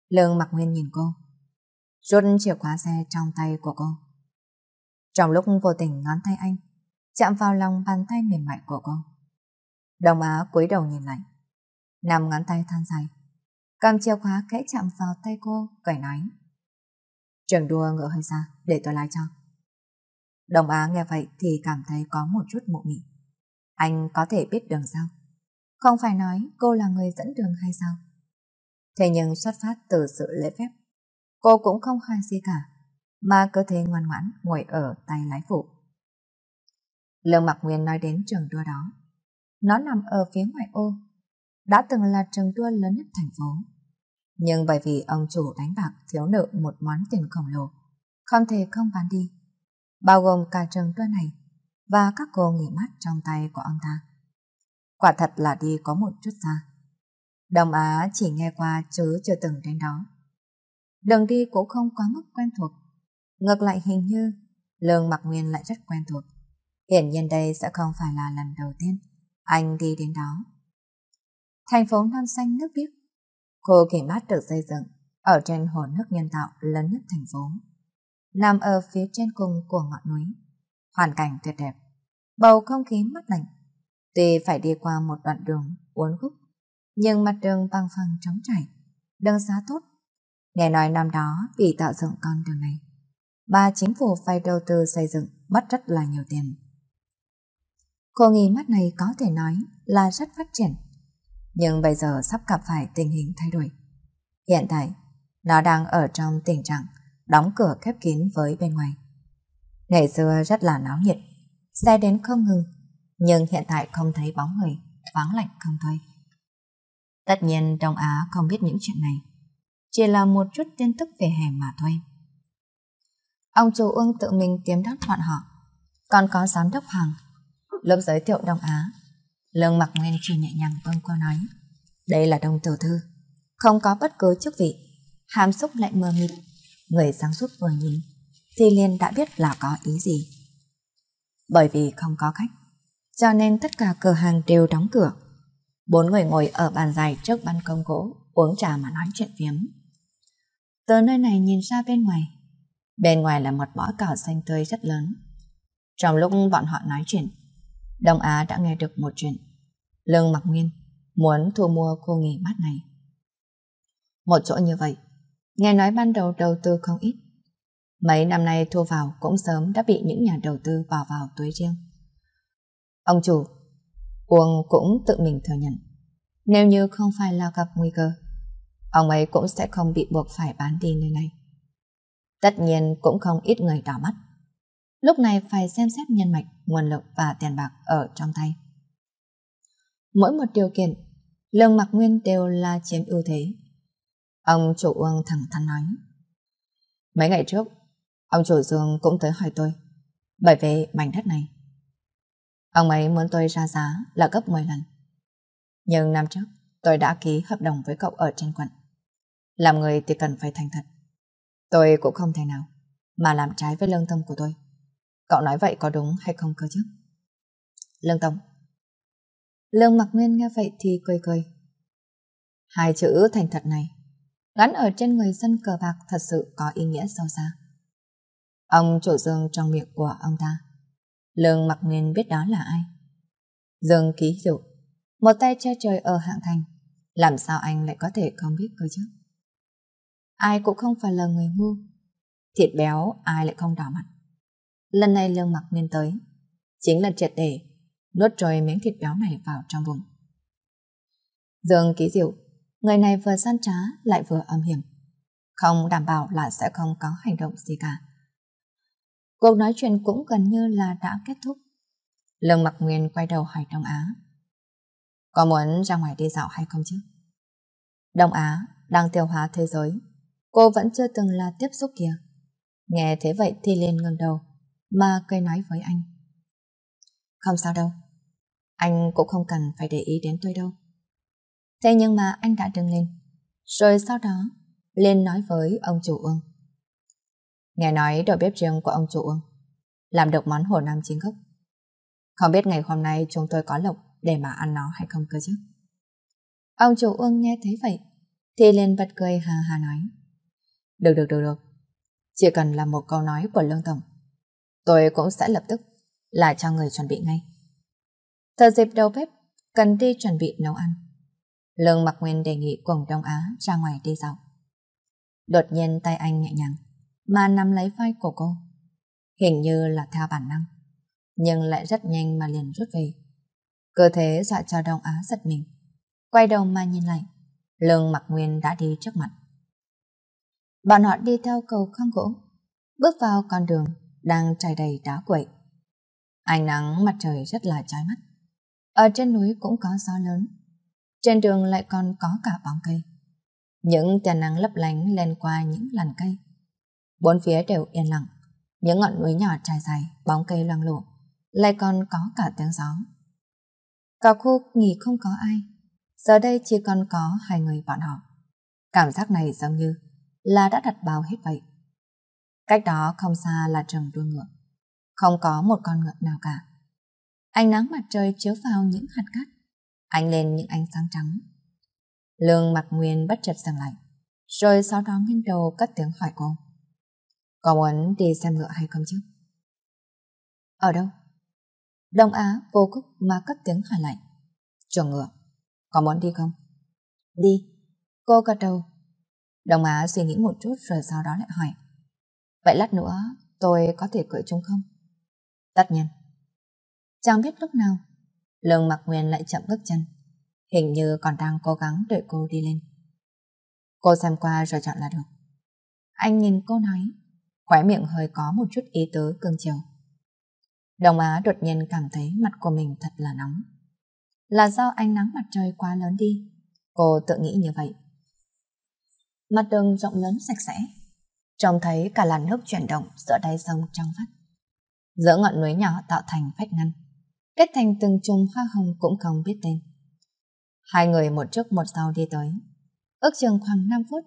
Lương Mạc Nguyên nhìn cô, rút chìa khóa xe trong tay của cô. Trong lúc vô tình ngón tay anh chạm vào lòng bàn tay mềm mại của cô. Đông Á cúi đầu nhìn lại. Nằm ngón tay than dài. Cầm chìa khóa kẽ chạm vào tay cô, cười nói. Trường đua ngựa hơi xa, để tôi lái cho. Đồng Á nghe vậy thì cảm thấy có một chút mộ mị. Anh có thể biết đường sao? Không phải nói cô là người dẫn đường hay sao? Thế nhưng xuất phát từ sự lễ phép, cô cũng không hoài gì cả, mà cơ thể ngoan ngoãn ngồi ở tay lái phụ. Lương Mặc Nguyên nói đến trường đua đó. Nó nằm ở phía ngoại ô, đã từng là trường đua lớn nhất thành phố. Nhưng bởi vì ông chủ đánh bạc thiếu nợ một món tiền khổng lồ, không thể không bán đi, bao gồm cả trường đua này và các cô nghỉ mát trong tay của ông ta. Quả thật là đi có một chút xa. Đông Á chỉ nghe qua chứ chưa từng đến đó. Đường đi cũng không quá mức quen thuộc. Ngược lại hình như lương mặc nguyên lại rất quen thuộc. Hiển nhiên đây sẽ không phải là lần đầu tiên anh đi đến đó thành phố non xanh nước biếc. Cô kể mát được xây dựng ở trên hồ nước nhân tạo lớn nhất thành phố, nằm ở phía trên cùng của ngọn núi. Hoàn cảnh tuyệt đẹp, bầu không khí mát lạnh. Tuy phải đi qua một đoạn đường uốn khúc, nhưng mặt đường bằng phẳng trống trải, đường xá tốt. Để nói năm đó vì tạo dựng con đường này, ba chính phủ phải đầu tư xây dựng mất rất là nhiều tiền. Cô nghĩ mắt này có thể nói là rất phát triển nhưng bây giờ sắp gặp phải tình hình thay đổi. Hiện tại, nó đang ở trong tình trạng đóng cửa khép kín với bên ngoài. Ngày xưa rất là náo nhiệt, xe đến không ngừng, nhưng hiện tại không thấy bóng người, vắng lạnh không thôi. Tất nhiên Đông Á không biết những chuyện này, chỉ là một chút tin tức về hè mà thôi. Ông chủ Uông tự mình kiếm đáp bọn họ, còn có giám đốc hàng. Lớp giới thiệu Đông Á Lương Mặc Nguyên chỉ nhẹ nhàng ôm cô nói. Đây là đồng tiểu thư, không có bất cứ chức vị. Hàm xúc lại mờ mịt, người sáng suốt vừa nhìn, thì liền đã biết là có ý gì. Bởi vì không có khách, cho nên tất cả cửa hàng đều đóng cửa. Bốn người ngồi ở bàn dài trước ban công gỗ, uống trà mà nói chuyện phiếm. Từ nơi này nhìn ra bên ngoài, bên ngoài là một bãi cỏ xanh tươi rất lớn. Trong lúc bọn họ nói chuyện, Đông Á đã nghe được một chuyện Lương Mặc Nguyên muốn thu mua cô nghề mát này. Một chỗ như vậy, nghe nói ban đầu đầu tư không ít. Mấy năm nay thua vào cũng sớm đã bị những nhà đầu tư bỏ vào túi riêng. Ông chủ, Uông cũng tự mình thừa nhận. Nếu như không phải là gặp nguy cơ, ông ấy cũng sẽ không bị buộc phải bán đi nơi này. Tất nhiên cũng không ít người đỏ mắt. Lúc này phải xem xét nhân mạch, nguồn lực và tiền bạc ở trong tay mỗi một điều kiện, lương mặc nguyên đều là chiếm ưu thế. Ông chủ Uông thẳng thắn nói. Mấy ngày trước, ông chủ Dương cũng tới hỏi tôi, bởi về mảnh đất này. Ông ấy muốn tôi ra giá là gấp 10 lần. Nhưng năm trước, tôi đã ký hợp đồng với cậu ở trên quận. Làm người thì cần phải thành thật. Tôi cũng không thể nào mà làm trái với lương tâm của tôi. Cậu nói vậy có đúng hay không cơ chứ? Lương Tổng, Lương Mặc Nguyên nghe vậy thì cười cười. Hai chữ thành thật này, gắn ở trên người dân cờ bạc thật sự có ý nghĩa sâu xa. Ông chủ Dương trong miệng của ông ta. Lương Mặc Nguyên biết đó là ai. Dương ký dụ, một tay che trời ở hạng thành. Làm sao anh lại có thể không biết cơ chứ? Ai cũng không phải là người ngu. Thiệt béo ai lại không đỏ mặt. Lần này Lương Mặc Nguyên tới, chính là triệt để nuốt trôi miếng thịt béo này vào trong bụng. Dương ký diệu, người này vừa gian trá lại vừa âm hiểm. Không đảm bảo là sẽ không có hành động gì cả. Cuộc nói chuyện cũng gần như là đã kết thúc. Lương Mặc Nguyên quay đầu hỏi Đông Á. Có muốn ra ngoài đi dạo hay không chứ? Đông Á đang tiêu hóa thế giới. Cô vẫn chưa từng là tiếp xúc kìa. Nghe thế vậy thì liền ngừng đầu mà Cây nói với anh. Không sao đâu, anh cũng không cần phải để ý đến tôi đâu. Thế nhưng mà anh đã đứng lên. Rồi sau đó, lên nói với ông chủ ương Nghe nói đầu bếp riêng của ông chủ ương làm được món hồ nam chính gốc. Không biết ngày hôm nay chúng tôi có lộc để mà ăn nó hay không cơ chứ. Ông chủ ương nghe thấy vậy thì lên bật cười hà hà nói. Được được được được, chỉ cần là một câu nói của Lương Tổng, tôi cũng sẽ lập tức là cho người chuẩn bị ngay. Thời dịp đầu bếp cần đi chuẩn bị nấu ăn. Lương Mặc Nguyên đề nghị cùng Đông Á ra ngoài đi dạo. Đột nhiên tay anh nhẹ nhàng mà nắm lấy vai của cô. Hình như là theo bản năng, nhưng lại rất nhanh mà liền rút về. Cơ thể dọa cho Đông Á giật mình. Quay đầu mà nhìn lại, Lương Mặc Nguyên đã đi trước mặt. Bọn họ đi theo cầu khang gỗ, bước vào con đường đang trải đầy đá quậy. Ánh nắng mặt trời rất là chói mắt ở trên núi cũng có gió lớn. Trên đường lại còn có cả bóng cây. Những tia nắng lấp lánh lên qua những làn cây. Bốn phía đều yên lặng. Những ngọn núi nhỏ trải dài, bóng cây loang lộ. Lại còn có cả tiếng gió. Cả khu nghỉ không có ai. Giờ đây chỉ còn có hai người bọn họ. Cảm giác này giống như là đã đặt bao hết vậy. Cách đó không xa là trường đua ngựa. Không có một con ngựa nào cả. Ánh nắng mặt trời chiếu vào những hạt cát, ánh lên những ánh sáng trắng. Lương mặt nguyên bất chợt dừng lại, rồi sau đó nghiêng đầu cất tiếng hỏi cô. Có muốn đi xem ngựa hay không chứ? Ở đâu? Đông Á vô cúc mà cất tiếng hỏi lại. Chuồng ngựa, có muốn đi không? Đi. Cô gật đầu. Đông Á suy nghĩ một chút rồi sau đó lại hỏi. Vậy lát nữa tôi có thể cưỡi chúng không? Tất nhiên. Chẳng biết lúc nào, lương mặc nguyên lại chậm bước chân. Hình như còn đang cố gắng đợi cô đi lên. Cô xem qua rồi chọn là được. Anh nhìn cô nói, khóe miệng hơi có một chút ý tứ cương chiều. Đồng Á đột nhiên cảm thấy mặt của mình thật là nóng. Là do ánh nắng mặt trời quá lớn đi, cô tự nghĩ như vậy. Mặt đường rộng lớn sạch sẽ, trông thấy cả làn nước chuyển động giữa đáy sông trong vắt. Giữa ngọn núi nhỏ tạo thành vách ngăn kết thành từng chùm hoa hồng cũng không biết tên. Hai người một trước một sau đi tới. Ước chừng khoảng 5 phút,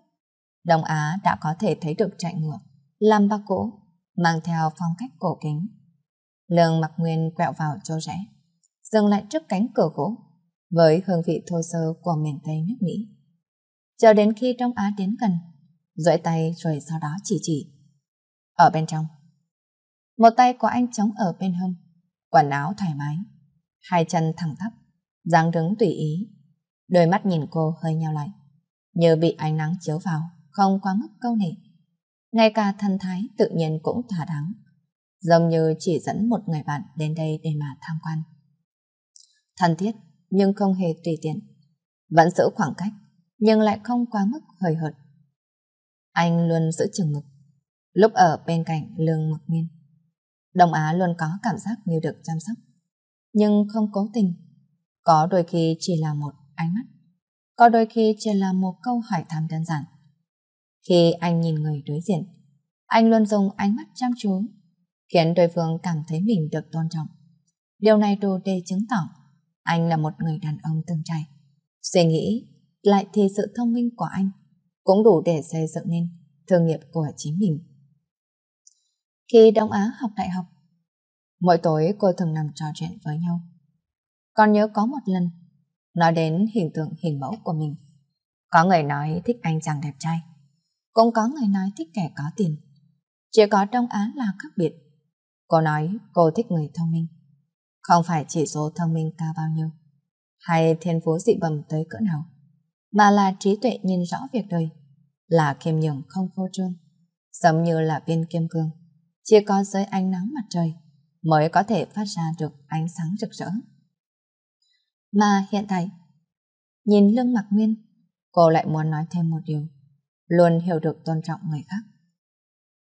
Đông Á đã có thể thấy được chạy ngược, làm ba cỗ, mang theo phong cách cổ kính. Lương mặc nguyên quẹo vào chỗ rẽ, dừng lại trước cánh cửa gỗ, với hương vị thô sơ của miền Tây nước Mỹ. Cho đến khi Đông Á đến gần, duỗi tay rồi sau đó chỉ chỉ. Ở bên trong, một tay của anh chống ở bên hông, quần áo thoải mái, hai chân thẳng tắp, dáng đứng tùy ý. Đôi mắt nhìn cô hơi nheo lại, như bị ánh nắng chiếu vào, không quá mức câu nệ. Ngay cả thân thái tự nhiên cũng thỏa đáng, giống như chỉ dẫn một người bạn đến đây để mà tham quan. Thân thiết, nhưng không hề tùy tiện. Vẫn giữ khoảng cách, nhưng lại không quá mức hời hợt. Anh luôn giữ chừng mực, lúc ở bên cạnh lương mặc nhiên Đông Á luôn có cảm giác như được chăm sóc. Nhưng không cố tình. Có đôi khi chỉ là một ánh mắt. Có đôi khi chỉ là một câu hỏi thăm đơn giản. Khi anh nhìn người đối diện, anh luôn dùng ánh mắt chăm chú, khiến đối phương cảm thấy mình được tôn trọng. Điều này đủ để chứng tỏ anh là một người đàn ông tương trải. Suy nghĩ lại thì sự thông minh của anh cũng đủ để xây dựng nên thương nghiệp của chính mình khi Đông Á học đại học. Mỗi tối cô thường nằm trò chuyện với nhau. Còn nhớ có một lần, nói đến hình tượng hình mẫu của mình. Có người nói thích anh chàng đẹp trai, cũng có người nói thích kẻ có tiền. Chỉ có Đông Á là khác biệt. Cô nói cô thích người thông minh. Không phải chỉ số thông minh cao bao nhiêu, hay thiên phú dị bẩm tới cỡ nào, mà là trí tuệ nhìn rõ việc đời, là khiêm nhường không phô trương, giống như là viên kim cương chỉ có dưới ánh nắng mặt trời mới có thể phát ra được ánh sáng rực rỡ. Mà hiện tại, nhìn lương mặc nguyên, cô lại muốn nói thêm một điều, luôn hiểu được tôn trọng người khác.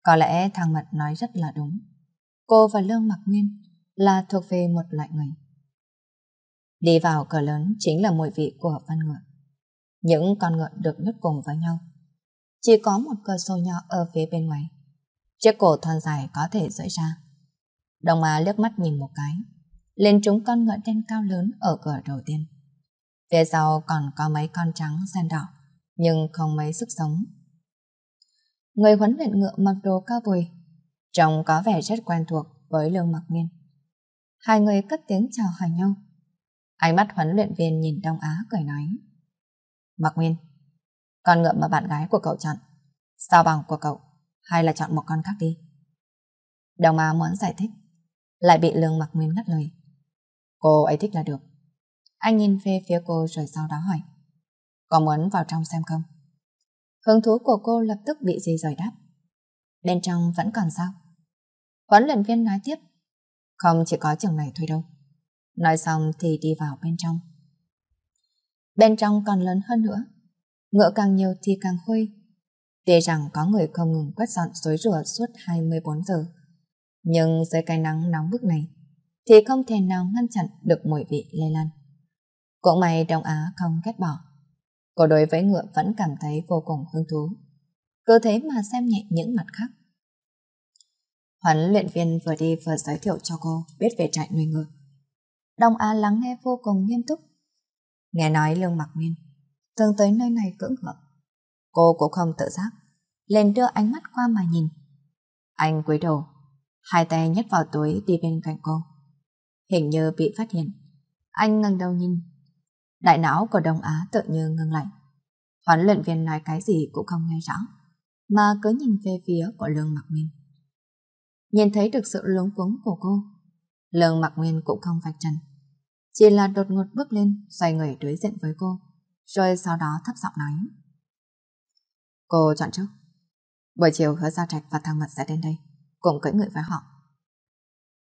Có lẽ thằng Mật nói rất là đúng. Cô và Lương Mặc Nguyên là thuộc về một loại người. Đi vào cửa lớn chính là mùi vị của văn ngựa. Những con ngựa được nhốt cùng với nhau. Chỉ có một cửa sổ nhỏ ở phía bên ngoài. Chiếc cổ thon dài có thể rưỡi ra. Đồng Á liếc mắt nhìn một cái, lên trúng con ngựa đen cao lớn ở cửa đầu tiên. Phía sau còn có mấy con trắng sen đỏ, nhưng không mấy sức sống. Người huấn luyện ngựa mặc đồ cao bùi, trông có vẻ rất quen thuộc với Lương Mặc Niên. Hai người cất tiếng chào hỏi nhau. Ánh mắt huấn luyện viên nhìn Đông Á cười nói. Mặc Nguyên, con ngựa mà bạn gái của cậu chọn, sao bằng của cậu hay là chọn một con khác đi. Đồng Á muốn giải thích, lại bị Lương Mặc Nguyên ngắt lời. Cô ấy thích là được. Anh nhìn về phía cô rồi sau đó hỏi. Có muốn vào trong xem không? Hứng thú của cô lập tức bị dây rời đáp. Bên trong vẫn còn sao? Huấn luyện viên nói tiếp. Không chỉ có trường này thôi đâu. Nói xong thì đi vào bên trong. Bên trong còn lớn hơn nữa. Ngựa càng nhiều thì càng hôi, Tuy rằng có người không ngừng quét dọn xối rửa suốt 24 giờ, nhưng dưới cái nắng nóng bức này thì không thể nào ngăn chặn được mùi vị lây lan. Cũng may Đông Á không ghét bỏ. Cô đối với ngựa vẫn cảm thấy vô cùng hứng thú. Cứ thế mà xem nhẹ những mặt khác. Huấn luyện viên vừa đi vừa giới thiệu cho cô biết về trại nuôi ngựa. Đông Á lắng nghe vô cùng nghiêm túc. Nghe nói Lương Mặc Nguyên thường tới nơi này cưỡng ngựa Cô cũng không tự giác, liền đưa ánh mắt qua mà nhìn. Anh cúi đầu, hai tay nhét vào túi đi bên cạnh cô. Hình như bị phát hiện. Anh ngẩng đầu nhìn. Đại não của Đông Á tự như ngưng lại. Huấn luyện viên nói cái gì cũng không nghe rõ, mà cứ nhìn về phía của Lương Mặc Nguyên. Nhìn thấy được sự lúng cuống của cô, Lương Mặc Nguyên cũng không vạch trần. Chỉ là đột ngột bước lên, xoay người đối diện với cô, rồi sau đó thấp giọng nói. Cô chọn trước. Buổi chiều hứa giao trạch và thang mật sẽ đến đây, cùng cưỡi người với họ.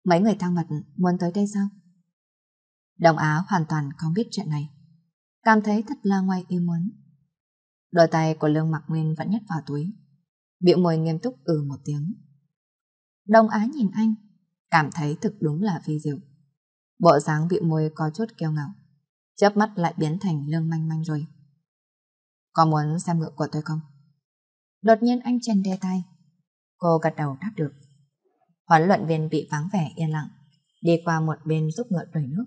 Mấy người thang mật muốn tới đây sao? Đồng Á hoàn toàn không biết chuyện này. Cảm thấy thật là ngoài ý muốn. Đôi tay của Lương mặc Nguyên vẫn nhét vào túi. Biểu mùi nghiêm túc ừ một tiếng. Đồng Á nhìn anh, cảm thấy thực đúng là phi diệu. Bộ dáng bị mùi có chút kiêu ngạo. Chớp mắt lại biến thành lương manh manh rồi. Có muốn xem ngựa của tôi không? Đột nhiên anh Trần đe tay. Cô gật đầu đáp được. Huấn luận viên bị vắng vẻ yên lặng, đi qua một bên giúp ngựa đuổi nước.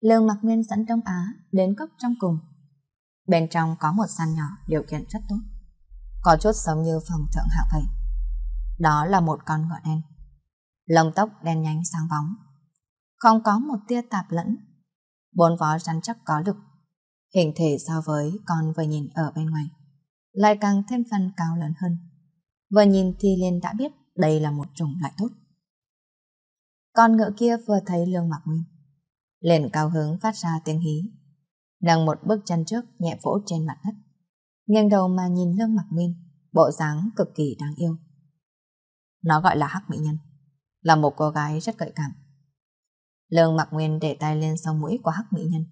Lương Mặc Nguyên sẵn trong Á đến cốc trong cùng. Bên trong có một sàn nhỏ điều kiện rất tốt. Có chút giống như phòng thượng hạng vậy. Đó là một con ngựa đen. Lông tóc đen nhánh sáng bóng. Không có một tia tạp lẫn. Bốn vó rắn chắc có lực. Hình thể so với con vừa nhìn ở bên ngoài lại càng thêm phần cao lớn hơn. Vừa nhìn thì liền đã biết đây là một chủng loại tốt. Con ngựa kia vừa thấy Lương Mạc Nguyên, liền cao hứng phát ra tiếng hí, nâng một bước chân trước nhẹ vỗ trên mặt đất, nghiêng đầu mà nhìn Lương Mạc Nguyên, bộ dáng cực kỳ đáng yêu. Nó gọi là Hắc Mỹ Nhân, là một cô gái rất gợi cảm. Lương Mạc Nguyên để tay lên sau mũi của Hắc Mỹ Nhân,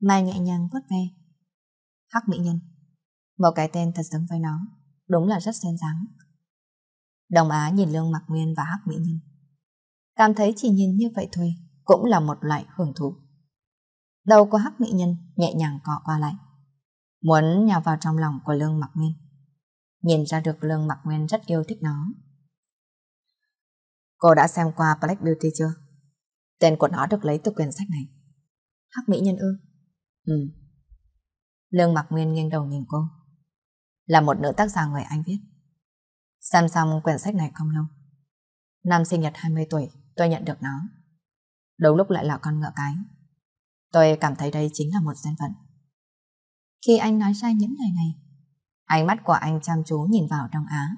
mà nhẹ nhàng vuốt ve. Hắc Mỹ Nhân một cái tên thật giống với nó, đúng là rất xen dáng. Đồng Á nhìn Lương Mạc Nguyên và Hắc Mỹ Nhân. Cảm thấy chỉ nhìn như vậy thôi cũng là một loại hưởng thụ. Đầu của Hắc Mỹ Nhân nhẹ nhàng cọ qua lại, muốn nhào vào trong lòng của Lương Mạc Nguyên. Nhìn ra được Lương Mạc Nguyên rất yêu thích nó. Cô đã xem qua Black Beauty chưa? Tên của nó được lấy từ quyển sách này. Hắc Mỹ Nhân ư? Ừ. Lương Mạc Nguyên nghiêng đầu nhìn cô là một nữ tác giả người Anh viết. Xem xong quyển sách này không lâu. Năm sinh nhật 20 tuổi, tôi nhận được nó. Đúng lúc lại là con ngựa cái. Tôi cảm thấy đây chính là một duyên phận. Khi anh nói ra những lời này, ánh mắt của anh chăm chú nhìn vào Đông Á.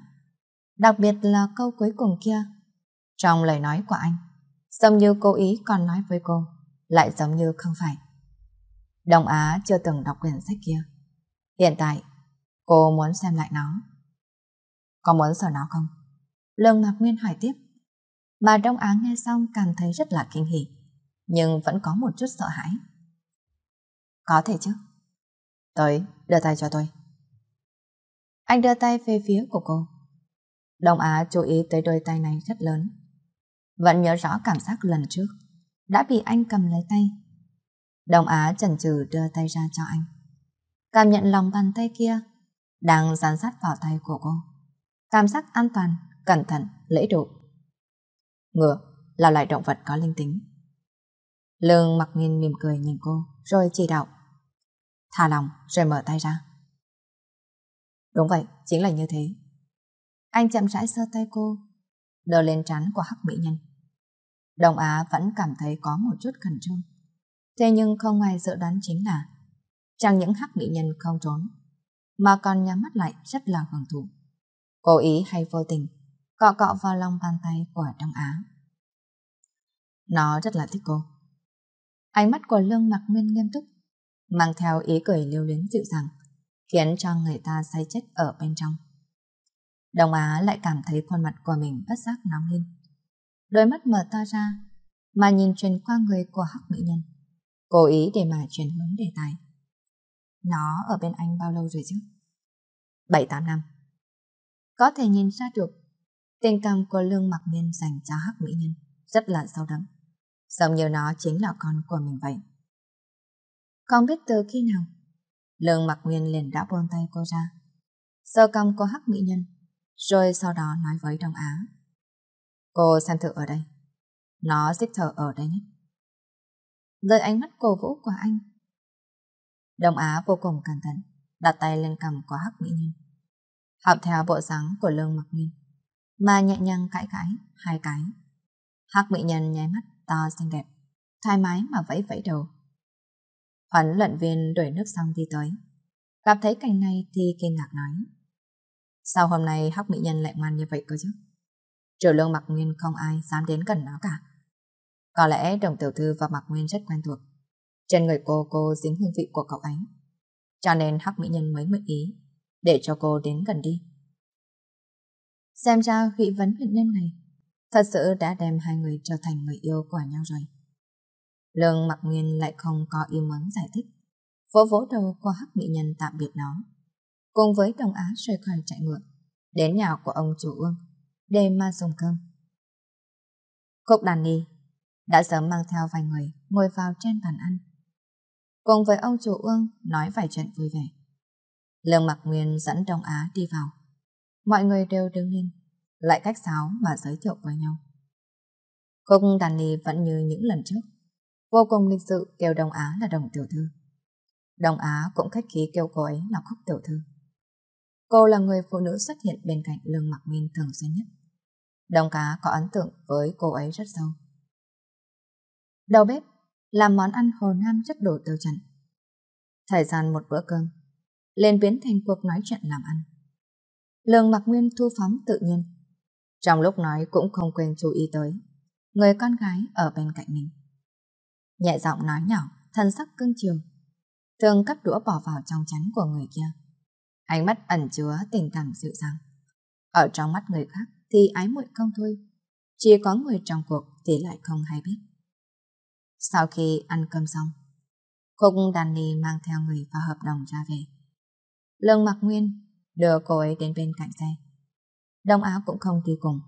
Đặc biệt là câu cuối cùng kia. Trong lời nói của anh, giống như cố ý còn nói với cô, lại giống như không phải. Đông Á chưa từng đọc quyển sách kia. Hiện tại, Cô muốn xem lại nó. Có muốn sờ nó không? Lương Ngạc Nguyên hỏi tiếp. Bà Đông Á nghe xong cảm thấy rất là kinh hỉ, nhưng vẫn có một chút sợ hãi. Có thể chứ. Tới, đưa tay cho tôi. Anh đưa tay về phía của cô. Đông Á chú ý tới đôi tay này rất lớn. Vẫn nhớ rõ cảm giác lần trước, đã bị anh cầm lấy tay. Đông Á chần chừ đưa tay ra cho anh. Cảm nhận lòng bàn tay kia đang dán sát vào tay của cô. Cảm giác an toàn, cẩn thận, lễ độ. Ngựa là loài động vật có linh tính. Lương mặc nhiên mỉm cười nhìn cô, rồi chỉ đạo. Thả lòng, rồi mở tay ra. Đúng vậy, chính là như thế. Anh chậm rãi sơ tay cô, đờ lên trán của hắc mỹ nhân. Đồng Á vẫn cảm thấy có một chút khẩn trương. Thế nhưng không ai dự đoán chính là chẳng những hắc mỹ nhân không trốn mà còn nhắm mắt lại rất là hưởng thụ. Cố ý hay vô tình, cọ cọ vào lòng bàn tay của Đông Á. Nó rất là thích cô. Ánh mắt của Lương Mặc Nguyên nghiêm túc, mang theo ý cười liêu luyến dịu dàng, khiến cho người ta say chết ở bên trong. Đông Á lại cảm thấy khuôn mặt của mình bất giác nóng lên. Đôi mắt mở to ra, mà nhìn truyền qua người của hắc mỹ nhân, cố ý để mà chuyển hướng đề tài. Nó ở bên anh bao lâu rồi chứ? 7-8 năm. Có thể nhìn ra được, tình cảm của Lương Mặc Niên dành cho Hắc Mỹ Nhân rất là sâu đậm. Giống như nó chính là con của mình vậy. Không biết từ khi nào, Lương Mặc Nguyên liền đã buông tay cô ra. Sơ cong cô Hắc Mỹ Nhân, rồi sau đó nói với Đông Á. Cô xem thử ở đây. Nó xích thở ở đây nhé." Lời ánh mắt cổ vũ của anh Đông Á vô cùng cẩn thận, đặt tay lên cầm của Hắc Mỹ Nhân. Học theo bộ dáng của Lương Mặc Ninh, mà nhẹ nhàng cãi cãi hai cái. Hắc Mỹ Nhân nháy mắt to xinh đẹp, thoải mái mà vẫy vẫy đầu. Huấn luận viên đuổi nước xong đi tới. Gặp thấy cảnh này thì kinh ngạc nói. Sao hôm nay Hắc Mỹ Nhân lại ngoan như vậy cơ chứ? Triều Lương mặc Nguyên không ai dám đến gần nó cả. Có lẽ đồng tiểu thư và mặc Nguyên rất quen thuộc. Trên người cô cô dính hương vị của cậu ấy. Cho nên hắc mỹ nhân mới mệnh ý để cho cô đến gần đi. Xem ra Huy vấn huyện đêm này thật sự đã đem hai người trở thành người yêu của nhau rồi. Lương Mặc Nguyên lại không có ý muốn giải thích. Vỗ vỗ đầu qua hắc mỹ nhân tạm biệt nó. Cùng với Đồng Á rời khỏi chạy ngựa đến nhà của ông chủ ương để ma dùng cơm. Cục đàn đi đã sớm mang theo vài người ngồi vào trên bàn ăn cùng với ông chủ ương nói vài chuyện vui vẻ. Lương mặc Nguyên dẫn Đông Á đi vào. Mọi người đều đứng lên, lại cách sáo mà giới thiệu với nhau. Cúc Đàn Nì vẫn như những lần trước, vô cùng lịch sự kêu Đông Á là đồng tiểu thư. Đông Á cũng khách khí kêu cô ấy là khúc tiểu thư. Cô là người phụ nữ xuất hiện bên cạnh Lương mặc Nguyên thường xuyên nhất. Đông Cá có ấn tượng với cô ấy rất sâu. Đầu bếp làm món ăn Hồ Nam rất đổ tiêu chuẩn. Thời gian một bữa cơm, lên biến thành cuộc nói chuyện làm ăn. Lương Mặc Nguyên thu phóng tự nhiên. Trong lúc nói cũng không quên chú ý tới người con gái ở bên cạnh mình. Nhẹ giọng nói nhỏ, thân sắc cương chiều. Thường cắt đũa bỏ vào trong chén của người kia. Ánh mắt ẩn chứa tình cảm dịu dàng. Ở trong mắt người khác thì ái muội không thôi. Chỉ có người trong cuộc thì lại không hay biết. Sau khi ăn cơm xong, Cúc đàn mang theo người và hợp đồng ra về. Lương Mặc Nguyên đưa cô ấy đến bên cạnh xe. Đông Á cũng không đi cùng.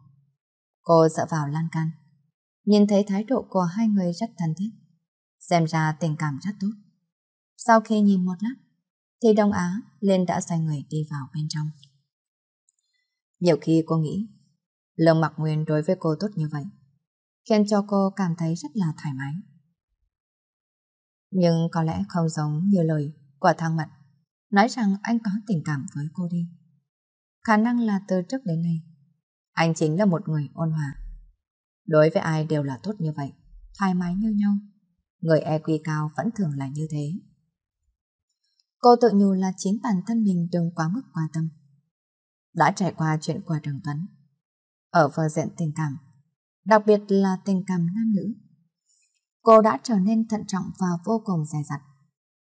Cô dựa vào lan can, nhìn thấy thái độ của hai người rất thân thiết, xem ra tình cảm rất tốt. Sau khi nhìn một lát, thì Đông Á lên đã sai người đi vào bên trong. Nhiều khi cô nghĩ, Lương Mặc Nguyên đối với cô tốt như vậy, khiến cho cô cảm thấy rất là thoải mái. Nhưng có lẽ không giống như lời của thang mặt Nói rằng anh có tình cảm với cô đi Khả năng là từ trước đến nay Anh chính là một người ôn hòa Đối với ai đều là tốt như vậy Thoải mái như nhau Người EQ cao vẫn thường là như thế Cô tự nhủ là chính bản thân mình đừng quá mức quan tâm Đã trải qua chuyện của Đường Tuấn Ở phương diện tình cảm Đặc biệt là tình cảm nam nữ cô đã trở nên thận trọng và vô cùng dè dặt.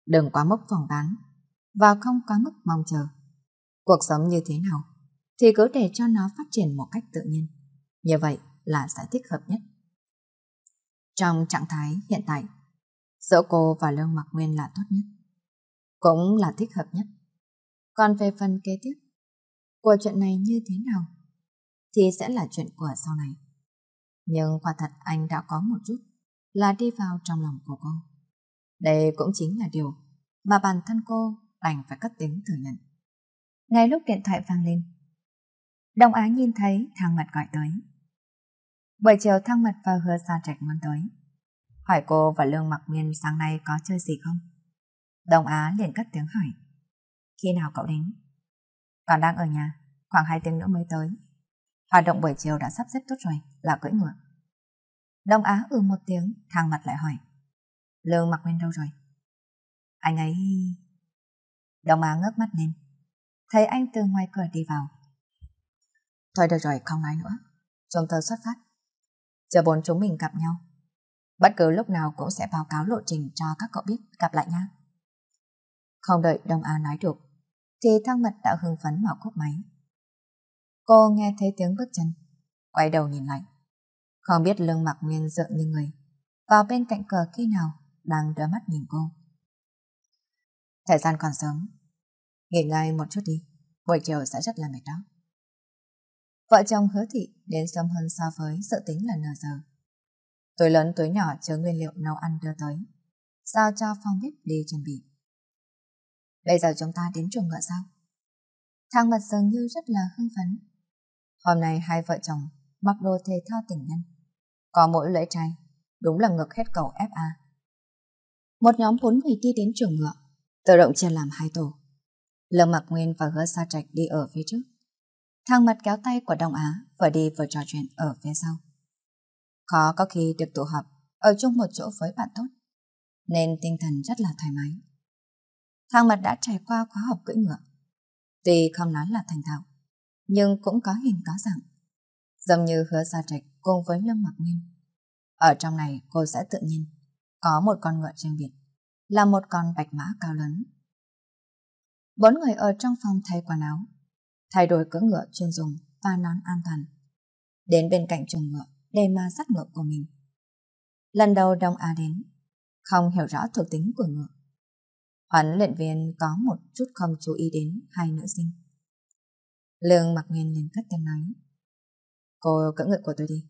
Đừng quá mức phỏng đoán và không quá mức mong chờ. Cuộc sống như thế nào thì cứ để cho nó phát triển một cách tự nhiên. Như vậy là giải thích hợp nhất. Trong trạng thái hiện tại, giữa cô và Lương mặc Nguyên là tốt nhất. Cũng là thích hợp nhất. Còn về phần kế tiếp của chuyện này như thế nào thì sẽ là chuyện của sau này. Nhưng quả thật anh đã có một chút là đi vào trong lòng của cô. Đây cũng chính là điều mà bản thân cô đành phải cất tiếng thừa nhận. Ngay lúc điện thoại vang lên, Đồng Á nhìn thấy Thang Mật gọi tới. Buổi chiều Thang Mật và Hứa xa Trạch muốn tới. Hỏi cô và Lương Mặc Miên sáng nay có chơi gì không? Đồng Á liền cất tiếng hỏi. Khi nào cậu đến? Còn đang ở nhà, khoảng 2 tiếng nữa mới tới. Hoạt động buổi chiều đã sắp xếp tốt rồi, là cưỡi ngựa. Đông Á ừ một tiếng, thang mặt lại hỏi. Lương mặc quên đâu rồi? Anh ấy... Đông Á ngước mắt lên. Thấy anh từ ngoài cửa đi vào. Thôi được rồi, không nói nữa. Chúng tôi xuất phát. Chờ bốn chúng mình gặp nhau. Bất cứ lúc nào cũng sẽ báo cáo lộ trình cho các cậu biết gặp lại nha. Không đợi Đông Á nói được, thì thang mật đã hưng phấn mở cúp máy. Cô nghe thấy tiếng bước chân, quay đầu nhìn lại. Không biết lương mặc nguyên giận như người Vào bên cạnh cờ khi nào Đang đưa mắt nhìn cô Thời gian còn sớm Nghỉ ngơi một chút đi Buổi chiều sẽ rất là mệt đó Vợ chồng hứa thị đến sớm hơn so với dự tính là nửa giờ Túi lớn túi nhỏ chứa nguyên liệu nấu ăn đưa tới Sao cho Phong bếp đi chuẩn bị Bây giờ chúng ta đến chuồng ngựa sao Thang mặt dường như rất là hưng phấn Hôm nay hai vợ chồng mặc đồ thể thao tỉnh nhân có mỗi lễ trai đúng là ngược hết cầu FA. Một nhóm bốn người đi đến trường ngựa, tự động chia làm hai tổ. Lâm mặc Nguyên và Hứa Sa Trạch đi ở phía trước. Thang mặt kéo tay của Đông Á và đi vừa trò chuyện ở phía sau. Khó có khi được tụ họp ở chung một chỗ với bạn tốt, nên tinh thần rất là thoải mái. Thang mặt đã trải qua khóa học cưỡi ngựa. Tuy không nói là thành thạo, nhưng cũng có hình có dạng. Giống như hứa Sa trạch cùng với Lâm Mặc Nguyên. Ở trong này cô sẽ tự nhiên có một con ngựa riêng biệt, là một con bạch mã cao lớn. Bốn người ở trong phòng thay quần áo, thay đổi cưỡi ngựa chuyên dùng và nón an toàn. Đến bên cạnh chuồng ngựa để mà dắt ngựa của mình. Lần đầu Đông Á đến, không hiểu rõ thuộc tính của ngựa. Huấn luyện viên có một chút không chú ý đến hai nữ sinh. Lương Mặc Nguyên liền cất tiếng nói. Cô cưỡi ngựa của tôi đi.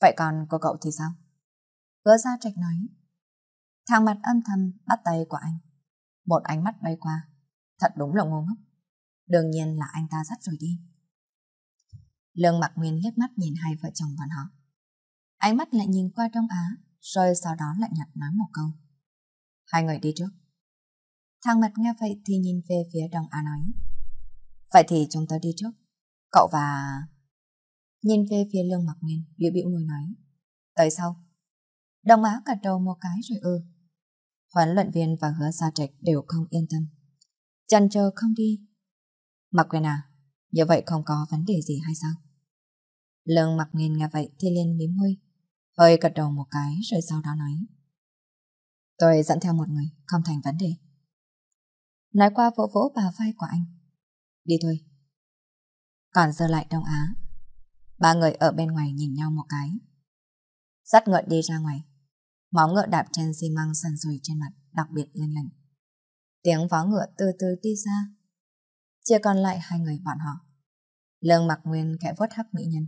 Vậy còn của cậu thì sao? Hứa ra trạch nói. Thang mặt âm thầm bắt tay của anh. Một ánh mắt bay qua. Thật đúng là ngu ngốc. Đương nhiên là anh ta dắt rồi đi. Lương mặt Nguyên liếc mắt nhìn hai vợ chồng bọn họ. Ánh mắt lại nhìn qua trong Á, rồi sau đó lại nhặt nói một câu. Hai người đi trước. Thang mặt nghe vậy thì nhìn về phía đồng Á nói. Vậy thì chúng ta đi trước. Cậu và... Nhìn về phía lương mặc nguyên Biểu biểu ngồi nói tại sao Đồng á gật đầu một cái rồi ư ừ. Huấn luyện viên và hứa gia trạch đều không yên tâm Chần chờ không đi Mặc quyền à Như vậy không có vấn đề gì hay sao Lương mặc nguyên nghe vậy thì liền mím môi Hơi gật đầu một cái rồi sau đó nói Tôi dẫn theo một người Không thành vấn đề Nói qua vỗ vỗ bà vai của anh Đi thôi Còn giờ lại Đông Á Ba người ở bên ngoài nhìn nhau một cái. Dắt ngựa đi ra ngoài. Máu ngựa đạp trên xi măng sần sùi trên mặt, đặc biệt lên lạnh. Tiếng vó ngựa từ từ đi ra. Chỉ còn lại hai người bọn họ. Lương mặc nguyên khẽ vuốt hắc mỹ nhân.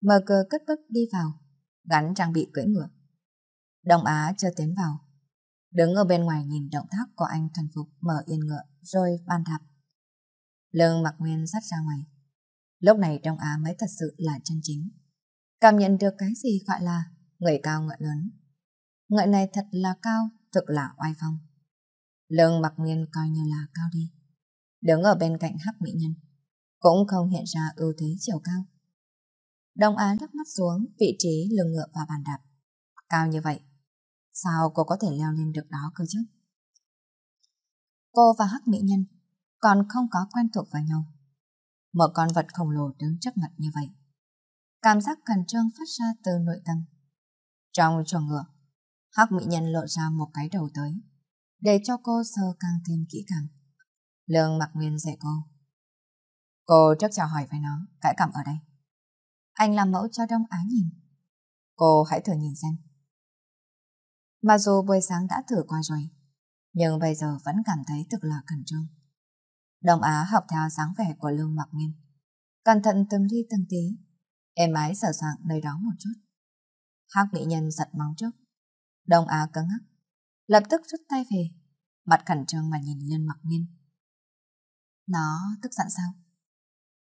Mở cờ cất bước đi vào, gắn trang bị cưỡi ngựa. Đông Á chưa tiến vào. Đứng ở bên ngoài nhìn động tác của anh thuần phục mở yên ngựa rồi ban thạp. Lương mặc nguyên dắt ra ngoài Lúc này Đông Á mới thật sự là chân chính. Cảm nhận được cái gì gọi là người cao ngựa lớn. Ngựa này thật là cao, thực là oai phong. Lương mặc nguyên coi như là cao đi. Đứng ở bên cạnh hắc mỹ nhân, cũng không hiện ra ưu thế chiều cao. Đông Á lắc mắt xuống vị trí lưng ngựa và bàn đạp. Cao như vậy, sao cô có thể leo lên được đó cơ chứ? Cô và hắc mỹ nhân còn không có quen thuộc với nhau một con vật khổng lồ đứng trước mặt như vậy. Cảm giác khẩn trương phát ra từ nội tâm. Trong trò ngựa, hắc mỹ nhân lộ ra một cái đầu tới, để cho cô sơ càng thêm kỹ càng. Lương mặc nguyên dạy cô. Cô trước chào hỏi với nó, cãi cảm ở đây. Anh làm mẫu cho Đông Á nhìn. Cô hãy thử nhìn xem. Mặc dù buổi sáng đã thử qua rồi, nhưng bây giờ vẫn cảm thấy thực là cẩn trương. Đồng Á học theo dáng vẻ của Lương Mặc Nghiêm. Cẩn thận từng đi từng tí, em ái sợ soạn nơi đó một chút. Hắc mỹ nhân giật móng trước. Đồng Á cứng ngắc, lập tức rút tay về, mặt khẩn trương mà nhìn Lương Mặc Nguyên. Nó tức giận sao?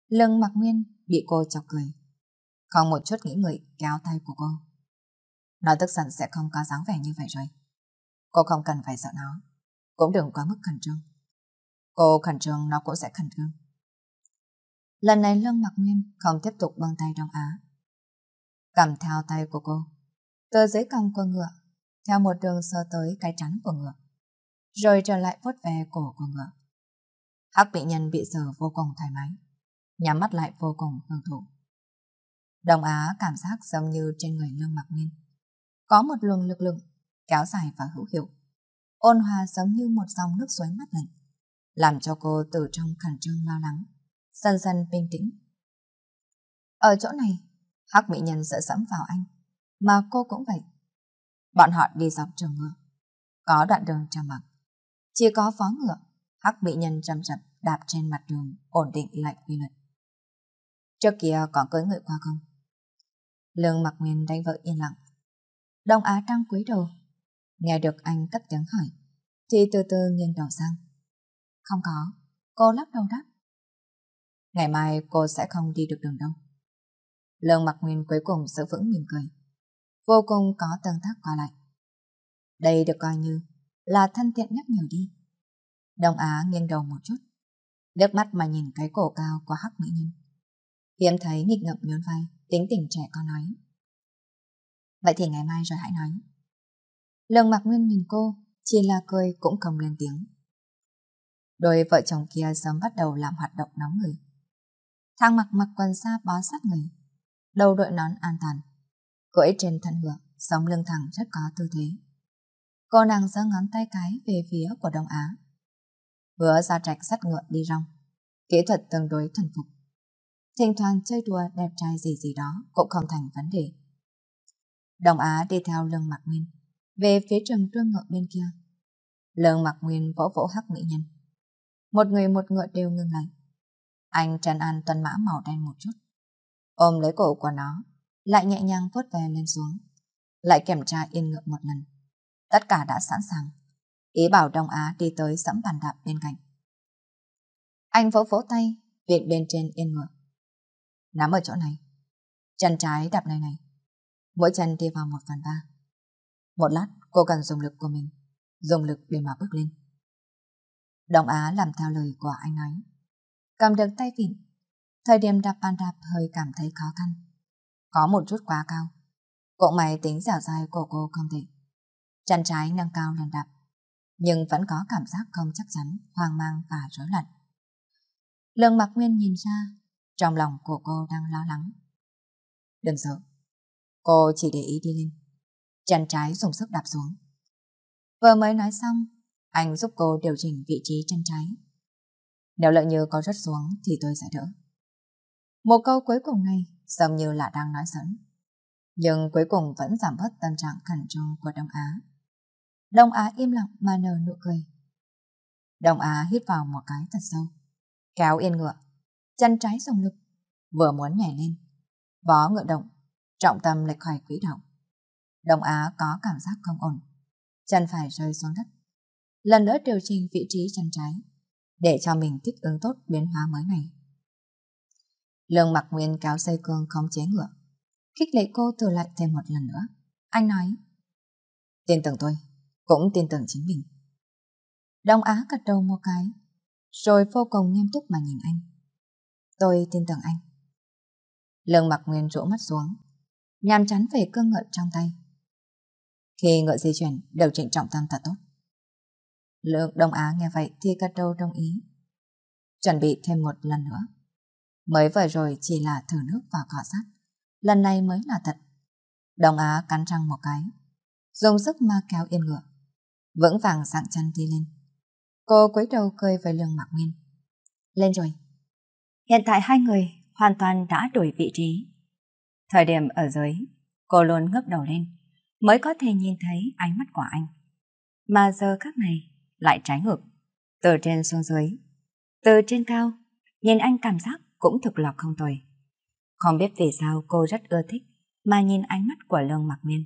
Lương Mặc Nguyên bị cô chọc cười, không một chút nghĩ ngợi kéo tay của cô. Nó tức giận sẽ không có dáng vẻ như vậy rồi. Cô không cần phải sợ nó, cũng đừng quá mức khẩn trương. Cô khẩn trương nó cũng sẽ khẩn trương. Lần này Lương Mặc Nguyên không tiếp tục băng tay Đông Á. Cầm theo tay của cô, từ dưới cằm của ngựa, theo một đường sơ tới cái trắng của ngựa, rồi trở lại vuốt về cổ của ngựa. Hắc bị nhân bị sờ vô cùng thoải mái, nhắm mắt lại vô cùng hưởng thụ. Đông Á cảm giác giống như trên người Lương Mặc Nguyên. Có một luồng lực lượng kéo dài và hữu hiệu, ôn hòa giống như một dòng nước suối mát lạnh làm cho cô từ trong khẩn trương lo lắng, dần dần bình tĩnh. Ở chỗ này, hắc mỹ nhân sợ sẫm vào anh, mà cô cũng vậy. Bọn họ đi dọc trường ngựa, có đoạn đường trầm mặc, chỉ có phó ngựa, hắc mỹ nhân chậm chậm đạp trên mặt đường ổn định lại quy luật. Trước kia còn cưới người qua không? Lương Mặc Nguyên đánh vợ yên lặng. Đông Á Trăng cúi đầu, nghe được anh cất tiếng hỏi, thì từ từ nghiêng đầu sang. Không có. Cô lắc đầu đáp. Ngày mai cô sẽ không đi được đường đâu. Lương Mặc Nguyên cuối cùng giữ vững mỉm cười. Vô cùng có tương tác qua lại. Đây được coi như là thân thiện nhắc nhở đi. Đông Á nghiêng đầu một chút. Nước mắt mà nhìn cái cổ cao của hắc mỹ nhân. Hiếm thấy nghịch ngợm nhún vai, tính tình trẻ con nói. Vậy thì ngày mai rồi hãy nói. Lương mặc Nguyên nhìn cô, chỉ là cười cũng không lên tiếng đôi vợ chồng kia sớm bắt đầu làm hoạt động nóng người. Thang mặc mặc quần xa bó sát người, đầu đội nón an toàn, cưỡi trên thân ngựa, sống lưng thẳng rất có tư thế. Cô nàng giơ ngón tay cái về phía của Đông Á. Hứa ra trạch sắt ngựa đi rong, kỹ thuật tương đối thuần phục. Thỉnh thoảng chơi đùa đẹp trai gì gì đó cũng không thành vấn đề. Đông Á đi theo lưng mặc nguyên, về phía trường trương ngựa bên kia. Lương mặc nguyên vỗ vỗ hắc mỹ nhân một người một ngựa đều ngừng lại. Anh trần an tuần mã màu đen một chút, ôm lấy cổ của nó, lại nhẹ nhàng vuốt về lên xuống, lại kiểm tra yên ngựa một lần. Tất cả đã sẵn sàng, ý bảo Đông Á đi tới sẫm bàn đạp bên cạnh. Anh vỗ vỗ tay, viện bên trên yên ngựa. Nắm ở chỗ này, chân trái đạp này này, mỗi chân đi vào một phần ba. Một lát, cô cần dùng lực của mình, dùng lực để mà bước lên. Đồng Á làm theo lời của anh ấy. Cầm được tay vịn, thời điểm đạp bàn đạp hơi cảm thấy khó khăn. Có một chút quá cao. Cỗ máy tính dẻo dai của cô không thể. Chân trái nâng cao lần đạp, nhưng vẫn có cảm giác không chắc chắn, hoang mang và rối loạn. Lương Mạc Nguyên nhìn ra, trong lòng của cô đang lo lắng. Đừng sợ, cô chỉ để ý đi lên. Chân trái dùng sức đạp xuống. Vừa mới nói xong, anh giúp cô điều chỉnh vị trí chân trái. Nếu lợi như có rớt xuống thì tôi sẽ đỡ. Một câu cuối cùng này giống như là đang nói giỡn. Nhưng cuối cùng vẫn giảm bớt tâm trạng khẩn trương của Đông Á. Đông Á im lặng mà nở nụ cười. Đông Á hít vào một cái thật sâu. Kéo yên ngựa, chân trái dùng lực, vừa muốn nhảy lên. Vó ngựa động, trọng tâm lệch khỏi quỹ đạo. Đông Á có cảm giác không ổn. Chân phải rơi xuống đất lần nữa điều chỉnh vị trí chân trái, để cho mình thích ứng tốt biến hóa mới này. Lương mặc nguyên kéo dây cương không chế ngựa, khích lệ cô từ lại thêm một lần nữa. Anh nói, tin tưởng tôi, cũng tin tưởng chính mình. Đông Á gật đầu một cái, rồi vô cùng nghiêm túc mà nhìn anh. Tôi tin tưởng anh. Lương mặc nguyên rũ mắt xuống, nhàm chán về cương ngựa trong tay. Khi ngựa di chuyển, đều trịnh trọng tâm thật tốt. Lương Đông Á nghe vậy thì gật đầu đồng ý. Chuẩn bị thêm một lần nữa. Mới vừa rồi chỉ là thử nước và cọ sát. Lần này mới là thật. Đông Á cắn răng một cái. Dùng sức ma kéo yên ngựa. Vững vàng dạng chân đi lên. Cô cúi đầu cười với Lương Mạc Nguyên. Lên rồi. Hiện tại hai người hoàn toàn đã đổi vị trí. Thời điểm ở dưới, cô luôn ngước đầu lên, mới có thể nhìn thấy ánh mắt của anh. Mà giờ khắc này, lại trái ngược. Từ trên xuống dưới, từ trên cao, nhìn anh cảm giác cũng thực lọc không tồi. Không biết vì sao cô rất ưa thích mà nhìn ánh mắt của Lương Mặc Miên.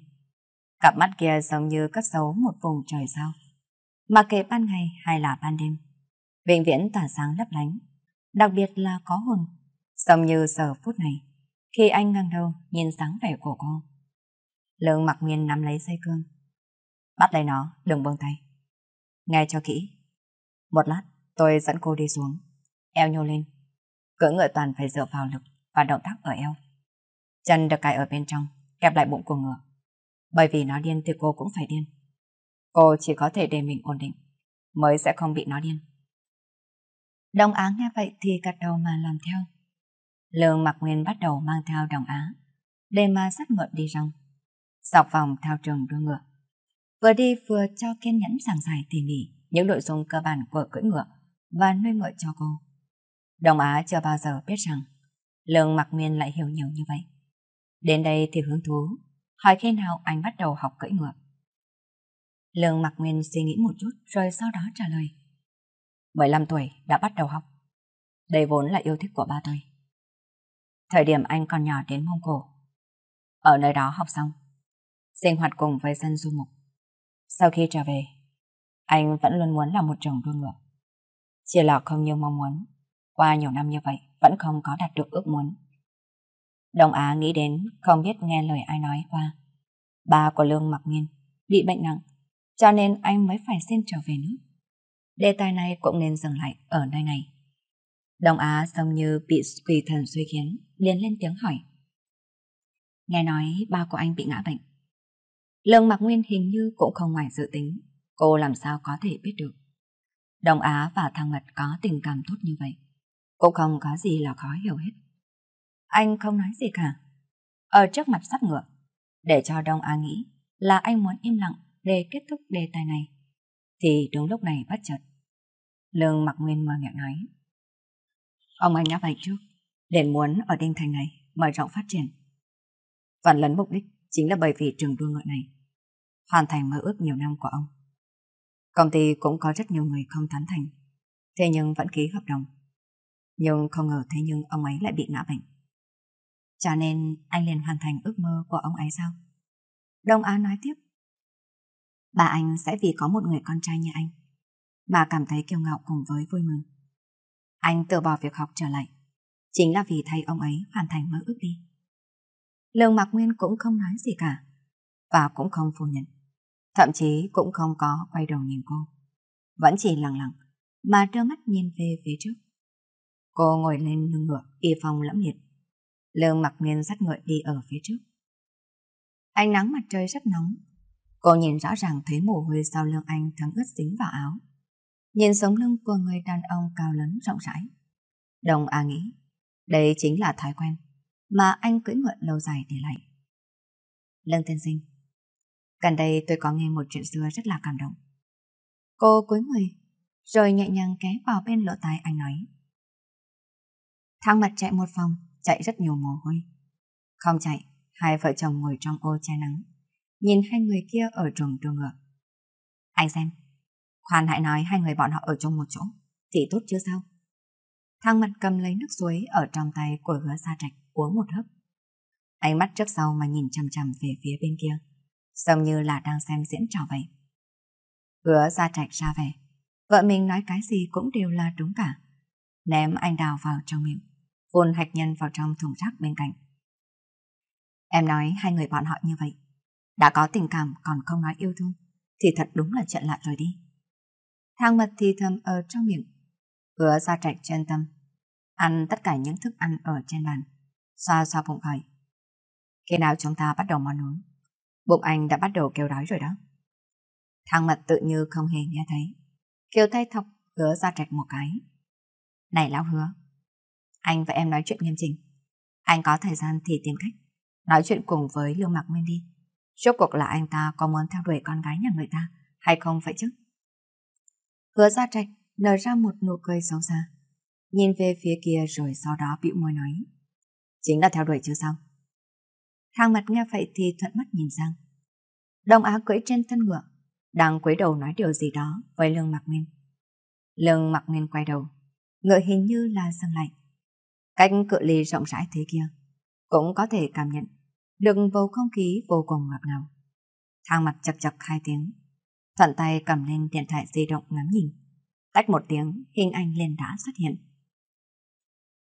Cặp mắt kia giống như cất giấu một vùng trời sao. Mà kể ban ngày hay là ban đêm, vĩnh viễn tỏa sáng lấp lánh, đặc biệt là có hồn, giống như giờ phút này, khi anh ngang đầu nhìn sáng vẻ của cô. Lương Mặc Miên nắm lấy dây cương, bắt lấy nó, đừng buông tay. Nghe cho kỹ. Một lát, tôi dẫn cô đi xuống. Eo nhô lên. Cỡ ngựa toàn phải dựa vào lực và động tác ở eo. Chân được cài ở bên trong, kẹp lại bụng của ngựa. Bởi vì nó điên thì cô cũng phải điên. Cô chỉ có thể để mình ổn định, mới sẽ không bị nó điên. Đồng Á nghe vậy thì gật đầu mà làm theo. Lương Mạc Nguyên bắt đầu mang theo Đồng Á, để mà dắt ngựa đi rong. Dọc vòng theo trường đua ngựa vừa đi vừa cho kiên nhẫn giảng giải tỉ mỉ những nội dung cơ bản của cưỡi ngựa và nuôi ngựa cho cô. Đông Á chưa bao giờ biết rằng Lương Mặc Miên lại hiểu nhiều như vậy. Đến đây thì hứng thú, hỏi khi nào anh bắt đầu học cưỡi ngựa. Lương Mặc Nguyên suy nghĩ một chút rồi sau đó trả lời. 15 tuổi đã bắt đầu học. Đây vốn là yêu thích của ba tôi. Thời điểm anh còn nhỏ đến Mông Cổ. Ở nơi đó học xong, sinh hoạt cùng với dân du mục. Sau khi trở về, anh vẫn luôn muốn là một chồng đua ngựa. Chỉ là không như mong muốn, qua nhiều năm như vậy vẫn không có đạt được ước muốn. Đồng Á nghĩ đến không biết nghe lời ai nói qua. Ba của Lương Mặc Nghiên bị bệnh nặng, cho nên anh mới phải xin trở về nước. Đề tài này cũng nên dừng lại ở nơi này. Đồng Á giống như bị quỷ thần suy khiến, liền lên tiếng hỏi. Nghe nói ba của anh bị ngã bệnh, Lương Mạc Nguyên hình như cũng không ngoài dự tính, cô làm sao có thể biết được. Đông Á và thằng Mật có tình cảm tốt như vậy, cũng không có gì là khó hiểu hết. Anh không nói gì cả. Ở trước mặt sắt ngựa, để cho Đông Á nghĩ là anh muốn im lặng để kết thúc đề tài này. Thì đúng lúc này bất chợt, Lương Mạc Nguyên mở miệng nói. Ông anh đã vậy trước, Đền muốn ở Đinh Thành này mở rộng phát triển. phần lớn mục đích chính là bởi vì trường đua ngựa này hoàn thành mơ ước nhiều năm của ông. Công ty cũng có rất nhiều người không tán thành, thế nhưng vẫn ký hợp đồng. Nhưng không ngờ thế nhưng ông ấy lại bị ngã bệnh. Cho nên anh liền hoàn thành ước mơ của ông ấy sao? Đông Á nói tiếp. Bà anh sẽ vì có một người con trai như anh mà cảm thấy kiêu ngạo cùng với vui mừng. Anh từ bỏ việc học trở lại chính là vì thay ông ấy hoàn thành mơ ước đi. Lương Mạc Nguyên cũng không nói gì cả và cũng không phủ nhận. Thậm chí cũng không có quay đầu nhìn cô. Vẫn chỉ lặng lặng mà trơ mắt nhìn về phía trước. Cô ngồi lên lưng ngựa, y phong lẫm liệt. Lương mặc nguyên dắt ngựa đi ở phía trước. Ánh nắng mặt trời rất nóng. Cô nhìn rõ ràng thấy mồ hôi sau lưng anh thấm ướt dính vào áo. Nhìn sống lưng của người đàn ông cao lớn rộng rãi. Đồng A à nghĩ, đây chính là thói quen mà anh cưỡi ngựa lâu dài để lại. Lương Tiên Sinh Gần đây tôi có nghe một chuyện xưa rất là cảm động. Cô cúi người, rồi nhẹ nhàng ké vào bên lỗ tai anh nói. Thang mặt chạy một phòng chạy rất nhiều mồ hôi. Không chạy, hai vợ chồng ngồi trong ô che nắng, nhìn hai người kia ở trường đường ngựa. Anh xem, khoan hãy nói hai người bọn họ ở chung một chỗ, thì tốt chưa sao? Thang mặt cầm lấy nước suối ở trong tay của hứa sa trạch uống một hớp. Ánh mắt trước sau mà nhìn chằm chằm về phía bên kia giống như là đang xem diễn trò vậy. Hứa ra trạch ra về, vợ mình nói cái gì cũng đều là đúng cả. Ném anh đào vào trong miệng, vồn hạch nhân vào trong thùng rác bên cạnh. Em nói hai người bọn họ như vậy, đã có tình cảm còn không nói yêu thương, thì thật đúng là chuyện lạ rồi đi. Thang mật thì thầm ở trong miệng, hứa ra trạch chuyên tâm, ăn tất cả những thức ăn ở trên bàn, xoa xoa bụng hỏi. Khi nào chúng ta bắt đầu món uống? Bụng anh đã bắt đầu kêu đói rồi đó. Thang mật tự như không hề nghe thấy. Kiều thay thọc hứa ra trạch một cái. Này lão hứa, anh và em nói chuyện nghiêm trình. Anh có thời gian thì tìm cách nói chuyện cùng với Lương Mạc Nguyên đi. Rốt cuộc là anh ta có muốn theo đuổi con gái nhà người ta hay không vậy chứ? Hứa ra trạch nở ra một nụ cười xấu xa. Nhìn về phía kia rồi sau đó bị môi nói. Chính là theo đuổi chứ sao? thang mặt nghe vậy thì thuận mắt nhìn sang. Đồng Á cưỡi trên thân ngựa, đang quấy đầu nói điều gì đó với Lương Mạc Nguyên. Lương Mạc Nguyên quay đầu, ngựa hình như là dừng lạnh Cách cự ly rộng rãi thế kia, cũng có thể cảm nhận được bầu không khí vô cùng ngọt ngào. Thang mặt chập chập hai tiếng, thuận tay cầm lên điện thoại di động ngắm nhìn. Tách một tiếng, hình ảnh liền đã xuất hiện.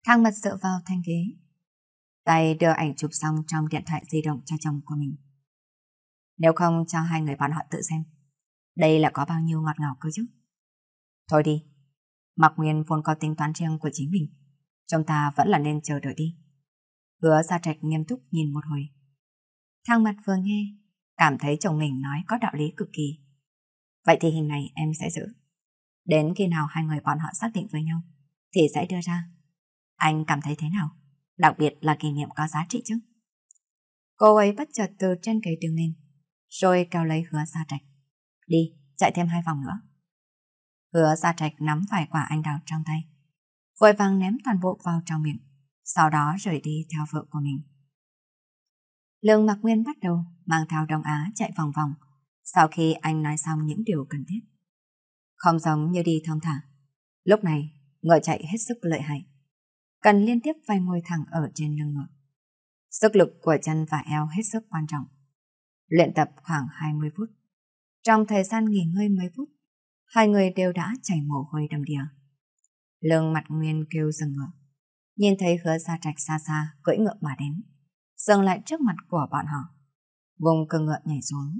Thang mặt dựa vào thanh ghế, tay đưa ảnh chụp xong trong điện thoại di động cho chồng của mình. Nếu không cho hai người bọn họ tự xem, đây là có bao nhiêu ngọt ngào cơ chứ. Thôi đi, Mạc Nguyên vốn có tính toán riêng của chính mình, chúng ta vẫn là nên chờ đợi đi. Hứa ra trạch nghiêm túc nhìn một hồi. Thang mặt vừa nghe, cảm thấy chồng mình nói có đạo lý cực kỳ. Vậy thì hình này em sẽ giữ. Đến khi nào hai người bọn họ xác định với nhau, thì sẽ đưa ra. Anh cảm thấy thế nào? đặc biệt là kỷ niệm có giá trị chứ. Cô ấy bất chợt từ trên cây đứng lên, rồi kéo lấy hứa xa trạch. Đi, chạy thêm hai vòng nữa. Hứa xa trạch nắm vài quả anh đào trong tay, vội vàng ném toàn bộ vào trong miệng, sau đó rời đi theo vợ của mình. Lương Mạc Nguyên bắt đầu mang theo Đông Á chạy vòng vòng, sau khi anh nói xong những điều cần thiết. Không giống như đi thong thả, lúc này ngựa chạy hết sức lợi hại cần liên tiếp phải ngồi thẳng ở trên lưng ngựa. Sức lực của chân và eo hết sức quan trọng. Luyện tập khoảng 20 phút. Trong thời gian nghỉ ngơi mấy phút, hai người đều đã chảy mồ hôi đầm đìa. Lương mặt nguyên kêu dừng ngựa. Nhìn thấy hứa ra trạch xa xa, cưỡi ngựa mà đến. Dừng lại trước mặt của bọn họ. Vùng cơ ngựa nhảy xuống.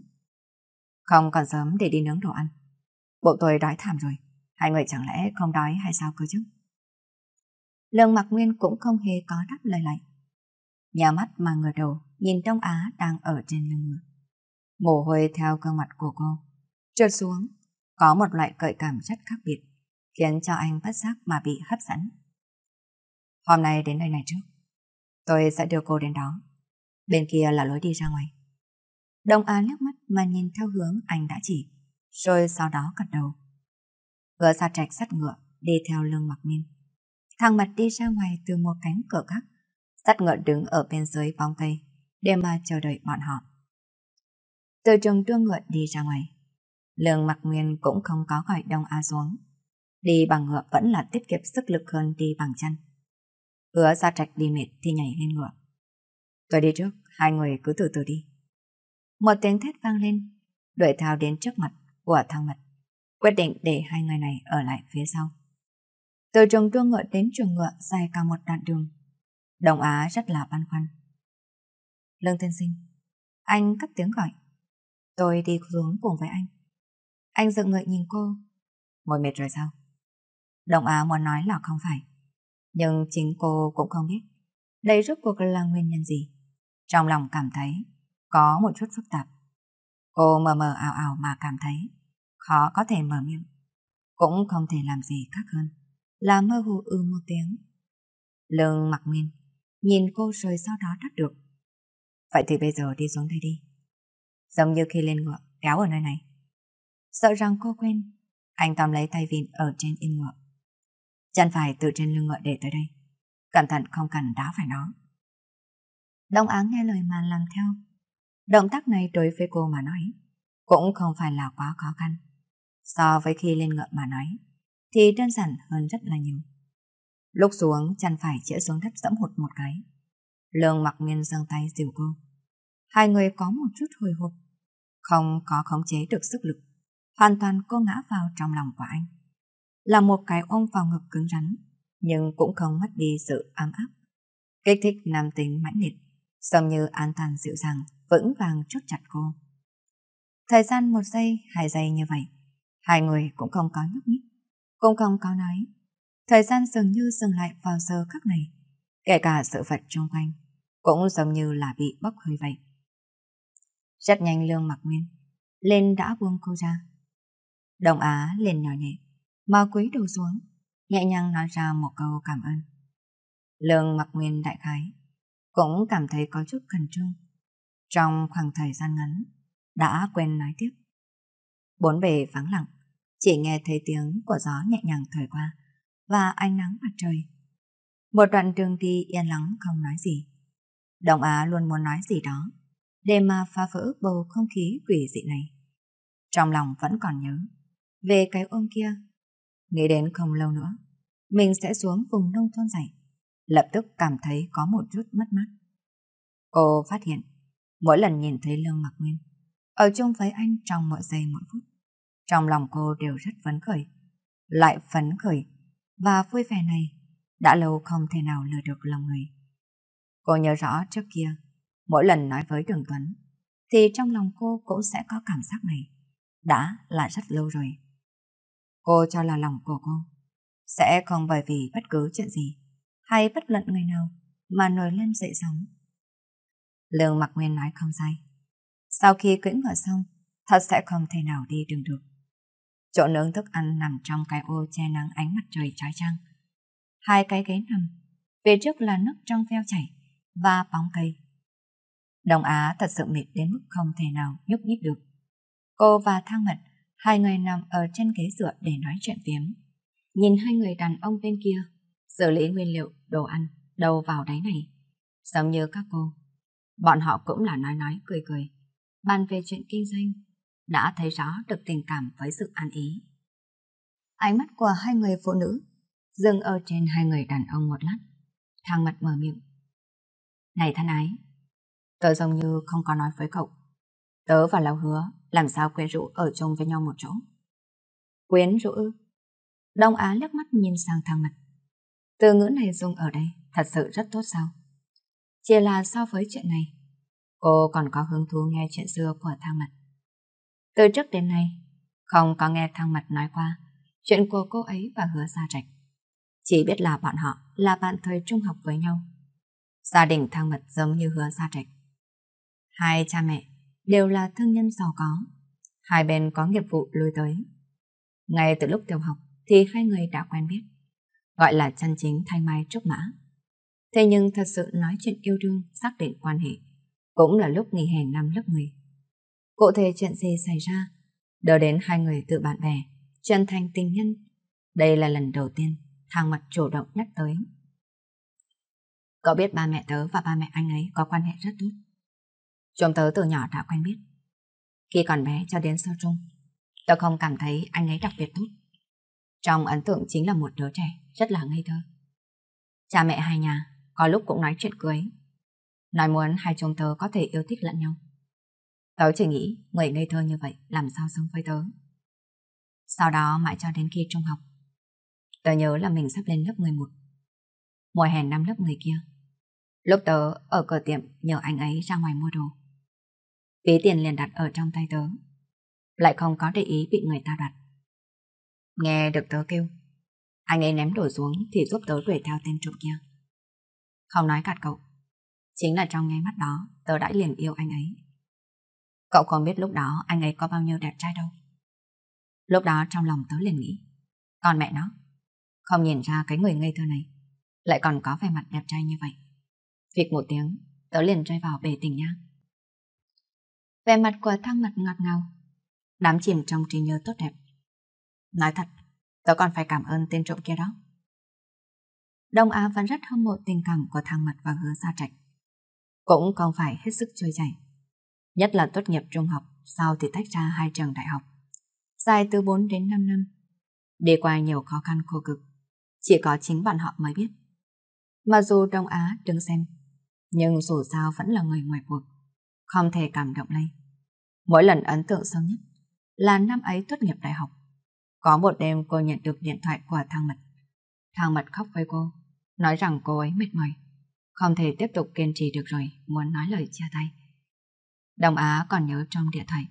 Không còn sớm để đi nướng đồ ăn. Bộ tôi đói thảm rồi. Hai người chẳng lẽ không đói hay sao cơ chứ? Lương mặc Nguyên cũng không hề có đáp lời lại. Nhà mắt mà ngửa đầu nhìn Đông Á đang ở trên lưng ngựa. Mồ hôi theo gương mặt của cô trượt xuống, có một loại cợi cảm rất khác biệt, khiến cho anh bất giác mà bị hấp dẫn. Hôm nay đến nơi này trước, tôi sẽ đưa cô đến đó. Bên kia là lối đi ra ngoài. Đông Á liếc mắt mà nhìn theo hướng anh đã chỉ, rồi sau đó gật đầu. gỡ xa trạch sắt ngựa, đi theo lưng mặc nhiên thằng mặt đi ra ngoài từ một cánh cửa khác, sắt ngựa đứng ở bên dưới bóng cây, để mà chờ đợi bọn họ. Từ trường đưa ngựa đi ra ngoài, lường mặt nguyên cũng không có gọi Đông A xuống. Đi bằng ngựa vẫn là tiết kiệm sức lực hơn đi bằng chân. Hứa ra trạch đi mệt thì nhảy lên ngựa. Tôi đi trước, hai người cứ từ từ đi. Một tiếng thét vang lên, đuổi thao đến trước mặt của thằng mật, quyết định để hai người này ở lại phía sau. Từ trường đua ngựa đến trường ngựa dài cả một đoạn đường. Đồng Á rất là băn khoăn. Lương Tiên Sinh, anh cất tiếng gọi. Tôi đi xuống cùng với anh. Anh dựng ngợi nhìn cô. Ngồi mệt rồi sao? Đồng Á muốn nói là không phải. Nhưng chính cô cũng không biết. Đây rốt cuộc là nguyên nhân gì? Trong lòng cảm thấy có một chút phức tạp. Cô mờ mờ ảo ảo mà cảm thấy khó có thể mở miệng. Cũng không thể làm gì khác hơn là mơ hồ ừ một tiếng. Lương mặc nguyên, nhìn cô rồi sau đó đắt được. Vậy thì bây giờ đi xuống đây đi. Giống như khi lên ngựa, kéo ở nơi này. Sợ rằng cô quên, anh tóm lấy tay vịn ở trên yên ngựa. Chân phải từ trên lưng ngựa để tới đây. Cẩn thận không cần đá phải nó. Đông Áng nghe lời mà làm theo. Động tác này đối với cô mà nói, cũng không phải là quá khó khăn. So với khi lên ngựa mà nói, thì đơn giản hơn rất là nhiều. Lúc xuống, chăn phải chĩa xuống đất dẫm hụt một cái. Lương mặc nguyên giang tay dìu cô. Hai người có một chút hồi hộp, không có khống chế được sức lực. Hoàn toàn cô ngã vào trong lòng của anh. Là một cái ôm vào ngực cứng rắn, nhưng cũng không mất đi sự ấm áp. Kích thích nam tính mãnh liệt, giống như an toàn dịu dàng, vững vàng chốt chặt cô. Thời gian một giây, hai giây như vậy, hai người cũng không có nhúc nhích. Cũng không có nói. Thời gian dường như dừng lại vào giờ khắc này. Kể cả sự vật trong quanh, cũng giống như là bị bốc hơi vậy. Rất nhanh lương mặc nguyên, lên đã buông cô ra. Đồng Á lên nhỏ nhẹ, mà quý đầu xuống, nhẹ nhàng nói ra một câu cảm ơn. Lương mặc nguyên đại khái, cũng cảm thấy có chút cần trương. Trong khoảng thời gian ngắn, đã quên nói tiếp. Bốn bề vắng lặng, chỉ nghe thấy tiếng của gió nhẹ nhàng thổi qua và ánh nắng mặt trời. Một đoạn đường đi yên lắng không nói gì. Đồng Á luôn muốn nói gì đó để mà phá vỡ bầu không khí quỷ dị này. Trong lòng vẫn còn nhớ về cái ôm kia. Nghĩ đến không lâu nữa, mình sẽ xuống vùng nông thôn dạy. Lập tức cảm thấy có một chút mất mát. Cô phát hiện, mỗi lần nhìn thấy Lương Mặc Nguyên, ở chung với anh trong mỗi giây mỗi phút, trong lòng cô đều rất phấn khởi. Lại phấn khởi và vui vẻ này đã lâu không thể nào lừa được lòng người. Cô nhớ rõ trước kia, mỗi lần nói với Đường Tuấn, thì trong lòng cô cũng sẽ có cảm giác này. Đã là rất lâu rồi. Cô cho là lòng của cô sẽ không bởi vì bất cứ chuyện gì hay bất luận người nào mà nổi lên dậy sóng. Lương Mặc Nguyên nói không sai. Sau khi cưỡng vợ xong, thật sẽ không thể nào đi đường được. Chỗ nướng thức ăn nằm trong cái ô che nắng ánh mặt trời trói trăng. Hai cái ghế nằm, về trước là nước trong veo chảy và bóng cây. Đông Á thật sự mệt đến mức không thể nào nhúc nhích được. Cô và Thang Mật, hai người nằm ở trên ghế dựa để nói chuyện phiếm. Nhìn hai người đàn ông bên kia, xử lý nguyên liệu, đồ ăn, đầu vào đáy này. Giống như các cô, bọn họ cũng là nói nói cười cười, bàn về chuyện kinh doanh, đã thấy rõ được tình cảm với sự an ý. Ánh mắt của hai người phụ nữ dừng ở trên hai người đàn ông một lát. Thang mặt mở miệng. Này thân ái, tớ giống như không có nói với cậu. Tớ và Lão Hứa làm sao quyến rũ ở chung với nhau một chỗ. Quyến rũ ư? Đông Á lướt mắt nhìn sang thang mặt. Từ ngữ này dùng ở đây thật sự rất tốt sao? Chỉ là so với chuyện này, cô còn có hứng thú nghe chuyện xưa của thang mặt. Từ trước đến nay, không có nghe thăng mặt nói qua chuyện của cô ấy và hứa gia trạch. Chỉ biết là bọn họ là bạn thời trung học với nhau. Gia đình thăng mật giống như hứa gia trạch. Hai cha mẹ đều là thương nhân giàu có. Hai bên có nghiệp vụ lôi tới. Ngay từ lúc tiểu học thì hai người đã quen biết. Gọi là chân chính thanh mai trúc mã. Thế nhưng thật sự nói chuyện yêu đương xác định quan hệ cũng là lúc nghỉ hè năm lớp 10 cụ thể chuyện gì xảy ra, đưa đến hai người từ bạn bè, chân thành tình nhân. Đây là lần đầu tiên Thang Mặt chủ động nhắc tới. Cậu biết ba mẹ tớ và ba mẹ anh ấy có quan hệ rất tốt. Chúng tớ từ nhỏ đã quen biết. Khi còn bé cho đến sau trung, tớ không cảm thấy anh ấy đặc biệt tốt. Trong ấn tượng chính là một đứa trẻ rất là ngây thơ. Cha mẹ hai nhà có lúc cũng nói chuyện cưới, nói muốn hai chúng tớ có thể yêu thích lẫn nhau. Tớ chỉ nghĩ người ngây thơ như vậy làm sao sống với tớ. Sau đó mãi cho đến khi trung học. Tớ nhớ là mình sắp lên lớp 11. Mùa hè năm lớp 10 kia. Lúc tớ ở cửa tiệm nhờ anh ấy ra ngoài mua đồ. Ví tiền liền đặt ở trong tay tớ. Lại không có để ý bị người ta đặt Nghe được tớ kêu. Anh ấy ném đổ xuống thì giúp tớ đuổi theo tên trộm kia. Không nói cạt cậu. Chính là trong ngay mắt đó tớ đã liền yêu anh ấy. Cậu không biết lúc đó anh ấy có bao nhiêu đẹp trai đâu. Lúc đó trong lòng tớ liền nghĩ, còn mẹ nó, không nhìn ra cái người ngây thơ này, lại còn có vẻ mặt đẹp trai như vậy. Phịch một tiếng, tớ liền rơi vào bề tình nha. Về mặt của thăng mặt ngọt ngào, đám chìm trong trí nhớ tốt đẹp. Nói thật, tớ còn phải cảm ơn tên trộm kia đó. Đông Á vẫn rất hâm mộ tình cảm của thằng mặt và hứa gia trạch. Cũng không phải hết sức chơi chảy. Nhất là tốt nghiệp trung học, sau thì tách ra hai trường đại học. Dài từ 4 đến 5 năm. Đi qua nhiều khó khăn khô cực, chỉ có chính bạn họ mới biết. mà dù Đông Á đứng xem, nhưng dù sao vẫn là người ngoài cuộc, không thể cảm động lây. Mỗi lần ấn tượng sâu nhất là năm ấy tốt nghiệp đại học. Có một đêm cô nhận được điện thoại của thang mật. Thang mật khóc với cô, nói rằng cô ấy mệt mỏi, không thể tiếp tục kiên trì được rồi, muốn nói lời chia tay. Đồng Á còn nhớ trong điện thoại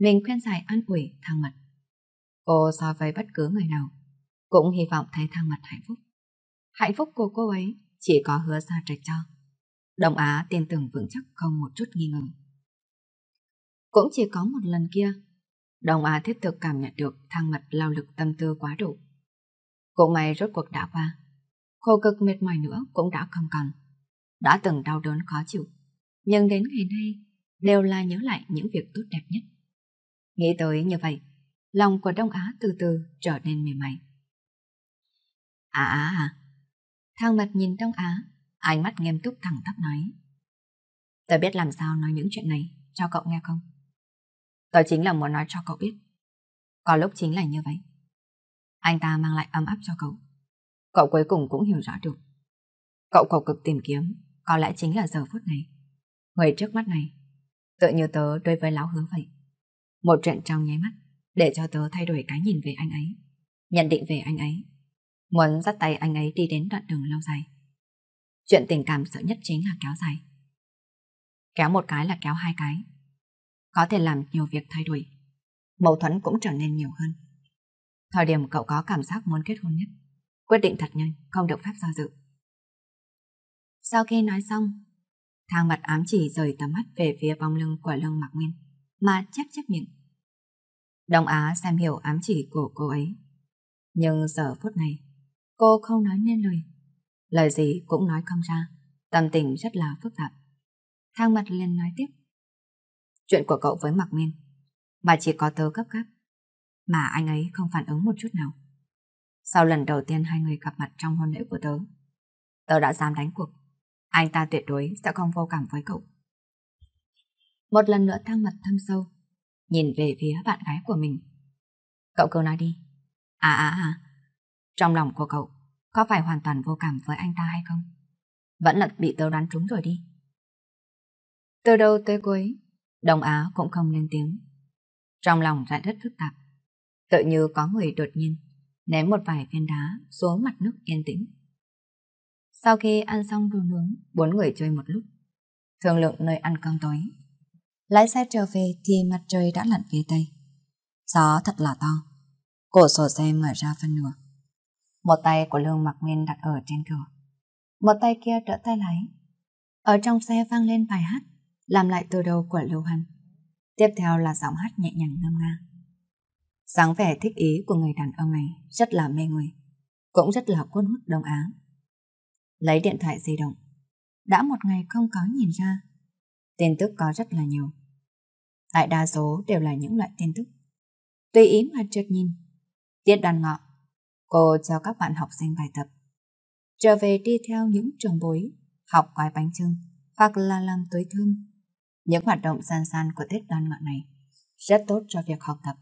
mình khuyên giải an ủi Thang Mật. Cô so với bất cứ người nào, cũng hy vọng thấy Thang Mật hạnh phúc. Hạnh phúc của cô ấy chỉ có hứa ra trạch cho. Đồng Á tin tưởng vững chắc không một chút nghi ngờ. Cũng chỉ có một lần kia, Đồng Á thiết thực cảm nhận được Thang Mật lao lực tâm tư quá đủ. Cũng may rốt cuộc đã qua, khổ cực mệt mỏi nữa cũng đã không còn. Đã từng đau đớn khó chịu, nhưng đến ngày nay đều là nhớ lại những việc tốt đẹp nhất. Nghĩ tới như vậy, lòng của Đông Á từ từ trở nên mềm mại. À à à, thang mật nhìn Đông Á, ánh mắt nghiêm túc thẳng tắp nói. Tôi biết làm sao nói những chuyện này cho cậu nghe không? Tôi chính là muốn nói cho cậu biết. Có lúc chính là như vậy. Anh ta mang lại ấm áp cho cậu. Cậu cuối cùng cũng hiểu rõ được. Cậu cầu cực tìm kiếm, có lẽ chính là giờ phút này. Người trước mắt này Tự như tớ đối với lão hứa vậy. Một chuyện trong nháy mắt, để cho tớ thay đổi cái nhìn về anh ấy, nhận định về anh ấy. Muốn dắt tay anh ấy đi đến đoạn đường lâu dài. Chuyện tình cảm sợ nhất chính là kéo dài. Kéo một cái là kéo hai cái. Có thể làm nhiều việc thay đổi. Mâu thuẫn cũng trở nên nhiều hơn. Thời điểm cậu có cảm giác muốn kết hôn nhất. Quyết định thật nhanh, không được phép do dự. Sau khi nói xong, Thang mặt ám chỉ rời tầm mắt về phía bóng lưng của lưng Mạc Nguyên, mà chép chép miệng. Đông Á xem hiểu ám chỉ của cô ấy. Nhưng giờ phút này, cô không nói nên lời. Lời gì cũng nói không ra, tâm tình rất là phức tạp. Thang mặt liền nói tiếp. Chuyện của cậu với Mạc Nguyên, mà chỉ có tớ gấp gáp, mà anh ấy không phản ứng một chút nào. Sau lần đầu tiên hai người gặp mặt trong hôn lễ của tớ, tớ đã dám đánh cuộc anh ta tuyệt đối sẽ không vô cảm với cậu. Một lần nữa thang mặt thâm sâu, nhìn về phía bạn gái của mình. Cậu cứ nói đi. À à à, trong lòng của cậu có phải hoàn toàn vô cảm với anh ta hay không? Vẫn là bị tớ đoán trúng rồi đi. Từ đầu tới cuối, Đồng Á cũng không lên tiếng. Trong lòng lại rất phức tạp. Tự như có người đột nhiên ném một vài viên đá xuống mặt nước yên tĩnh. Sau khi ăn xong đồ nướng, bốn người chơi một lúc. Thương lượng nơi ăn cơm tối. Lái xe trở về thì mặt trời đã lặn phía tây. Gió thật là to. Cổ sổ xe mở ra phân nửa. Một tay của Lương mặc Nguyên đặt ở trên cửa. Một tay kia trở tay lái. Ở trong xe vang lên bài hát, làm lại từ đầu của Lưu Hân. Tiếp theo là giọng hát nhẹ nhàng ngâm nga. Sáng vẻ thích ý của người đàn ông này rất là mê người, cũng rất là cuốn hút Đông Á lấy điện thoại di động. Đã một ngày không có nhìn ra. Tin tức có rất là nhiều. Đại đa số đều là những loại tin tức. Tùy ý mà trượt nhìn. Tiết đoàn ngọ, cô cho các bạn học sinh bài tập. Trở về đi theo những trường bối, học gói bánh trưng hoặc là làm túi thơm. Những hoạt động san san của tiết đoàn ngọ này rất tốt cho việc học tập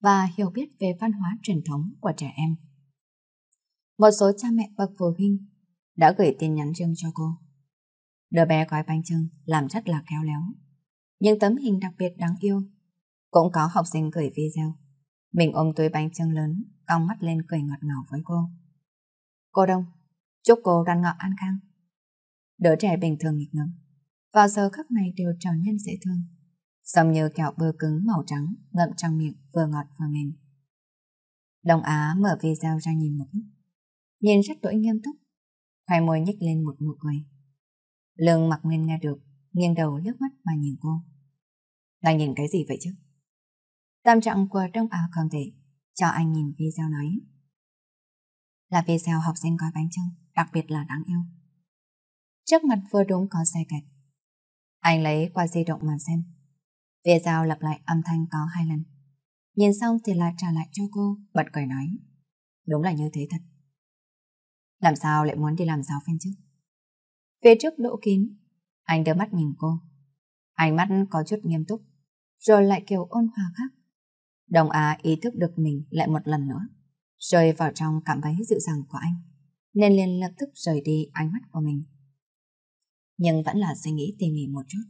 và hiểu biết về văn hóa truyền thống của trẻ em. Một số cha mẹ bậc phụ huynh đã gửi tin nhắn riêng cho cô. Đứa bé gói bánh trưng làm rất là khéo léo. Những tấm hình đặc biệt đáng yêu. Cũng có học sinh gửi video. Mình ôm túi bánh trưng lớn, cong mắt lên cười ngọt ngào với cô. Cô Đông, chúc cô đoan ngọt an khang. Đứa trẻ bình thường nghịch ngợm. Vào giờ khắc này đều trở nên dễ thương. Giống như kẹo bơ cứng màu trắng ngậm trong miệng vừa ngọt vừa mềm. Đông Á mở video ra nhìn một lúc. Nhìn rất đổi nghiêm túc Khoai môi nhích lên một nụ cười. Lương mặc nguyên nghe được, nghiêng đầu lướt mắt mà nhìn cô. Đang nhìn cái gì vậy chứ? Tâm trạng của Đông Bảo không thể, cho anh nhìn video nói. Là video học sinh gói bánh trưng, đặc biệt là đáng yêu. Trước mặt vừa đúng có xe kẹt. Anh lấy qua di động mà xem. Video lặp lại âm thanh có hai lần. Nhìn xong thì lại trả lại cho cô, bật cười nói. Đúng là như thế thật. Làm sao lại muốn đi làm giáo viên chứ? Phía trước đỗ kín, anh đưa mắt nhìn cô. Ánh mắt có chút nghiêm túc, rồi lại kiểu ôn hòa khác. Đồng Á ý thức được mình lại một lần nữa, rơi vào trong cảm thấy dự dàng của anh, nên liền lập tức rời đi ánh mắt của mình. Nhưng vẫn là suy nghĩ tỉ mỉ một chút.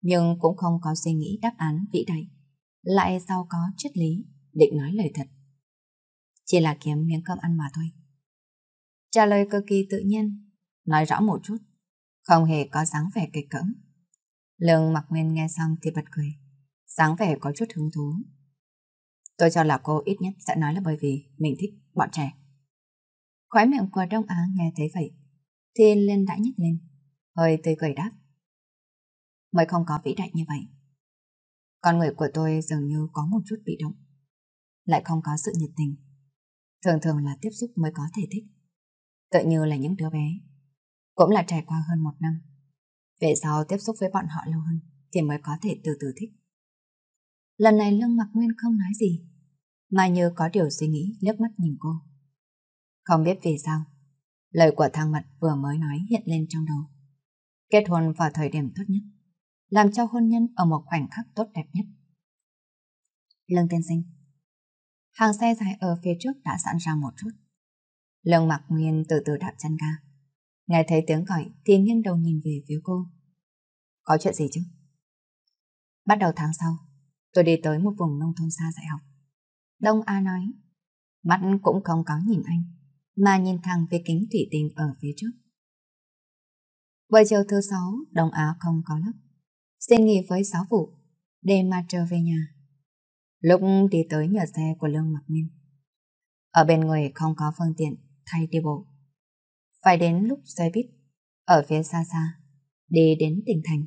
Nhưng cũng không có suy nghĩ đáp án vĩ đại, lại sao có triết lý, định nói lời thật. Chỉ là kiếm miếng cơm ăn mà thôi trả lời cực kỳ tự nhiên, nói rõ một chút, không hề có dáng vẻ kịch cỡm. Lương mặc nguyên nghe xong thì bật cười, dáng vẻ có chút hứng thú. Tôi cho là cô ít nhất sẽ nói là bởi vì mình thích bọn trẻ. Khói miệng của Đông Á nghe thấy vậy, thì lên đã nhếch lên, hơi tươi cười đáp. Mới không có vĩ đại như vậy. Con người của tôi dường như có một chút bị động, lại không có sự nhiệt tình. Thường thường là tiếp xúc mới có thể thích tựa như là những đứa bé. Cũng là trải qua hơn một năm. Về sau tiếp xúc với bọn họ lâu hơn thì mới có thể từ từ thích. Lần này Lương Mặc Nguyên không nói gì, mà như có điều suy nghĩ liếc mắt nhìn cô. Không biết vì sao, lời của thang mật vừa mới nói hiện lên trong đầu. Kết hôn vào thời điểm tốt nhất, làm cho hôn nhân ở một khoảnh khắc tốt đẹp nhất. Lương Tiên Sinh Hàng xe dài ở phía trước đã sẵn sàng một chút. Lương Mặc Nguyên từ từ đạp chân ga. Nghe thấy tiếng gọi thì nghiêng đầu nhìn về phía cô. Có chuyện gì chứ? Bắt đầu tháng sau, tôi đi tới một vùng nông thôn xa dạy học. Đông A nói, mắt cũng không có nhìn anh, mà nhìn thẳng về kính thủy tinh ở phía trước. Buổi chiều thứ sáu, Đông A không có lớp. Xin nghỉ với giáo vụ, để mà trở về nhà. Lúc đi tới nhờ xe của Lương Mặc Nguyên. Ở bên người không có phương tiện, thay đi bộ. Phải đến lúc xe buýt ở phía xa xa, đi đến tỉnh thành.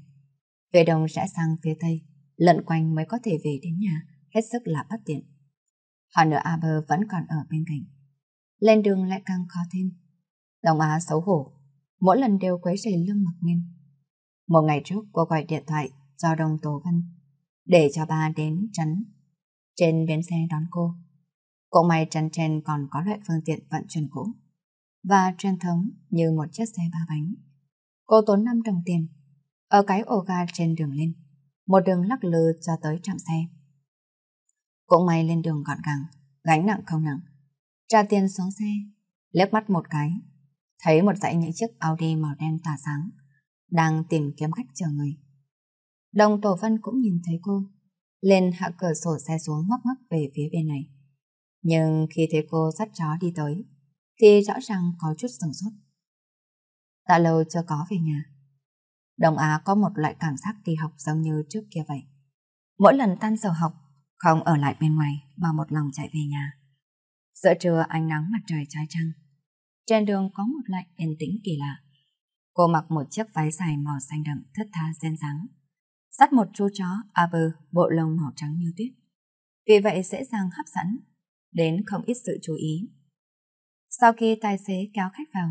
Về đồng sẽ sang phía tây, lận quanh mới có thể về đến nhà, hết sức là bất tiện. họ nữa Aber vẫn còn ở bên cạnh. Lên đường lại càng khó thêm. Đồng Á xấu hổ, mỗi lần đều quấy rầy lương mặc nên. Một ngày trước cô gọi điện thoại cho đồng Tố Văn để cho bà đến trấn. Trên bến xe đón cô, cũng may trần trên còn có loại phương tiện vận chuyển cũ và truyền thống như một chiếc xe ba bánh. Cô tốn 5 đồng tiền ở cái ổ ga trên đường lên, một đường lắc lư cho tới trạm xe. Cũng may lên đường gọn gàng, gánh nặng không nặng. Trả tiền xuống xe, liếc mắt một cái, thấy một dãy những chiếc Audi màu đen tỏa sáng, đang tìm kiếm khách chờ người. Đồng Tổ Vân cũng nhìn thấy cô, lên hạ cửa sổ xe xuống ngoắc ngoắc về phía bên này. Nhưng khi thấy cô dắt chó đi tới, thì rõ ràng có chút sầu sốt. Đã lâu chưa có về nhà. Đồng Á có một loại cảm giác kỳ học giống như trước kia vậy. Mỗi lần tan giờ học, không ở lại bên ngoài mà một lòng chạy về nhà. Giữa trưa ánh nắng mặt trời trói trăng. Trên đường có một loại yên tĩnh kỳ lạ. Cô mặc một chiếc váy dài màu xanh đậm thất tha xen dáng. Dắt một chú chó A bơ bộ lông màu trắng như tuyết. Vì vậy dễ dàng hấp dẫn đến không ít sự chú ý. Sau khi tài xế kéo khách vào,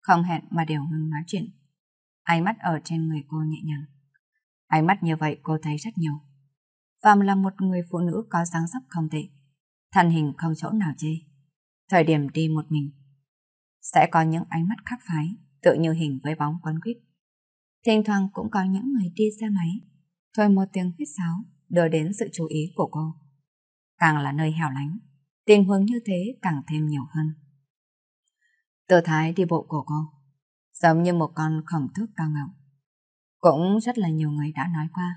không hẹn mà đều ngừng nói chuyện. Ánh mắt ở trên người cô nhẹ nhàng. Ánh mắt như vậy cô thấy rất nhiều. Phạm là một người phụ nữ có dáng dấp không tệ, thân hình không chỗ nào chê. Thời điểm đi một mình, sẽ có những ánh mắt khác phái, tự như hình với bóng quấn quýt. Thỉnh thoảng cũng có những người đi xe máy, thôi một tiếng huyết sáo đưa đến sự chú ý của cô. Càng là nơi hẻo lánh, tình huống như thế càng thêm nhiều hơn. Tư thái đi bộ của cô giống như một con khổng thước cao ngạo. Cũng rất là nhiều người đã nói qua.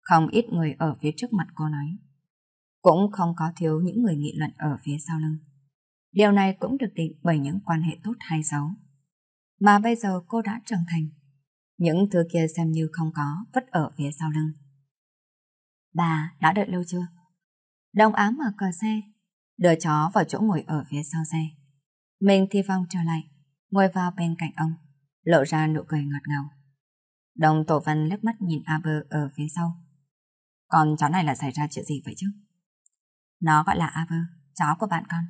Không ít người ở phía trước mặt cô nói. Cũng không có thiếu những người nghị luận ở phía sau lưng. Điều này cũng được định bởi những quan hệ tốt hay xấu. Mà bây giờ cô đã trưởng thành. Những thứ kia xem như không có, vứt ở phía sau lưng. Bà đã đợi lâu chưa? Đồng ám mở cờ xe, đưa chó vào chỗ ngồi ở phía sau xe. Mình thì vòng trở lại, ngồi vào bên cạnh ông, lộ ra nụ cười ngọt ngào. Đồng Tổ Văn lướt mắt nhìn A Bơ ở phía sau. Con chó này là xảy ra chuyện gì vậy chứ? Nó gọi là A Bơ, chó của bạn con.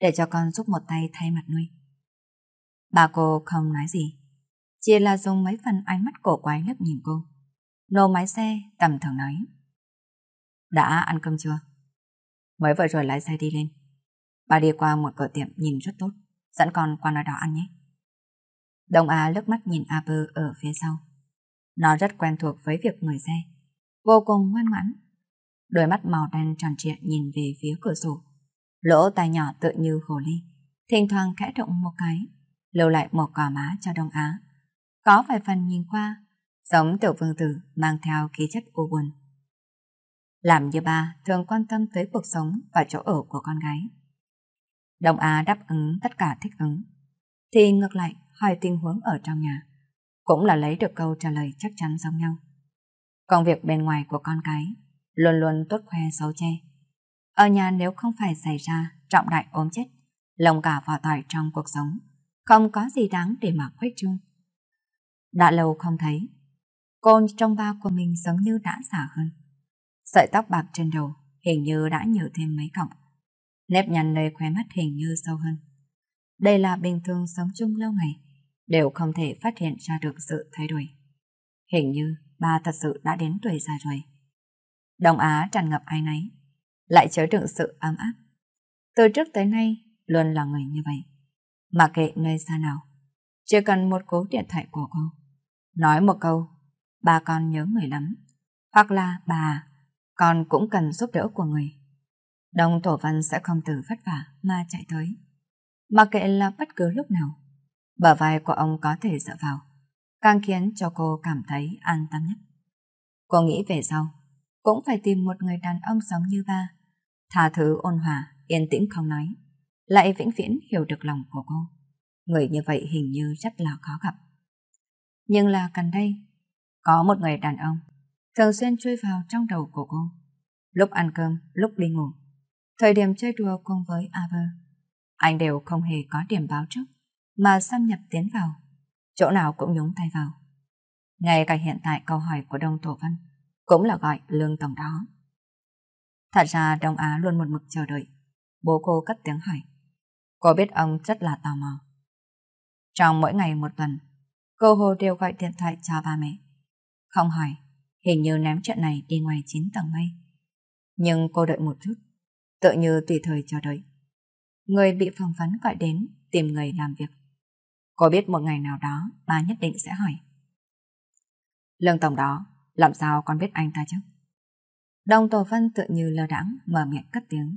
Để cho con giúp một tay thay mặt nuôi. Bà cô không nói gì, chỉ là dùng mấy phần ánh mắt cổ quái lướt nhìn cô. Nô máy xe tầm thường nói. Đã ăn cơm chưa? Mới vừa rồi lái xe đi lên. Bà đi qua một cửa tiệm nhìn rất tốt, dẫn con qua nơi đó ăn nhé. Đông Á lướt mắt nhìn A Bơ ở phía sau. Nó rất quen thuộc với việc ngồi xe, vô cùng ngoan ngoãn. Đôi mắt màu đen tròn trịa nhìn về phía cửa sổ. Lỗ tai nhỏ tựa như hồ ly, thỉnh thoảng khẽ động một cái, lưu lại một cỏ má cho Đông Á. Có vài phần nhìn qua, giống tiểu vương tử mang theo khí chất u buồn làm như bà thường quan tâm tới cuộc sống và chỗ ở của con gái. Đồng Á đáp ứng tất cả thích ứng, thì ngược lại hỏi tình huống ở trong nhà, cũng là lấy được câu trả lời chắc chắn giống nhau. Công việc bên ngoài của con cái luôn luôn tốt khoe xấu che. Ở nhà nếu không phải xảy ra trọng đại ốm chết, lồng cả vào tỏi trong cuộc sống, không có gì đáng để mà khuếch trương. Đã lâu không thấy, cô trong ba của mình giống như đã giả hơn. Sợi tóc bạc trên đầu hình như đã nhiều thêm mấy cọng. Nếp nhăn nơi khóe mắt hình như sâu hơn. Đây là bình thường sống chung lâu ngày, đều không thể phát hiện ra được sự thay đổi. Hình như bà thật sự đã đến tuổi già rồi. Đông Á tràn ngập ai nấy, lại chứa đựng sự ấm áp. Từ trước tới nay, luôn là người như vậy. Mà kệ nơi xa nào, chỉ cần một cú điện thoại của cô. Nói một câu, bà con nhớ người lắm. Hoặc là bà con cũng cần giúp đỡ của người. Đồng Thổ Văn sẽ không từ vất vả mà chạy tới. Mà kệ là bất cứ lúc nào, bờ vai của ông có thể dựa vào, càng khiến cho cô cảm thấy an tâm nhất. Cô nghĩ về sau, cũng phải tìm một người đàn ông giống như ba, tha thứ ôn hòa, yên tĩnh không nói, lại vĩnh viễn hiểu được lòng của cô. Người như vậy hình như rất là khó gặp. Nhưng là gần đây, có một người đàn ông thường xuyên chui vào trong đầu của cô. Lúc ăn cơm, lúc đi ngủ, thời điểm chơi đùa cùng với Aber, anh đều không hề có điểm báo trước mà xâm nhập tiến vào, chỗ nào cũng nhúng tay vào. Ngay cả hiện tại câu hỏi của Đông Thổ Văn cũng là gọi lương tổng đó. Thật ra Đông Á luôn một mực chờ đợi. Bố cô cất tiếng hỏi. Cô biết ông rất là tò mò. Trong mỗi ngày một tuần, cô Hồ đều gọi điện thoại cho ba mẹ. Không hỏi, hình như ném chuyện này đi ngoài 9 tầng mây. Nhưng cô đợi một chút, tự như tùy thời chờ đợi. Người bị phỏng vấn gọi đến tìm người làm việc. Cô biết một ngày nào đó bà nhất định sẽ hỏi. Lương Tổng đó, làm sao con biết anh ta chứ? Đồng Tổ Vân tự như lơ đãng mở miệng cất tiếng.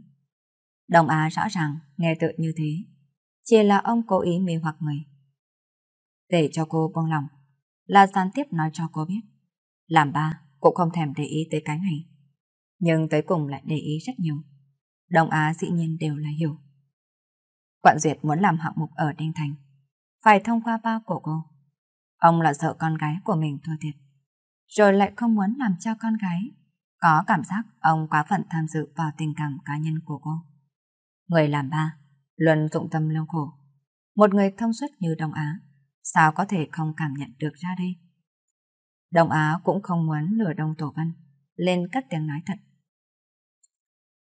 Đồng Á rõ ràng nghe tự như thế, chỉ là ông cố ý mê hoặc người. Để cho cô buông lòng, là gián tiếp nói cho cô biết làm ba cũng không thèm để ý tới cái này. Nhưng tới cùng lại để ý rất nhiều. Đông Á dĩ nhiên đều là hiểu. Quận Duyệt muốn làm hạng mục ở Đinh Thành. Phải thông qua ba của cô. Ông là sợ con gái của mình thua thiệt. Rồi lại không muốn làm cho con gái. Có cảm giác ông quá phận tham dự vào tình cảm cá nhân của cô. Người làm ba, luôn dụng tâm lâu khổ. Một người thông suốt như Đông Á, sao có thể không cảm nhận được ra đây? Đông Á cũng không muốn lừa Đông Tổ Văn, lên cất tiếng nói thật.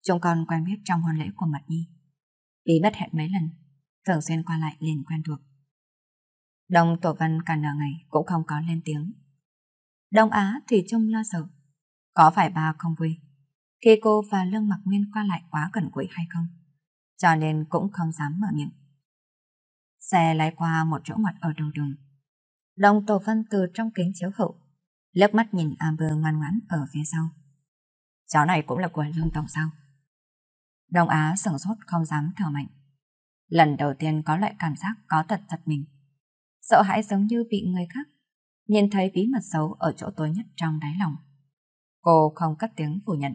Chúng con quen biết trong hôn lễ của Mật Nhi. Ý bất hẹn mấy lần, thường xuyên qua lại liền quen thuộc. Đông Tổ Văn cả nửa ngày cũng không có lên tiếng. Đông Á thì trông lo sợ. Có phải bà không vui khi cô và Lương Mặc Nguyên qua lại quá gần gũi hay không? Cho nên cũng không dám mở miệng. Xe lái qua một chỗ ngoặt ở đầu đường. Đông Tổ Văn từ trong kính chiếu hậu lớp mắt nhìn Amber ngoan ngoãn ở phía sau. Chó này cũng là của lương tổng sao? Đông Á sửng sốt không dám thở mạnh. Lần đầu tiên có loại cảm giác có thật thật mình. Sợ hãi giống như bị người khác nhìn thấy bí mật xấu ở chỗ tối nhất trong đáy lòng. Cô không cất tiếng phủ nhận.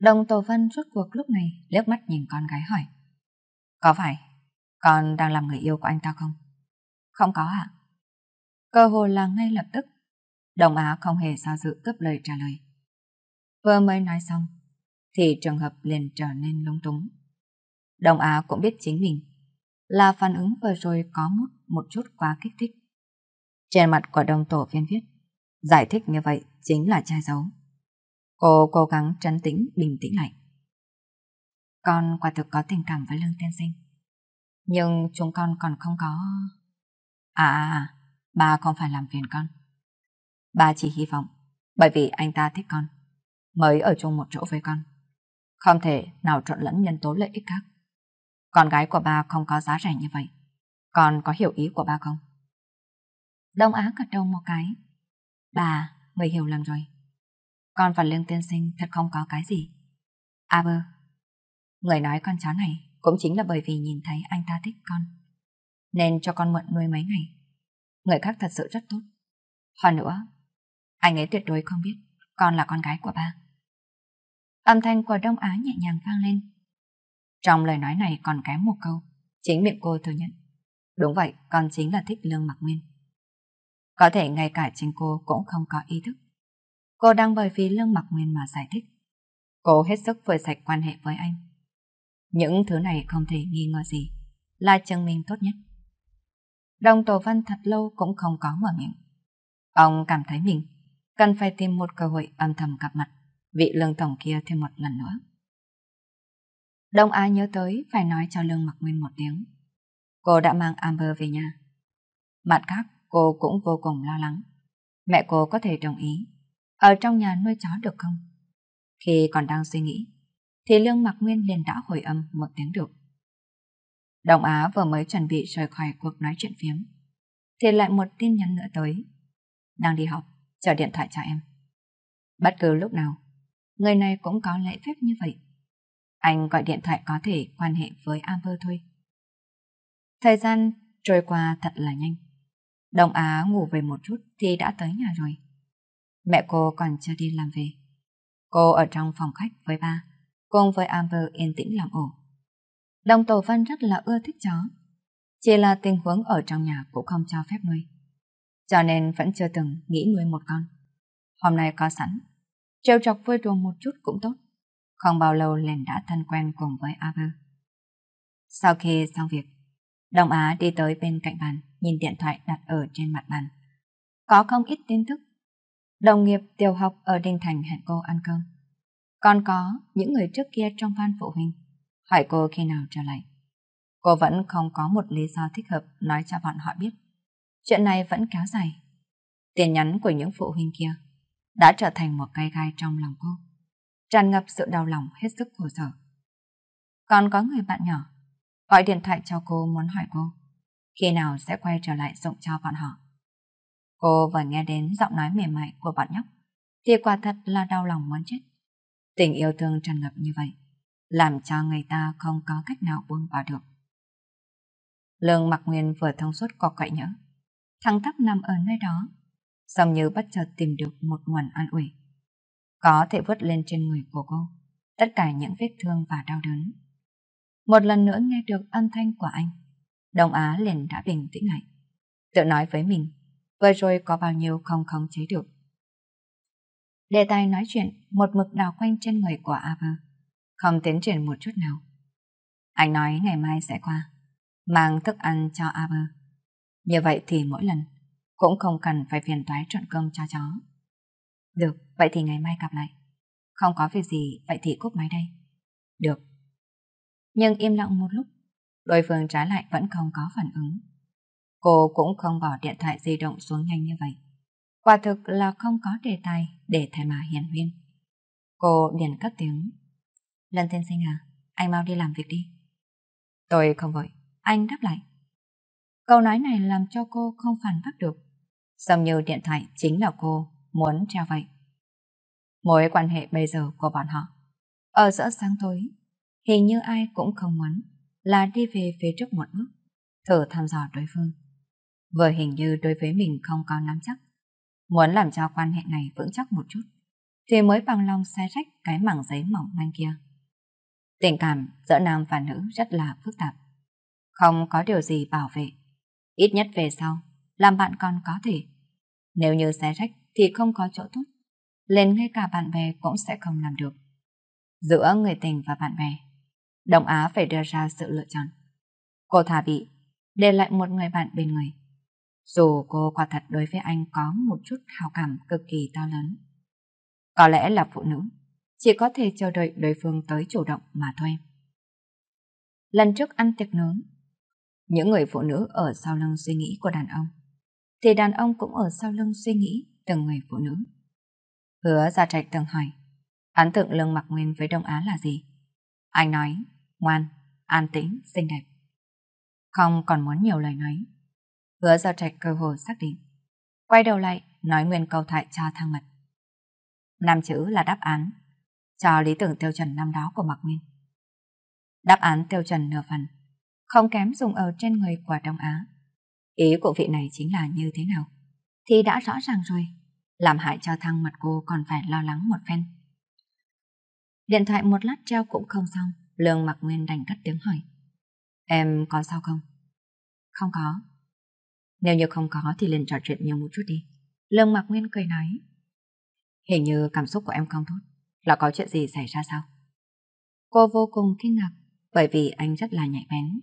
Đồng Tổ Vân rút cuộc lúc này liếc mắt nhìn con gái hỏi. Có phải con đang làm người yêu của anh ta không? Không có ạ. À? cơ hồ là ngay lập tức. Đồng Á không hề do dự cấp lời trả lời. Vừa mới nói xong, thì trường hợp liền trở nên lung túng. Đồng Á cũng biết chính mình là phản ứng vừa rồi có một, một chút quá kích thích. Trên mặt của đồng tổ viên viết, giải thích như vậy chính là che giấu. Cô cố gắng trấn tĩnh, bình tĩnh lại. Con quả thực có tình cảm với Lương Tiên Sinh. Nhưng chúng con còn không có... À, à, à Ba không phải làm phiền con. Ba chỉ hy vọng, bởi vì anh ta thích con, mới ở chung một chỗ với con. Không thể nào trộn lẫn nhân tố lợi ích khác. Con gái của ba không có giá rẻ như vậy. Con có hiểu ý của ba không? Đông Á gật đầu một cái. Bà, người hiểu lầm rồi. Con và Lương Tiên Sinh thật không có cái gì. a bơ, người nói con chó này cũng chính là bởi vì nhìn thấy anh ta thích con. Nên cho con mượn nuôi mấy ngày người khác thật sự rất tốt. Hơn nữa, anh ấy tuyệt đối không biết con là con gái của ba. Âm thanh của Đông Á nhẹ nhàng vang lên. Trong lời nói này còn kém một câu, chính miệng cô thừa nhận. Đúng vậy, con chính là thích Lương Mặc Nguyên. Có thể ngay cả chính cô cũng không có ý thức. Cô đang bởi vì Lương Mặc Nguyên mà giải thích. Cô hết sức phơi sạch quan hệ với anh. Những thứ này không thể nghi ngờ gì, là chứng minh tốt nhất. Đồng Tổ Văn thật lâu cũng không có mở miệng. Ông cảm thấy mình cần phải tìm một cơ hội âm thầm gặp mặt vị lương tổng kia thêm một lần nữa. Đông Á nhớ tới phải nói cho Lương Mặc Nguyên một tiếng. Cô đã mang Amber về nhà. Mặt khác, cô cũng vô cùng lo lắng. Mẹ cô có thể đồng ý ở trong nhà nuôi chó được không? Khi còn đang suy nghĩ, thì Lương Mặc Nguyên liền đã hồi âm một tiếng được. Đồng Á vừa mới chuẩn bị rời khỏi cuộc nói chuyện phiếm. Thì lại một tin nhắn nữa tới. Đang đi học, chờ điện thoại cho em. Bất cứ lúc nào, người này cũng có lễ phép như vậy. Anh gọi điện thoại có thể quan hệ với Amber thôi. Thời gian trôi qua thật là nhanh. Đồng Á ngủ về một chút thì đã tới nhà rồi. Mẹ cô còn chưa đi làm về. Cô ở trong phòng khách với ba, cùng với Amber yên tĩnh làm ổ. Đồng Tổ Văn rất là ưa thích chó. Chỉ là tình huống ở trong nhà cũng không cho phép nuôi. Cho nên vẫn chưa từng nghĩ nuôi một con. Hôm nay có sẵn, trêu chọc vui đùa một chút cũng tốt. Không bao lâu liền đã thân quen cùng với A Sau khi xong việc, Đồng Á đi tới bên cạnh bàn, nhìn điện thoại đặt ở trên mặt bàn. Có không ít tin tức. Đồng nghiệp tiểu học ở Đinh Thành hẹn cô ăn cơm. Còn có những người trước kia trong văn phụ huynh hỏi cô khi nào trở lại. Cô vẫn không có một lý do thích hợp nói cho bọn họ biết. Chuyện này vẫn kéo dài. Tiền nhắn của những phụ huynh kia đã trở thành một cây gai trong lòng cô, tràn ngập sự đau lòng hết sức khổ sở. Còn có người bạn nhỏ gọi điện thoại cho cô muốn hỏi cô khi nào sẽ quay trở lại dụng cho bọn họ. Cô vừa nghe đến giọng nói mềm mại của bọn nhóc thì quả thật là đau lòng muốn chết. Tình yêu thương tràn ngập như vậy làm cho người ta không có cách nào buông bỏ được. Lương Mặc Nguyên vừa thông suốt có cậy nhớ, thằng thấp nằm ở nơi đó, dường như bất chợt tìm được một nguồn an ủi. Có thể vớt lên trên người của cô, tất cả những vết thương và đau đớn. Một lần nữa nghe được âm thanh của anh, Đông Á liền đã bình tĩnh lại. Tự nói với mình, vừa rồi có bao nhiêu không khống chế được. Đề tài nói chuyện một mực đào quanh trên người của Ava không tiến triển một chút nào. Anh nói ngày mai sẽ qua, mang thức ăn cho Aber. Như vậy thì mỗi lần cũng không cần phải phiền toái trộn cơm cho chó. Được, vậy thì ngày mai gặp lại. Không có việc gì, vậy thì cúp máy đây. Được. Nhưng im lặng một lúc, đối phương trái lại vẫn không có phản ứng. Cô cũng không bỏ điện thoại di động xuống nhanh như vậy. Quả thực là không có đề tài để thay mà hiền huyên. Cô điền cất tiếng Lần tiên sinh à, anh mau đi làm việc đi. Tôi không vội, anh đáp lại. Câu nói này làm cho cô không phản bác được. Giống như điện thoại chính là cô muốn treo vậy. Mối quan hệ bây giờ của bọn họ. Ở giữa sáng tối, hình như ai cũng không muốn là đi về phía trước một bước, thử thăm dò đối phương. Vừa hình như đối với mình không có nắm chắc, muốn làm cho quan hệ này vững chắc một chút, thì mới bằng lòng xe rách cái mảng giấy mỏng manh kia. Tình cảm giữa nam và nữ rất là phức tạp. Không có điều gì bảo vệ. Ít nhất về sau, làm bạn còn có thể. Nếu như xé rách thì không có chỗ tốt. Lên ngay cả bạn bè cũng sẽ không làm được. Giữa người tình và bạn bè, Đông Á phải đưa ra sự lựa chọn. Cô Thả bị để lại một người bạn bên người. Dù cô quả thật đối với anh có một chút hào cảm cực kỳ to lớn. Có lẽ là phụ nữ chỉ có thể chờ đợi đối phương tới chủ động mà thôi. Lần trước ăn tiệc nướng, những người phụ nữ ở sau lưng suy nghĩ của đàn ông, thì đàn ông cũng ở sau lưng suy nghĩ từng người phụ nữ. Hứa ra trạch từng hỏi, ấn tượng lưng mặc nguyên với Đông Á là gì? Anh nói, ngoan, an tĩnh, xinh đẹp. Không còn muốn nhiều lời nói. Hứa ra trạch cơ hồ xác định. Quay đầu lại, nói nguyên câu thoại cho thang mật. Năm chữ là đáp án cho lý tưởng tiêu chuẩn năm đó của Mạc Nguyên. Đáp án tiêu chuẩn nửa phần, không kém dùng ở trên người của Đông Á. Ý của vị này chính là như thế nào? Thì đã rõ ràng rồi, làm hại cho thăng mặt cô còn phải lo lắng một phen. Điện thoại một lát treo cũng không xong, lương Mạc Nguyên đành cắt tiếng hỏi. Em có sao không? Không có. Nếu như không có thì liền trò chuyện nhiều một chút đi. Lương Mạc Nguyên cười nói. Hình như cảm xúc của em không tốt. Là có chuyện gì xảy ra sao? Cô vô cùng kinh ngạc bởi vì anh rất là nhạy bén.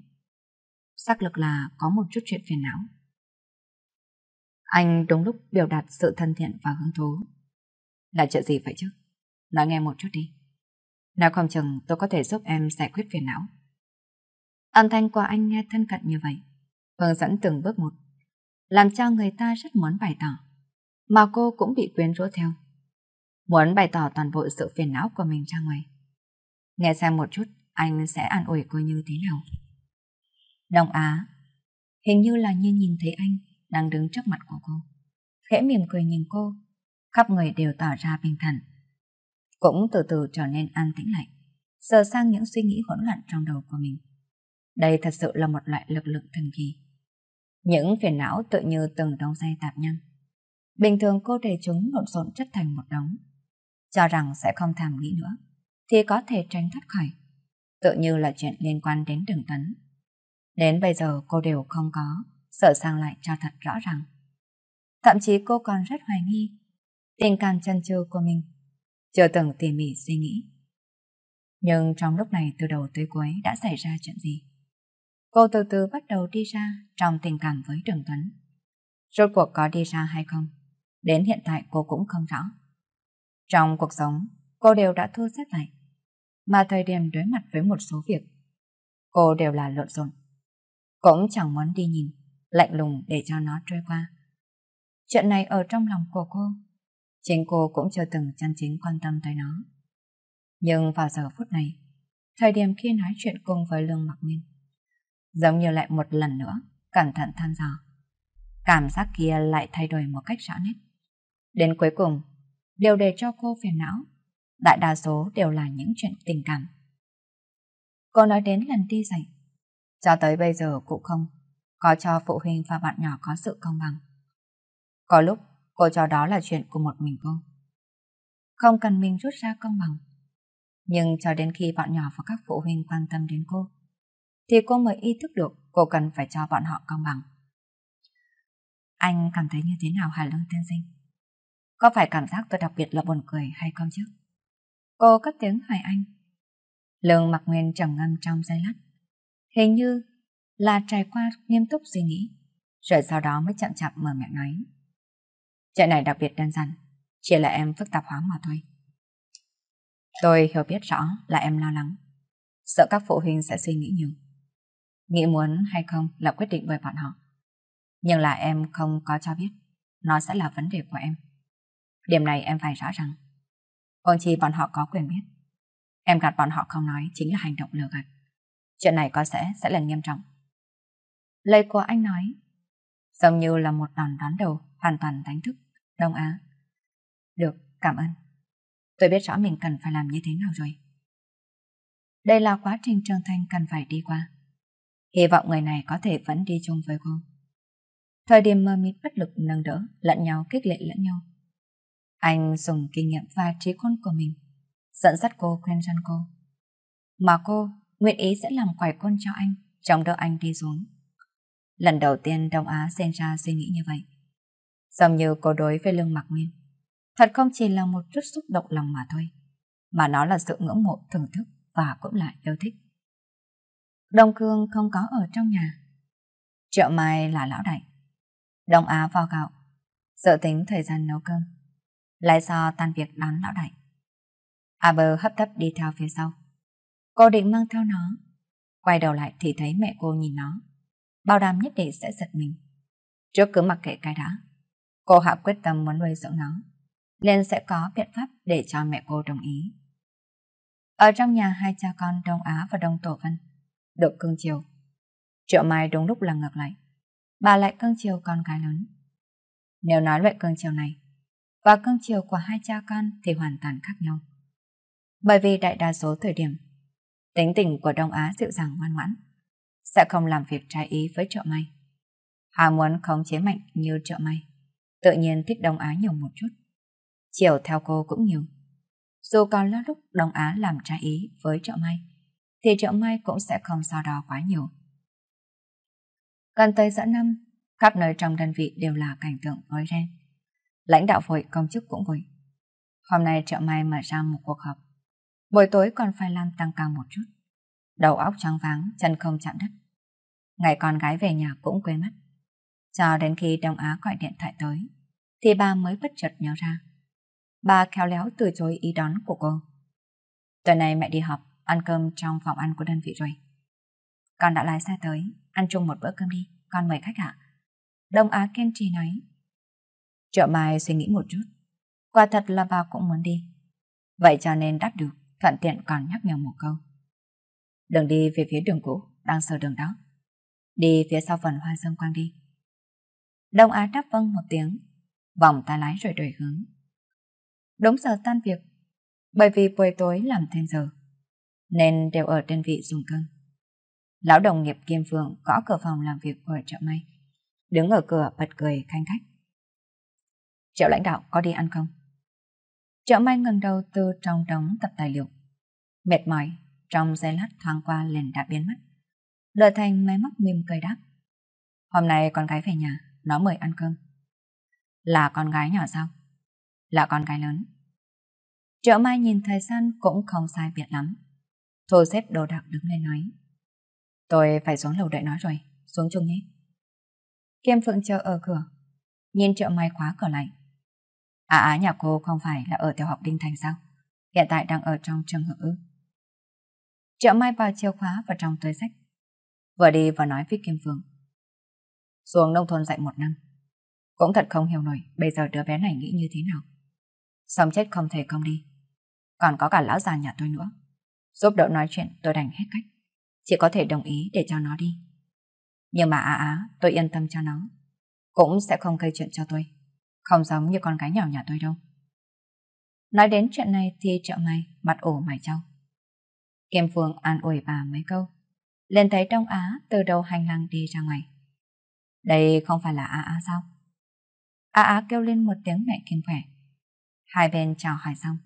Xác lực là có một chút chuyện phiền não. Anh đúng lúc biểu đạt sự thân thiện và hứng thú. Là chuyện gì vậy chứ? Nói nghe một chút đi. Nếu không chừng tôi có thể giúp em giải quyết phiền não. Âm thanh của anh nghe thân cận như vậy, hướng dẫn từng bước một, làm cho người ta rất muốn bày tỏ, mà cô cũng bị quyến rũ theo muốn bày tỏ toàn bộ sự phiền não của mình ra ngoài. Nghe xem một chút, anh sẽ an ủi cô như thế nào. Đông Á, hình như là như nhìn thấy anh đang đứng trước mặt của cô. Khẽ mỉm cười nhìn cô, khắp người đều tỏ ra bình thản. Cũng từ từ trở nên an tĩnh lại, sờ sang những suy nghĩ hỗn loạn trong đầu của mình. Đây thật sự là một loại lực lượng thần kỳ. Những phiền não tự như từng đống dây tạp nhăn. Bình thường cô để chúng lộn xộn chất thành một đống cho rằng sẽ không thèm nghĩ nữa, thì có thể tránh thoát khỏi. Tự như là chuyện liên quan đến đường tấn. Đến bây giờ cô đều không có, sợ sang lại cho thật rõ ràng. Thậm chí cô còn rất hoài nghi, tình cảm chân trừ của mình, chưa từng tỉ mỉ suy nghĩ. Nhưng trong lúc này từ đầu tới cuối đã xảy ra chuyện gì? Cô từ từ bắt đầu đi ra trong tình cảm với Đường Tuấn. Rốt cuộc có đi ra hay không? Đến hiện tại cô cũng không rõ. Trong cuộc sống, cô đều đã thua xếp lại. Mà thời điểm đối mặt với một số việc, cô đều là lộn xộn. Cũng chẳng muốn đi nhìn, lạnh lùng để cho nó trôi qua. Chuyện này ở trong lòng của cô, chính cô cũng chưa từng chân chính quan tâm tới nó. Nhưng vào giờ phút này, thời điểm khi nói chuyện cùng với Lương Mặc Nguyên, giống như lại một lần nữa, cẩn thận than dò. Cảm giác kia lại thay đổi một cách rõ nét. Đến cuối cùng, đều để cho cô phiền não. Đại đa số đều là những chuyện tình cảm. Cô nói đến lần đi dạy, cho tới bây giờ cụ không có cho phụ huynh và bạn nhỏ có sự công bằng. Có lúc cô cho đó là chuyện của một mình cô. Không cần mình rút ra công bằng. Nhưng cho đến khi bọn nhỏ và các phụ huynh quan tâm đến cô, thì cô mới ý thức được cô cần phải cho bọn họ công bằng. Anh cảm thấy như thế nào Hà Lương Tiên Sinh? Có phải cảm giác tôi đặc biệt là buồn cười hay không chứ? Cô cất tiếng hỏi anh. Lương mặc nguyên trầm ngâm trong giây lát. Hình như là trải qua nghiêm túc suy nghĩ. Rồi sau đó mới chậm chậm mở miệng nói. Chuyện này đặc biệt đơn giản. Chỉ là em phức tạp hóa mà thôi. Tôi hiểu biết rõ là em lo lắng. Sợ các phụ huynh sẽ suy nghĩ nhiều. Nghĩ muốn hay không là quyết định bởi bọn họ. Nhưng là em không có cho biết. Nó sẽ là vấn đề của em. Điểm này em phải rõ ràng. Ôn chi bọn họ có quyền biết. Em gạt bọn họ không nói chính là hành động lừa gạt. Chuyện này có sẽ sẽ là nghiêm trọng. Lời của anh nói giống như là một đòn đón đầu hoàn toàn đánh thức Đông Á. Được, cảm ơn. Tôi biết rõ mình cần phải làm như thế nào rồi. Đây là quá trình trưởng thành cần phải đi qua. Hy vọng người này có thể vẫn đi chung với cô. Thời điểm mơ mịt bất lực nâng đỡ, lẫn nhau kích lệ lẫn nhau. Anh dùng kinh nghiệm và trí khôn của mình, dẫn dắt cô quen răn cô. Mà cô, nguyện ý sẽ làm quải côn cho anh, trong đỡ anh đi xuống. Lần đầu tiên Đông Á xen ra suy nghĩ như vậy. Giống như cô đối với lương mặc nguyên. Thật không chỉ là một chút xúc động lòng mà thôi, mà nó là sự ngưỡng mộ thưởng thức và cũng là yêu thích. Đông Cương không có ở trong nhà. Triệu Mai là lão đại. Đông Á vào gạo, sợ tính thời gian nấu cơm. Lại do tan việc đón lão đại. Amber hấp tấp đi theo phía sau. Cô định mang theo nó. Quay đầu lại thì thấy mẹ cô nhìn nó. Bảo đảm nhất định sẽ giật mình. Trước cứ mặc kệ cái đã. Cô hạ quyết tâm muốn nuôi dưỡng nó. Nên sẽ có biện pháp để cho mẹ cô đồng ý. Ở trong nhà hai cha con Đông Á và Đông Tổ Vân, độ cưng chiều. Triệu Mai đúng lúc là ngược lại. Bà lại cưng chiều con gái lớn. Nếu nói loại cưng chiều này, và cương chiều của hai cha con thì hoàn toàn khác nhau. Bởi vì đại đa số thời điểm, tính tình của Đông Á dịu dàng ngoan ngoãn, sẽ không làm việc trái ý với trợ may. Hà muốn khống chế mạnh như trợ may, tự nhiên thích Đông Á nhiều một chút. Chiều theo cô cũng nhiều. Dù còn lát lúc Đông Á làm trái ý với trợ may, thì trợ may cũng sẽ không so đo quá nhiều. Gần tới giữa năm, khắp nơi trong đơn vị đều là cảnh tượng với Ren lãnh đạo vội, công chức cũng vội. Hôm nay triệu mai mở ra một cuộc họp. Buổi tối còn phải làm tăng ca một chút. Đầu óc trắng váng, chân không chạm đất. Ngày con gái về nhà cũng quên mất. Cho đến khi Đông Á gọi điện thoại tới, thì bà mới bất chợt nhớ ra. Bà khéo léo từ chối ý đón của cô. Tuần này mẹ đi họp, ăn cơm trong phòng ăn của đơn vị rồi. Con đã lái xe tới, ăn chung một bữa cơm đi, con mời khách ạ. Đông Á kiên trì nói. Triệu Mai suy nghĩ một chút. Quả thật là bà cũng muốn đi. Vậy cho nên đáp được, thuận tiện còn nhắc nhở một câu. Đừng đi về phía đường cũ, đang sờ đường đó. Đi phía sau vườn hoa dương quang đi. Đông Á đáp vâng một tiếng, vòng tay lái rồi đổi hướng. Đúng giờ tan việc, bởi vì buổi tối làm thêm giờ, nên đều ở đơn vị dùng cơm. Lão đồng nghiệp kiêm phượng gõ cửa phòng làm việc của chợ may, đứng ở cửa bật cười khanh khách. Triệu lãnh đạo có đi ăn không? Triệu Mai ngẩng đầu từ trong đống tập tài liệu. Mệt mỏi, trong giây lát thoáng qua liền đã biến mất. Lợi Thành máy móc mỉm cười đáp. Hôm nay con gái về nhà, nó mời ăn cơm. Là con gái nhỏ sao? Là con gái lớn. Triệu Mai nhìn thời gian cũng không sai biệt lắm. Thu xếp đồ đạc đứng lên nói. Tôi phải xuống lầu đợi nó rồi, xuống chung nhé. kim Phượng chờ ở cửa, nhìn Triệu Mai khóa cửa lạnh à, Á à, nhà cô không phải là ở tiểu học Đinh Thành sao? Hiện tại đang ở trong trường hợp ư. Triệu Mai vào chìa khóa vào trong túi sách. Vừa đi vừa nói với Kim Phương. Xuống nông thôn dạy một năm. Cũng thật không hiểu nổi bây giờ đứa bé này nghĩ như thế nào. Sống chết không thể không đi. Còn có cả lão già nhà tôi nữa. Giúp đỡ nói chuyện tôi đành hết cách. Chỉ có thể đồng ý để cho nó đi. Nhưng mà á à á, à, tôi yên tâm cho nó. Cũng sẽ không gây chuyện cho tôi. Không giống như con gái nhỏ nhà tôi đâu. Nói đến chuyện này thì trợ mày, mặt ổ mày trong. Kim Phương an ủi bà mấy câu. Lên thấy Đông Á từ đầu hành lang đi ra ngoài. Đây không phải là Á Á sao? Á Á kêu lên một tiếng mẹ Kim khỏe. Hai bên chào hỏi xong.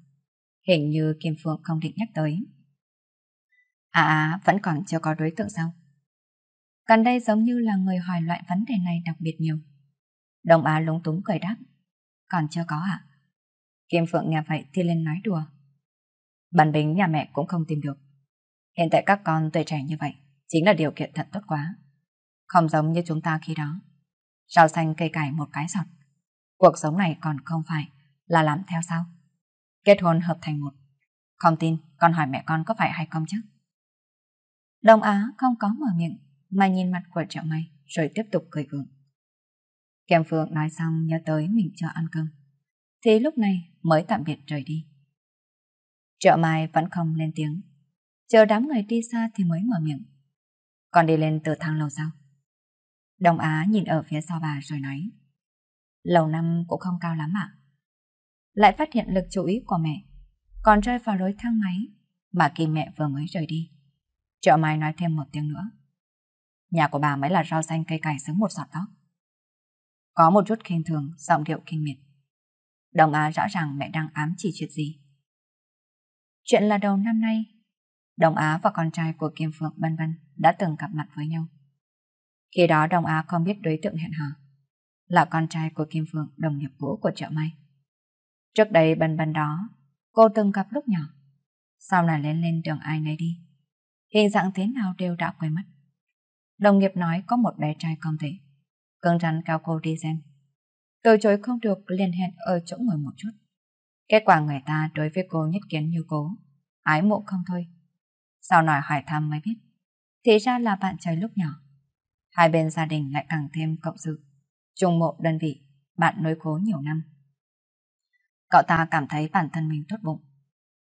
Hình như Kim Phương không định nhắc tới. Á Á vẫn còn chưa có đối tượng sao? Gần đây giống như là người hỏi loại vấn đề này đặc biệt nhiều. Đông Á lúng túng cười đáp còn chưa có ạ. À? Kim Phượng nghe vậy thì lên nói đùa. Bản bính nhà mẹ cũng không tìm được. Hiện tại các con tuổi trẻ như vậy chính là điều kiện thật tốt quá. Không giống như chúng ta khi đó. Rau xanh cây cải một cái giọt. Cuộc sống này còn không phải là làm theo sao? Kết hôn hợp thành một. Không tin, con hỏi mẹ con có phải hay không chứ? Đông Á không có mở miệng mà nhìn mặt của Triệu mây rồi tiếp tục cười gượng. Kiều Phượng nói xong nhớ tới mình cho ăn cơm. Thì lúc này mới tạm biệt rời đi. Triệu Mai vẫn không lên tiếng. Chờ đám người đi xa thì mới mở miệng. Còn đi lên từ thang lầu sau. Đồng Á nhìn ở phía sau bà rồi nói. Lầu năm cũng không cao lắm ạ. Lại phát hiện lực chú ý của mẹ. Còn rơi vào lối thang máy mà kỳ mẹ vừa mới rời đi. Triệu Mai nói thêm một tiếng nữa. Nhà của bà mới là rau xanh cây cải xứng một sọt tóc. Có một chút khinh thường, giọng điệu kinh miệt. Đồng Á rõ ràng mẹ đang ám chỉ chuyện gì. Chuyện là đầu năm nay, Đồng Á và con trai của Kim Phượng Bân Bân đã từng gặp mặt với nhau. Khi đó Đồng Á không biết đối tượng hẹn hò là con trai của Kim Phượng, đồng nghiệp cũ của chợ may. Trước đây Bân Bân đó, cô từng gặp lúc nhỏ. Sau này lên lên đường ai nấy đi. Hình dạng thế nào đều đã quên mất. Đồng nghiệp nói có một bé trai con thể Cơn rắn cao cô đi xem. Từ chối không được liên hẹn ở chỗ ngồi một chút. Kết quả người ta đối với cô nhất kiến như cố, ái mộ không thôi. Sau nói hỏi thăm mới biết, thì ra là bạn trời lúc nhỏ. Hai bên gia đình lại càng thêm cộng sự, trùng mộ đơn vị, bạn nối cố nhiều năm. Cậu ta cảm thấy bản thân mình tốt bụng,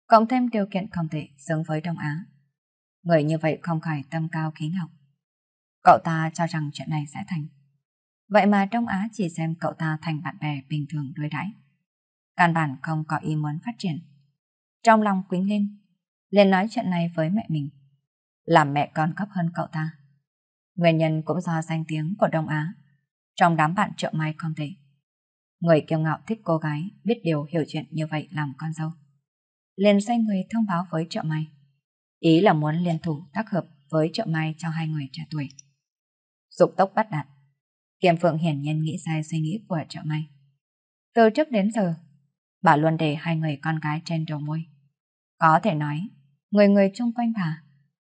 cộng thêm điều kiện không tệ xứng với Đông Á. Người như vậy không khỏi tâm cao khí ngọc. Cậu ta cho rằng chuyện này sẽ thành. Vậy mà trong Á chỉ xem cậu ta thành bạn bè bình thường đối đãi Căn bản không có ý muốn phát triển. Trong lòng quính lên, liền nói chuyện này với mẹ mình. Làm mẹ con gấp hơn cậu ta. Nguyên nhân cũng do danh tiếng của Đông Á. Trong đám bạn trợ mai không thể. Người kiêu ngạo thích cô gái, biết điều hiểu chuyện như vậy làm con dâu. Liền xoay người thông báo với trợ mai. Ý là muốn liên thủ tác hợp với trợ mai cho hai người trẻ tuổi. Dục tốc bắt đạt Kiệm Phượng hiển nhiên nghĩ sai suy nghĩ của Triệu May. Từ trước đến giờ, bà luôn để hai người con gái trên đầu môi. Có thể nói, người người chung quanh bà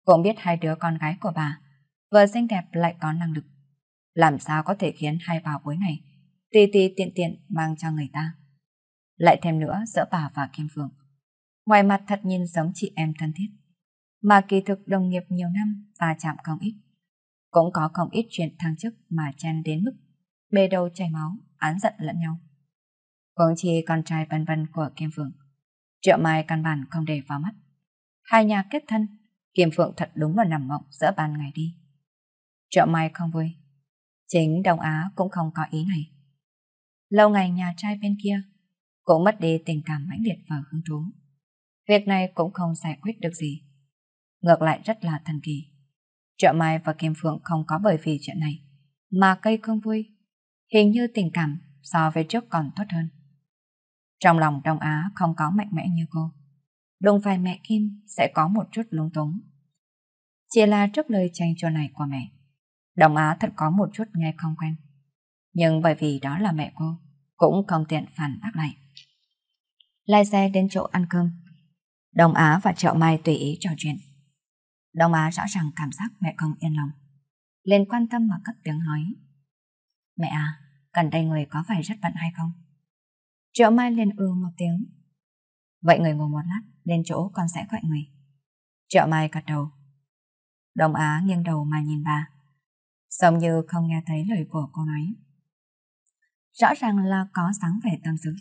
cũng biết hai đứa con gái của bà vừa xinh đẹp lại có năng lực. Làm sao có thể khiến hai bà cuối này tì tì tiện tiện mang cho người ta. Lại thêm nữa giữa bà và Kim Phượng. Ngoài mặt thật nhìn giống chị em thân thiết. Mà kỳ thực đồng nghiệp nhiều năm và chạm không ít. Cũng có không ít chuyện thăng chức mà chen đến mức bê đầu chảy máu, án giận lẫn nhau. Cũng chi con trai vân vân của Kim Phượng. Triệu Mai căn bản không để vào mắt. Hai nhà kết thân, Kim Phượng thật đúng là nằm mộng giữa ban ngày đi. Triệu Mai không vui. Chính Đông Á cũng không có ý này. Lâu ngày nhà trai bên kia cũng mất đi tình cảm mãnh liệt và hứng thú. Việc này cũng không giải quyết được gì. Ngược lại rất là thần kỳ. Triệu Mai và Kim Phượng không có bởi vì chuyện này mà cây không vui. Hình như tình cảm so với trước còn tốt hơn. Trong lòng Đông Á không có mạnh mẽ như cô. Đồng phải mẹ Kim sẽ có một chút lúng túng. Chỉ là trước lời tranh cho này của mẹ, Đông Á thật có một chút nghe không quen. Nhưng bởi vì đó là mẹ cô, cũng không tiện phản bác lại. Lai xe đến chỗ ăn cơm. Đông Á và Chợ Mai tùy ý trò chuyện. Đồng Á rõ ràng cảm giác mẹ con yên lòng. Lên quan tâm mà cất tiếng nói. Mẹ à, gần đây người có phải rất bận hay không? Triệu Mai liền ừ một tiếng. Vậy người ngồi một lát, lên chỗ con sẽ gọi người. Triệu Mai gật đầu. Đồng Á nghiêng đầu mà nhìn bà. Giống như không nghe thấy lời của cô nói. Rõ ràng là có sáng vẻ tâm sự.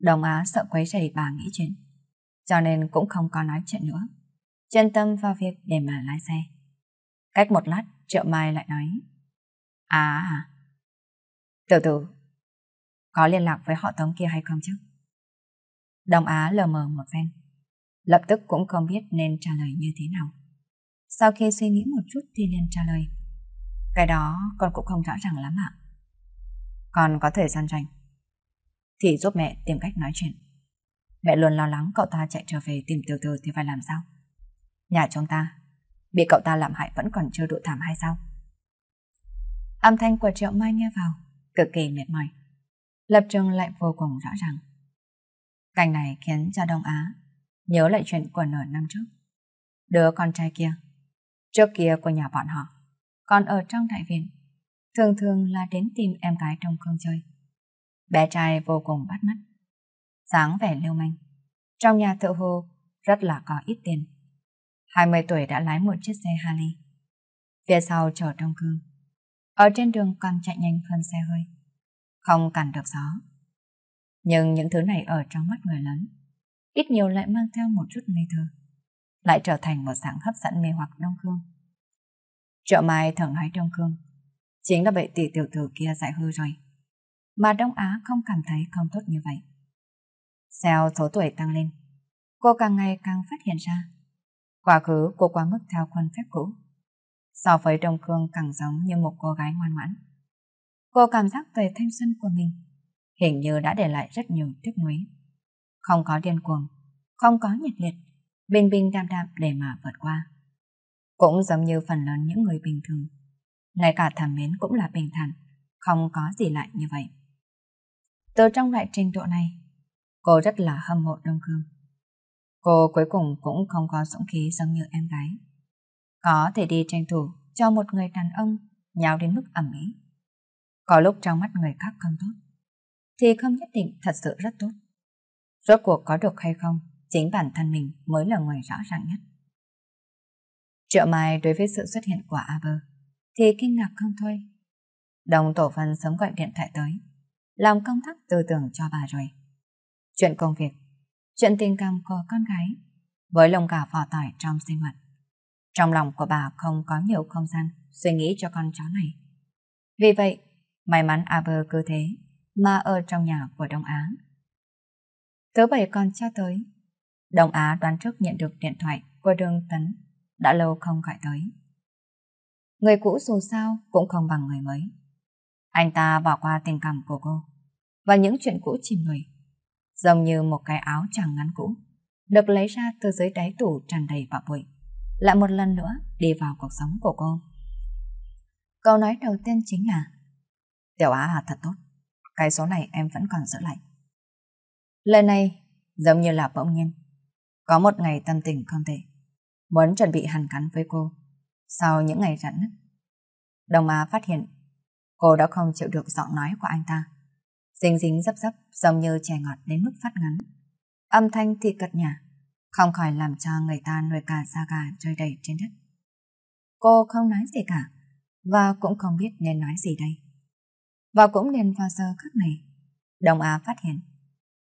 Đồng Á sợ quấy rầy bà nghĩ chuyện. Cho nên cũng không có nói chuyện nữa chuyên tâm vào việc để mà lái xe. Cách một lát, Triệu Mai lại nói. À, à, à Tiểu tử, có liên lạc với họ tống kia hay không chứ? Đông Á lờ mờ một phen, lập tức cũng không biết nên trả lời như thế nào. Sau khi suy nghĩ một chút thì liền trả lời. Cái đó con cũng không rõ ràng lắm ạ. Con có thời gian rảnh. Thì giúp mẹ tìm cách nói chuyện. Mẹ luôn lo lắng cậu ta chạy trở về tìm tiểu tử thì phải làm sao? Nhà chúng ta Bị cậu ta làm hại vẫn còn chưa đủ thảm hay sao Âm thanh của Triệu Mai nghe vào Cực kỳ mệt mỏi Lập trường lại vô cùng rõ ràng Cảnh này khiến cha Đông Á Nhớ lại chuyện của nửa năm trước Đứa con trai kia Trước kia của nhà bọn họ Còn ở trong đại viện Thường thường là đến tìm em gái trong cơn chơi Bé trai vô cùng bắt mắt dáng vẻ lưu manh. Trong nhà thợ hồ rất là có ít tiền. 20 tuổi đã lái một chiếc xe Harley. Phía sau chở Đông Cương. Ở trên đường càng chạy nhanh hơn xe hơi. Không cản được gió. Nhưng những thứ này ở trong mắt người lớn, ít nhiều lại mang theo một chút ngây thơ. Lại trở thành một dạng hấp dẫn mê hoặc Đông Cương. Trợ Mai thường nói Đông Cương, chính là bị tỷ tiểu thư kia dạy hư rồi. Mà Đông Á không cảm thấy không tốt như vậy. Theo số tuổi tăng lên, cô càng ngày càng phát hiện ra Quá khứ cô quá mức theo quân phép cũ. So với Đông Cương càng giống như một cô gái ngoan ngoãn. Cô cảm giác về thanh xuân của mình, hình như đã để lại rất nhiều tiếc nuối. Không có điên cuồng, không có nhiệt liệt, bình bình đạm đạm để mà vượt qua. Cũng giống như phần lớn những người bình thường, ngay cả thầm mến cũng là bình thản, không có gì lại như vậy. Từ trong loại trình độ này, cô rất là hâm mộ Đông Cương. Cô cuối cùng cũng không có dũng khí giống như em gái. Có thể đi tranh thủ cho một người đàn ông nhào đến mức ẩm ý. Có lúc trong mắt người khác không tốt, thì không nhất định thật sự rất tốt. Rốt cuộc có được hay không, chính bản thân mình mới là người rõ ràng nhất. Trợ Mai đối với sự xuất hiện của A thì kinh ngạc không thôi. Đồng tổ phân sớm gọi điện thoại tới, làm công tác tư tưởng cho bà rồi. Chuyện công việc chuyện tình cảm của con gái với lông gà vỏ tỏi trong sinh hoạt. Trong lòng của bà không có nhiều không gian suy nghĩ cho con chó này. Vì vậy, may mắn Aber cứ thế mà ở trong nhà của Đông Á. Thứ bảy còn cho tới, Đông Á đoán trước nhận được điện thoại của Đường Tấn đã lâu không gọi tới. Người cũ dù sao cũng không bằng người mới. Anh ta bỏ qua tình cảm của cô và những chuyện cũ chìm người giống như một cái áo chẳng ngắn cũ, được lấy ra từ dưới đáy tủ tràn đầy bạo bụi. Lại một lần nữa đi vào cuộc sống của cô. Câu nói đầu tiên chính là Tiểu Á Hà thật tốt, cái số này em vẫn còn giữ lại. Lời này giống như là bỗng nhiên. Có một ngày tâm tình không tệ, muốn chuẩn bị hàn cắn với cô. Sau những ngày rạn nứt, Đồng Á phát hiện cô đã không chịu được giọng nói của anh ta dính dính dấp dấp giống như chè ngọt đến mức phát ngắn. Âm thanh thì cật nhả, không khỏi làm cho người ta nuôi cả da gà rơi đầy trên đất. Cô không nói gì cả, và cũng không biết nên nói gì đây. Và cũng nên vào giờ khắc này, Đồng Á phát hiện,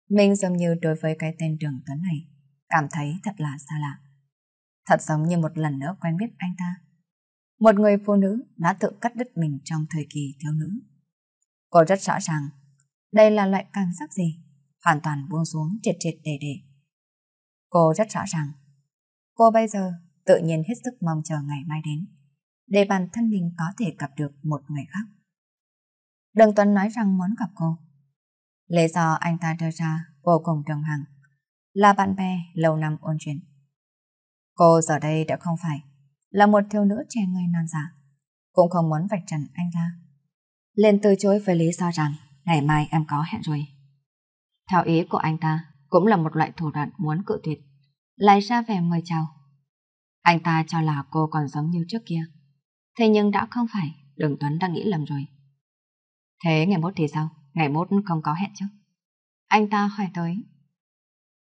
mình giống như đối với cái tên Đường Tuấn này, cảm thấy thật là xa lạ. Thật giống như một lần nữa quen biết anh ta. Một người phụ nữ đã tự cắt đứt mình trong thời kỳ thiếu nữ. Cô rất rõ ràng đây là loại cảm giác gì? Hoàn toàn buông xuống triệt triệt để để. Cô rất rõ ràng. Cô bây giờ tự nhiên hết sức mong chờ ngày mai đến, để bản thân mình có thể gặp được một người khác. Đường Tuấn nói rằng muốn gặp cô. Lý do anh ta đưa ra vô cùng đồng hằng, là bạn bè lâu năm ôn chuyện. Cô giờ đây đã không phải là một thiếu nữ trẻ ngây non giả, dạ, cũng không muốn vạch trần anh ta. Liền từ chối với lý do rằng Ngày mai em có hẹn rồi. Theo ý của anh ta, cũng là một loại thủ đoạn muốn cự tuyệt. Lại ra về mời chào. Anh ta cho là cô còn giống như trước kia. Thế nhưng đã không phải, Đường Tuấn đang nghĩ lầm rồi. Thế ngày mốt thì sao? Ngày mốt không có hẹn chứ? Anh ta hỏi tới.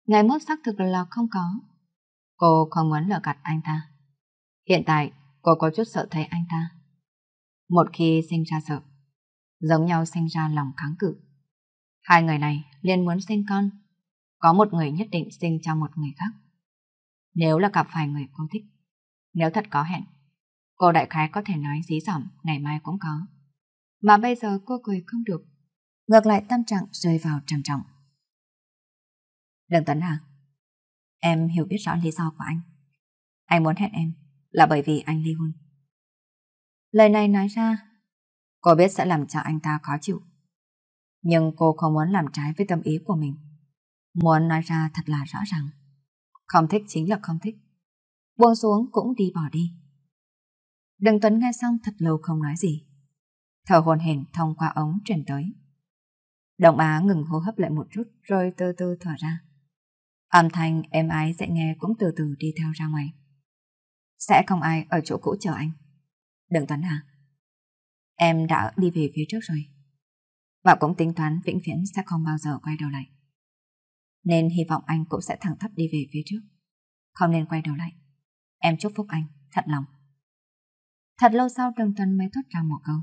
Ngày mốt xác thực là không có. Cô không muốn lừa gạt anh ta. Hiện tại, cô có chút sợ thấy anh ta. Một khi sinh ra sợ, giống nhau sinh ra lòng kháng cự. Hai người này liền muốn sinh con, có một người nhất định sinh cho một người khác. Nếu là cặp phải người cô thích, nếu thật có hẹn, cô đại khái có thể nói dí dỏm ngày mai cũng có. Mà bây giờ cô cười không được, ngược lại tâm trạng rơi vào trầm trọng. Đừng Tuấn Hà, em hiểu biết rõ lý do của anh. Anh muốn hẹn em là bởi vì anh ly hôn. Lời này nói ra Cô biết sẽ làm cho anh ta khó chịu. Nhưng cô không muốn làm trái với tâm ý của mình. Muốn nói ra thật là rõ ràng. Không thích chính là không thích. Buông xuống cũng đi bỏ đi. Đừng Tuấn nghe xong thật lâu không nói gì. Thở hồn hển thông qua ống truyền tới. Động Á ngừng hô hấp lại một chút rồi từ từ thở ra. Âm thanh êm ái dễ nghe cũng từ từ đi theo ra ngoài. Sẽ không ai ở chỗ cũ chờ anh. Đừng Tuấn à, Em đã đi về phía trước rồi. Và cũng tính toán vĩnh viễn sẽ không bao giờ quay đầu lại. Nên hy vọng anh cũng sẽ thẳng thấp đi về phía trước. Không nên quay đầu lại. Em chúc phúc anh, thật lòng. Thật lâu sau Đường Tuấn mới thốt ra một câu.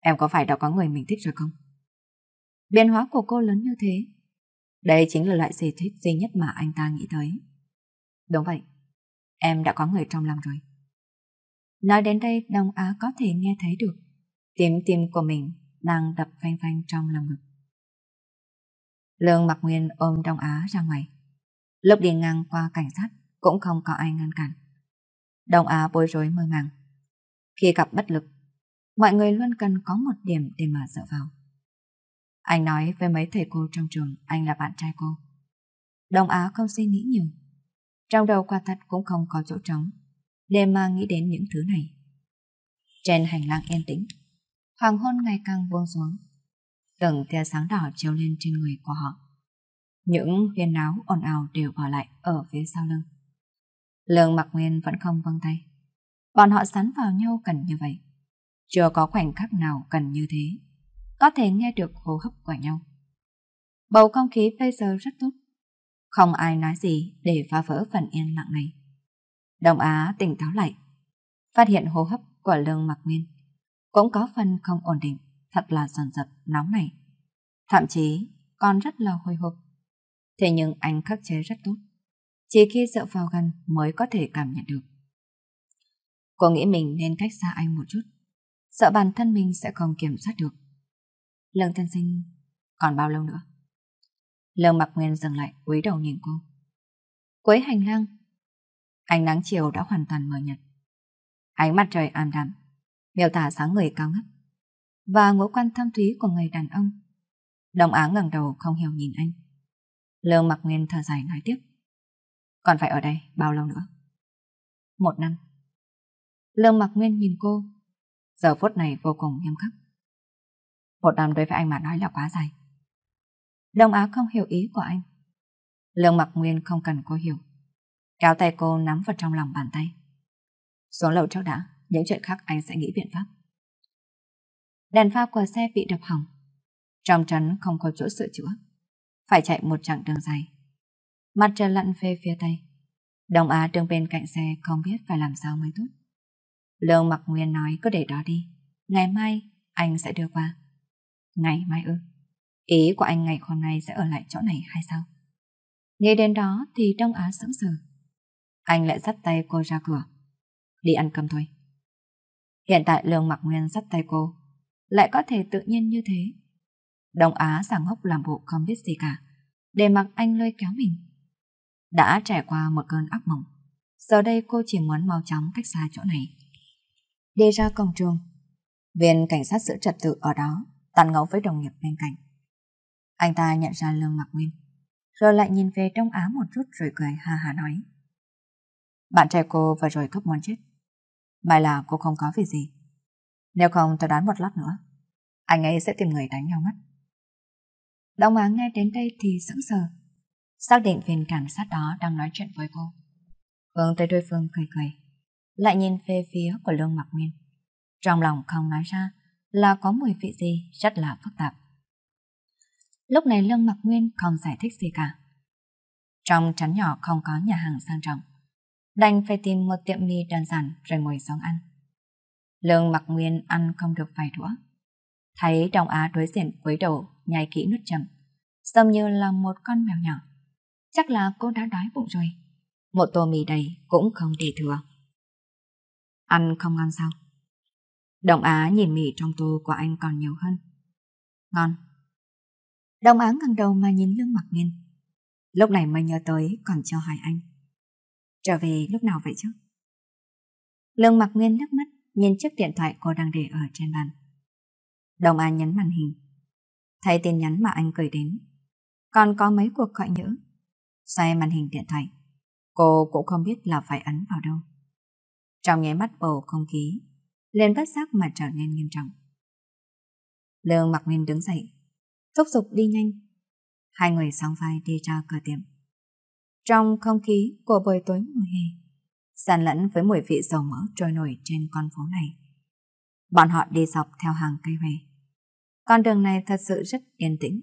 Em có phải đã có người mình thích rồi không? Biến hóa của cô lớn như thế. Đây chính là loại gì thích duy nhất mà anh ta nghĩ tới. Đúng vậy, em đã có người trong lòng rồi. Nói đến đây Đông Á có thể nghe thấy được Tiếng tim của mình đang đập phanh phanh trong lòng ngực. Lương Mặc Nguyên ôm Đông Á ra ngoài. Lúc đi ngang qua cảnh sát cũng không có ai ngăn cản. Đông Á bối rối mơ màng. Khi gặp bất lực, mọi người luôn cần có một điểm để mà dựa vào. Anh nói với mấy thầy cô trong trường anh là bạn trai cô. Đông Á không suy nghĩ nhiều. Trong đầu quả thật cũng không có chỗ trống Đêm mà nghĩ đến những thứ này Trên hành lang yên tĩnh Hoàng hôn ngày càng buông xuống Từng tia sáng đỏ treo lên trên người của họ Những huyên náo ồn ào đều bỏ lại ở phía sau lưng Lương mặc nguyên vẫn không vâng tay Bọn họ sắn vào nhau cần như vậy Chưa có khoảnh khắc nào cần như thế Có thể nghe được hô hấp của nhau Bầu không khí bây giờ rất tốt Không ai nói gì để phá vỡ phần yên lặng này đông Á tỉnh táo lại, phát hiện hô hấp của lương mặc nguyên cũng có phần không ổn định, thật là dần dập nóng này. Thậm chí còn rất là hồi hộp. Thế nhưng anh khắc chế rất tốt, chỉ khi dựa vào gần mới có thể cảm nhận được. Cô nghĩ mình nên cách xa anh một chút, sợ bản thân mình sẽ không kiểm soát được. Lương thân sinh còn bao lâu nữa? Lương mặc nguyên dừng lại cúi đầu nhìn cô. Cuối hành lang Ánh nắng chiều đã hoàn toàn mờ nhạt. Ánh mặt trời ảm đạm, miêu tả sáng người cao ngất và ngũ quan thâm thúy của người đàn ông. Đồng áng ngẩng đầu không hiểu nhìn anh. Lương Mặc Nguyên thở dài nói tiếp. Còn phải ở đây bao lâu nữa? Một năm. Lương Mặc Nguyên nhìn cô. Giờ phút này vô cùng nghiêm khắc. Một năm đối với anh mà nói là quá dài. Đồng áng không hiểu ý của anh. Lương Mặc Nguyên không cần cô hiểu kéo tay cô nắm vào trong lòng bàn tay. Xuống lầu trước đã, những chuyện khác anh sẽ nghĩ biện pháp. Đèn pha của xe bị đập hỏng. Trong trấn không có chỗ sửa chữa. Phải chạy một chặng đường dài. Mặt trời lặn về phía tây. Đồng Á đứng bên cạnh xe không biết phải làm sao mới tốt. Lương Mặc Nguyên nói cứ để đó đi. Ngày mai anh sẽ đưa qua. Ngày mai ư? Ý của anh ngày hôm nay sẽ ở lại chỗ này hay sao? Nghe đến đó thì Đông Á sững sờ anh lại dắt tay cô ra cửa. Đi ăn cơm thôi. Hiện tại Lương mặc Nguyên dắt tay cô, lại có thể tự nhiên như thế. Đông Á sảng hốc làm bộ không biết gì cả, để mặc anh lôi kéo mình. Đã trải qua một cơn ác mộng, giờ đây cô chỉ muốn mau chóng cách xa chỗ này. Đi ra công trường, viên cảnh sát giữ trật tự ở đó, tàn ngấu với đồng nghiệp bên cạnh. Anh ta nhận ra Lương mặc Nguyên, rồi lại nhìn về Đông Á một chút rồi cười ha hà nói. Bạn trai cô vừa rồi cướp muốn chết. May là cô không có việc gì. Nếu không tôi đoán một lát nữa, anh ấy sẽ tìm người đánh nhau mất. Đông Á nghe đến đây thì sững sờ, xác định viên cảnh sát đó đang nói chuyện với cô. Vương tới đối phương cười cười, lại nhìn về phía của Lương mặc Nguyên. Trong lòng không nói ra là có mùi vị gì rất là phức tạp. Lúc này Lương mặc Nguyên không giải thích gì cả. Trong trấn nhỏ không có nhà hàng sang trọng đành phải tìm một tiệm mì đơn giản rồi ngồi xuống ăn. Lương mặc nguyên ăn không được vài đũa. Thấy đồng á đối diện với đầu, nhai kỹ nuốt chậm, giống như là một con mèo nhỏ. Chắc là cô đã đói bụng rồi. Một tô mì đầy cũng không để thừa. Ăn không ngon sao? Đồng Á nhìn mì trong tô của anh còn nhiều hơn. Ngon. Đồng Á ngẩng đầu mà nhìn Lương Mặc nguyên. Lúc này mới nhớ tới còn cho hỏi anh. Trở về lúc nào vậy chứ? Lương mặc nguyên nước mắt nhìn chiếc điện thoại cô đang để ở trên bàn. Đồng An nhấn màn hình. thay tin nhắn mà anh gửi đến. Còn có mấy cuộc gọi nhỡ. Xoay màn hình điện thoại. Cô cũng không biết là phải ấn vào đâu. Trong nháy mắt bầu không khí, lên bất giác mà trở nên nghiêm trọng. Lương mặc Nguyên đứng dậy, thúc giục đi nhanh. Hai người song vai đi ra cửa tiệm trong không khí của buổi tối mùa hè, sàn lẫn với mùi vị dầu mỡ trôi nổi trên con phố này. Bọn họ đi dọc theo hàng cây huệ. Con đường này thật sự rất yên tĩnh,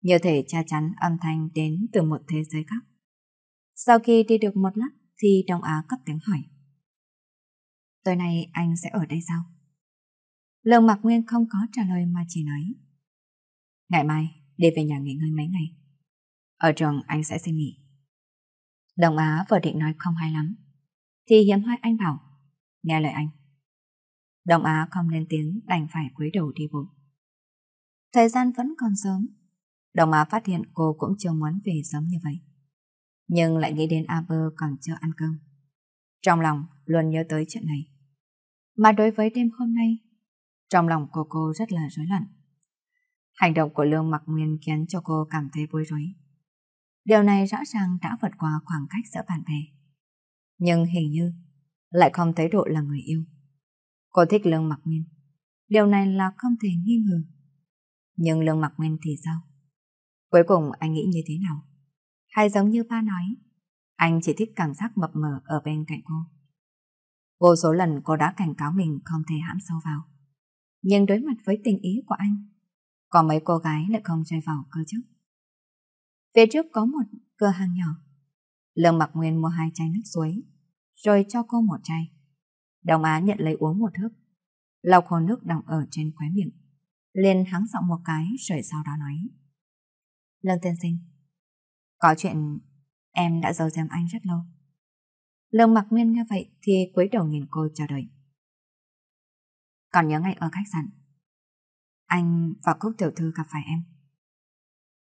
như thể cha chắn âm thanh đến từ một thế giới khác. Sau khi đi được một lát thì Đông Á cất tiếng hỏi. Tối nay anh sẽ ở đây sao? Lương Mạc Nguyên không có trả lời mà chỉ nói. Ngày mai, đi về nhà nghỉ ngơi mấy ngày. Ở trường anh sẽ xin nghỉ. Đồng Á vừa định nói không hay lắm Thì hiếm hoi anh bảo Nghe lời anh Đồng Á không lên tiếng đành phải cúi đầu đi bộ Thời gian vẫn còn sớm Đồng Á phát hiện cô cũng chưa muốn về sớm như vậy Nhưng lại nghĩ đến A Bơ còn chưa ăn cơm Trong lòng luôn nhớ tới chuyện này Mà đối với đêm hôm nay Trong lòng của cô rất là rối loạn Hành động của Lương Mặc Nguyên khiến cho cô cảm thấy bối rối Điều này rõ ràng đã vượt qua khoảng cách giữa bạn bè. Nhưng hình như lại không thấy độ là người yêu. Cô thích Lương Mặc Nguyên. Điều này là không thể nghi ngờ. Nhưng Lương Mặc Nguyên thì sao? Cuối cùng anh nghĩ như thế nào? Hay giống như ba nói, anh chỉ thích cảm giác mập mờ ở bên cạnh cô. Vô số lần cô đã cảnh cáo mình không thể hãm sâu vào. Nhưng đối mặt với tình ý của anh, có mấy cô gái lại không rơi vào cơ chứ. Phía trước có một cửa hàng nhỏ. Lương Mặc Nguyên mua hai chai nước suối, rồi cho cô một chai. Đồng Á nhận lấy uống một hớp, lau khô nước đọng ở trên khóe miệng, liền hắng giọng một cái rồi sau đó nói. Lương tiên sinh, có chuyện em đã giấu giếm anh rất lâu. Lương Mặc Nguyên nghe vậy thì cúi đầu nhìn cô chờ đợi. Còn nhớ ngày ở khách sạn, anh và Cúc tiểu thư gặp phải em.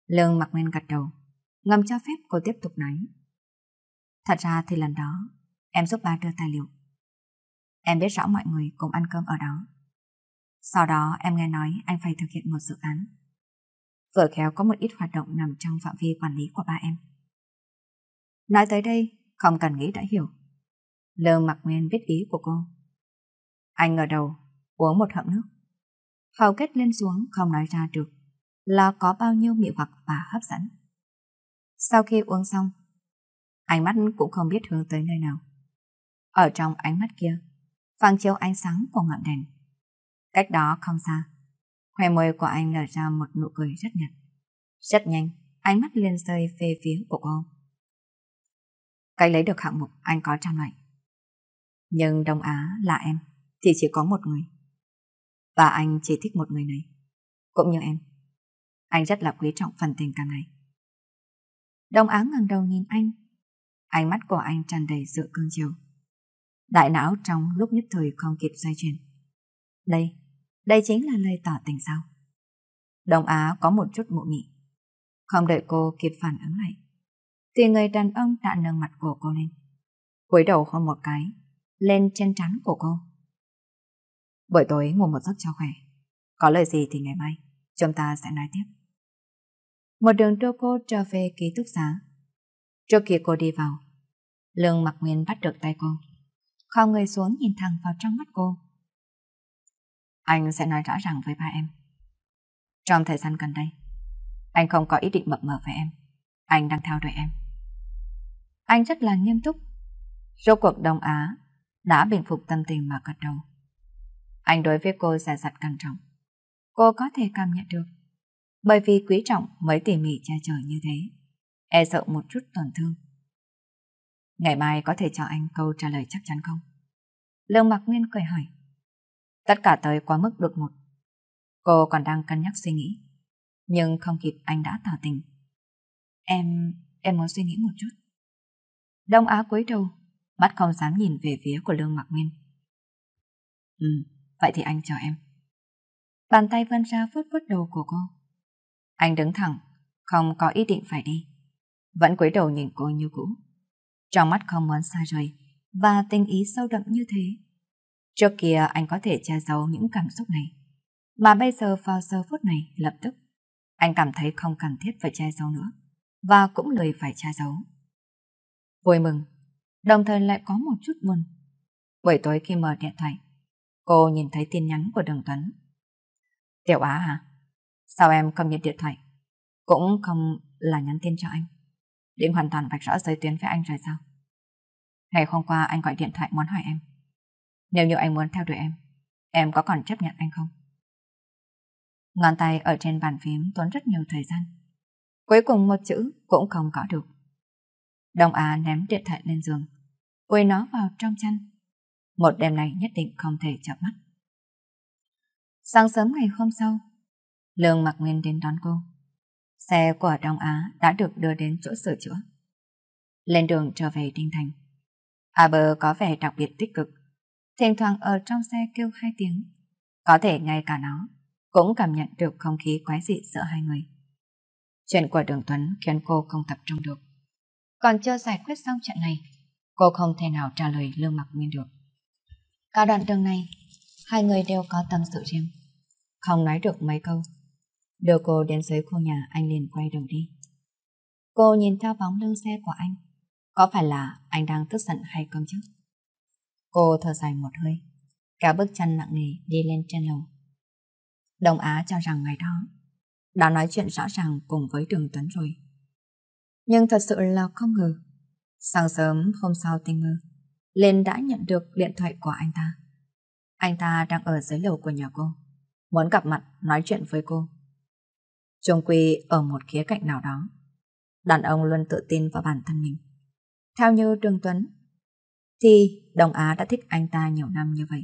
Lương mặc nguyên gật đầu, ngầm cho phép cô tiếp tục nói. Thật ra thì lần đó, em giúp ba đưa tài liệu. Em biết rõ mọi người cùng ăn cơm ở đó. Sau đó em nghe nói anh phải thực hiện một dự án. Vừa khéo có một ít hoạt động nằm trong phạm vi quản lý của ba em. Nói tới đây, không cần nghĩ đã hiểu. Lương mặc nguyên biết ý của cô. Anh ngờ đầu, uống một hậm nước. Hầu kết lên xuống không nói ra được là có bao nhiêu mị hoặc và hấp dẫn. Sau khi uống xong, ánh mắt cũng không biết hướng tới nơi nào. Ở trong ánh mắt kia, phản chiếu ánh sáng của ngọn đèn. Cách đó không xa, khoe môi của anh nở ra một nụ cười rất nhạt. Rất nhanh, ánh mắt liền rơi về phía của cô. Cái lấy được hạng mục anh có trong này. Nhưng Đông Á là em, thì chỉ có một người. Và anh chỉ thích một người này. Cũng như em, anh rất là quý trọng phần tình cảm này. Đông Á ngẩng đầu nhìn anh. Ánh mắt của anh tràn đầy sự cương chiều. Đại não trong lúc nhất thời không kịp xoay chuyển. Đây, đây chính là lời tỏ tình sao. Đông Á có một chút mụ mị. Không đợi cô kịp phản ứng lại. Thì người đàn ông đã nâng mặt của cô lên. cúi đầu hôn một cái, lên trên trán của cô. Buổi tối ngủ một giấc cho khỏe. Có lời gì thì ngày mai, chúng ta sẽ nói tiếp. Một đường trô cô trở về ký túc xá. Trước khi cô đi vào, Lương Mặc Nguyên bắt được tay cô. khoang người xuống nhìn thẳng vào trong mắt cô. Anh sẽ nói rõ ràng với ba em. Trong thời gian gần đây, anh không có ý định mập mờ với em. Anh đang theo đuổi em. Anh rất là nghiêm túc. Rốt cuộc Đông Á đã bình phục tâm tình mà gật đầu. Anh đối với cô giả dặt cẩn trọng. Cô có thể cảm nhận được bởi vì quý trọng mới tỉ mỉ che chở như thế. E sợ một chút tổn thương. Ngày mai có thể cho anh câu trả lời chắc chắn không? Lương mặc Nguyên cười hỏi. Tất cả tới quá mức đột ngột. Cô còn đang cân nhắc suy nghĩ. Nhưng không kịp anh đã tỏ tình. Em, em muốn suy nghĩ một chút. Đông Á cúi đầu, mắt không dám nhìn về phía của Lương mặc Nguyên. Ừ, vậy thì anh chờ em. Bàn tay vươn ra vuốt vuốt đầu của cô. Anh đứng thẳng, không có ý định phải đi. Vẫn cúi đầu nhìn cô như cũ. Trong mắt không muốn xa rời và tình ý sâu đậm như thế. Trước kia anh có thể che giấu những cảm xúc này. Mà bây giờ vào giờ phút này lập tức, anh cảm thấy không cần thiết phải che giấu nữa và cũng lười phải che giấu. Vui mừng, đồng thời lại có một chút buồn. Buổi tối khi mở điện thoại, cô nhìn thấy tin nhắn của Đường Tuấn. Tiểu Á hả? Sao em không nhận điện thoại? Cũng không là nhắn tin cho anh. Định hoàn toàn vạch rõ giới tuyến với anh rồi sao? Ngày hôm qua anh gọi điện thoại muốn hỏi em. Nếu như anh muốn theo đuổi em, em có còn chấp nhận anh không? Ngón tay ở trên bàn phím tốn rất nhiều thời gian. Cuối cùng một chữ cũng không có được. Đông Á ném điện thoại lên giường, vùi nó vào trong chăn. Một đêm này nhất định không thể chợp mắt. Sáng sớm ngày hôm sau, Lương Mặc Nguyên đến đón cô. Xe của Đông Á đã được đưa đến chỗ sửa chữa. Lên đường trở về Đinh Thành. Haber có vẻ đặc biệt tích cực. Thỉnh thoảng ở trong xe kêu hai tiếng. Có thể ngay cả nó cũng cảm nhận được không khí quái dị giữa hai người. Chuyện của Đường Tuấn khiến cô không tập trung được. Còn chưa giải quyết xong chuyện này, cô không thể nào trả lời Lương Mặc Nguyên được. Cả đoạn đường này, hai người đều có tâm sự riêng. Không nói được mấy câu, Đưa cô đến dưới khu nhà anh liền quay đầu đi. Cô nhìn theo bóng lưng xe của anh. Có phải là anh đang tức giận hay không chứ? Cô thở dài một hơi. Cả bước chân nặng nề đi lên trên lầu. Đông Á cho rằng ngày đó đã nói chuyện rõ ràng cùng với Đường Tuấn rồi. Nhưng thật sự là không ngờ. Sáng sớm hôm sau tình mơ, Lên đã nhận được điện thoại của anh ta. Anh ta đang ở dưới lầu của nhà cô, muốn gặp mặt nói chuyện với cô. Trung quy ở một khía cạnh nào đó. Đàn ông luôn tự tin vào bản thân mình. Theo như Trương Tuấn, thì Đông Á đã thích anh ta nhiều năm như vậy.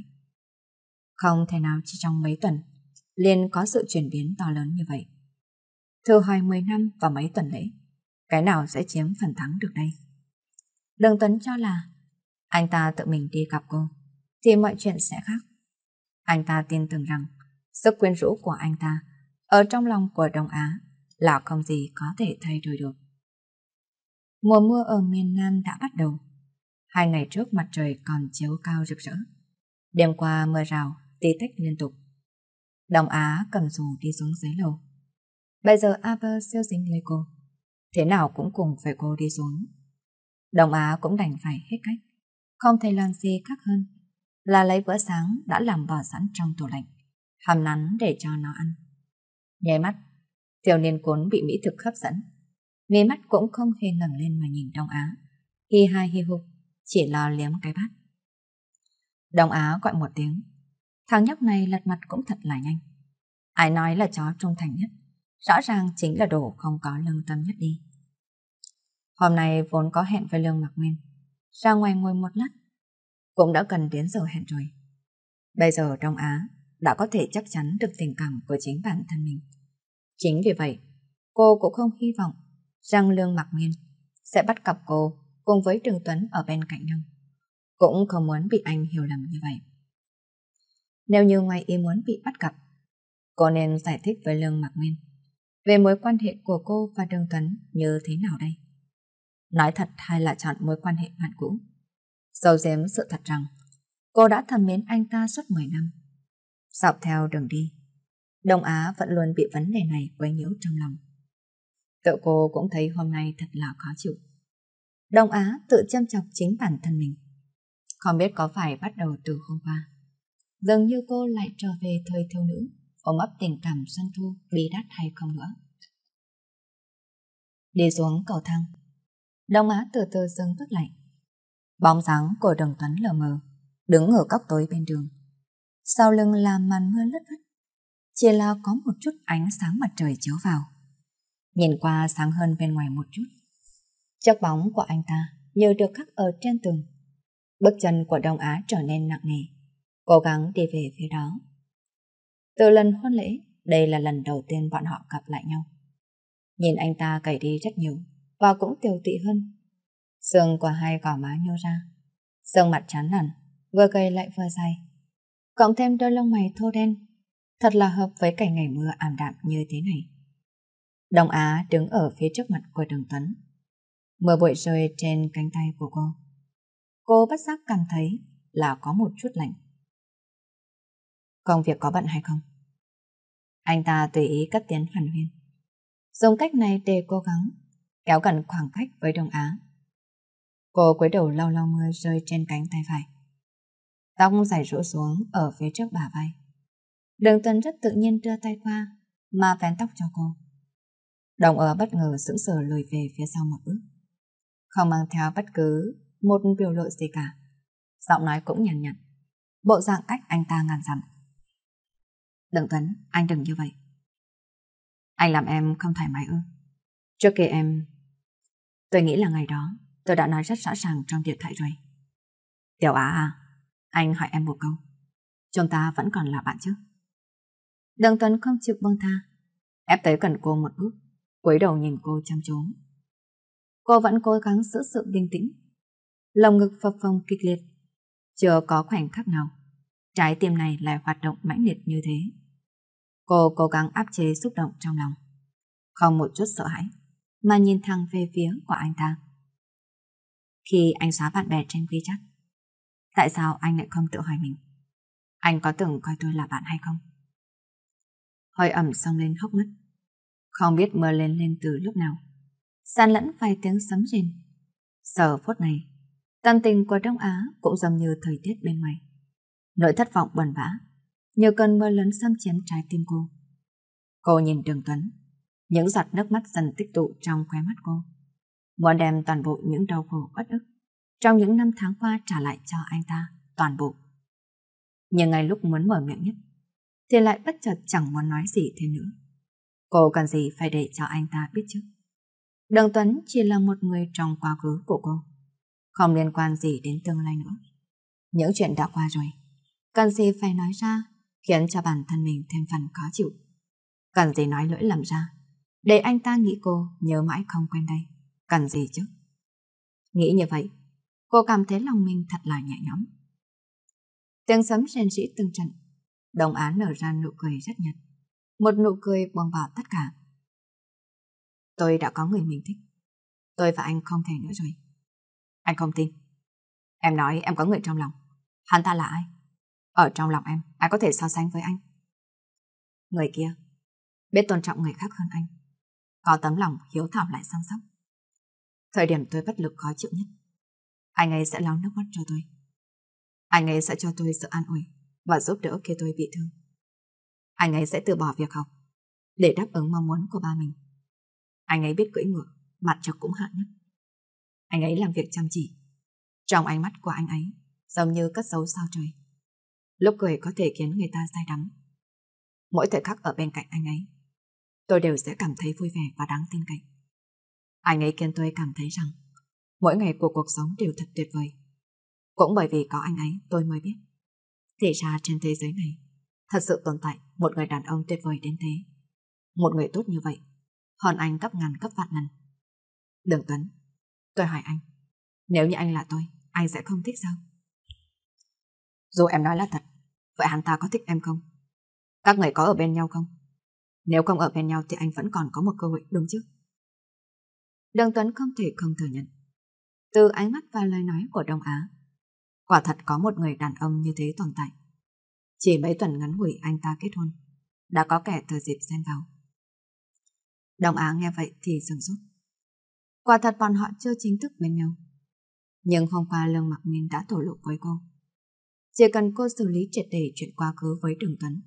Không thể nào chỉ trong mấy tuần, liền có sự chuyển biến to lớn như vậy. Thử hỏi 10 năm và mấy tuần lễ, cái nào sẽ chiếm phần thắng được đây? Đường Tuấn cho là anh ta tự mình đi gặp cô, thì mọi chuyện sẽ khác. Anh ta tin tưởng rằng sức quyến rũ của anh ta ở trong lòng của Đông Á là không gì có thể thay đổi được. Mùa mưa ở miền Nam đã bắt đầu. Hai ngày trước mặt trời còn chiếu cao rực rỡ. Đêm qua mưa rào, tí tách liên tục. Đông Á cầm dù đi xuống dưới lầu. Bây giờ Aver siêu dính lấy cô. Thế nào cũng cùng phải cô đi xuống. Đông Á cũng đành phải hết cách. Không thể làm gì khác hơn là lấy bữa sáng đã làm bỏ sẵn trong tủ lạnh, hầm nắn để cho nó ăn. Nháy mắt, Tiểu niên cuốn bị mỹ thực hấp dẫn. Mí mắt cũng không hề ngẩng lên mà nhìn Đông Á. Hi hai hi hục, chỉ lo liếm cái bát. Đông Á gọi một tiếng. Thằng nhóc này lật mặt cũng thật là nhanh. Ai nói là chó trung thành nhất. Rõ ràng chính là đồ không có lương tâm nhất đi. Hôm nay vốn có hẹn với Lương mặc Nguyên. Ra ngoài ngồi một lát. Cũng đã cần đến giờ hẹn rồi. Bây giờ Đông Á đã có thể chắc chắn được tình cảm của chính bản thân mình. Chính vì vậy, cô cũng không hy vọng rằng Lương Mặc Nguyên sẽ bắt cặp cô cùng với Trường Tuấn ở bên cạnh nhau. Cũng không muốn bị anh hiểu lầm như vậy. Nếu như ngoài ý muốn bị bắt cặp, cô nên giải thích với Lương Mặc Nguyên về mối quan hệ của cô và Đường Tuấn như thế nào đây. Nói thật hay là chọn mối quan hệ bạn cũ? Dầu dếm sự thật rằng, cô đã thầm mến anh ta suốt 10 năm dọc theo đường đi. Đông Á vẫn luôn bị vấn đề này quấy nhiễu trong lòng. Tự cô cũng thấy hôm nay thật là khó chịu. Đông Á tự châm chọc chính bản thân mình. Không biết có phải bắt đầu từ hôm qua. Dường như cô lại trở về thời thiếu nữ, ôm ấp tình cảm xuân thu, bí đắt hay không nữa. Đi xuống cầu thang. Đông Á từ từ dừng bước lại. Bóng dáng của Đồng Tuấn lờ mờ, đứng ở góc tối bên đường sau lưng là màn mưa lất phất. Chỉ là có một chút ánh sáng mặt trời chiếu vào. Nhìn qua sáng hơn bên ngoài một chút. Chiếc bóng của anh ta như được khắc ở trên tường. Bước chân của Đông Á trở nên nặng nề, cố gắng đi về phía đó. Từ lần hôn lễ, đây là lần đầu tiên bọn họ gặp lại nhau. Nhìn anh ta cày đi rất nhiều và cũng tiêu tị hơn. xương của hai gò má nhô ra, sương mặt chán nản, vừa cày lại vừa dày cộng thêm đôi lông mày thô đen, thật là hợp với cảnh ngày mưa ảm đạm như thế này. Đồng Á đứng ở phía trước mặt của Đường Tuấn. Mưa bụi rơi trên cánh tay của cô. Cô bất giác cảm thấy là có một chút lạnh. Công việc có bận hay không? Anh ta tùy ý cất tiếng hàn huyên. Dùng cách này để cố gắng kéo gần khoảng cách với Đông Á. Cô cúi đầu lau lau mưa rơi trên cánh tay phải. Tóc dài rũ xuống ở phía trước bà vai. Đường Tuấn rất tự nhiên đưa tay qua mà vén tóc cho cô. Đồng ở bất ngờ sững sờ lùi về phía sau một bước. Không mang theo bất cứ một biểu lộ gì cả. Giọng nói cũng nhàn nhạt, Bộ dạng cách anh ta ngàn dặm. Đường Tuấn, anh đừng như vậy. Anh làm em không thoải mái ư. Trước kia em... Tôi nghĩ là ngày đó tôi đã nói rất rõ ràng trong điện thoại rồi. Tiểu Á à, anh hỏi em một câu. Chúng ta vẫn còn là bạn chứ? Đặng Tuấn không chịu buông tha. Ép tới gần cô một bước, quấy đầu nhìn cô chăm chú. Cô vẫn cố gắng giữ sự bình tĩnh. lòng ngực phập phồng kịch liệt. Chưa có khoảnh khắc nào, trái tim này lại hoạt động mãnh liệt như thế. Cô cố gắng áp chế xúc động trong lòng. Không một chút sợ hãi, mà nhìn thẳng về phía của anh ta. Khi anh xóa bạn bè trên WeChat, Tại sao anh lại không tự hỏi mình? Anh có từng coi tôi là bạn hay không? Hơi ẩm sông lên hốc mắt. Không biết mưa lên lên từ lúc nào. Sàn lẫn vài tiếng sấm rền. Giờ phút này, tâm tình của Đông Á cũng giống như thời tiết bên ngoài. Nỗi thất vọng buồn bã, nhiều cơn mưa lớn xâm chiếm trái tim cô. Cô nhìn Đường Tuấn, những giọt nước mắt dần tích tụ trong khóe mắt cô. Muốn đem toàn bộ những đau khổ bất ức trong những năm tháng qua trả lại cho anh ta toàn bộ. Nhưng ngay lúc muốn mở miệng nhất, thì lại bất chợt chẳng muốn nói gì thêm nữa. Cô cần gì phải để cho anh ta biết chứ? Đường Tuấn chỉ là một người trong quá khứ của cô, không liên quan gì đến tương lai nữa. Những chuyện đã qua rồi, cần gì phải nói ra khiến cho bản thân mình thêm phần khó chịu. Cần gì nói lỗi lầm ra, để anh ta nghĩ cô nhớ mãi không quên đây. Cần gì chứ? Nghĩ như vậy, Cô cảm thấy lòng mình thật là nhẹ nhõm. Tiếng sấm rèn rĩ từng trận, đồng án nở ra nụ cười rất nhạt. Một nụ cười buông bỏ tất cả. Tôi đã có người mình thích. Tôi và anh không thể nữa rồi. Anh không tin. Em nói em có người trong lòng. Hắn ta là ai? Ở trong lòng em, ai có thể so sánh với anh? Người kia, biết tôn trọng người khác hơn anh. Có tấm lòng hiếu thảo lại sang sóc. Thời điểm tôi bất lực khó chịu nhất anh ấy sẽ lau nước mắt cho tôi. Anh ấy sẽ cho tôi sự an ủi và giúp đỡ khi tôi bị thương. Anh ấy sẽ từ bỏ việc học để đáp ứng mong muốn của ba mình. Anh ấy biết cưỡi ngựa, mặt chọc cũng hạn nhất. Anh ấy làm việc chăm chỉ. Trong ánh mắt của anh ấy giống như cất dấu sao trời. Lúc cười có thể khiến người ta say đắm. Mỗi thời khắc ở bên cạnh anh ấy, tôi đều sẽ cảm thấy vui vẻ và đáng tin cậy. Anh ấy khiến tôi cảm thấy rằng mỗi ngày của cuộc sống đều thật tuyệt vời. Cũng bởi vì có anh ấy tôi mới biết. Thì ra trên thế giới này, thật sự tồn tại một người đàn ông tuyệt vời đến thế. Một người tốt như vậy, hơn anh cấp ngàn cấp vạn lần. Đường Tuấn, tôi hỏi anh, nếu như anh là tôi, anh sẽ không thích sao? Dù em nói là thật, vậy hắn ta có thích em không? Các người có ở bên nhau không? Nếu không ở bên nhau thì anh vẫn còn có một cơ hội đúng chứ? Đường Tuấn không thể không thừa nhận từ ánh mắt và lời nói của Đông Á. Quả thật có một người đàn ông như thế tồn tại. Chỉ mấy tuần ngắn ngủi anh ta kết hôn, đã có kẻ thừa dịp xen vào. Đông Á nghe vậy thì dừng rút. Quả thật bọn họ chưa chính thức bên nhau. Nhưng hôm qua Lương Mặc Ninh đã thổ lộ với cô. Chỉ cần cô xử lý triệt để chuyện quá khứ với Đường Tuấn,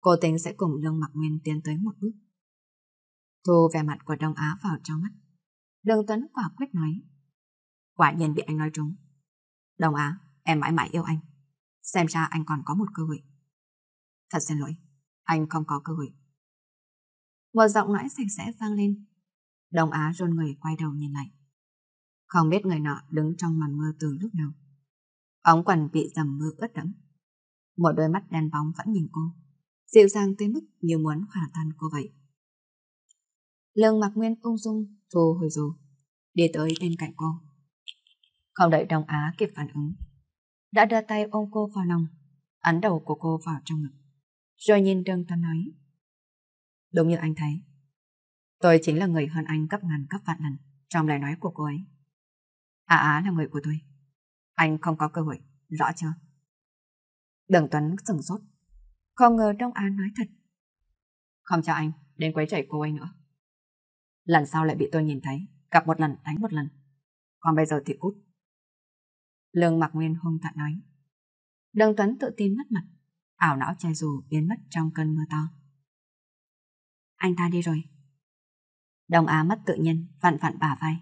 cô tính sẽ cùng Lương Mặc Nguyên tiến tới một bước. Thu vẻ mặt của Đông Á vào trong mắt. Đường Tuấn quả quyết nói. Quả nhiên bị anh nói trúng. Đồng Á, em mãi mãi yêu anh. Xem ra anh còn có một cơ hội. Thật xin lỗi, anh không có cơ hội. Một giọng nói sạch sẽ vang lên. Đồng Á rôn người quay đầu nhìn lại. Không biết người nọ đứng trong màn mưa từ lúc nào. Ống quần bị dầm mưa ướt đẫm. Một đôi mắt đen bóng vẫn nhìn cô. Dịu dàng tới mức như muốn hòa tan cô vậy. Lương mặc nguyên ung dung, thu hồi rồi. Đi tới bên cạnh cô, không đợi Đông Á kịp phản ứng. Đã đưa tay ôm cô vào lòng, ấn đầu của cô vào trong ngực. Rồi nhìn Trương Tân nói. Đúng như anh thấy. Tôi chính là người hơn anh gấp ngàn gấp vạn lần trong lời nói của cô ấy. Á à, Á là người của tôi. Anh không có cơ hội, rõ chưa? Đường Tuấn sửng sốt. Không ngờ Đông Á nói thật. Không cho anh đến quấy rầy cô ấy nữa. Lần sau lại bị tôi nhìn thấy, gặp một lần đánh một lần. Còn bây giờ thì cút. Lương mặc Nguyên hung tận nói. Đường Tuấn tự tin mất mặt, ảo não che dù biến mất trong cơn mưa to. Anh ta đi rồi. Đồng Á mất tự nhiên, vặn vặn bả vai.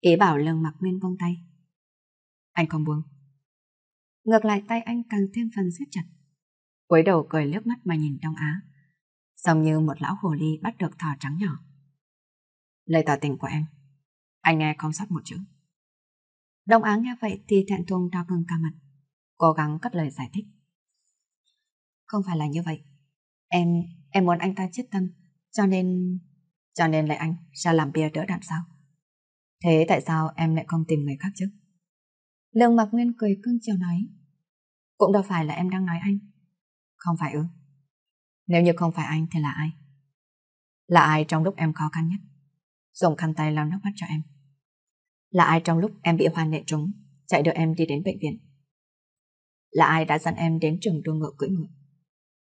Ý bảo Lương mặc Nguyên buông tay. Anh không buông. Ngược lại tay anh càng thêm phần siết chặt. cúi đầu cười nước mắt mà nhìn Đông Á. Giống như một lão hồ ly bắt được thỏ trắng nhỏ. Lời tỏ tình của em, anh nghe không sót một chữ. Đồng áng nghe vậy thì thẹn thùng đau bừng cả mặt. Cố gắng cất lời giải thích. Không phải là như vậy. Em, em muốn anh ta chết tâm, cho nên... Cho nên lại anh ra làm bia đỡ đạn sao? Thế tại sao em lại không tìm người khác chứ? Lương Mạc Nguyên cười cưng chiều nói. Cũng đâu phải là em đang nói anh. Không phải ư? Nếu như không phải anh thì là ai? Là ai trong lúc em khó khăn nhất? Dùng khăn tay lau nước mắt cho em. Là ai trong lúc em bị hoan nện trúng, chạy đưa em đi đến bệnh viện? Là ai đã dẫn em đến trường đua ngựa cưỡi ngựa?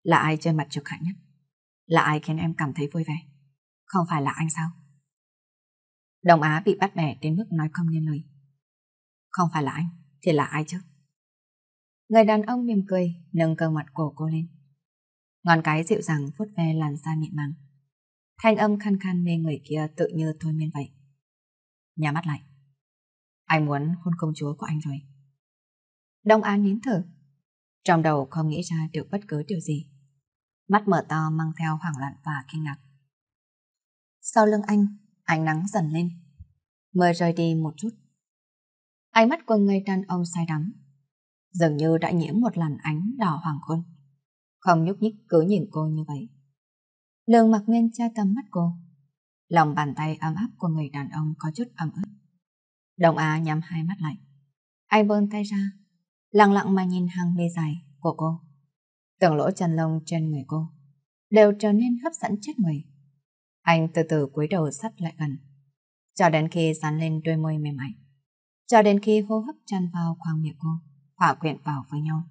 Là ai chơi mặt trực hạnh nhất? Là ai khiến em cảm thấy vui vẻ? Không phải là anh sao? Đồng Á bị bắt bẻ đến mức nói không nên lời. Không phải là anh, thì là ai chứ? Người đàn ông mỉm cười, nâng cơ mặt cổ cô lên. Ngón cái dịu dàng vuốt ve làn da mịn màng. Thanh âm khăn khăn mê người kia tự như thôi miên vậy. Nhắm mắt lại. Anh muốn hôn công chúa của anh rồi. Đông An nín thở. Trong đầu không nghĩ ra được bất cứ điều gì. Mắt mở to mang theo hoảng loạn và kinh ngạc. Sau lưng anh, ánh nắng dần lên. Mời rời đi một chút. Ánh mắt của người đàn ông say đắm. Dường như đã nhiễm một làn ánh đỏ hoàng hôn. Không nhúc nhích cứ nhìn cô như vậy. Lương mặc nguyên tra tầm mắt cô. Lòng bàn tay ấm áp của người đàn ông có chút ấm ức. Đồng Á nhắm hai mắt lại. Anh vươn tay ra, lặng lặng mà nhìn hàng mi dài của cô. tưởng lỗ chân lông trên người cô đều trở nên hấp dẫn chết người. Anh từ từ cúi đầu sắp lại gần, cho đến khi dán lên đôi môi mềm mại, cho đến khi hô hấp tràn vào khoang miệng cô, hòa quyện vào với nhau.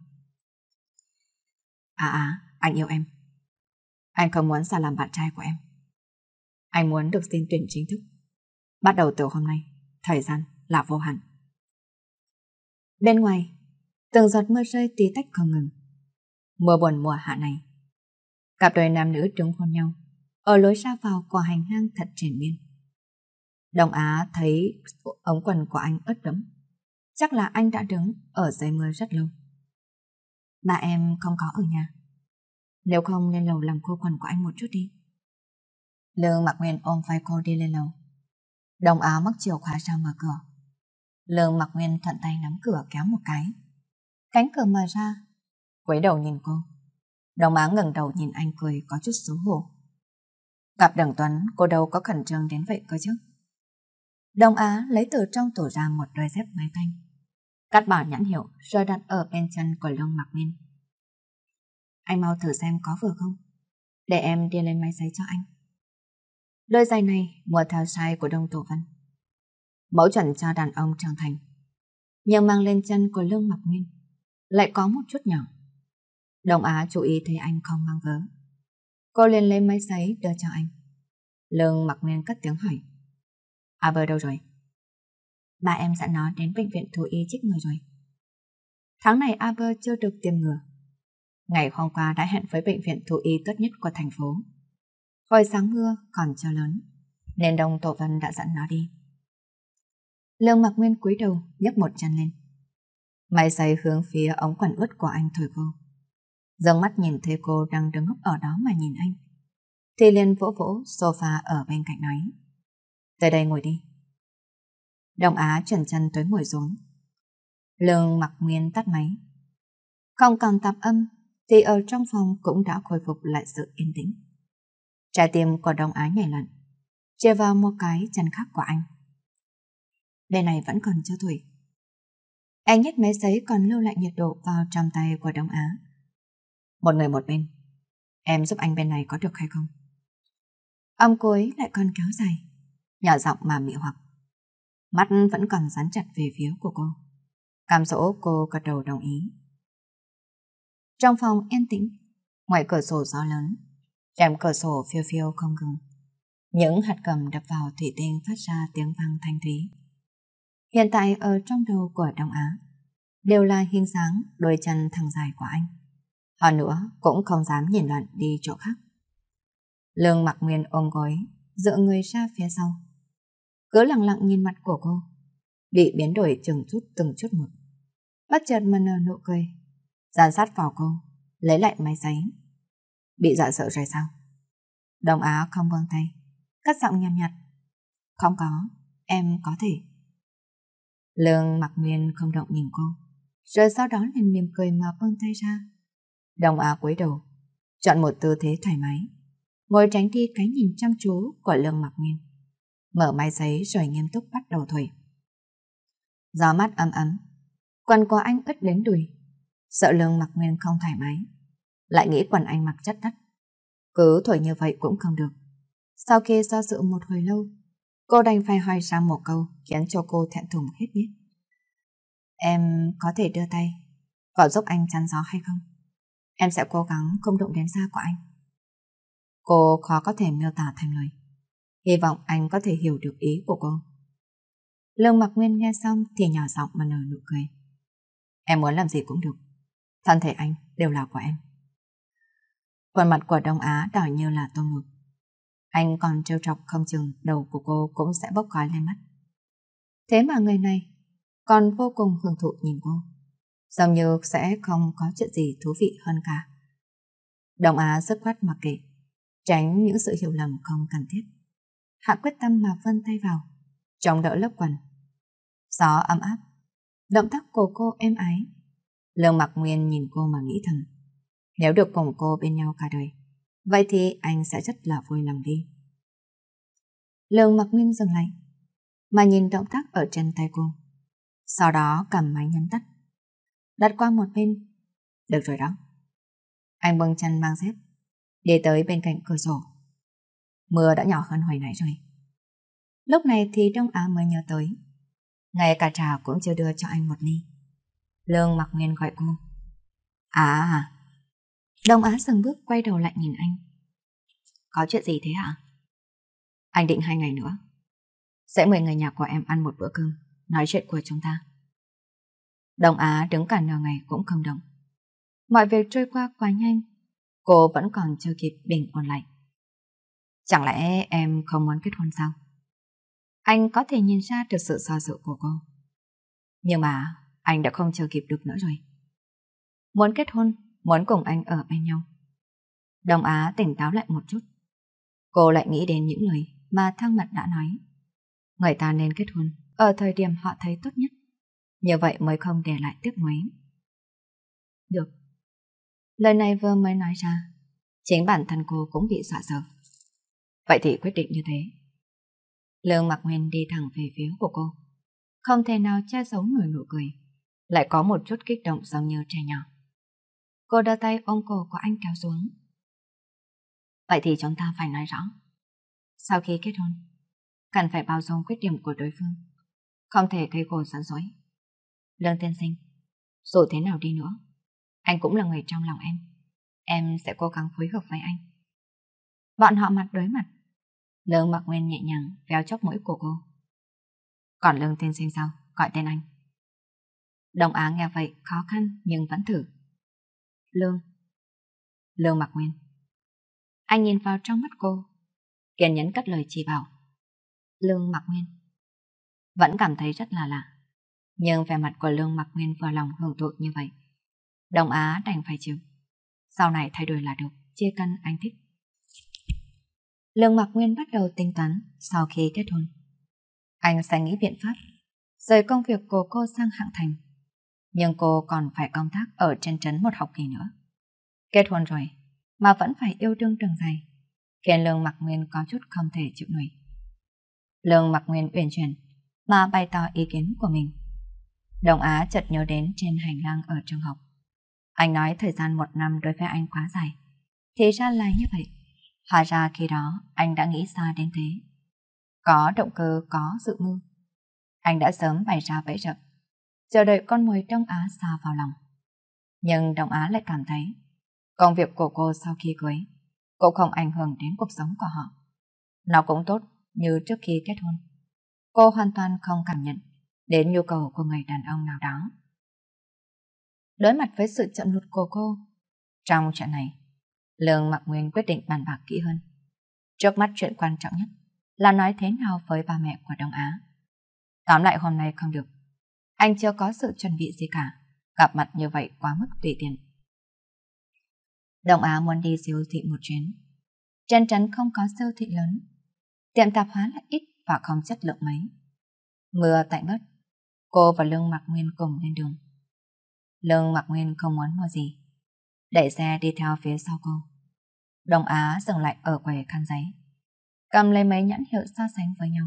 À à, anh yêu em. Anh không muốn xa làm bạn trai của em. Anh muốn được xin tuyển chính thức. Bắt đầu từ hôm nay, thời gian là vô hạn. Bên ngoài, từng giọt mưa rơi tí tách không ngừng. Mưa buồn mùa hạ này. Cặp đôi nam nữ trúng hôn nhau, ở lối ra vào của hành lang thật triển miên. Đồng Á thấy ống quần của anh ướt đẫm. Chắc là anh đã đứng ở dưới mưa rất lâu. Ba em không có ở nhà. Nếu không lên lầu làm khô quần của anh một chút đi. Lương mặc Nguyên ôm vai cô đi lên lầu. Đồng Á mắc chìa khóa ra mở cửa. Lương mặc nguyên thuận tay nắm cửa kéo một cái. Cánh cửa mở ra, quấy đầu nhìn cô. Đồng Á ngẩng đầu nhìn anh cười có chút xấu hổ. Gặp Đặng Tuấn, cô đâu có khẩn trương đến vậy cơ chứ. Đông Á lấy từ trong tủ ra một đôi dép máy tanh. Cắt bỏ nhãn hiệu rồi đặt ở bên chân của Lương mặc Nguyên. Anh mau thử xem có vừa không? Để em đi lên máy giấy cho anh. Đôi giày này mua theo size của Đông Tổ Văn mẫu chuẩn cho đàn ông trưởng thành. Nhưng mang lên chân của Lương Mặc Nguyên lại có một chút nhỏ. Đồng Á chú ý thấy anh không mang vớ. Cô liền lấy máy giấy đưa cho anh. Lương Mặc Nguyên cất tiếng hỏi. À bờ đâu rồi? Ba em dặn nó đến bệnh viện thú y chích người rồi. Tháng này Aber chưa được tiêm ngừa. Ngày hôm qua đã hẹn với bệnh viện thú y tốt nhất của thành phố. Hồi sáng mưa còn chưa lớn, nên đồng tổ vân đã dặn nó đi. Lương Mặc Nguyên cúi đầu nhấc một chân lên. Máy giày hướng phía ống quần ướt của anh thổi cô. Dòng mắt nhìn thấy cô đang đứng ngốc ở đó mà nhìn anh. Thì liền vỗ vỗ sofa ở bên cạnh nói. Tới đây ngồi đi. Đồng Á chuyển chân tới ngồi xuống. Lương Mặc Nguyên tắt máy. Không còn tạp âm thì ở trong phòng cũng đã khôi phục lại sự yên tĩnh. Trái tim của Đông Á nhảy lặn, chia vào một cái chân khác của anh. Bên này vẫn còn cho thủy. Anh nhét máy giấy còn lưu lại nhiệt độ vào trong tay của Đông Á. Một người một bên. Em giúp anh bên này có được hay không? Ông cối lại còn kéo dài. Nhỏ giọng mà mị hoặc. Mắt vẫn còn dán chặt về phía của cô. Cảm dỗ cô gật đầu đồng ý. Trong phòng yên tĩnh, ngoài cửa sổ gió lớn, rèm cửa sổ phiêu phiêu không ngừng. Những hạt cầm đập vào thủy tinh phát ra tiếng vang thanh thúy hiện tại ở trong đầu của Đông Á đều là hình dáng đôi chân thẳng dài của anh. họ nữa cũng không dám nhìn loạn đi chỗ khác. Lương mặc nguyên ôm gối, dựa người ra phía sau. Cứ lặng lặng nhìn mặt của cô, bị biến đổi từng chút từng chút một. Bất chợt mà nở nụ cười, dàn sát vào cô, lấy lại máy giấy. Bị dọa sợ rồi sao? Đồng Á không buông tay, cắt giọng nhàn nhạt, nhạt. Không có, em có thể. Lương mặc nguyên không động nhìn cô, rồi sau đó liền mỉm cười mà buông tay ra. Đồng Á cúi đầu, chọn một tư thế thoải mái, ngồi tránh đi cái nhìn chăm chú của Lương mặc nguyên. Mở máy giấy rồi nghiêm túc bắt đầu thổi. Gió mát ấm ấm, quần của anh ướt đến đùi. Sợ Lương mặc nguyên không thoải mái, lại nghĩ quần anh mặc chất đất. Cứ thổi như vậy cũng không được. Sau khi do dự một hồi lâu, Cô đành phải hỏi ra một câu khiến cho cô thẹn thùng hết biết. Em có thể đưa tay vào giúp anh chắn gió hay không? Em sẽ cố gắng không động đến da của anh. Cô khó có thể miêu tả thành lời. Hy vọng anh có thể hiểu được ý của cô. Lương mặc Nguyên nghe xong thì nhỏ giọng mà nở nụ cười. Em muốn làm gì cũng được. Thân thể anh đều là của em. Khuôn mặt của Đông Á đỏ như là tôm ngực. Anh còn trêu trọc không chừng đầu của cô cũng sẽ bốc khói lên mắt. Thế mà người này còn vô cùng hưởng thụ nhìn cô. Dường như sẽ không có chuyện gì thú vị hơn cả. Đồng Á rất quát mặc kệ, tránh những sự hiểu lầm không cần thiết. Hạ quyết tâm mà vân tay vào, trong đỡ lớp quần. Gió ấm áp, động tác của cô êm ái. Lương mặc nguyên nhìn cô mà nghĩ thầm, nếu được cùng cô bên nhau cả đời, Vậy thì anh sẽ rất là vui lòng đi. Lương mặc nguyên dừng lại, mà nhìn động tác ở trên tay cô. Sau đó cầm máy nhấn tắt, đặt qua một bên. Được rồi đó. Anh bưng chân mang dép, đi tới bên cạnh cửa sổ. Mưa đã nhỏ hơn hồi nãy rồi. Lúc này thì trong Á mới nhớ tới. Ngay cả trà cũng chưa đưa cho anh một ly. Lương mặc nguyên gọi cô. À à. Đông Á dừng bước quay đầu lại nhìn anh. Có chuyện gì thế hả? Anh định hai ngày nữa. Sẽ mời người nhà của em ăn một bữa cơm, nói chuyện của chúng ta. Đông Á đứng cả nửa ngày cũng không động. Mọi việc trôi qua quá nhanh, cô vẫn còn chưa kịp bình ổn lại. Chẳng lẽ em không muốn kết hôn sao? Anh có thể nhìn ra được sự so dự của cô. Nhưng mà anh đã không chờ kịp được nữa rồi. Muốn kết hôn muốn cùng anh ở bên nhau. Đông Á tỉnh táo lại một chút. Cô lại nghĩ đến những lời mà thăng mặt đã nói. Người ta nên kết hôn ở thời điểm họ thấy tốt nhất. Như vậy mới không để lại tiếc nuối. Được. Lời này vừa mới nói ra, chính bản thân cô cũng bị dọa sợ. Vậy thì quyết định như thế. Lương Mặc Nguyên đi thẳng về phía của cô. Không thể nào che giấu nổi nụ cười. Lại có một chút kích động giống như trẻ nhỏ. Cô đưa tay ôm cổ của anh kéo xuống. Vậy thì chúng ta phải nói rõ. Sau khi kết hôn, cần phải bao dung khuyết điểm của đối phương. Không thể gây gổ sẵn dối. Lương tiên sinh, dù thế nào đi nữa, anh cũng là người trong lòng em. Em sẽ cố gắng phối hợp với anh. Bọn họ mặt đối mặt. Lương mặc nguyên nhẹ nhàng véo chóc mũi của cô. Còn Lương tiên sinh sao? Gọi tên anh. Đồng Á nghe vậy khó khăn nhưng vẫn thử. Lương. Lương Mặc Nguyên. Anh nhìn vào trong mắt cô, kiên nhẫn cất lời chỉ bảo. Lương Mặc Nguyên. Vẫn cảm thấy rất là lạ, nhưng vẻ mặt của Lương Mặc Nguyên vừa lòng hưởng thụ như vậy. Đông Á đành phải chịu. Sau này thay đổi là được, chia căn anh thích. Lương Mặc Nguyên bắt đầu tính toán sau khi kết hôn. Anh sẽ nghĩ biện pháp, rời công việc của cô sang hạng thành nhưng cô còn phải công tác ở trên trấn một học kỳ nữa. Kết hôn rồi, mà vẫn phải yêu đương trường dày, khiến Lương Mặc Nguyên có chút không thể chịu nổi. Lương Mặc Nguyên uyển chuyển, mà bày tỏ ý kiến của mình. Đồng Á chợt nhớ đến trên hành lang ở trường học. Anh nói thời gian một năm đối với anh quá dài. Thì ra là như vậy. Hóa ra khi đó anh đã nghĩ xa đến thế. Có động cơ, có dự mưu. Anh đã sớm bày ra bẫy rập chờ đợi con mồi Đông Á xa vào lòng. Nhưng Đông Á lại cảm thấy công việc của cô sau khi cưới cũng không ảnh hưởng đến cuộc sống của họ. Nó cũng tốt như trước khi kết hôn. Cô hoàn toàn không cảm nhận đến nhu cầu của người đàn ông nào đó. Đối mặt với sự chậm lụt của cô, trong chuyện này, Lương Mạc Nguyên quyết định bàn bạc kỹ hơn. Trước mắt chuyện quan trọng nhất là nói thế nào với ba mẹ của Đông Á. Tóm lại hôm nay không được, anh chưa có sự chuẩn bị gì cả. Gặp mặt như vậy quá mức tùy tiện. Đồng Á muốn đi siêu thị một chuyến. Chân chắn không có siêu thị lớn. Tiệm tạp hóa lại ít và không chất lượng mấy. Mưa tại bớt. Cô và Lương mặc Nguyên cùng lên đường. Lương mặc Nguyên không muốn mua gì. Đẩy xe đi theo phía sau cô. Đồng Á dừng lại ở quầy khăn giấy. Cầm lấy mấy nhãn hiệu so sánh với nhau.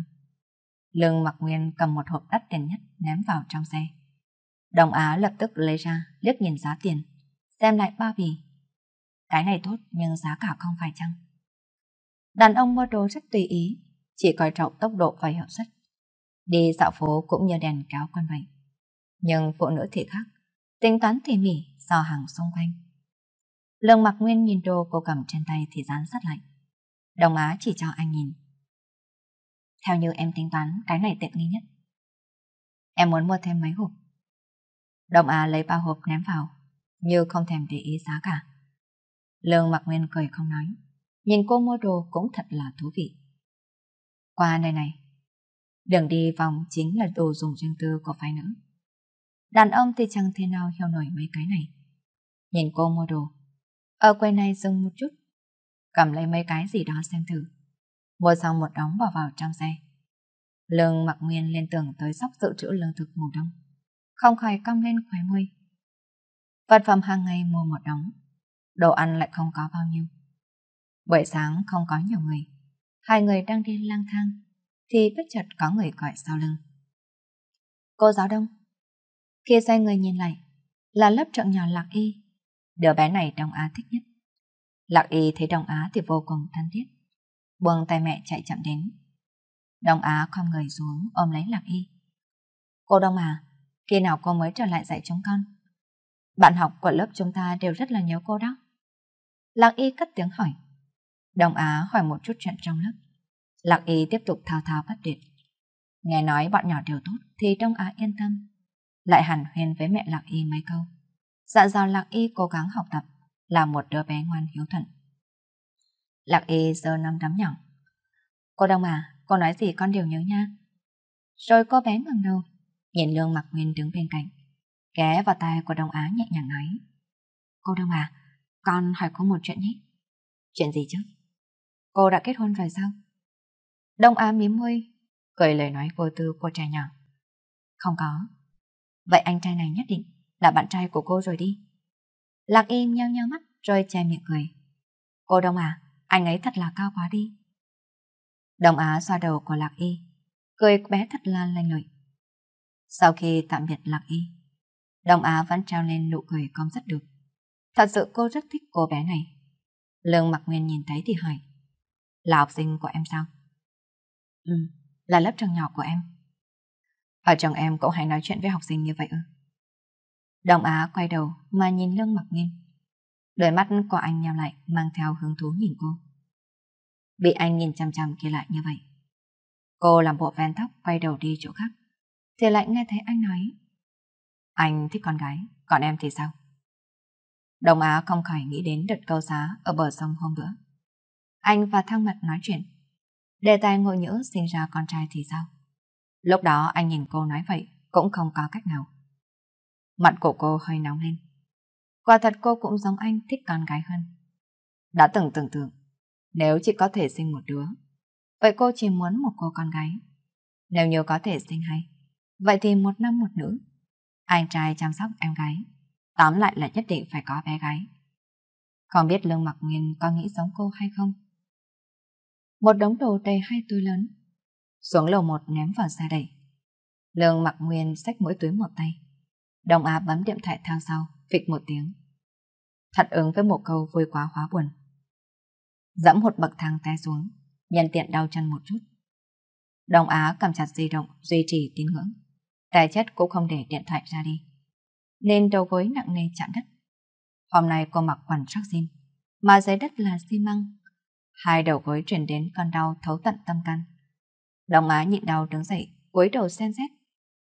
Lương Mặc Nguyên cầm một hộp đắt tiền nhất ném vào trong xe. Đồng Á lập tức lấy ra, liếc nhìn giá tiền, xem lại bao vì. Cái này tốt nhưng giá cả không phải chăng. Đàn ông mua đồ rất tùy ý, chỉ coi trọng tốc độ và hiệu suất. Đi dạo phố cũng như đèn kéo quân vậy. Nhưng phụ nữ thì khác, tính toán tỉ mỉ, so hàng xung quanh. Lương Mặc Nguyên nhìn đồ cô cầm trên tay thì dán sắt lạnh. Đồng Á chỉ cho anh nhìn. Theo như em tính toán, cái này tiện nghi nhất. Em muốn mua thêm mấy hộp. Đồng Á lấy ba hộp ném vào, như không thèm để ý giá cả. Lương mặc Nguyên cười không nói, nhìn cô mua đồ cũng thật là thú vị. Qua nơi này, đường đi vòng chính là đồ dùng riêng tư của phái nữ. Đàn ông thì chẳng thế nào hiểu nổi mấy cái này. Nhìn cô mua đồ, ở quầy này dừng một chút, cầm lấy mấy cái gì đó xem thử mua xong một đống bỏ vào trong xe. Lương mặc nguyên lên tưởng tới sóc dự trữ lương thực mùa đông. Không khỏi cong lên khóe môi. Vật phẩm hàng ngày mua một đống. Đồ ăn lại không có bao nhiêu. Buổi sáng không có nhiều người. Hai người đang đi lang thang. Thì bất chợt có người gọi sau lưng. Cô giáo đông. Khi xoay người nhìn lại. Là lớp trợn nhỏ Lạc Y. Đứa bé này Đông Á thích nhất. Lạc Y thấy Đông Á thì vô cùng thân thiết buông tay mẹ chạy chậm đến. Đông Á con người xuống ôm lấy Lạc Y. Cô Đông à, khi nào cô mới trở lại dạy chúng con? Bạn học của lớp chúng ta đều rất là nhớ cô đó. Lạc Y cất tiếng hỏi. Đông Á hỏi một chút chuyện trong lớp. Lạc Y tiếp tục thao thao bất tuyệt. Nghe nói bọn nhỏ đều tốt thì Đông Á yên tâm. Lại hẳn huyên với mẹ Lạc Y mấy câu. Dạ dào Lạc Y cố gắng học tập là một đứa bé ngoan hiếu thuận. Lạc y giờ nắm đắm nhỏ. Cô Đông à, cô nói gì con đều nhớ nha. Rồi cô bé ngẩng đầu, nhìn Lương Mặc Nguyên đứng bên cạnh. Ghé vào tay của Đông Á nhẹ nhàng nói. Cô Đông à, con hỏi cô một chuyện nhé. Chuyện gì chứ? Cô đã kết hôn rồi sao? Đông Á mím môi, cười lời nói vô tư của trẻ nhỏ. Không có. Vậy anh trai này nhất định là bạn trai của cô rồi đi. Lạc im nheo nheo mắt rồi che miệng cười. Cô Đông à, anh ấy thật là cao quá đi. Đồng Á xoa đầu của Lạc Y, cười bé thật là lanh lợi. Sau khi tạm biệt Lạc Y, Đồng Á vẫn trao lên nụ cười con rất được. Thật sự cô rất thích cô bé này. Lương Mặc Nguyên nhìn thấy thì hỏi, là học sinh của em sao? Ừ, là lớp trường nhỏ của em. Ở trường em cũng hay nói chuyện với học sinh như vậy ư? Đồng Á quay đầu mà nhìn Lương Mặc Nguyên. Đôi mắt của anh nheo lại mang theo hứng thú nhìn cô. Bị anh nhìn chăm chăm kia lại như vậy. Cô làm bộ ven tóc quay đầu đi chỗ khác. Thì lại nghe thấy anh nói. Anh thích con gái, còn em thì sao? Đông Á không khỏi nghĩ đến đợt câu giá ở bờ sông hôm bữa. Anh và thang mặt nói chuyện. Đề tài ngộ nhữ sinh ra con trai thì sao? Lúc đó anh nhìn cô nói vậy cũng không có cách nào. Mặt của cô hơi nóng lên. Quả thật cô cũng giống anh thích con gái hơn. Đã từng tưởng tượng, nếu chị có thể sinh một đứa, vậy cô chỉ muốn một cô con gái. Nếu như có thể sinh hay, vậy thì một nam một nữ. Anh trai chăm sóc em gái, tóm lại là nhất định phải có bé gái. Không biết Lương Mặc nguyên có nghĩ giống cô hay không? Một đống đồ đầy hai túi lớn, xuống lầu một ném vào xe đẩy. Lương Mặc Nguyên xách mỗi túi một tay, Đồng Á bấm điện thoại thang sau, phịch một tiếng. Thật ứng với một câu vui quá hóa buồn. Dẫm một bậc thang té xuống, nhân tiện đau chân một chút. Đồng Á cầm chặt di động, duy trì tín ngưỡng. Tài chất cũng không để điện thoại ra đi. Nên đầu gối nặng nề chạm đất. Hôm nay cô mặc quần sắc xin, mà dưới đất là xi măng. Hai đầu gối chuyển đến con đau thấu tận tâm can. Đồng Á nhịn đau đứng dậy, cúi đầu xem xét.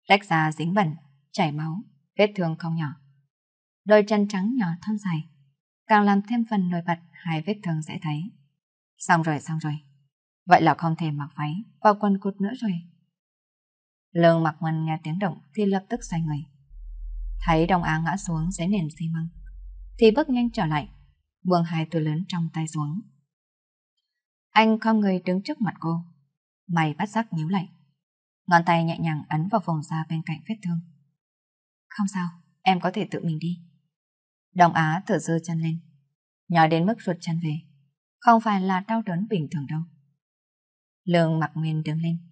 lách da dính bẩn, chảy máu vết thương không nhỏ. Đôi chân trắng nhỏ thon dài, càng làm thêm phần nổi bật hai vết thương sẽ thấy. Xong rồi, xong rồi. Vậy là không thể mặc váy và quần cụt nữa rồi. Lương mặc Ngân nghe tiếng động thì lập tức xoay người. Thấy đồng áng ngã xuống dưới nền xi măng, thì bước nhanh trở lại, buông hai túi lớn trong tay xuống. Anh không người đứng trước mặt cô, mày bắt sắc nhíu lại. Ngón tay nhẹ nhàng ấn vào vùng da bên cạnh vết thương. Không sao, em có thể tự mình đi. Đồng Á thở dơ chân lên. Nhói đến mức ruột chân về. Không phải là đau đớn bình thường đâu. Lương mặc nguyên đứng lên.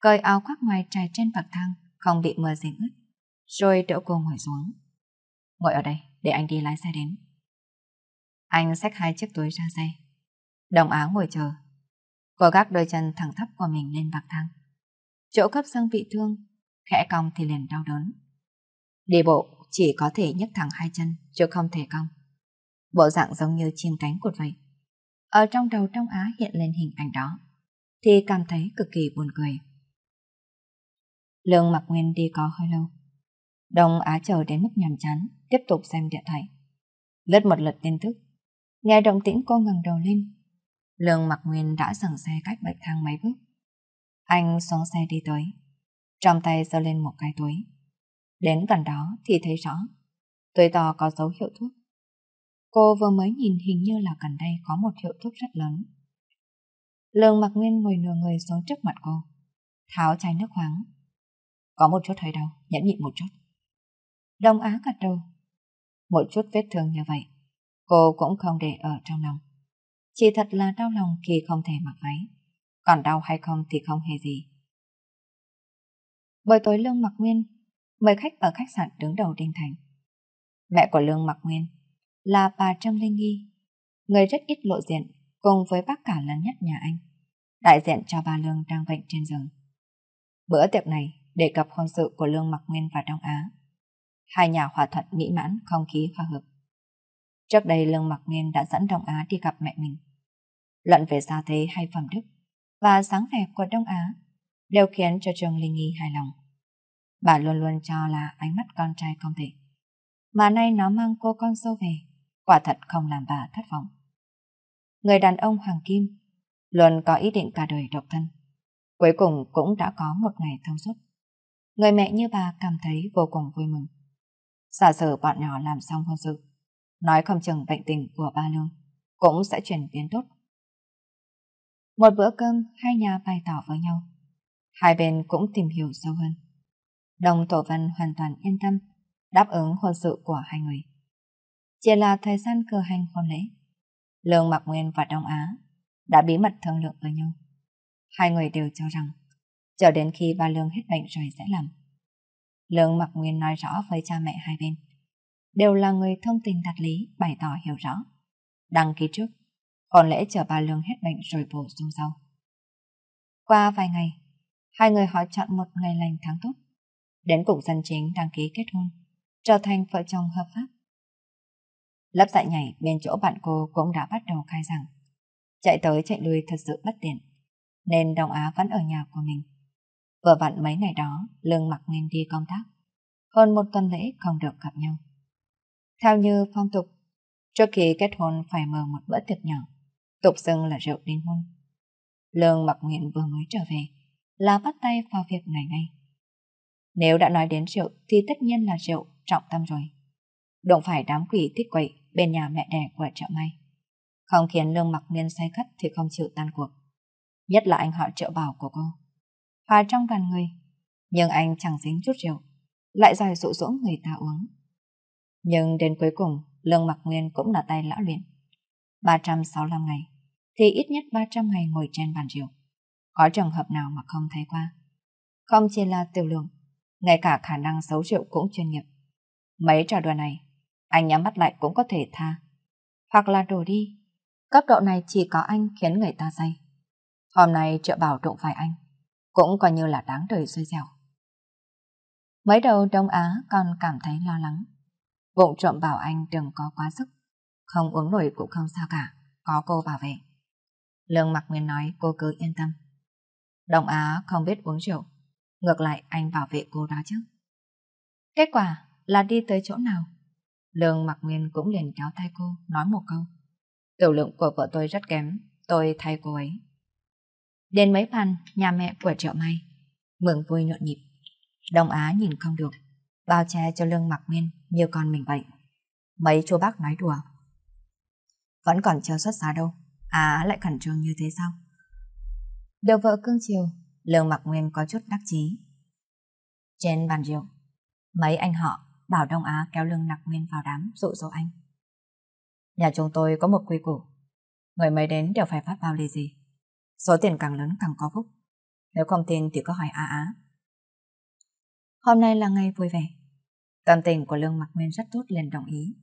Cởi áo khoác ngoài trải trên bậc thang, không bị mưa dính ướt. Rồi đỡ cô ngồi xuống. Ngồi ở đây, để anh đi lái xe đến. Anh xách hai chiếc túi ra xe. Đồng Á ngồi chờ. Cô gác đôi chân thẳng thấp của mình lên bậc thang. Chỗ cấp xương bị thương, khẽ cong thì liền đau đớn. Đi bộ chỉ có thể nhấc thẳng hai chân chứ không thể cong. Bộ dạng giống như chim cánh cụt vậy. Ở trong đầu trong Á hiện lên hình ảnh đó thì cảm thấy cực kỳ buồn cười. Lương Mặc Nguyên đi có hơi lâu. Đông Á chờ đến mức nhàm chán, tiếp tục xem điện thoại. Lướt một lượt tin tức, nghe động tĩnh cô ngẩng đầu lên. Lương Mặc Nguyên đã dừng xe cách bậc thang mấy bước. Anh xuống xe đi tới, trong tay giơ lên một cái túi. Đến gần đó thì thấy rõ, tuổi to có dấu hiệu thuốc. Cô vừa mới nhìn hình như là gần đây có một hiệu thuốc rất lớn. Lương Mặc Nguyên ngồi nửa người xuống trước mặt cô, tháo chai nước khoáng. Có một chút hơi đau, nhẫn nhịn một chút. Đông Á gật đầu. Một chút vết thương như vậy, cô cũng không để ở trong lòng. Chỉ thật là đau lòng khi không thể mặc váy, còn đau hay không thì không hề gì. Bởi tối Lương Mặc Nguyên mời khách ở khách sạn đứng đầu Đinh Thành. Mẹ của Lương Mặc Nguyên là bà Trương Linh Nghi, người rất ít lộ diện cùng với bác cả lớn nhất nhà anh, đại diện cho bà Lương đang bệnh trên giường. Bữa tiệc này đề cập hôn sự của Lương Mặc Nguyên và Đông Á. Hai nhà hòa thuận mỹ mãn không khí hòa hợp. Trước đây Lương Mặc Nguyên đã dẫn Đông Á đi gặp mẹ mình. Luận về gia thế hay phẩm đức và sáng vẻ của Đông Á đều khiến cho Trương Linh Nghi hài lòng. Bà luôn luôn cho là ánh mắt con trai không thể. Mà nay nó mang cô con sâu về, quả thật không làm bà thất vọng. Người đàn ông Hoàng Kim luôn có ý định cả đời độc thân. Cuối cùng cũng đã có một ngày thông suốt. Người mẹ như bà cảm thấy vô cùng vui mừng. Giả sử bọn nhỏ làm xong hôn sự, nói không chừng bệnh tình của ba Lương cũng sẽ chuyển biến tốt. Một bữa cơm hai nhà bày tỏ với nhau. Hai bên cũng tìm hiểu sâu hơn. Đồng Tổ Văn hoàn toàn yên tâm, đáp ứng hôn sự của hai người. Chỉ là thời gian cử hành hôn lễ. Lương Mạc Nguyên và Đông Á đã bí mật thương lượng với nhau. Hai người đều cho rằng, chờ đến khi ba Lương hết bệnh rồi sẽ làm. Lương Mạc Nguyên nói rõ với cha mẹ hai bên, đều là người thông tình đạt lý, bày tỏ hiểu rõ. Đăng ký trước, còn lẽ chờ ba Lương hết bệnh rồi bổ sung sau. Qua vài ngày, hai người họ chọn một ngày lành tháng tốt đến cục dân chính đăng ký kết hôn, trở thành vợ chồng hợp pháp. Lớp dạy nhảy bên chỗ bạn cô cũng đã bắt đầu khai rằng chạy tới chạy lui thật sự bất tiện, nên Đồng Á vẫn ở nhà của mình. Vừa vặn mấy ngày đó, Lương mặc nên đi công tác, hơn một tuần lễ không được gặp nhau. Theo như phong tục, trước khi kết hôn phải mời một bữa tiệc nhỏ, tục xưng là rượu đến hôn. Lương mặc nguyện vừa mới trở về, là bắt tay vào việc này ngay. Nếu đã nói đến rượu thì tất nhiên là rượu trọng tâm rồi. Động phải đám quỷ thích quậy bên nhà mẹ đẻ của Triệu ngay. Không khiến lương mặc nguyên say khất thì không chịu tan cuộc. Nhất là anh họ trợ Bảo của cô. Hòa trong đoàn người, nhưng anh chẳng dính chút rượu, lại giỏi dụ dỗ người ta uống. Nhưng đến cuối cùng, lương mặc nguyên cũng là tay lão luyện. 365 ngày, thì ít nhất 300 ngày ngồi trên bàn rượu. Có trường hợp nào mà không thấy qua. Không chỉ là tiểu lượng, ngay cả khả năng xấu rượu cũng chuyên nghiệp. Mấy trò đùa này, anh nhắm mắt lại cũng có thể tha. Hoặc là đồ đi, cấp độ này chỉ có anh khiến người ta say. Hôm nay trợ bảo đụng phải anh, cũng coi như là đáng đời rơi dẻo. mấy đầu Đông Á còn cảm thấy lo lắng. Bụng trộm bảo anh đừng có quá sức, không uống nổi cũng không sao cả, có cô bảo vệ. Lương Mặc Nguyên nói cô cứ yên tâm. Đông Á không biết uống rượu, Ngược lại anh bảo vệ cô đó chứ Kết quả là đi tới chỗ nào Lương mặc Nguyên cũng liền kéo tay cô Nói một câu Tiểu lượng của vợ tôi rất kém Tôi thay cô ấy Đến mấy bàn nhà mẹ của Triệu May Mừng vui nhộn nhịp Đông Á nhìn không được Bao che cho Lương mặc Nguyên như con mình vậy Mấy chú bác nói đùa Vẫn còn chưa xuất giá đâu Á lại khẩn trương như thế sao Được vợ cưng chiều Lương mặc Nguyên có chút đắc chí. Trên bàn rượu, mấy anh họ bảo Đông Á kéo Lương Mạc Nguyên vào đám dụ dỗ anh. Nhà chúng tôi có một quy củ, người mới đến đều phải phát bao lì gì. Số tiền càng lớn càng có phúc. Nếu không tin thì cứ hỏi Á Á. Hôm nay là ngày vui vẻ. Tâm tình của Lương mặc Nguyên rất tốt liền đồng ý.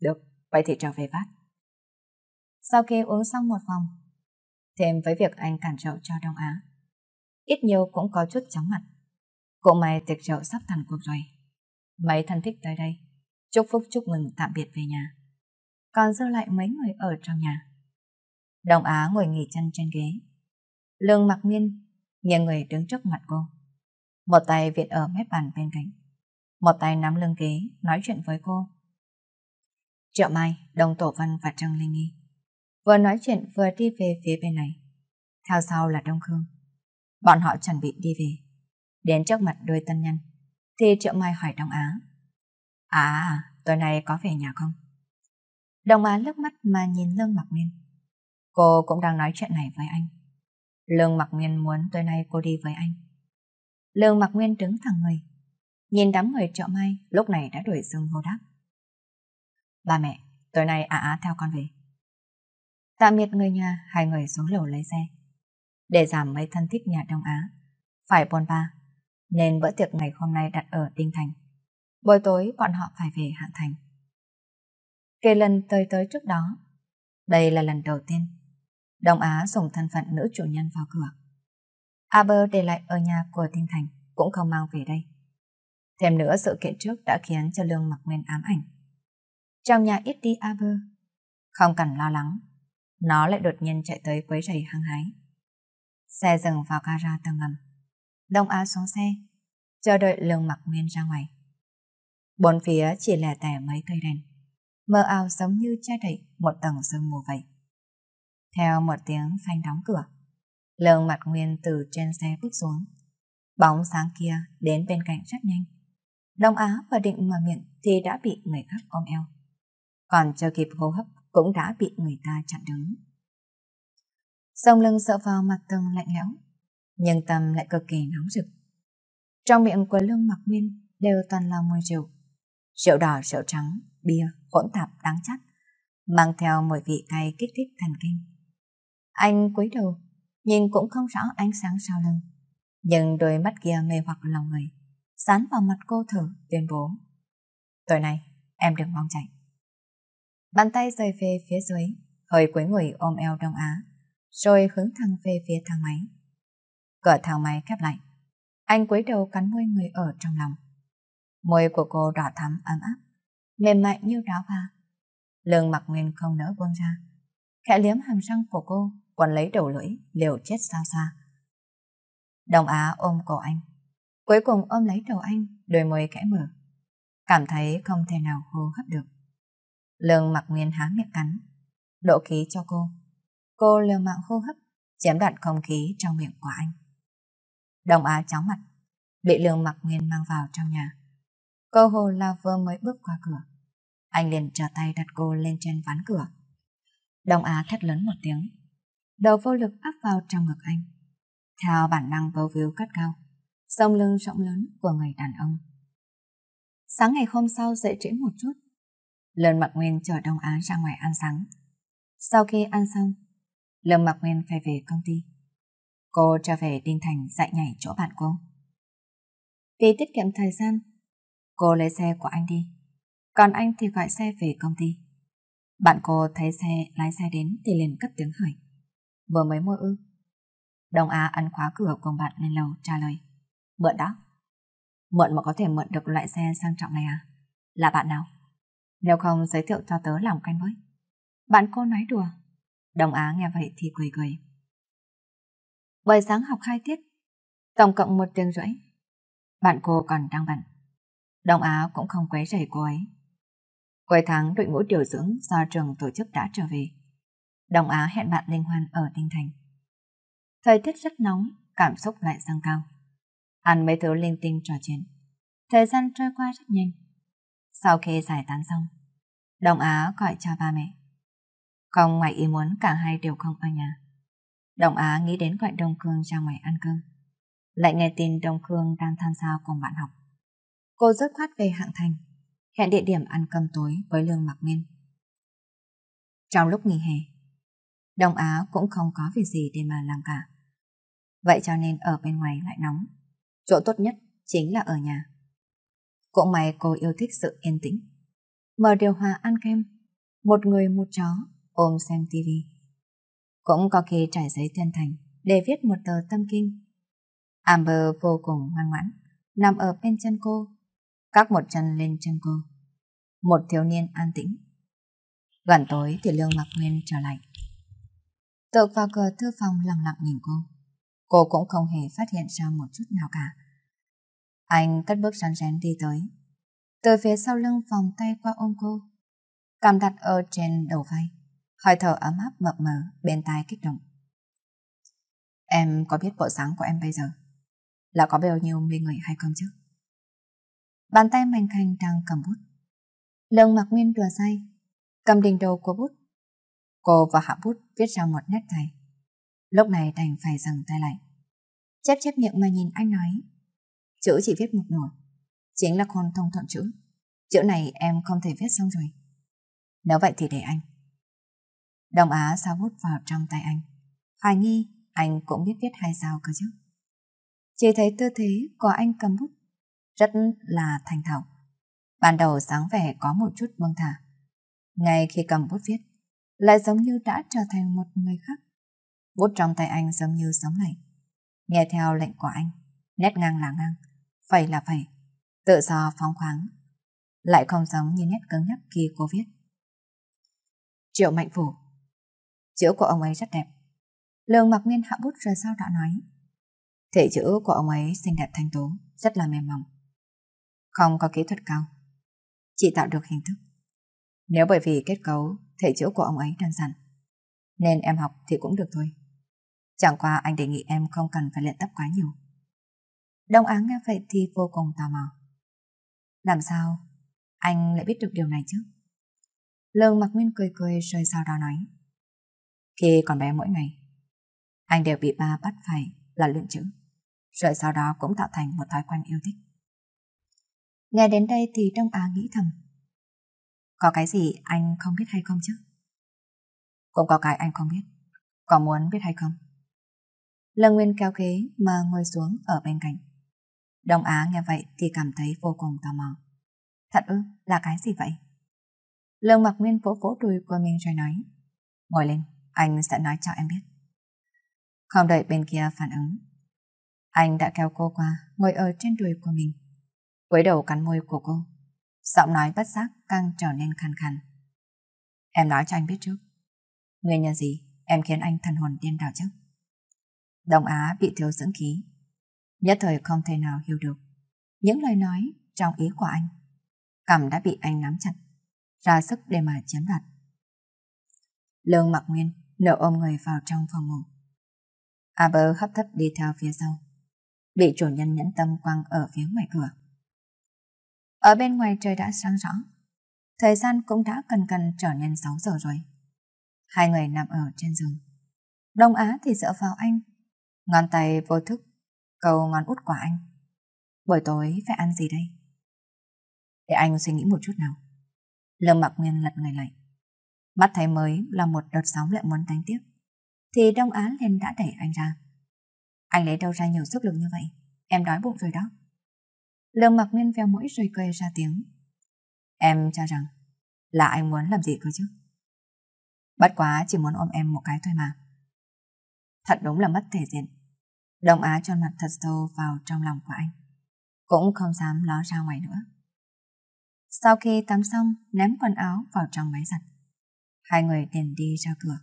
Được, vậy thì trở về phát Sau khi uống xong một vòng, thêm với việc anh cản rượu cho Đông Á, ít nhiều cũng có chút chóng mặt. Cũng mày tiệc rượu sắp thành cuộc rồi. Mấy thân thích tới đây, chúc phúc chúc mừng tạm biệt về nhà. Còn dư lại mấy người ở trong nhà. Đồng Á ngồi nghỉ chân trên ghế. Lương mặc miên, nghiêng người đứng trước mặt cô. Một tay viện ở mép bàn bên cạnh. Một tay nắm lưng ghế, nói chuyện với cô. Triệu Mai, Đồng Tổ Văn và Trang Linh Nghi. Vừa nói chuyện vừa đi về phía bên này. Theo sau là Đông Khương. Bọn họ chuẩn bị đi về. Đến trước mặt đôi tân nhân, thì Triệu Mai hỏi Đông Á. À, tối nay có về nhà không? Đông Á lướt mắt mà nhìn Lương Mặc Nguyên. Cô cũng đang nói chuyện này với anh. Lương Mặc Nguyên muốn tối nay cô đi với anh. Lương Mặc Nguyên đứng thẳng người, nhìn đám người Triệu Mai lúc này đã đuổi dương hô đáp. Ba mẹ, tối nay à á à theo con về. Tạm biệt người nhà, hai người xuống lầu lấy xe để giảm mấy thân thích nhà Đông Á. Phải bôn ba, nên bữa tiệc ngày hôm nay đặt ở Tinh Thành. Buổi tối bọn họ phải về Hạng Thành. Kể lần tới tới trước đó, đây là lần đầu tiên Đông Á dùng thân phận nữ chủ nhân vào cửa. Aber để lại ở nhà của Tinh Thành cũng không mang về đây. Thêm nữa sự kiện trước đã khiến cho Lương Mặc Nguyên ám ảnh. Trong nhà ít đi Aber, không cần lo lắng, nó lại đột nhiên chạy tới quấy rầy hăng hái. Xe dừng vào gara tầng ngầm. Đông Á xuống xe, chờ đợi lương mặc nguyên ra ngoài. Bốn phía chỉ là tẻ mấy cây đèn, mờ ảo giống như che đậy một tầng sương mù vậy. Theo một tiếng phanh đóng cửa, lương mặt nguyên từ trên xe bước xuống. Bóng sáng kia đến bên cạnh rất nhanh. Đông Á vừa định mở miệng thì đã bị người khác ôm eo. Còn chưa kịp hô hấp cũng đã bị người ta chặn đứng sông lưng sợ vào mặt tường lạnh lẽo, nhưng tâm lại cực kỳ nóng rực. Trong miệng của lương mặc nguyên đều toàn là mùi rượu, rượu đỏ, rượu trắng, bia, hỗn tạp đáng chắc, mang theo mùi vị cay kích thích thần kinh. Anh cúi đầu, nhìn cũng không rõ ánh sáng sau lưng, nhưng đôi mắt kia mê hoặc lòng người, dán vào mặt cô thử tuyên bố. Tối nay, em đừng mong chạy. Bàn tay rời về phía dưới, hơi cuối người ôm eo Đông Á, rồi hướng thẳng về phía thang máy. Cửa thang máy khép lại. Anh cúi đầu cắn môi người ở trong lòng. Môi của cô đỏ thắm ấm áp, mềm mại như đáo hoa. Lương mặc nguyên không nỡ buông ra. Khẽ liếm hàm răng của cô, còn lấy đầu lưỡi, liều chết sao xa. Đồng Á ôm cổ anh. Cuối cùng ôm lấy đầu anh, đôi môi kẽ mở. Cảm thấy không thể nào hô hấp được. Lương mặc nguyên há miệng cắn, độ khí cho cô Cô liều mạng hô hấp, chiếm đoạt không khí trong miệng của anh. Đồng Á chóng mặt, bị lương mặc nguyên mang vào trong nhà. Cô hồ là vừa mới bước qua cửa. Anh liền trở tay đặt cô lên trên ván cửa. Đồng Á thét lớn một tiếng, đầu vô lực áp vào trong ngực anh. Theo bản năng bầu víu cắt cao, sông lưng rộng lớn của người đàn ông. Sáng ngày hôm sau dậy trễ một chút, Lơn Mặc Nguyên chở Đông Á ra ngoài ăn sáng. Sau khi ăn xong, Lâm mặc Nguyên phải về công ty. Cô trở về Đinh Thành dạy nhảy chỗ bạn cô. Vì tiết kiệm thời gian, cô lấy xe của anh đi. Còn anh thì gọi xe về công ty. Bạn cô thấy xe lái xe đến thì liền cất tiếng hỏi. Vừa mấy môi ư? Đồng Á ấn khóa cửa cùng bạn lên lầu trả lời. Mượn đó. Mượn mà có thể mượn được loại xe sang trọng này à? Là bạn nào? Nếu không giới thiệu cho tớ làm quen với. Bạn cô nói đùa. Đồng Á nghe vậy thì cười cười. Buổi sáng học khai tiết, tổng cộng một tiếng rưỡi. Bạn cô còn đang bận. Đồng Á cũng không quấy rầy cô ấy. Cuối tháng đội ngũ điều dưỡng do trường tổ chức đã trở về. Đồng Á hẹn bạn Linh Hoan ở Ninh Thành. Thời tiết rất nóng, cảm xúc lại dâng cao. Ăn mấy thứ linh tinh trò chuyện. Thời gian trôi qua rất nhanh. Sau khi giải tán xong, Đồng Á gọi cho ba mẹ. Không ngoài ý muốn cả hai đều không ở nhà. Đồng Á nghĩ đến gọi Đông Cương ra ngoài ăn cơm. Lại nghe tin Đông Cương đang tham gia cùng bạn học. Cô dứt khoát về hạng thành, hẹn địa điểm ăn cơm tối với Lương Mặc Miên. Trong lúc nghỉ hè, Đông Á cũng không có việc gì để mà làm cả. Vậy cho nên ở bên ngoài lại nóng. Chỗ tốt nhất chính là ở nhà. Cũng may cô yêu thích sự yên tĩnh. Mở điều hòa ăn kem, một người một chó ôm xem tivi. Cũng có khi trải giấy thiên thành để viết một tờ tâm kinh. Amber vô cùng ngoan ngoãn, nằm ở bên chân cô, các một chân lên chân cô. Một thiếu niên an tĩnh. Gần tối thì Lương mặc Nguyên trở lại. Tự vào cửa thư phòng lặng lặng nhìn cô. Cô cũng không hề phát hiện ra một chút nào cả. Anh cất bước rắn rén đi tới. Từ phía sau lưng vòng tay qua ôm cô. Cảm đặt ở trên đầu vai hơi thở ấm áp mập mờ bên tai kích động. Em có biết bộ dáng của em bây giờ là có bao nhiêu mê người hay không chứ? Bàn tay Mạnh Khanh đang cầm bút. Lương mặc nguyên đùa say, cầm đỉnh đầu của bút. Cô và hạ bút viết ra một nét dài. Lúc này đành phải dừng tay lại. Chép chép miệng mà nhìn anh nói. Chữ chỉ viết một nửa, chính là con thông thuận chữ. Chữ này em không thể viết xong rồi. Nếu vậy thì để anh. Đồng Á sao bút vào trong tay anh. Hoài nghi, anh cũng biết viết hai sao cơ chứ. Chỉ thấy tư thế của anh cầm bút, rất là thành thạo. Ban đầu sáng vẻ có một chút buông thả. Ngay khi cầm bút viết, lại giống như đã trở thành một người khác. Bút trong tay anh giống như sống lạnh. Nghe theo lệnh của anh, nét ngang là ngang, phẩy là phẩy, tự do phóng khoáng. Lại không giống như nét cứng nhắc khi cô viết. Triệu Mạnh Phủ Chữ của ông ấy rất đẹp. Lương mặc nguyên hạ bút rồi sau đó nói. Thể chữ của ông ấy xinh đẹp thanh tú, rất là mềm mỏng. Không có kỹ thuật cao, chỉ tạo được hình thức. Nếu bởi vì kết cấu, thể chữ của ông ấy đơn giản, nên em học thì cũng được thôi. Chẳng qua anh đề nghị em không cần phải luyện tập quá nhiều. Đông Á nghe vậy thì vô cùng tò mò. Làm sao anh lại biết được điều này chứ? Lương mặc nguyên cười cười rồi sau đó nói. Khi còn bé mỗi ngày, anh đều bị ba bắt phải là luyện chữ, rồi sau đó cũng tạo thành một thói quen yêu thích. Nghe đến đây thì Đông Á nghĩ thầm, có cái gì anh không biết hay không chứ? Cũng có cái anh không biết, có muốn biết hay không? Lâm Nguyên kéo ghế mà ngồi xuống ở bên cạnh. Đông Á nghe vậy thì cảm thấy vô cùng tò mò. Thật ư, là cái gì vậy? Lâm Mặc Nguyên vỗ vỗ đùi của mình rồi nói. Ngồi lên anh sẽ nói cho em biết. Không đợi bên kia phản ứng. Anh đã kéo cô qua, ngồi ở trên đùi của mình. cúi đầu cắn môi của cô. Giọng nói bất giác càng trở nên khàn khàn. Em nói cho anh biết trước. Nguyên nhân gì em khiến anh thần hồn điên đảo chứ? Đông Á bị thiếu dưỡng khí. Nhất thời không thể nào hiểu được. Những lời nói trong ý của anh. Cảm đã bị anh nắm chặt. Ra sức để mà chiếm đoạt. Lương Mặc Nguyên Nợ ôm người vào trong phòng ngủ. Aber hấp thấp đi theo phía sau. Bị chủ nhân nhẫn tâm quăng ở phía ngoài cửa. Ở bên ngoài trời đã sáng rõ. Thời gian cũng đã cần cần trở nên 6 giờ rồi. Hai người nằm ở trên giường. Đông Á thì dựa vào anh. Ngón tay vô thức, cầu ngón út của anh. Buổi tối phải ăn gì đây? Để anh suy nghĩ một chút nào. Lâm Mạc Nguyên lật người lại. Mắt thấy mới là một đợt sóng lại muốn đánh tiếp Thì Đông Á liền đã đẩy anh ra Anh lấy đâu ra nhiều sức lực như vậy Em đói bụng rồi đó Lương mặc miên veo mũi rồi cười ra tiếng Em cho rằng Là anh muốn làm gì cơ chứ Bất quá chỉ muốn ôm em một cái thôi mà Thật đúng là mất thể diện Đông Á cho mặt thật sâu vào trong lòng của anh Cũng không dám ló ra ngoài nữa Sau khi tắm xong Ném quần áo vào trong máy giặt Hai người liền đi ra cửa.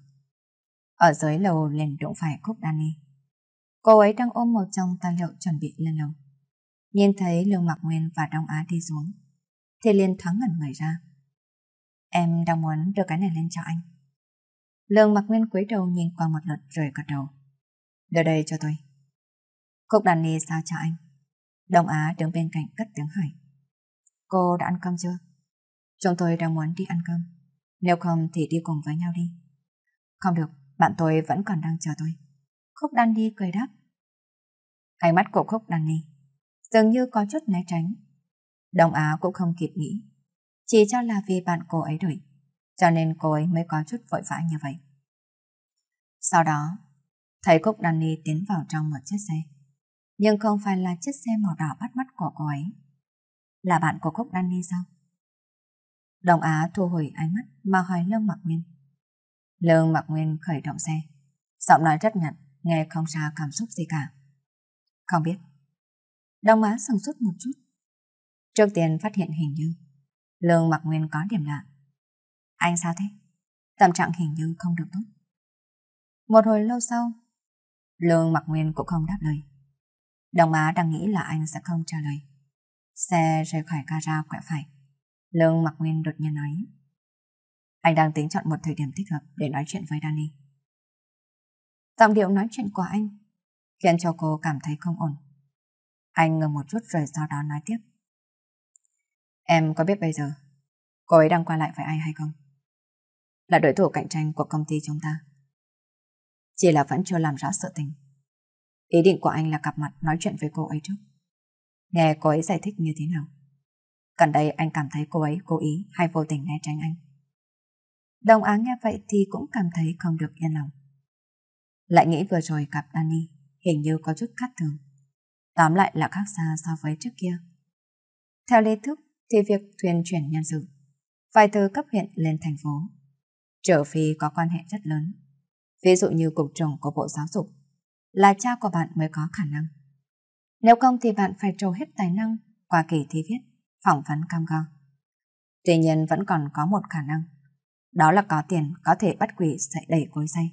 Ở dưới lầu liền đụng phải Cúc Danny. Cô ấy đang ôm một trong tài liệu chuẩn bị lên lầu. Nhìn thấy Lương Mạc Nguyên và Đông Á đi xuống, thì liền thoáng ngẩn người ra. Em đang muốn đưa cái này lên cho anh. Lương Mạc Nguyên cúi đầu nhìn qua một lượt rồi gật đầu. Đưa đây cho tôi. Cúc đàn đi sao cho anh? Đông Á đứng bên cạnh cất tiếng hỏi. Cô đã ăn cơm chưa? Chúng tôi đang muốn đi ăn cơm. Nếu không thì đi cùng với nhau đi. Không được, bạn tôi vẫn còn đang chờ tôi. Khúc Đan đi cười đáp. Ánh mắt của Khúc Đan Ni dường như có chút né tránh. Đồng Á cũng không kịp nghĩ. Chỉ cho là vì bạn cô ấy đuổi, cho nên cô ấy mới có chút vội vã như vậy. Sau đó, thấy Khúc Đan đi tiến vào trong một chiếc xe. Nhưng không phải là chiếc xe màu đỏ bắt mắt của cô ấy. Là bạn của Khúc Đan đi sao? Đồng Á thu hồi ánh mắt mà hỏi Lương Mặc Nguyên. Lương Mặc Nguyên khởi động xe. Giọng nói rất nhặn, nghe không ra cảm xúc gì cả. Không biết. Đồng Á sừng sốt một chút. Trước tiên phát hiện hình như Lương Mặc Nguyên có điểm lạ. Anh sao thế? Tâm trạng hình như không được tốt. Một hồi lâu sau, Lương Mặc Nguyên cũng không đáp lời. Đồng Á đang nghĩ là anh sẽ không trả lời. Xe rời khỏi gara quẹo phải. Lương Mặc Nguyên đột nhiên nói. Anh đang tính chọn một thời điểm thích hợp để nói chuyện với Danny. Giọng điệu nói chuyện của anh khiến cho cô cảm thấy không ổn. Anh ngừng một chút rồi sau đó nói tiếp. Em có biết bây giờ cô ấy đang qua lại với ai hay không? Là đối thủ cạnh tranh của công ty chúng ta. Chỉ là vẫn chưa làm rõ sự tình. Ý định của anh là gặp mặt nói chuyện với cô ấy trước. Nghe cô ấy giải thích như thế nào? Gần đây anh cảm thấy cô ấy cố ý hay vô tình né tránh anh. Đồng áng nghe vậy thì cũng cảm thấy không được yên lòng. Lại nghĩ vừa rồi gặp Dani hình như có chút khác thường. Tóm lại là khác xa so với trước kia. Theo lý thức thì việc thuyền chuyển nhân sự phải từ cấp huyện lên thành phố. Trở phi có quan hệ rất lớn. Ví dụ như cục trưởng của Bộ Giáo dục là cha của bạn mới có khả năng. Nếu không thì bạn phải trầu hết tài năng qua kỳ thi viết phỏng vấn cam go. Tuy nhiên vẫn còn có một khả năng, đó là có tiền có thể bắt quỷ sẽ đẩy cối say.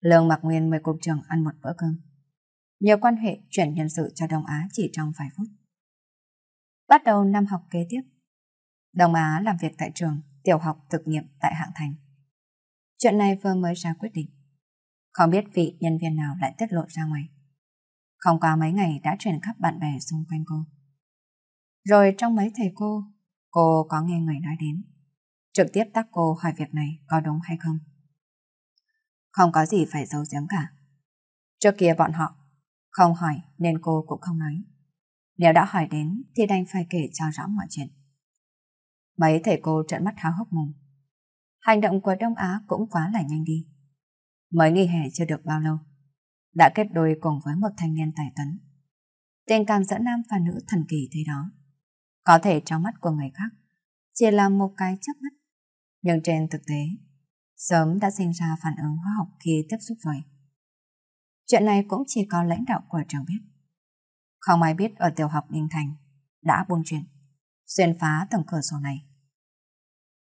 Lương Mạc Nguyên mời cục trưởng ăn một bữa cơm. Nhờ quan hệ chuyển nhân sự cho Đông Á chỉ trong vài phút. Bắt đầu năm học kế tiếp, Đông Á làm việc tại trường, tiểu học thực nghiệm tại Hạng Thành. Chuyện này vừa mới ra quyết định. Không biết vị nhân viên nào lại tiết lộ ra ngoài. Không qua mấy ngày đã truyền khắp bạn bè xung quanh cô. Rồi trong mấy thầy cô, cô có nghe người nói đến. Trực tiếp tắc cô hỏi việc này có đúng hay không. Không có gì phải giấu giếm cả. Trước kia bọn họ không hỏi nên cô cũng không nói. Nếu đã hỏi đến thì đành phải kể cho rõ mọi chuyện. Mấy thầy cô trợn mắt háo hốc mồm. Hành động của Đông Á cũng quá là nhanh đi. Mới nghỉ hè chưa được bao lâu, đã kết đôi cùng với một thanh niên tài tuấn. Tình cảm giữa nam và nữ thần kỳ thế đó. Có thể trong mắt của người khác chỉ là một cái chớp mắt. Nhưng trên thực tế, sớm đã sinh ra phản ứng hóa học khi tiếp xúc rồi. Chuyện này cũng chỉ có lãnh đạo của trường biết. Không ai biết ở tiểu học Ninh Thành đã buông chuyện, xuyên phá tầng cửa sổ này.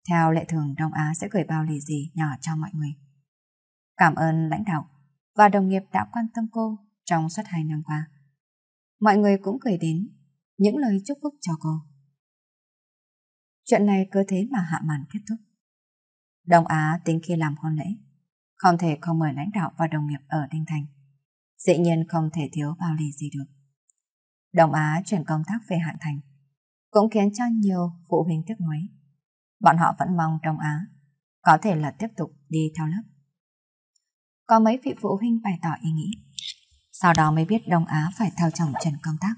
Theo lệ thường Đông Á sẽ gửi bao lì gì nhỏ cho mọi người. Cảm ơn lãnh đạo và đồng nghiệp đã quan tâm cô trong suốt hai năm qua. Mọi người cũng gửi đến những lời chúc phúc cho cô. Chuyện này cứ thế mà hạ màn kết thúc. Đông Á tính khi làm hôn lễ, không thể không mời lãnh đạo và đồng nghiệp ở Đinh Thành. Dĩ nhiên không thể thiếu bao lì gì được. Đông Á chuyển công tác về Hạng Thành, cũng khiến cho nhiều phụ huynh tiếc nuối. Bọn họ vẫn mong Đông Á có thể là tiếp tục đi theo lớp. Có mấy vị phụ huynh bày tỏ ý nghĩ, sau đó mới biết Đông Á phải theo chồng Trần công tác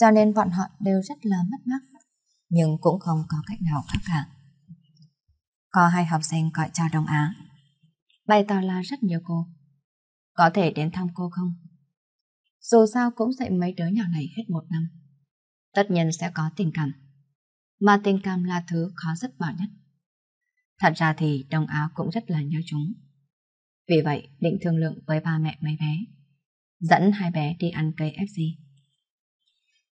cho nên bọn họ đều rất là mất mát. Nhưng cũng không có cách nào khác cả. Có hai học sinh gọi cho Đông Á. Bày tỏ là rất nhiều cô. Có thể đến thăm cô không? Dù sao cũng dạy mấy đứa nhỏ này hết một năm. Tất nhiên sẽ có tình cảm. Mà tình cảm là thứ khó dứt bỏ nhất. Thật ra thì Đông Á cũng rất là nhớ chúng. Vì vậy định thương lượng với ba mẹ mấy bé. Dẫn hai bé đi ăn cây FG.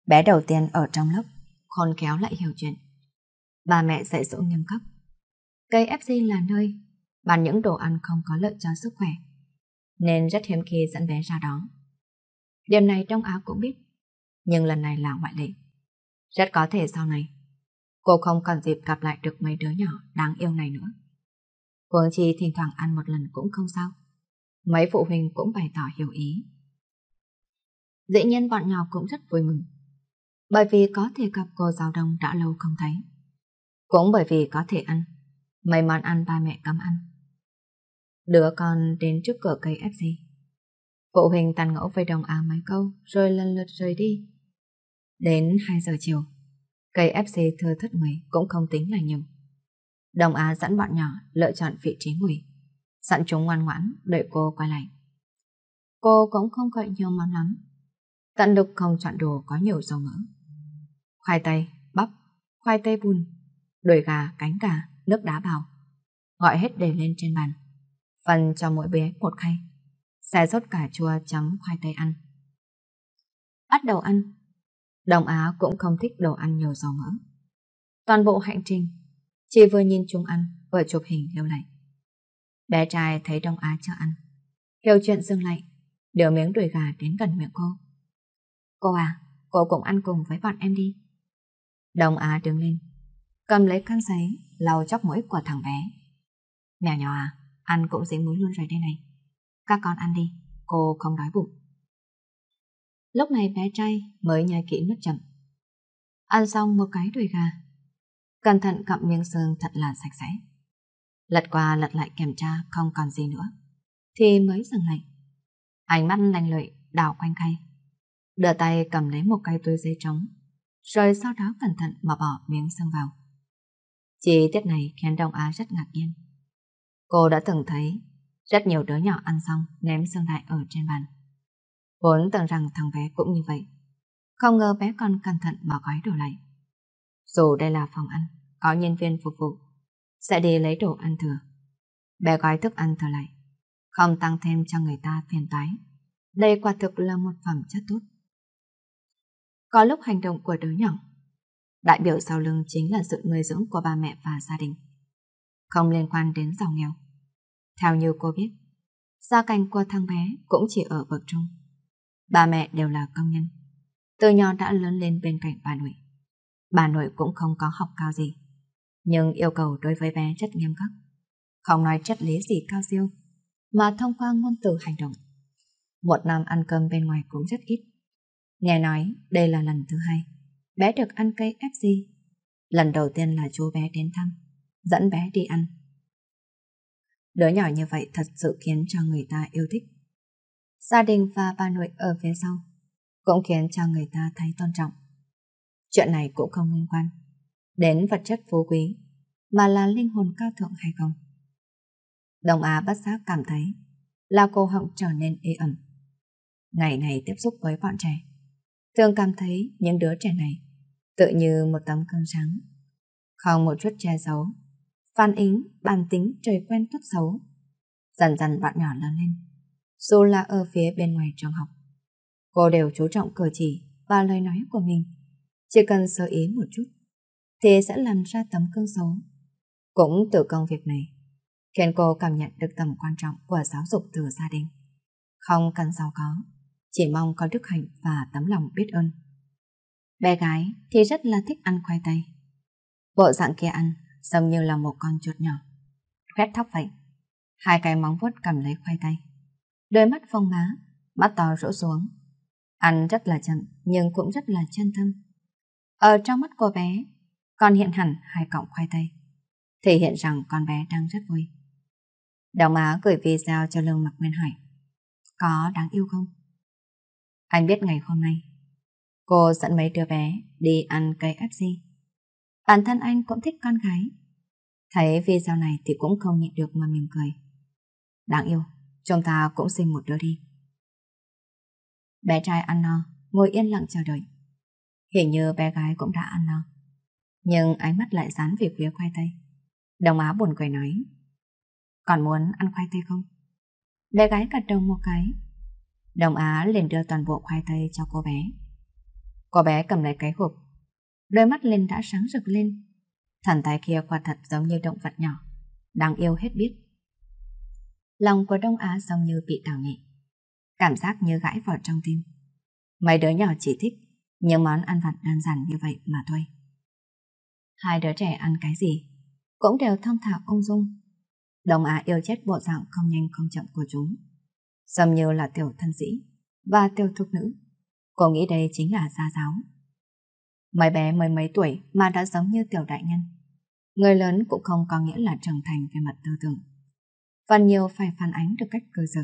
Bé đầu tiên ở trong lớp, khôn khéo lại hiểu chuyện. Ba mẹ dạy dỗ nghiêm khắc. Cây FC là nơi bán những đồ ăn không có lợi cho sức khỏe, nên rất hiếm khi dẫn bé ra đó. Điểm này trong Á cũng biết, nhưng lần này là ngoại lệ. Rất có thể sau này, cô không còn dịp gặp lại được mấy đứa nhỏ đáng yêu này nữa. Huống chi thỉnh thoảng ăn một lần cũng không sao. Mấy phụ huynh cũng bày tỏ hiểu ý. Dĩ nhiên bọn nhỏ cũng rất vui mừng bởi vì có thể gặp cô giáo đông đã lâu không thấy. Cũng bởi vì có thể ăn, mấy món ăn ba mẹ cấm ăn. Đứa con đến trước cửa cây FG. Phụ huynh tàn ngẫu với đồng áo mấy câu rồi lần lượt rời đi. Đến 2 giờ chiều, cây FC thưa thất người cũng không tính là nhiều. Đồng Á dẫn bọn nhỏ lựa chọn vị trí ngồi. Dặn chúng ngoan ngoãn đợi cô quay lại. Cô cũng không gọi nhiều món lắm. Tận lực không chọn đồ có nhiều dầu mỡ khoai tây, bắp, khoai tây bùn, đùi gà, cánh gà, nước đá bào. Gọi hết đều lên trên bàn. Phần cho mỗi bé một khay. Xài sốt cà chua trắng khoai tây ăn. Bắt đầu ăn. Đồng Á cũng không thích đồ ăn nhiều dầu mỡ. Toàn bộ hành trình, chị vừa nhìn chúng ăn, vừa chụp hình lưu lại. Bé trai thấy Đông Á chưa ăn. Hiểu chuyện dừng lại, đưa miếng đùi gà đến gần miệng cô. Cô à, cô cũng ăn cùng với bọn em đi. Đồng Á đứng lên, cầm lấy khăn giấy, lau chóc mũi của thằng bé. Mèo nhỏ à, ăn cũng dính muối luôn rồi đây này. Các con ăn đi, cô không đói bụng. Lúc này bé trai mới nhai kỹ nước chậm. Ăn xong một cái đùi gà. Cẩn thận cặm miếng xương thật là sạch sẽ. Lật qua lật lại kiểm tra không còn gì nữa. Thì mới dừng lại. Ánh mắt lành lợi đảo quanh khay. Đưa tay cầm lấy một cái túi giấy trống rồi sau đó cẩn thận mà bỏ miếng xăng vào. Chi tiết này khiến Đông Á rất ngạc nhiên. Cô đã từng thấy rất nhiều đứa nhỏ ăn xong ném xương đại ở trên bàn. Vốn tưởng rằng thằng bé cũng như vậy. Không ngờ bé con cẩn thận mà gói đồ lại. Dù đây là phòng ăn, có nhân viên phục vụ, sẽ đi lấy đồ ăn thừa. Bé gói thức ăn thừa lại, không tăng thêm cho người ta phiền toái. Đây quả thực là một phẩm chất tốt có lúc hành động của đứa nhỏ. Đại biểu sau lưng chính là sự nuôi dưỡng của ba mẹ và gia đình, không liên quan đến giàu nghèo. Theo như cô biết, gia cảnh của thằng bé cũng chỉ ở bậc trung. Ba mẹ đều là công nhân, từ nhỏ đã lớn lên bên cạnh bà nội. Bà nội cũng không có học cao gì, nhưng yêu cầu đối với bé rất nghiêm khắc. Không nói chất lý gì cao siêu, mà thông qua ngôn từ hành động. Một năm ăn cơm bên ngoài cũng rất ít, Nghe nói đây là lần thứ hai bé được ăn cây ép gì Lần đầu tiên là chú bé đến thăm, dẫn bé đi ăn. Đứa nhỏ như vậy thật sự khiến cho người ta yêu thích. Gia đình và bà nội ở phía sau cũng khiến cho người ta thấy tôn trọng. Chuyện này cũng không liên quan đến vật chất phú quý mà là linh hồn cao thượng hay không. Đồng Á bất giác cảm thấy là cô họng trở nên ê ẩm. Ngày này tiếp xúc với bọn trẻ tương cảm thấy những đứa trẻ này tự như một tấm cương sáng, Không một chút che giấu, phản ứng bản tính trời quen tốt xấu. Dần dần bạn nhỏ lớn lên, dù là ở phía bên ngoài trường học. Cô đều chú trọng cử chỉ và lời nói của mình. Chỉ cần sơ ý một chút, thì sẽ làm ra tấm cương xấu. Cũng từ công việc này, khiến cô cảm nhận được tầm quan trọng của giáo dục từ gia đình. Không cần giàu có, chỉ mong có đức hạnh và tấm lòng biết ơn. Bé gái thì rất là thích ăn khoai tây. Bộ dạng kia ăn giống như là một con chuột nhỏ. Khoét thóc vậy. Hai cái móng vuốt cầm lấy khoai tây. Đôi mắt phong má, mắt to rũ xuống. Ăn rất là chậm nhưng cũng rất là chân tâm. Ở trong mắt cô bé con hiện hẳn hai cọng khoai tây. Thể hiện rằng con bé đang rất vui. Đồng Má gửi video cho Lương mặc Nguyên hỏi Có đáng yêu không? Anh biết ngày hôm nay Cô dẫn mấy đứa bé đi ăn KFC Bản thân anh cũng thích con gái Thấy video này thì cũng không nhịn được mà mỉm cười Đáng yêu Chúng ta cũng sinh một đứa đi Bé trai ăn no Ngồi yên lặng chờ đợi Hình như bé gái cũng đã ăn no Nhưng ánh mắt lại dán về phía khoai tây Đồng á buồn cười nói Còn muốn ăn khoai tây không? Bé gái gật đầu một cái Đồng Á liền đưa toàn bộ khoai tây cho cô bé. Cô bé cầm lấy cái hộp, đôi mắt lên đã sáng rực lên. Thần tài kia quả thật giống như động vật nhỏ, đáng yêu hết biết. Lòng của Đông Á giống như bị đào nhẹ, cảm giác như gãi vào trong tim. Mấy đứa nhỏ chỉ thích những món ăn vặt đơn giản như vậy mà thôi. Hai đứa trẻ ăn cái gì cũng đều thong thả ung dung. Đông Á yêu chết bộ dạng không nhanh không chậm của chúng. Dâm như là tiểu thân sĩ và tiểu thục nữ. Cô nghĩ đây chính là gia giáo. Mấy bé mười mấy tuổi mà đã giống như tiểu đại nhân. Người lớn cũng không có nghĩa là trưởng thành về mặt tư tưởng. Phần nhiều phải phản ánh được cách cơ sở.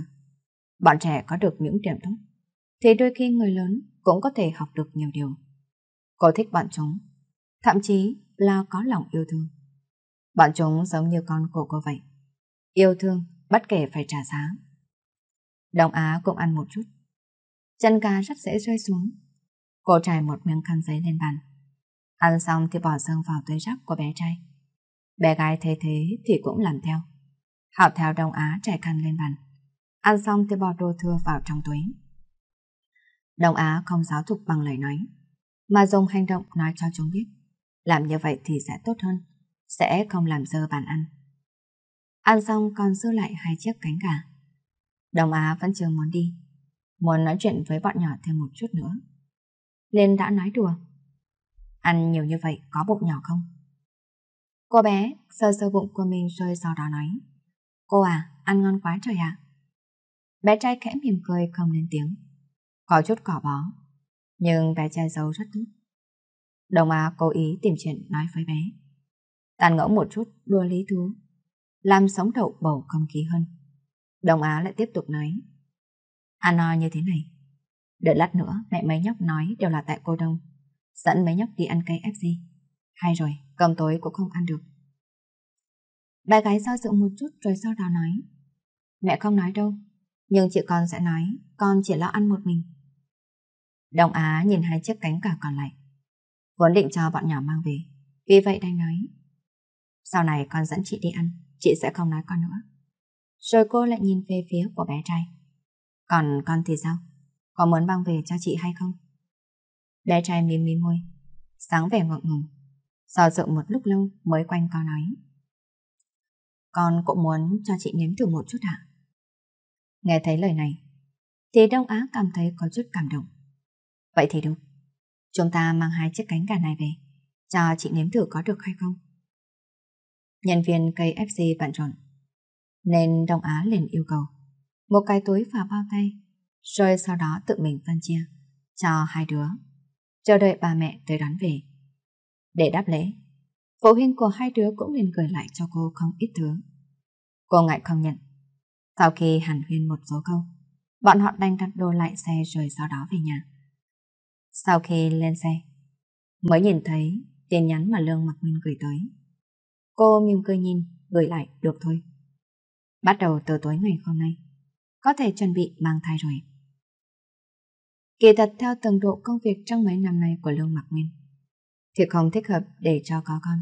Bọn trẻ có được những điểm tốt, thì đôi khi người lớn cũng có thể học được nhiều điều. Cô thích bọn chúng, thậm chí là có lòng yêu thương. Bọn chúng giống như con của cô vậy. Yêu thương bất kể phải trả giá. Đông Á cũng ăn một chút. Chân cá rất dễ rơi xuống. Cô trải một miếng khăn giấy lên bàn. Ăn xong thì bỏ xương vào túi rác của bé trai. Bé gái thấy thế thì cũng làm theo. Hảo theo Đông Á trải khăn lên bàn. Ăn xong thì bỏ đồ thừa vào trong túi. Đông Á không giáo dục bằng lời nói, mà dùng hành động nói cho chúng biết. Làm như vậy thì sẽ tốt hơn, sẽ không làm dơ bàn ăn. Ăn xong còn dư lại hai chiếc cánh gà. Đồng Á vẫn chưa muốn đi, muốn nói chuyện với bọn nhỏ thêm một chút nữa. Liên đã nói đùa. Ăn nhiều như vậy có bụng nhỏ không? Cô bé sơ sơ bụng của mình rồi sau đó nói. Cô à, ăn ngon quá trời ạ. Bé trai khẽ mỉm cười không lên tiếng. Có chút cỏ bó, nhưng bé trai giấu rất tốt. Đồng Á à, cố ý tìm chuyện nói với bé. Tàn ngẫu một chút đua lý thú, làm sống đậu bầu không khí hơn. Đồng Á lại tiếp tục nói. An no như thế này. Đợi lát nữa mẹ mấy nhóc nói đều là tại cô Đông. Dẫn mấy nhóc đi ăn cây KFC. Hay rồi, cơm tối cũng không ăn được. Bé gái do dự một chút rồi sau đó nói. Mẹ không nói đâu, nhưng chị con sẽ nói, con chỉ lo ăn một mình. Đồng Á nhìn hai chiếc cánh cả còn lại. Vốn định cho bọn nhỏ mang về, vì vậy đang nói. Sau này con dẫn chị đi ăn, chị sẽ không nói con nữa. Rồi cô lại nhìn về phía của bé trai Còn con thì sao? Có muốn mang về cho chị hay không? Bé trai mím mím môi Sáng vẻ ngượng ngùng Do dự một lúc lâu mới quanh co nói Con cũng muốn cho chị nếm thử một chút ạ Nghe thấy lời này Thì Đông Á cảm thấy có chút cảm động Vậy thì đúng Chúng ta mang hai chiếc cánh gà này về Cho chị nếm thử có được hay không Nhân viên cây FC bận rộn nên Đông Á liền yêu cầu một cái túi và bao tay, rồi sau đó tự mình phân chia cho hai đứa, chờ đợi bà mẹ tới đón về. Để đáp lễ, phụ huynh của hai đứa cũng liền gửi lại cho cô không ít thứ. Cô ngại không nhận. Sau khi hàn huyên một số câu, bọn họ đành đặt đồ lại xe rồi sau đó về nhà. Sau khi lên xe, mới nhìn thấy tin nhắn mà Lương Mặc Minh gửi tới. Cô mỉm cười nhìn, gửi lại được thôi. Bắt đầu từ tối ngày hôm nay, có thể chuẩn bị mang thai rồi. Kỳ thật theo từng độ công việc trong mấy năm nay của lương Mạc Nguyên, thì không thích hợp để cho có con.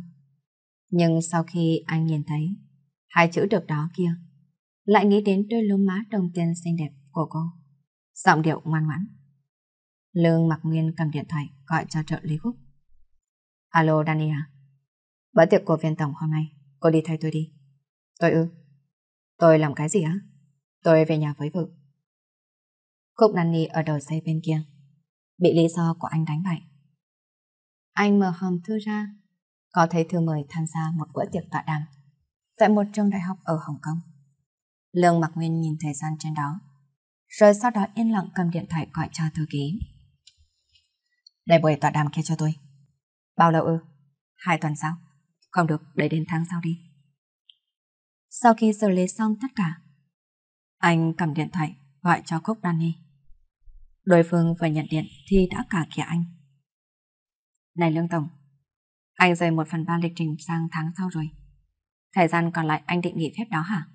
Nhưng sau khi anh nhìn thấy hai chữ được đó kia, lại nghĩ đến đôi lúm má đồng tiền xinh đẹp của cô. Giọng điệu ngoan ngoãn. Lương Mạc Nguyên cầm điện thoại gọi cho trợ lý Phúc. Alo Dani à? Bữa tiệc của viên tổng hôm nay, cô đi thay tôi đi. Tôi ư? Tôi làm cái gì á? Tôi về nhà với vợ. Cục Nanny ở đầu dây bên kia. Bị lý do của anh đánh bại. Anh mở hòm thư ra. Có thấy thư mời tham gia một bữa tiệc tọa đàm tại một trường đại học ở Hồng Kông. Lương Mạc Nguyên nhìn thời gian trên đó. Rồi sau đó yên lặng cầm điện thoại gọi cho thư ký. Để buổi tọa đàm kia cho tôi. Bao lâu ư? Hai tuần sau. Không được, để đến tháng sau đi. Sau khi xử lý xong tất cả, anh cầm điện thoại gọi cho Cúc Danny. Đối phương vừa nhận điện thì đã cả kìa anh. Này Lương Tổng, anh rời một phần ba lịch trình sang tháng sau rồi. Thời gian còn lại anh định nghỉ phép đó hả?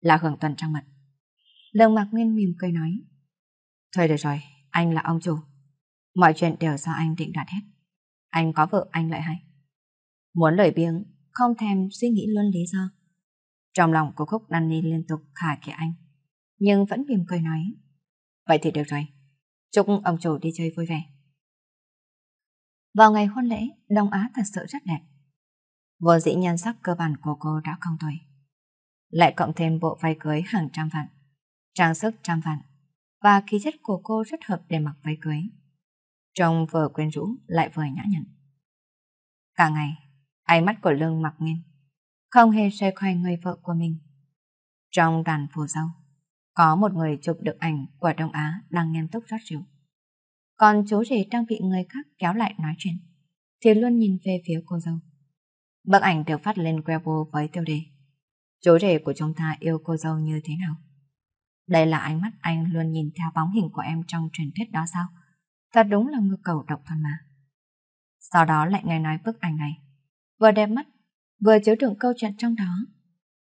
Là hưởng tuần trăng mật. Lương Mạc Nguyên mỉm cười nói. Thôi được rồi, anh là ông chủ. Mọi chuyện đều do anh định đoạt hết. Anh có vợ anh lại hay. Muốn lời biếng, không thèm suy nghĩ luôn lý do. Trong lòng cô Khúc năn ni liên tục khả kìa anh. Nhưng vẫn mỉm cười nói. Vậy thì được rồi. Chúc ông chủ đi chơi vui vẻ. Vào ngày hôn lễ, Đông Á thật sự rất đẹp. Vô dĩ nhan sắc cơ bản của cô đã không tồi. Lại cộng thêm bộ váy cưới hàng trăm vạn, trang sức trăm vạn, và khí chất của cô rất hợp để mặc váy cưới. Trông vừa quyến rũ lại vừa nhã nhặn. Cả ngày, ánh mắt của Lương mặc nghiêng, không hề rời khỏi người vợ của mình. Trong đàn phù dâu, có một người chụp được ảnh của Đông Á đang nghiêm túc rót rượu. Còn chú rể đang bị người khác kéo lại nói chuyện, thì luôn nhìn về phía cô dâu. Bức ảnh được phát lên Weibo với tiêu đề Chú rể của chúng ta yêu cô dâu như thế nào? Đây là ánh mắt anh luôn nhìn theo bóng hình của em trong truyền thuyết đó sao? Thật đúng là ngư cầu độc thân mà. Sau đó lại nghe nói bức ảnh này. Vừa đẹp mắt vừa chứa đựng câu chuyện trong đó,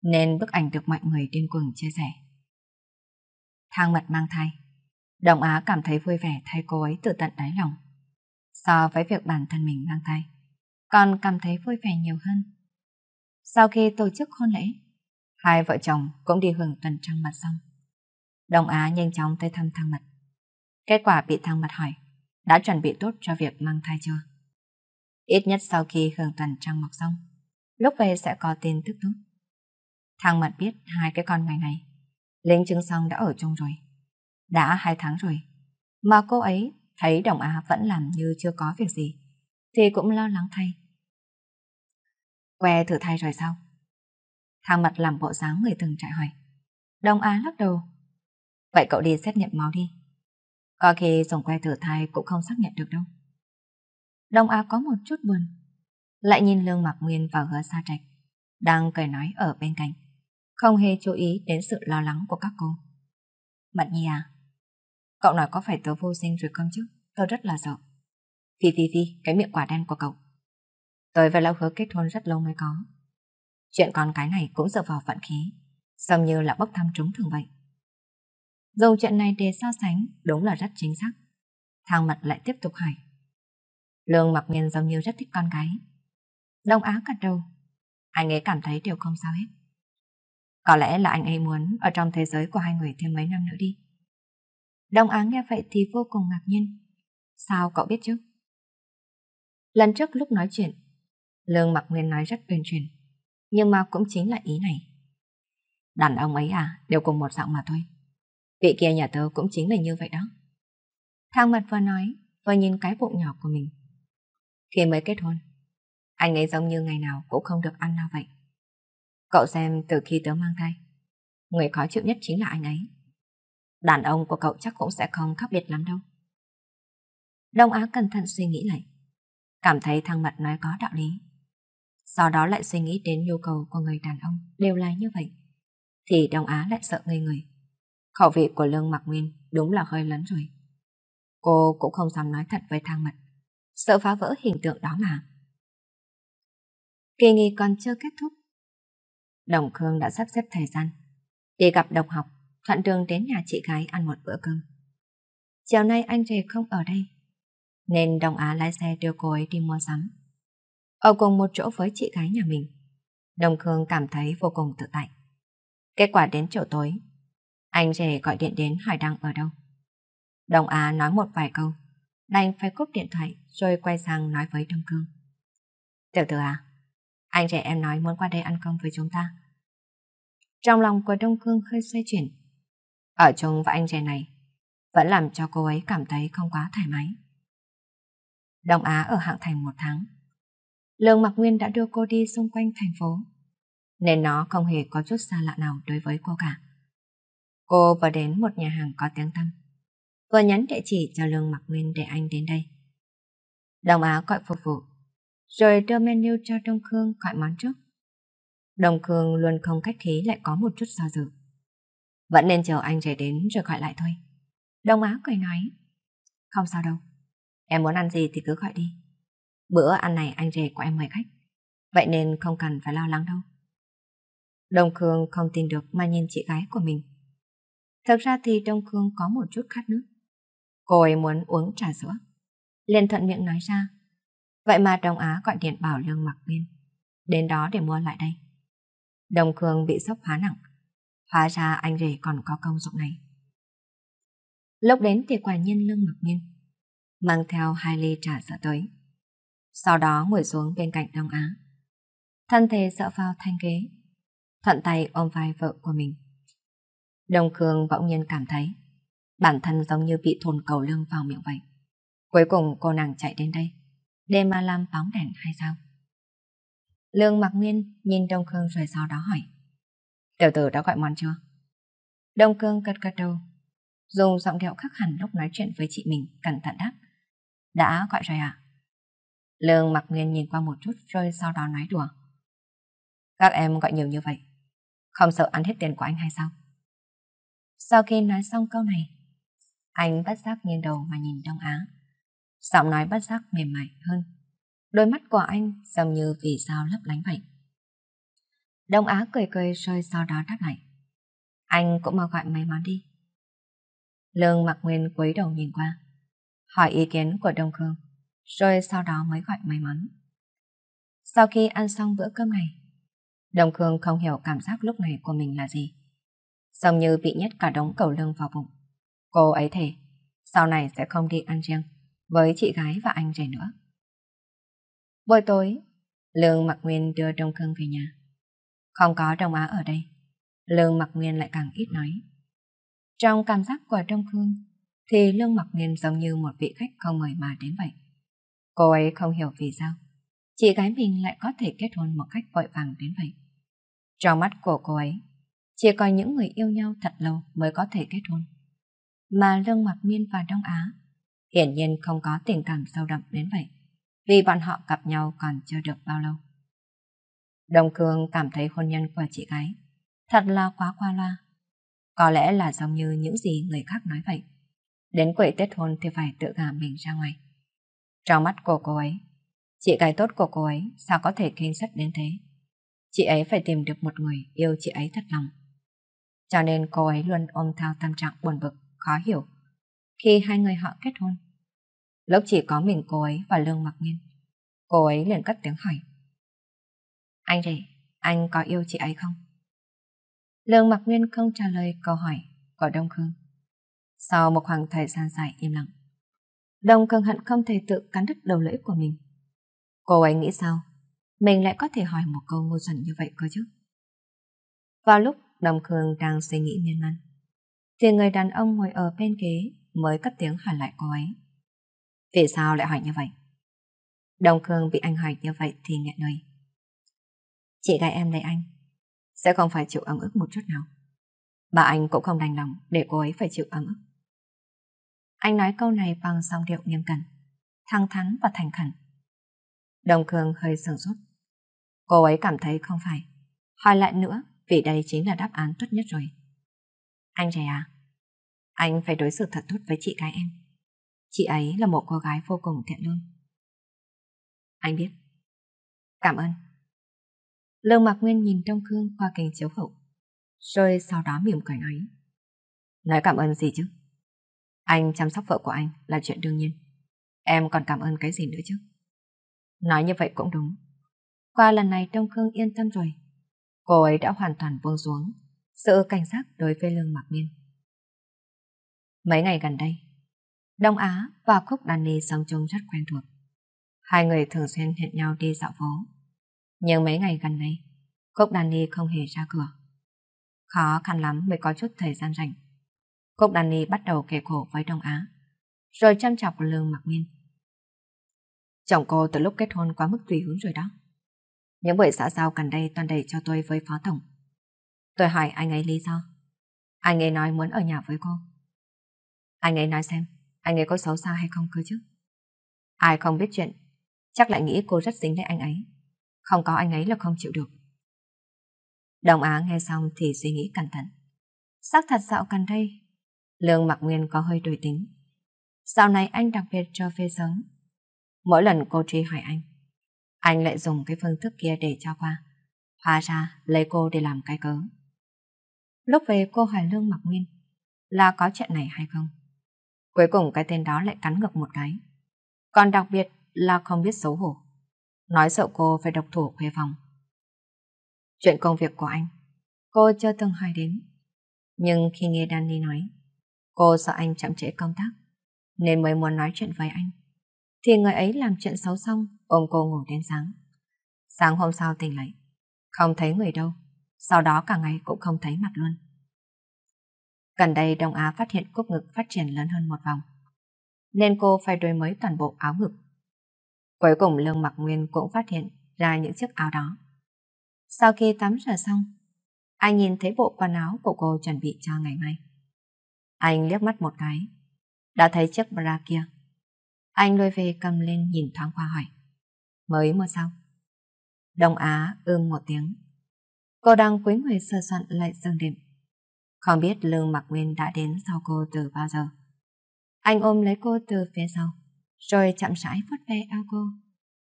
nên bức ảnh được mọi người điên cuồng chia sẻ. Thang mật mang thai, Đồng Á cảm thấy vui vẻ thay cô ấy từ tận đáy lòng. So với việc bản thân mình mang thai, còn cảm thấy vui vẻ nhiều hơn. Sau khi tổ chức hôn lễ, hai vợ chồng cũng đi hưởng tuần trăng mật xong. Đồng Á nhanh chóng tới thăm thang mật. Kết quả bị thang mật hỏi, đã chuẩn bị tốt cho việc mang thai chưa? Ít nhất sau khi hưởng tuần trăng mọc xong, lúc về sẽ có tin tức tốt. Thằng mặt biết hai cái con ngày này, lính chứng xong đã ở chung rồi. Đã hai tháng rồi, mà cô ấy thấy Đồng Á vẫn làm như chưa có việc gì, thì cũng lo lắng thay. Que thử thay rồi sao? Thằng mặt làm bộ dáng người từng trại hỏi. Đồng Á lắc đầu. Vậy cậu đi xét nghiệm máu đi. Có khi dùng que thử thai cũng không xác nhận được đâu. đồng Á có một chút buồn lại nhìn Lương mặc Nguyên và gờ xa trạch, đang cười nói ở bên cạnh, không hề chú ý đến sự lo lắng của các cô. mặt Nhi à, cậu nói có phải tớ vô sinh rồi không chứ, tớ rất là sợ. Phi phi phi, cái miệng quả đen của cậu. Tôi và lão hứa kết hôn rất lâu mới có. Chuyện con cái này cũng dựa vào vận khí, xong như là bốc thăm trúng thường vậy. Dầu chuyện này để so sánh đúng là rất chính xác. Thang mặt lại tiếp tục hỏi. Lương mặc nghiền giống như rất thích con gái, Đông Á gật đầu. Anh ấy cảm thấy đều không sao hết. Có lẽ là anh ấy muốn ở trong thế giới của hai người thêm mấy năm nữa đi. Đông Á nghe vậy thì vô cùng ngạc nhiên. Sao cậu biết chứ? Lần trước lúc nói chuyện, Lương mặc Nguyên nói rất uyển truyền nhưng mà cũng chính là ý này. Đàn ông ấy à, đều cùng một dạng mà thôi. Vị kia nhà tớ cũng chính là như vậy đó. Thang mặt vừa nói, vừa nhìn cái bụng nhỏ của mình. Khi mới kết hôn, anh ấy giống như ngày nào cũng không được ăn nào vậy. Cậu xem từ khi tớ mang thai, người khó chịu nhất chính là anh ấy. Đàn ông của cậu chắc cũng sẽ không khác biệt lắm đâu. Đông Á cẩn thận suy nghĩ lại, cảm thấy thằng Mật nói có đạo lý. Sau đó lại suy nghĩ đến nhu cầu của người đàn ông đều là như vậy. Thì Đông Á lại sợ ngây người. người. Khẩu vị của Lương Mạc Nguyên đúng là hơi lớn rồi. Cô cũng không dám nói thật với thang mật, sợ phá vỡ hình tượng đó mà kỳ nghỉ còn chưa kết thúc. Đồng Khương đã sắp xếp thời gian, đi gặp độc học, thuận đường đến nhà chị gái ăn một bữa cơm. Chiều nay anh rể không ở đây, nên Đồng Á lái xe đưa cô ấy đi mua sắm. Ở cùng một chỗ với chị gái nhà mình, Đồng Khương cảm thấy vô cùng tự tại. Kết quả đến chiều tối, anh rể gọi điện đến hỏi đang ở đâu. Đồng Á nói một vài câu, đành phải cúp điện thoại rồi quay sang nói với Đồng Cương. Tiểu tử à, anh trẻ em nói muốn qua đây ăn cơm với chúng ta. Trong lòng của Đông Cương hơi xoay chuyển. Ở chung và anh trẻ này vẫn làm cho cô ấy cảm thấy không quá thoải mái. Đông Á ở hạng thành một tháng. Lương Mạc Nguyên đã đưa cô đi xung quanh thành phố, nên nó không hề có chút xa lạ nào đối với cô cả. Cô vừa đến một nhà hàng có tiếng tăm, vừa nhắn địa chỉ cho Lương Mạc Nguyên để anh đến đây. Đồng Á gọi phục vụ, rồi đưa menu cho Đông Khương gọi món trước. Đông Khương luôn không khách khí lại có một chút do dự. Vẫn nên chờ anh rể đến rồi gọi lại thôi. Đông Á cười nói. Không sao đâu. Em muốn ăn gì thì cứ gọi đi. Bữa ăn này anh rể của em mời khách. Vậy nên không cần phải lo lắng đâu. Đông Khương không tin được mà nhìn chị gái của mình. Thật ra thì Đông Khương có một chút khát nước. Cô ấy muốn uống trà sữa. Liền thuận miệng nói ra. Vậy mà đông Á gọi điện bảo Lương Mặc Biên đến đó để mua lại đây. Đồng Cường bị sốc khá nặng. Hóa ra anh rể còn có công dụng này. Lúc đến thì quả nhân Lương Mặc Biên mang theo hai ly trà sữa tới. Sau đó ngồi xuống bên cạnh Đông Á. Thân thể sợ vào thanh ghế, thuận tay ôm vai vợ của mình. Đồng Cường bỗng nhiên cảm thấy bản thân giống như bị thồn cầu lương vào miệng vậy. Cuối cùng cô nàng chạy đến đây để mà làm bóng đèn hay sao? Lương Mặc Nguyên nhìn Đông Cương rồi sau đó hỏi. Tiểu tử đã gọi món chưa? Đông Cương cật cật đầu, dùng giọng điệu khắc hẳn lúc nói chuyện với chị mình, cẩn thận đáp. Đã gọi rồi à? Lương Mặc Nguyên nhìn qua một chút rồi sau đó nói đùa. Các em gọi nhiều như vậy, không sợ ăn hết tiền của anh hay sao? Sau khi nói xong câu này, anh bất giác nghiêng đầu mà nhìn Đông Á. Giọng nói bất giác mềm mại hơn. Đôi mắt của anh giống như vì sao lấp lánh vậy. Đông Á cười cười rồi sau đó đáp lại. Anh cũng mau gọi may mắn đi. Lương Mặc Nguyên quấy đầu nhìn qua, hỏi ý kiến của Đông Khương, rồi sau đó mới gọi may mắn. Sau khi ăn xong bữa cơm này, Đông Khương không hiểu cảm giác lúc này của mình là gì. Giống như bị nhét cả đống cầu lương vào bụng. Cô ấy thề, sau này sẽ không đi ăn riêng với chị gái và anh rể nữa. Buổi tối, Lương Mặc Nguyên đưa Đông Cương về nhà. Không có Đông Á ở đây, Lương Mặc Nguyên lại càng ít nói. Trong cảm giác của Đông Cương, thì Lương Mặc Nguyên giống như một vị khách không mời mà đến vậy. Cô ấy không hiểu vì sao, chị gái mình lại có thể kết hôn một cách vội vàng đến vậy. Trong mắt của cô ấy, chỉ có những người yêu nhau thật lâu mới có thể kết hôn. Mà Lương Mặc nguyên và Đông Á hiển nhiên không có tình cảm sâu đậm đến vậy, vì bọn họ gặp nhau còn chưa được bao lâu. Đồng Cương cảm thấy hôn nhân của chị gái thật là quá qua loa. Có lẽ là giống như những gì người khác nói vậy. Đến quậy tết hôn thì phải tự gả mình ra ngoài. Trong mắt của cô ấy, chị gái tốt của cô ấy sao có thể kinh sách đến thế? Chị ấy phải tìm được một người yêu chị ấy thật lòng. Cho nên cô ấy luôn ôm thao tâm trạng buồn bực, khó hiểu. Khi hai người họ kết hôn, Lúc chỉ có mình cô ấy và Lương Mặc Nhiên. Cô ấy liền cất tiếng hỏi. Anh rể, anh có yêu chị ấy không? Lương Mặc Nguyên không trả lời câu hỏi của Đông Khương. Sau một khoảng thời gian dài im lặng, Đông Khương hận không thể tự cắn đứt đầu lưỡi của mình. Cô ấy nghĩ sao? Mình lại có thể hỏi một câu ngu xuẩn như vậy cơ chứ? Vào lúc Đông Khương đang suy nghĩ miên man, thì người đàn ông ngồi ở bên ghế mới cất tiếng hỏi lại cô ấy. Vì sao lại hỏi như vậy? đồng Khương bị anh hỏi như vậy thì nghẹn lời. Chị gái em đây anh, sẽ không phải chịu ấm ức một chút nào. bà anh cũng không đành lòng để cô ấy phải chịu ấm ức. Anh nói câu này bằng giọng điệu nghiêm cẩn, thăng thắn và thành khẩn. Đồng Khương hơi sửng sốt. Cô ấy cảm thấy không phải. Hỏi lại nữa, vì đây chính là đáp án tốt nhất rồi. Anh rẻ à, anh phải đối xử thật tốt với chị gái em. Chị ấy là một cô gái vô cùng thiện lương. Anh biết. Cảm ơn. Lương Mạc Nguyên nhìn trong gương qua kính chiếu hậu, rồi sau đó mỉm cười nói. Nói cảm ơn gì chứ? Anh chăm sóc vợ của anh là chuyện đương nhiên. Em còn cảm ơn cái gì nữa chứ? Nói như vậy cũng đúng. Qua lần này trong Khương yên tâm rồi. Cô ấy đã hoàn toàn buông xuống sự cảnh giác đối với Lương Mạc nguyên Mấy ngày gần đây, Đông Á và khúc đàn nê sống chung rất quen thuộc. Hai người thường xuyên hẹn nhau đi dạo phố. Nhưng mấy ngày gần đây, Cúc Đan Nê không hề ra cửa. Khó khăn lắm mới có chút thời gian rảnh. Cúc Đan Nê bắt đầu kể khổ với Đông Á, rồi chăm chọc lương mặc miên. Chồng cô từ lúc kết hôn quá mức tùy hướng rồi đó. Những buổi xã giao gần đây toàn đầy cho tôi với phó tổng. Tôi hỏi anh ấy lý do. Anh ấy nói muốn ở nhà với cô. Anh ấy nói xem, anh ấy có xấu xa hay không cơ chứ? Ai không biết chuyện, chắc lại nghĩ cô rất dính lấy anh ấy. Không có anh ấy là không chịu được. Đồng Á nghe xong thì suy nghĩ cẩn thận. Sắc thật dạo gần đây, Lương Mạc Nguyên có hơi đổi tính. Dạo này anh đặc biệt cho phê sống. Mỗi lần cô truy hỏi anh, anh lại dùng cái phương thức kia để cho qua. Hóa ra lấy cô để làm cái cớ. Lúc về cô hỏi Lương Mạc Nguyên là có chuyện này hay không? Cuối cùng cái tên đó lại cắn ngực một cái. Còn đặc biệt là không biết xấu hổ. Nói sợ cô phải độc thủ khuê phòng. Chuyện công việc của anh, cô chưa từng hỏi đến. Nhưng khi nghe Danny nói, cô sợ anh chậm trễ công tác, nên mới muốn nói chuyện với anh. Thì người ấy làm chuyện xấu xong, ôm cô ngủ đến sáng. Sáng hôm sau tỉnh lại, không thấy người đâu, sau đó cả ngày cũng không thấy mặt luôn. Gần đây Đông Á phát hiện cúc ngực phát triển lớn hơn một vòng. Nên cô phải đổi mới toàn bộ áo ngực. Cuối cùng Lương Mặc Nguyên cũng phát hiện ra những chiếc áo đó. Sau khi tắm rửa xong, anh nhìn thấy bộ quần áo của cô chuẩn bị cho ngày mai. Anh liếc mắt một cái, đã thấy chiếc bra kia. Anh lôi về cầm lên nhìn thoáng qua hỏi. Mới mua sao? Đông Á ưm một tiếng. Cô đang quấy người sơ soạn lại giường đêm không biết Lương mặc Nguyên đã đến sau cô từ bao giờ. Anh ôm lấy cô từ phía sau, rồi chậm rãi vuốt ve eo cô.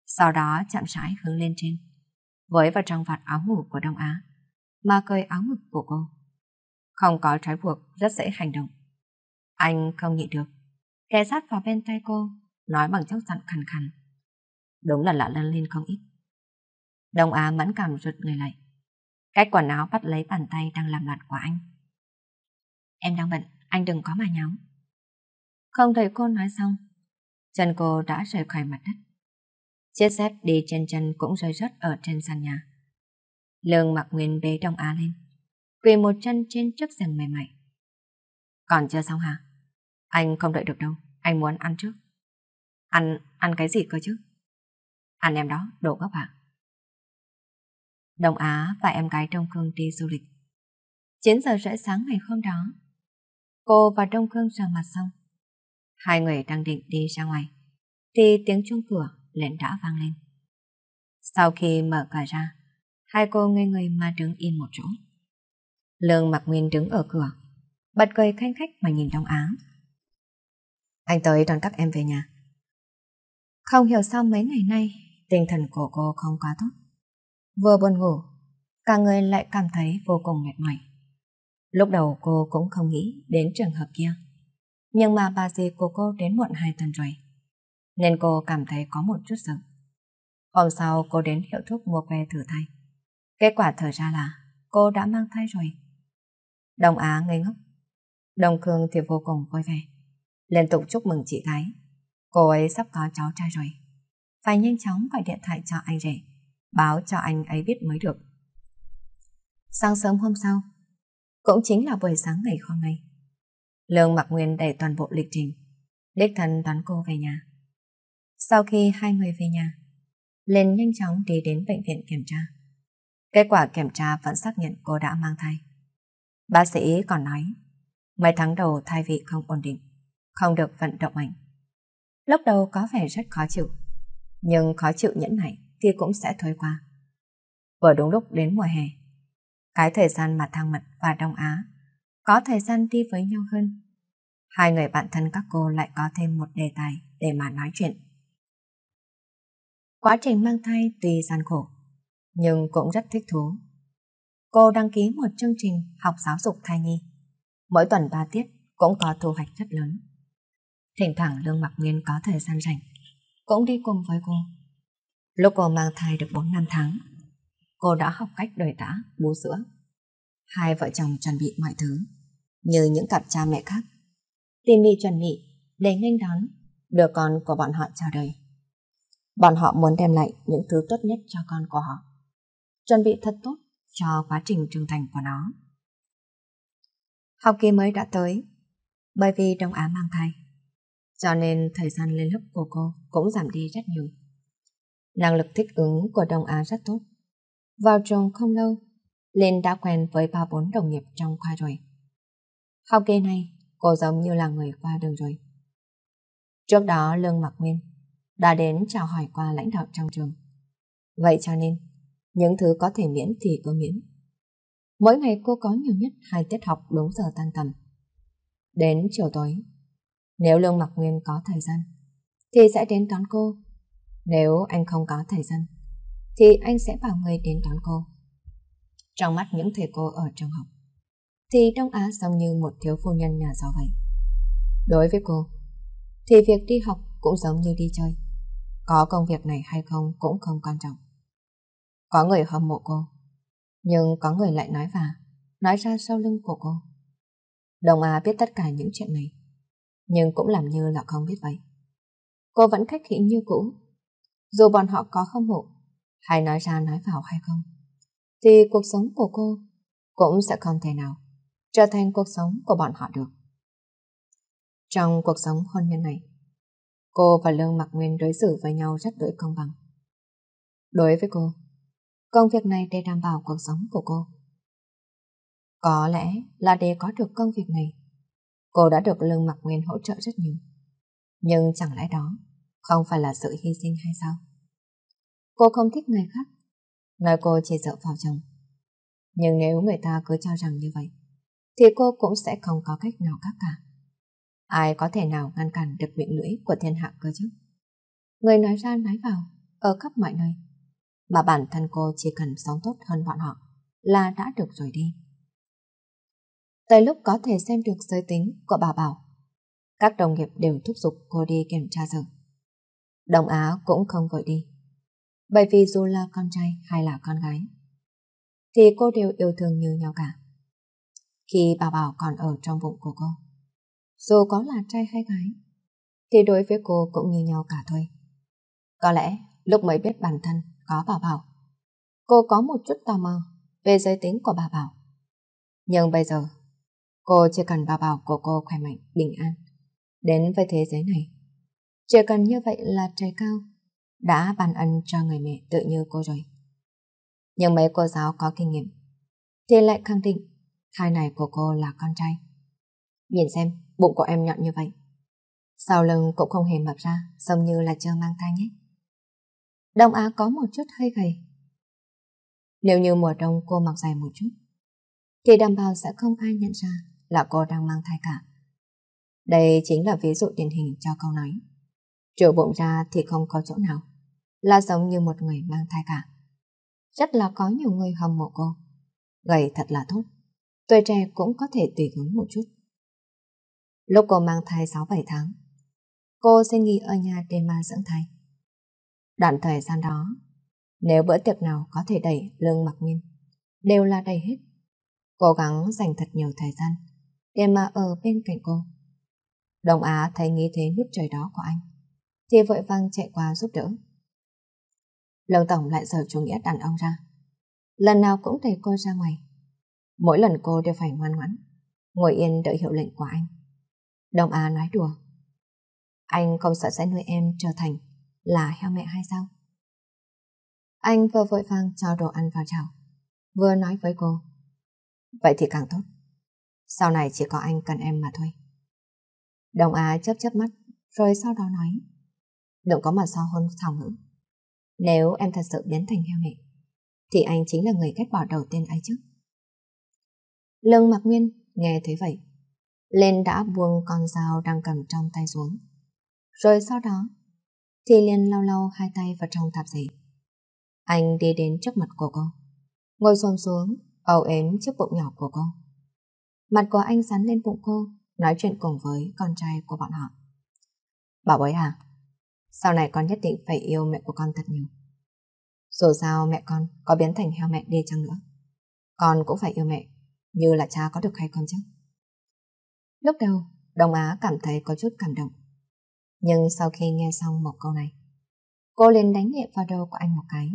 Sau đó chậm rãi hướng lên trên, với vào trong vạt áo ngủ của Đông Á, mà cởi áo ngực của cô. Không có trái buộc, rất dễ hành động. Anh không nhịn được, kè sát vào bên tay cô, nói bằng chốc giận khàn khàn. Đúng là lạ lân lên không ít. Đông Á mẫn cảm rụt người lại. Cách quần áo bắt lấy bàn tay đang làm loạn của anh. Em đang bận, anh đừng có mà nháo. Không đợi cô nói xong, chân cô đã rời khỏi mặt đất. Chiếc dép đi trên chân cũng rơi rớt ở trên sàn nhà. Lương mặc nguyên bế Đông Á lên, quỳ một chân trên chiếc giường mềm mại. Còn chưa xong hả? Anh không đợi được đâu, anh muốn ăn trước. Ăn, ăn cái gì cơ chứ? Ăn em đó, đồ gốc hả? Đông Á và em gái trong Cương đi du lịch. 9 giờ rưỡi sáng ngày hôm đó, Cô và Đông Khương rửa mặt xong. Hai người đang định đi ra ngoài, thì tiếng chuông cửa liền đã vang lên. Sau khi mở cửa ra, hai cô ngây người mà đứng im một chỗ. Lương Mạc Nguyên đứng ở cửa, bật cười khanh khách mà nhìn Đông Á. Anh tới đón các em về nhà. Không hiểu sao mấy ngày nay, tinh thần của cô không quá tốt. Vừa buồn ngủ, cả người lại cảm thấy vô cùng mệt mỏi. Lúc đầu cô cũng không nghĩ đến trường hợp kia. Nhưng mà bà dì của cô đến muộn hai tuần rồi. Nên cô cảm thấy có một chút sợ. Hôm sau cô đến hiệu thuốc mua que thử thai. Kết quả thở ra là cô đã mang thai rồi. Đồng Á ngây ngốc. Đồng Khương thì vô cùng vui vẻ. Liên tục chúc mừng chị gái. Cô ấy sắp có cháu trai rồi. Phải nhanh chóng gọi điện thoại cho anh rể. Báo cho anh ấy biết mới được. Sáng sớm hôm sau, cũng chính là buổi sáng ngày hôm nay. Lương mặc Nguyên đẩy toàn bộ lịch trình, đích thân đón cô về nhà. Sau khi hai người về nhà, liền nhanh chóng đi đến bệnh viện kiểm tra. Kết quả kiểm tra vẫn xác nhận cô đã mang thai. Bác sĩ còn nói, mấy tháng đầu thai vị không ổn định, không được vận động mạnh. Lúc đầu có vẻ rất khó chịu, nhưng khó chịu nhẫn nại thì cũng sẽ thôi qua. Vừa đúng lúc đến mùa hè, cái thời gian mà Thang Mật và Đông Á có thời gian đi với nhau hơn. Hai người bạn thân các cô lại có thêm một đề tài để mà nói chuyện. Quá trình mang thai tuy gian khổ, nhưng cũng rất thích thú. Cô đăng ký một chương trình học giáo dục thai nhi. Mỗi tuần ba tiết cũng có thu hoạch rất lớn. Thỉnh thoảng Lương mặc Nguyên có thời gian rảnh, cũng đi cùng với cô. Lúc cô mang thai được 4 năm tháng, cô đã học cách đời tã, bú sữa. Hai vợ chồng chuẩn bị mọi thứ, như những cặp cha mẹ khác. Tìm chuẩn bị để nghênh đón đứa con của bọn họ chào đời. Bọn họ muốn đem lại những thứ tốt nhất cho con của họ. Chuẩn bị thật tốt cho quá trình trưởng thành của nó. Học kỳ mới đã tới, bởi vì Đông Á mang thai. Cho nên thời gian lên lớp của cô cũng giảm đi rất nhiều. Năng lực thích ứng của Đông Á rất tốt. Vào trường không lâu, Linh đã quen với ba bốn đồng nghiệp trong khoa rồi. Học kỳ này, cô giống như là người qua đường rồi. Trước đó Lương mặc Nguyên đã đến chào hỏi qua lãnh đạo trong trường. Vậy cho nên, những thứ có thể miễn thì cứ miễn. Mỗi ngày cô có nhiều nhất hai tiết học đúng giờ tan tầm. Đến chiều tối, nếu Lương mặc Nguyên có thời gian, thì sẽ đến đón cô. Nếu anh không có thời gian, thì anh sẽ bảo người đến đón cô. Trong mắt những thầy cô ở trường học, thì Đông Á giống như một thiếu phu nhân nhà giàu vậy. Đối với cô, thì việc đi học cũng giống như đi chơi. Có công việc này hay không cũng không quan trọng. Có người hâm mộ cô, nhưng có người lại nói và nói ra sau lưng của cô. Đông Á biết tất cả những chuyện này, nhưng cũng làm như là không biết vậy. Cô vẫn khách khí như cũ. Dù bọn họ có hâm mộ, hay nói ra nói vào hay không, thì cuộc sống của cô cũng sẽ không thể nào trở thành cuộc sống của bọn họ được. Trong cuộc sống hôn nhân này, cô và Lương mặc Nguyên đối xử với nhau rất đối công bằng. Đối với cô, công việc này để đảm bảo cuộc sống của cô. Có lẽ là để có được công việc này, cô đã được Lương mặc Nguyên hỗ trợ rất nhiều. Nhưng chẳng lẽ đó không phải là sự hy sinh hay sao? Cô không thích người khác. Nói cô chỉ sợ vào chồng. Nhưng nếu người ta cứ cho rằng như vậy, thì cô cũng sẽ không có cách nào khác cả. Ai có thể nào ngăn cản được miệng lưỡi của thiên hạ cơ chứ? Người nói ra nói vào, ở khắp mọi nơi. Mà bản thân cô chỉ cần sống tốt hơn bọn họ là đã được rồi đi. Tới lúc có thể xem được giới tính của bà Bảo, các đồng nghiệp đều thúc giục cô đi kiểm tra rừng. đồng Á cũng không vội đi bởi vì dù là con trai hay là con gái, thì cô đều yêu thương như nhau cả. Khi bà Bảo còn ở trong bụng của cô, dù có là trai hay gái, thì đối với cô cũng như nhau cả thôi. Có lẽ lúc mới biết bản thân có bà Bảo, cô có một chút tò mò về giới tính của bà Bảo. Nhưng bây giờ, cô chỉ cần bà Bảo của cô khỏe mạnh, bình an, đến với thế giới này. Chỉ cần như vậy là trời cao đã ban ân cho người mẹ tự như cô rồi. Nhưng mấy cô giáo có kinh nghiệm thì lại khẳng định thai này của cô là con trai. Nhìn xem, bụng của em nhọn như vậy. Sau lưng cũng không hề mập ra, giống như là chưa mang thai nhé. Đông Á có một chút hơi gầy. Nếu như mùa đông cô mặc dài một chút, thì đảm bảo sẽ không ai nhận ra là cô đang mang thai cả. Đây chính là ví dụ điển hình cho câu nói. Trừ bụng ra thì không có chỗ nào là giống như một người mang thai cả. Rất là có nhiều người hâm mộ cô. Gầy thật là tốt. Tuổi trẻ cũng có thể tùy hứng một chút. Lúc cô mang thai 6-7 tháng, cô sẽ nghỉ ở nhà để mà dưỡng thai. Đoạn thời gian đó, nếu bữa tiệc nào có thể đẩy lương mặc nguyên, đều là đầy hết. Cố gắng dành thật nhiều thời gian để mà ở bên cạnh cô. Đồng Á thấy nghĩ thế nút trời đó của anh, thì vội vang chạy qua giúp đỡ. Lâu Tổng lại rời chủ nghĩa đàn ông ra. Lần nào cũng đẩy cô ra ngoài. Mỗi lần cô đều phải ngoan ngoãn, ngồi yên đợi hiệu lệnh của anh. Đồng Á nói đùa. Anh không sợ sẽ nuôi em trở thành là heo mẹ hay sao? Anh vừa vội vàng cho đồ ăn vào chảo, vừa nói với cô. Vậy thì càng tốt. Sau này chỉ có anh cần em mà thôi. Đồng Á chớp chớp mắt, rồi sau đó nói. Đừng có mà sao hôn thảo ngữ. Nếu em thật sự biến thành heo mẹ, thì anh chính là người ghét bỏ đầu tiên ấy chứ. Lương Mạc Nguyên nghe thấy vậy, lên đã buông con dao đang cầm trong tay xuống. Rồi sau đó, thì liền lau lau hai tay vào trong tạp dề. Anh đi đến trước mặt của cô, ngồi xồm xuống, âu ếm trước bụng nhỏ của cô. Mặt của anh dán lên bụng cô, nói chuyện cùng với con trai của bọn họ. Bảo bối à, sau này con nhất định phải yêu mẹ của con thật nhiều. Dù sao mẹ con có biến thành heo mẹ đi chăng nữa. Con cũng phải yêu mẹ, như là cha có được hay con chứ. Lúc đầu, Đông Á cảm thấy có chút cảm động. Nhưng sau khi nghe xong một câu này, cô liền đánh nhẹ vào đầu của anh một cái.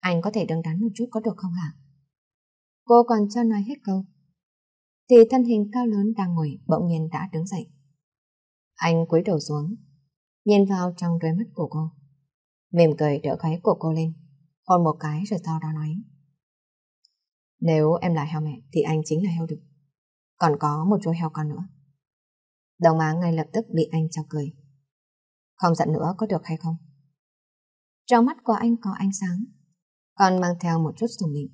Anh có thể đứng đắn một chút có được không hả? Cô còn cho nói hết câu. Thì thân hình cao lớn đang ngồi bỗng nhiên đã đứng dậy. Anh cúi đầu xuống, nhìn vào trong đôi mắt của cô. Mềm cười đỡ gáy của cô lên, hôn một cái rồi sau đó nói. Nếu em là heo mẹ thì anh chính là heo đực. Còn có một chú heo con nữa. đầu má ngay lập tức bị anh cho cười. Không giận nữa có được hay không? Trong mắt của anh có ánh sáng, còn mang theo một chút sùng mình.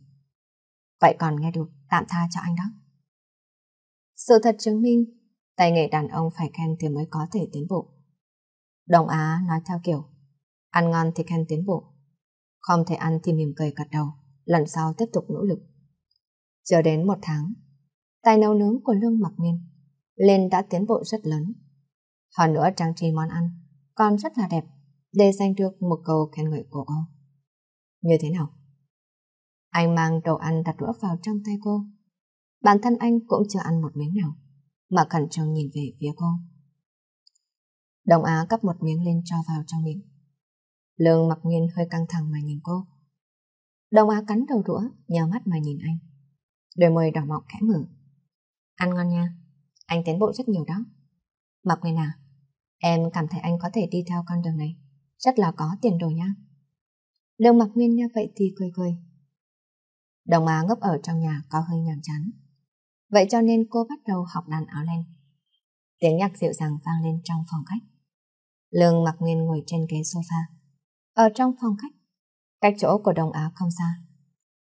Vậy còn nghe được, tạm tha cho anh đó. Sự thật chứng minh, tài nghệ đàn ông phải khen thì mới có thể tiến bộ đông Á nói theo kiểu Ăn ngon thì khen tiến bộ Không thể ăn thì mỉm cười gật đầu Lần sau tiếp tục nỗ lực Chờ đến một tháng Tài nấu nướng của Lương Mặc Nguyên Lên đã tiến bộ rất lớn Hơn nữa trang trí món ăn Còn rất là đẹp Để giành được một câu khen ngợi của cô Như thế nào? Anh mang đồ ăn đặt đũa vào trong tay cô Bản thân anh cũng chưa ăn một miếng nào Mà khẩn trương nhìn về phía cô Đồng Á cắp một miếng lên cho vào trong miệng. Lương mặc nguyên hơi căng thẳng mà nhìn cô. Đồng Á cắn đầu đũa, nhào mắt mà nhìn anh. Đôi môi đỏ mọng khẽ mở. Ăn ngon nha, anh tiến bộ rất nhiều đó. Mặc nguyên à, em cảm thấy anh có thể đi theo con đường này, rất là có tiền đồ nha. Lương mặc nguyên nghe vậy thì cười cười. Đồng Á ngấp ở trong nhà có hơi nhàm chán. Vậy cho nên cô bắt đầu học đàn áo len. Tiếng nhạc dịu dàng vang lên trong phòng khách. Lương mặc nguyên ngồi trên ghế sofa. Ở trong phòng khách, cách chỗ của đồng áo không xa.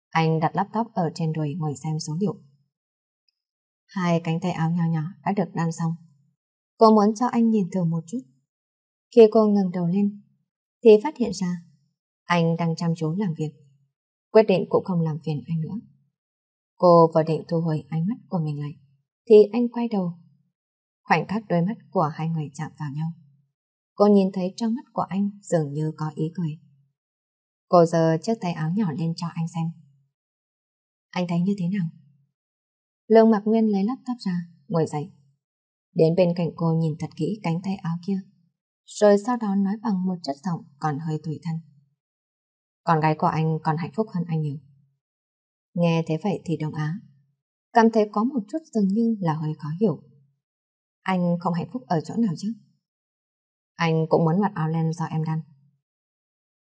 Anh đặt laptop ở trên đùi ngồi xem số liệu. Hai cánh tay áo nhỏ nhỏ đã được đan xong. Cô muốn cho anh nhìn thử một chút. Khi cô ngừng đầu lên, thì phát hiện ra anh đang chăm chú làm việc. Quyết định cũng không làm phiền anh nữa. Cô vừa định thu hồi ánh mắt của mình lại, thì anh quay đầu Khoảnh khắc đôi mắt của hai người chạm vào nhau. Cô nhìn thấy trong mắt của anh dường như có ý cười. Cô giơ chiếc tay áo nhỏ lên cho anh xem. Anh thấy như thế nào? Lương Mặc Nguyên lấy laptop ra, ngồi dậy. Đến bên cạnh cô nhìn thật kỹ cánh tay áo kia. Rồi sau đó nói bằng một chất giọng còn hơi tủi thân. Con gái của anh còn hạnh phúc hơn anh nhiều. Nghe thế vậy thì đồng á. Cảm thấy có một chút dường như là hơi khó hiểu. Anh không hạnh phúc ở chỗ nào chứ? Anh cũng muốn mặc áo len do em đan.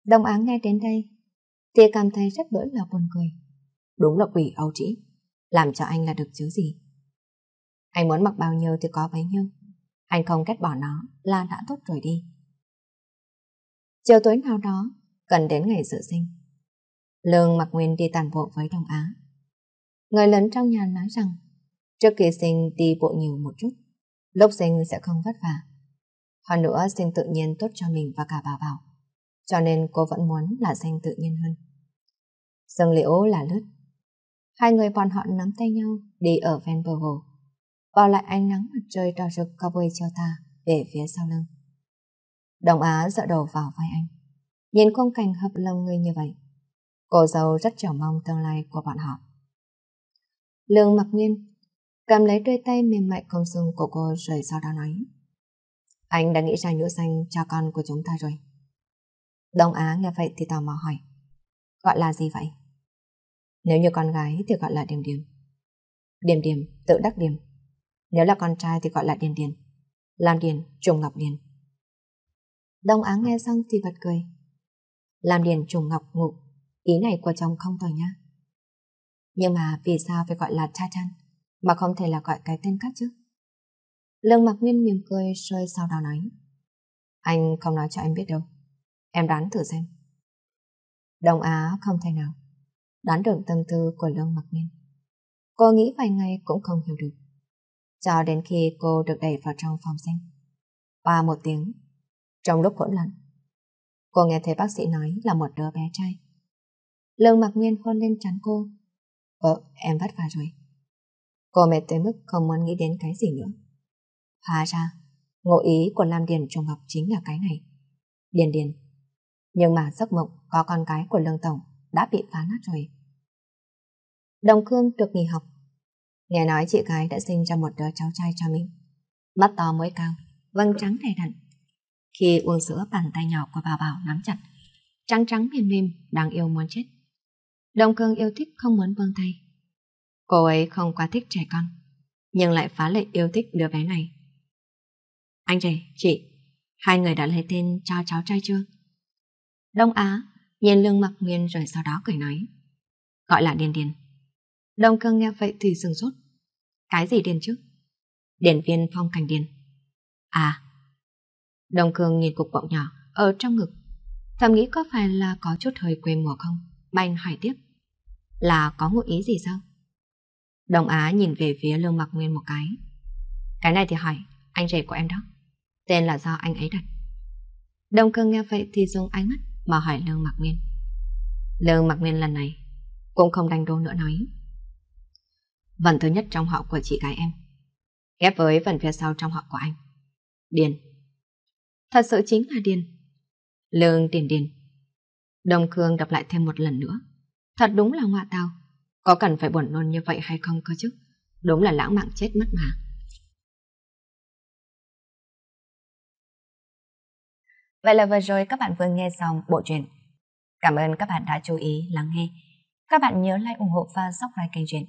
Đồng áng nghe đến đây thì cảm thấy rất đỗi là buồn cười. Đúng là quỷ âu trĩ, làm cho anh là được chứ gì. Anh muốn mặc bao nhiêu thì có bấy nhiêu. Anh không ghét bỏ nó là đã tốt rồi đi. Chiều tối nào đó, cần đến ngày dự sinh. Lương mặc nguyên đi tàn bộ với Đồng Á. Người lớn trong nhà nói rằng trước kỳ sinh đi bộ nhiều một chút lúc sinh sẽ không vất vả. Hơn nữa sinh tự nhiên tốt cho mình và cả bảo bảo. Cho nên cô vẫn muốn là sinh tự nhiên hơn. Dương Liễu là lướt. Hai người bọn họ nắm tay nhau đi ở ven bờ hồ. Bỏ lại ánh nắng mặt trời đỏ rực cao bơi chiều ta về phía sau lưng. Đồng Á dựa đầu vào vai anh. Nhìn khung cảnh hợp lòng người như vậy. Cô dâu rất chờ mong tương lai của bọn họ. Lương Mặc Nguyên cầm lấy đôi tay mềm mại cong xương của cô rồi sau đó nói. Anh đã nghĩ ra nhũ xanh cho con của chúng ta rồi. Đông Á nghe vậy thì tò mò hỏi. Gọi là gì vậy? Nếu như con gái thì gọi là điểm điểm điểm điểm tự đắc điểm Nếu là con trai thì gọi là Điền Điền. Lam Điền, Trùng Ngọc Điền. Đông Á nghe xong thì bật cười. Lam Điền Trùng Ngọc Ngụ, ý này của chồng không tồi nhá Nhưng mà vì sao phải gọi là cha Titan? mà không thể là gọi cái tên khác chứ. Lương Mạc Nguyên mỉm cười rồi sau đó nói. Anh không nói cho em biết đâu. Em đoán thử xem. Đông Á không thể nào. Đoán được tâm tư của Lương Mạc Nguyên. Cô nghĩ vài ngày cũng không hiểu được. Cho đến khi cô được đẩy vào trong phòng sinh. Và một tiếng, trong lúc hỗn loạn, cô nghe thấy bác sĩ nói là một đứa bé trai. Lương Mạc Nguyên hôn lên trán cô. Vợ, ờ, em vất vả rồi. Cô mệt tới mức không muốn nghĩ đến cái gì nữa. Hóa ra, ngộ ý của Lam Điền trùng học chính là cái này. Điền Điền. Nhưng mà giấc mộng có con cái của Lương Tổng đã bị phá nát rồi. Đồng Cương được nghỉ học. Nghe nói chị gái đã sinh ra một đứa cháu trai cho mình. Mắt to mũi cao, vâng trắng đầy đặn. Khi uống sữa bàn tay nhỏ của bà Bảo nắm chặt, trắng trắng mềm mềm, đang yêu muốn chết. Đồng Cương yêu thích không muốn vâng tay, Cô ấy không quá thích trẻ con, nhưng lại phá lệ yêu thích đứa bé này. Anh trẻ, chị, hai người đã lấy tên cho cháu trai chưa? Đông Á nhìn lương mặc nguyên rồi sau đó cười nói. Gọi là Điền Điền. Đông cương nghe vậy thì sừng sốt. Cái gì Điền chứ? điền viên phong cảnh Điền. À. Đông cương nhìn cục bọng nhỏ ở trong ngực. Thầm nghĩ có phải là có chút hơi quê mùa không? Bành hỏi tiếp. Là có ngụ ý gì sao? Đồng Á nhìn về phía Lương Mạc Nguyên một cái. Cái này thì hỏi, anh rể của em đó. Tên là do anh ấy đặt. Đông Cương nghe vậy thì dùng ánh mắt mà hỏi Lương Mạc Nguyên. Lương Mạc Nguyên lần này cũng không đanh đô nữa nói. Vần thứ nhất trong họ của chị gái em ghép với phần phía sau trong họ của anh. Điền. Thật sự chính là Điền. Lương Điền Điền. Đông Khương đọc lại thêm một lần nữa. Thật đúng là ngoại tao. Có cần phải buồn nôn như vậy hay không cơ chứ? Đúng là lãng mạn chết mất mà. Vậy là vừa rồi các bạn vừa nghe xong bộ truyện. Cảm ơn các bạn đã chú ý lắng nghe. Các bạn nhớ like ủng hộ và subscribe kênh truyện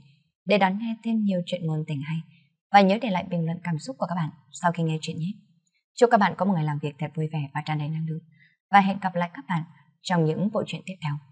để đón nghe thêm nhiều chuyện ngôn tình hay và nhớ để lại bình luận cảm xúc của các bạn sau khi nghe chuyện nhé. Chúc các bạn có một ngày làm việc thật vui vẻ và tràn đầy năng lượng và hẹn gặp lại các bạn trong những bộ truyện tiếp theo.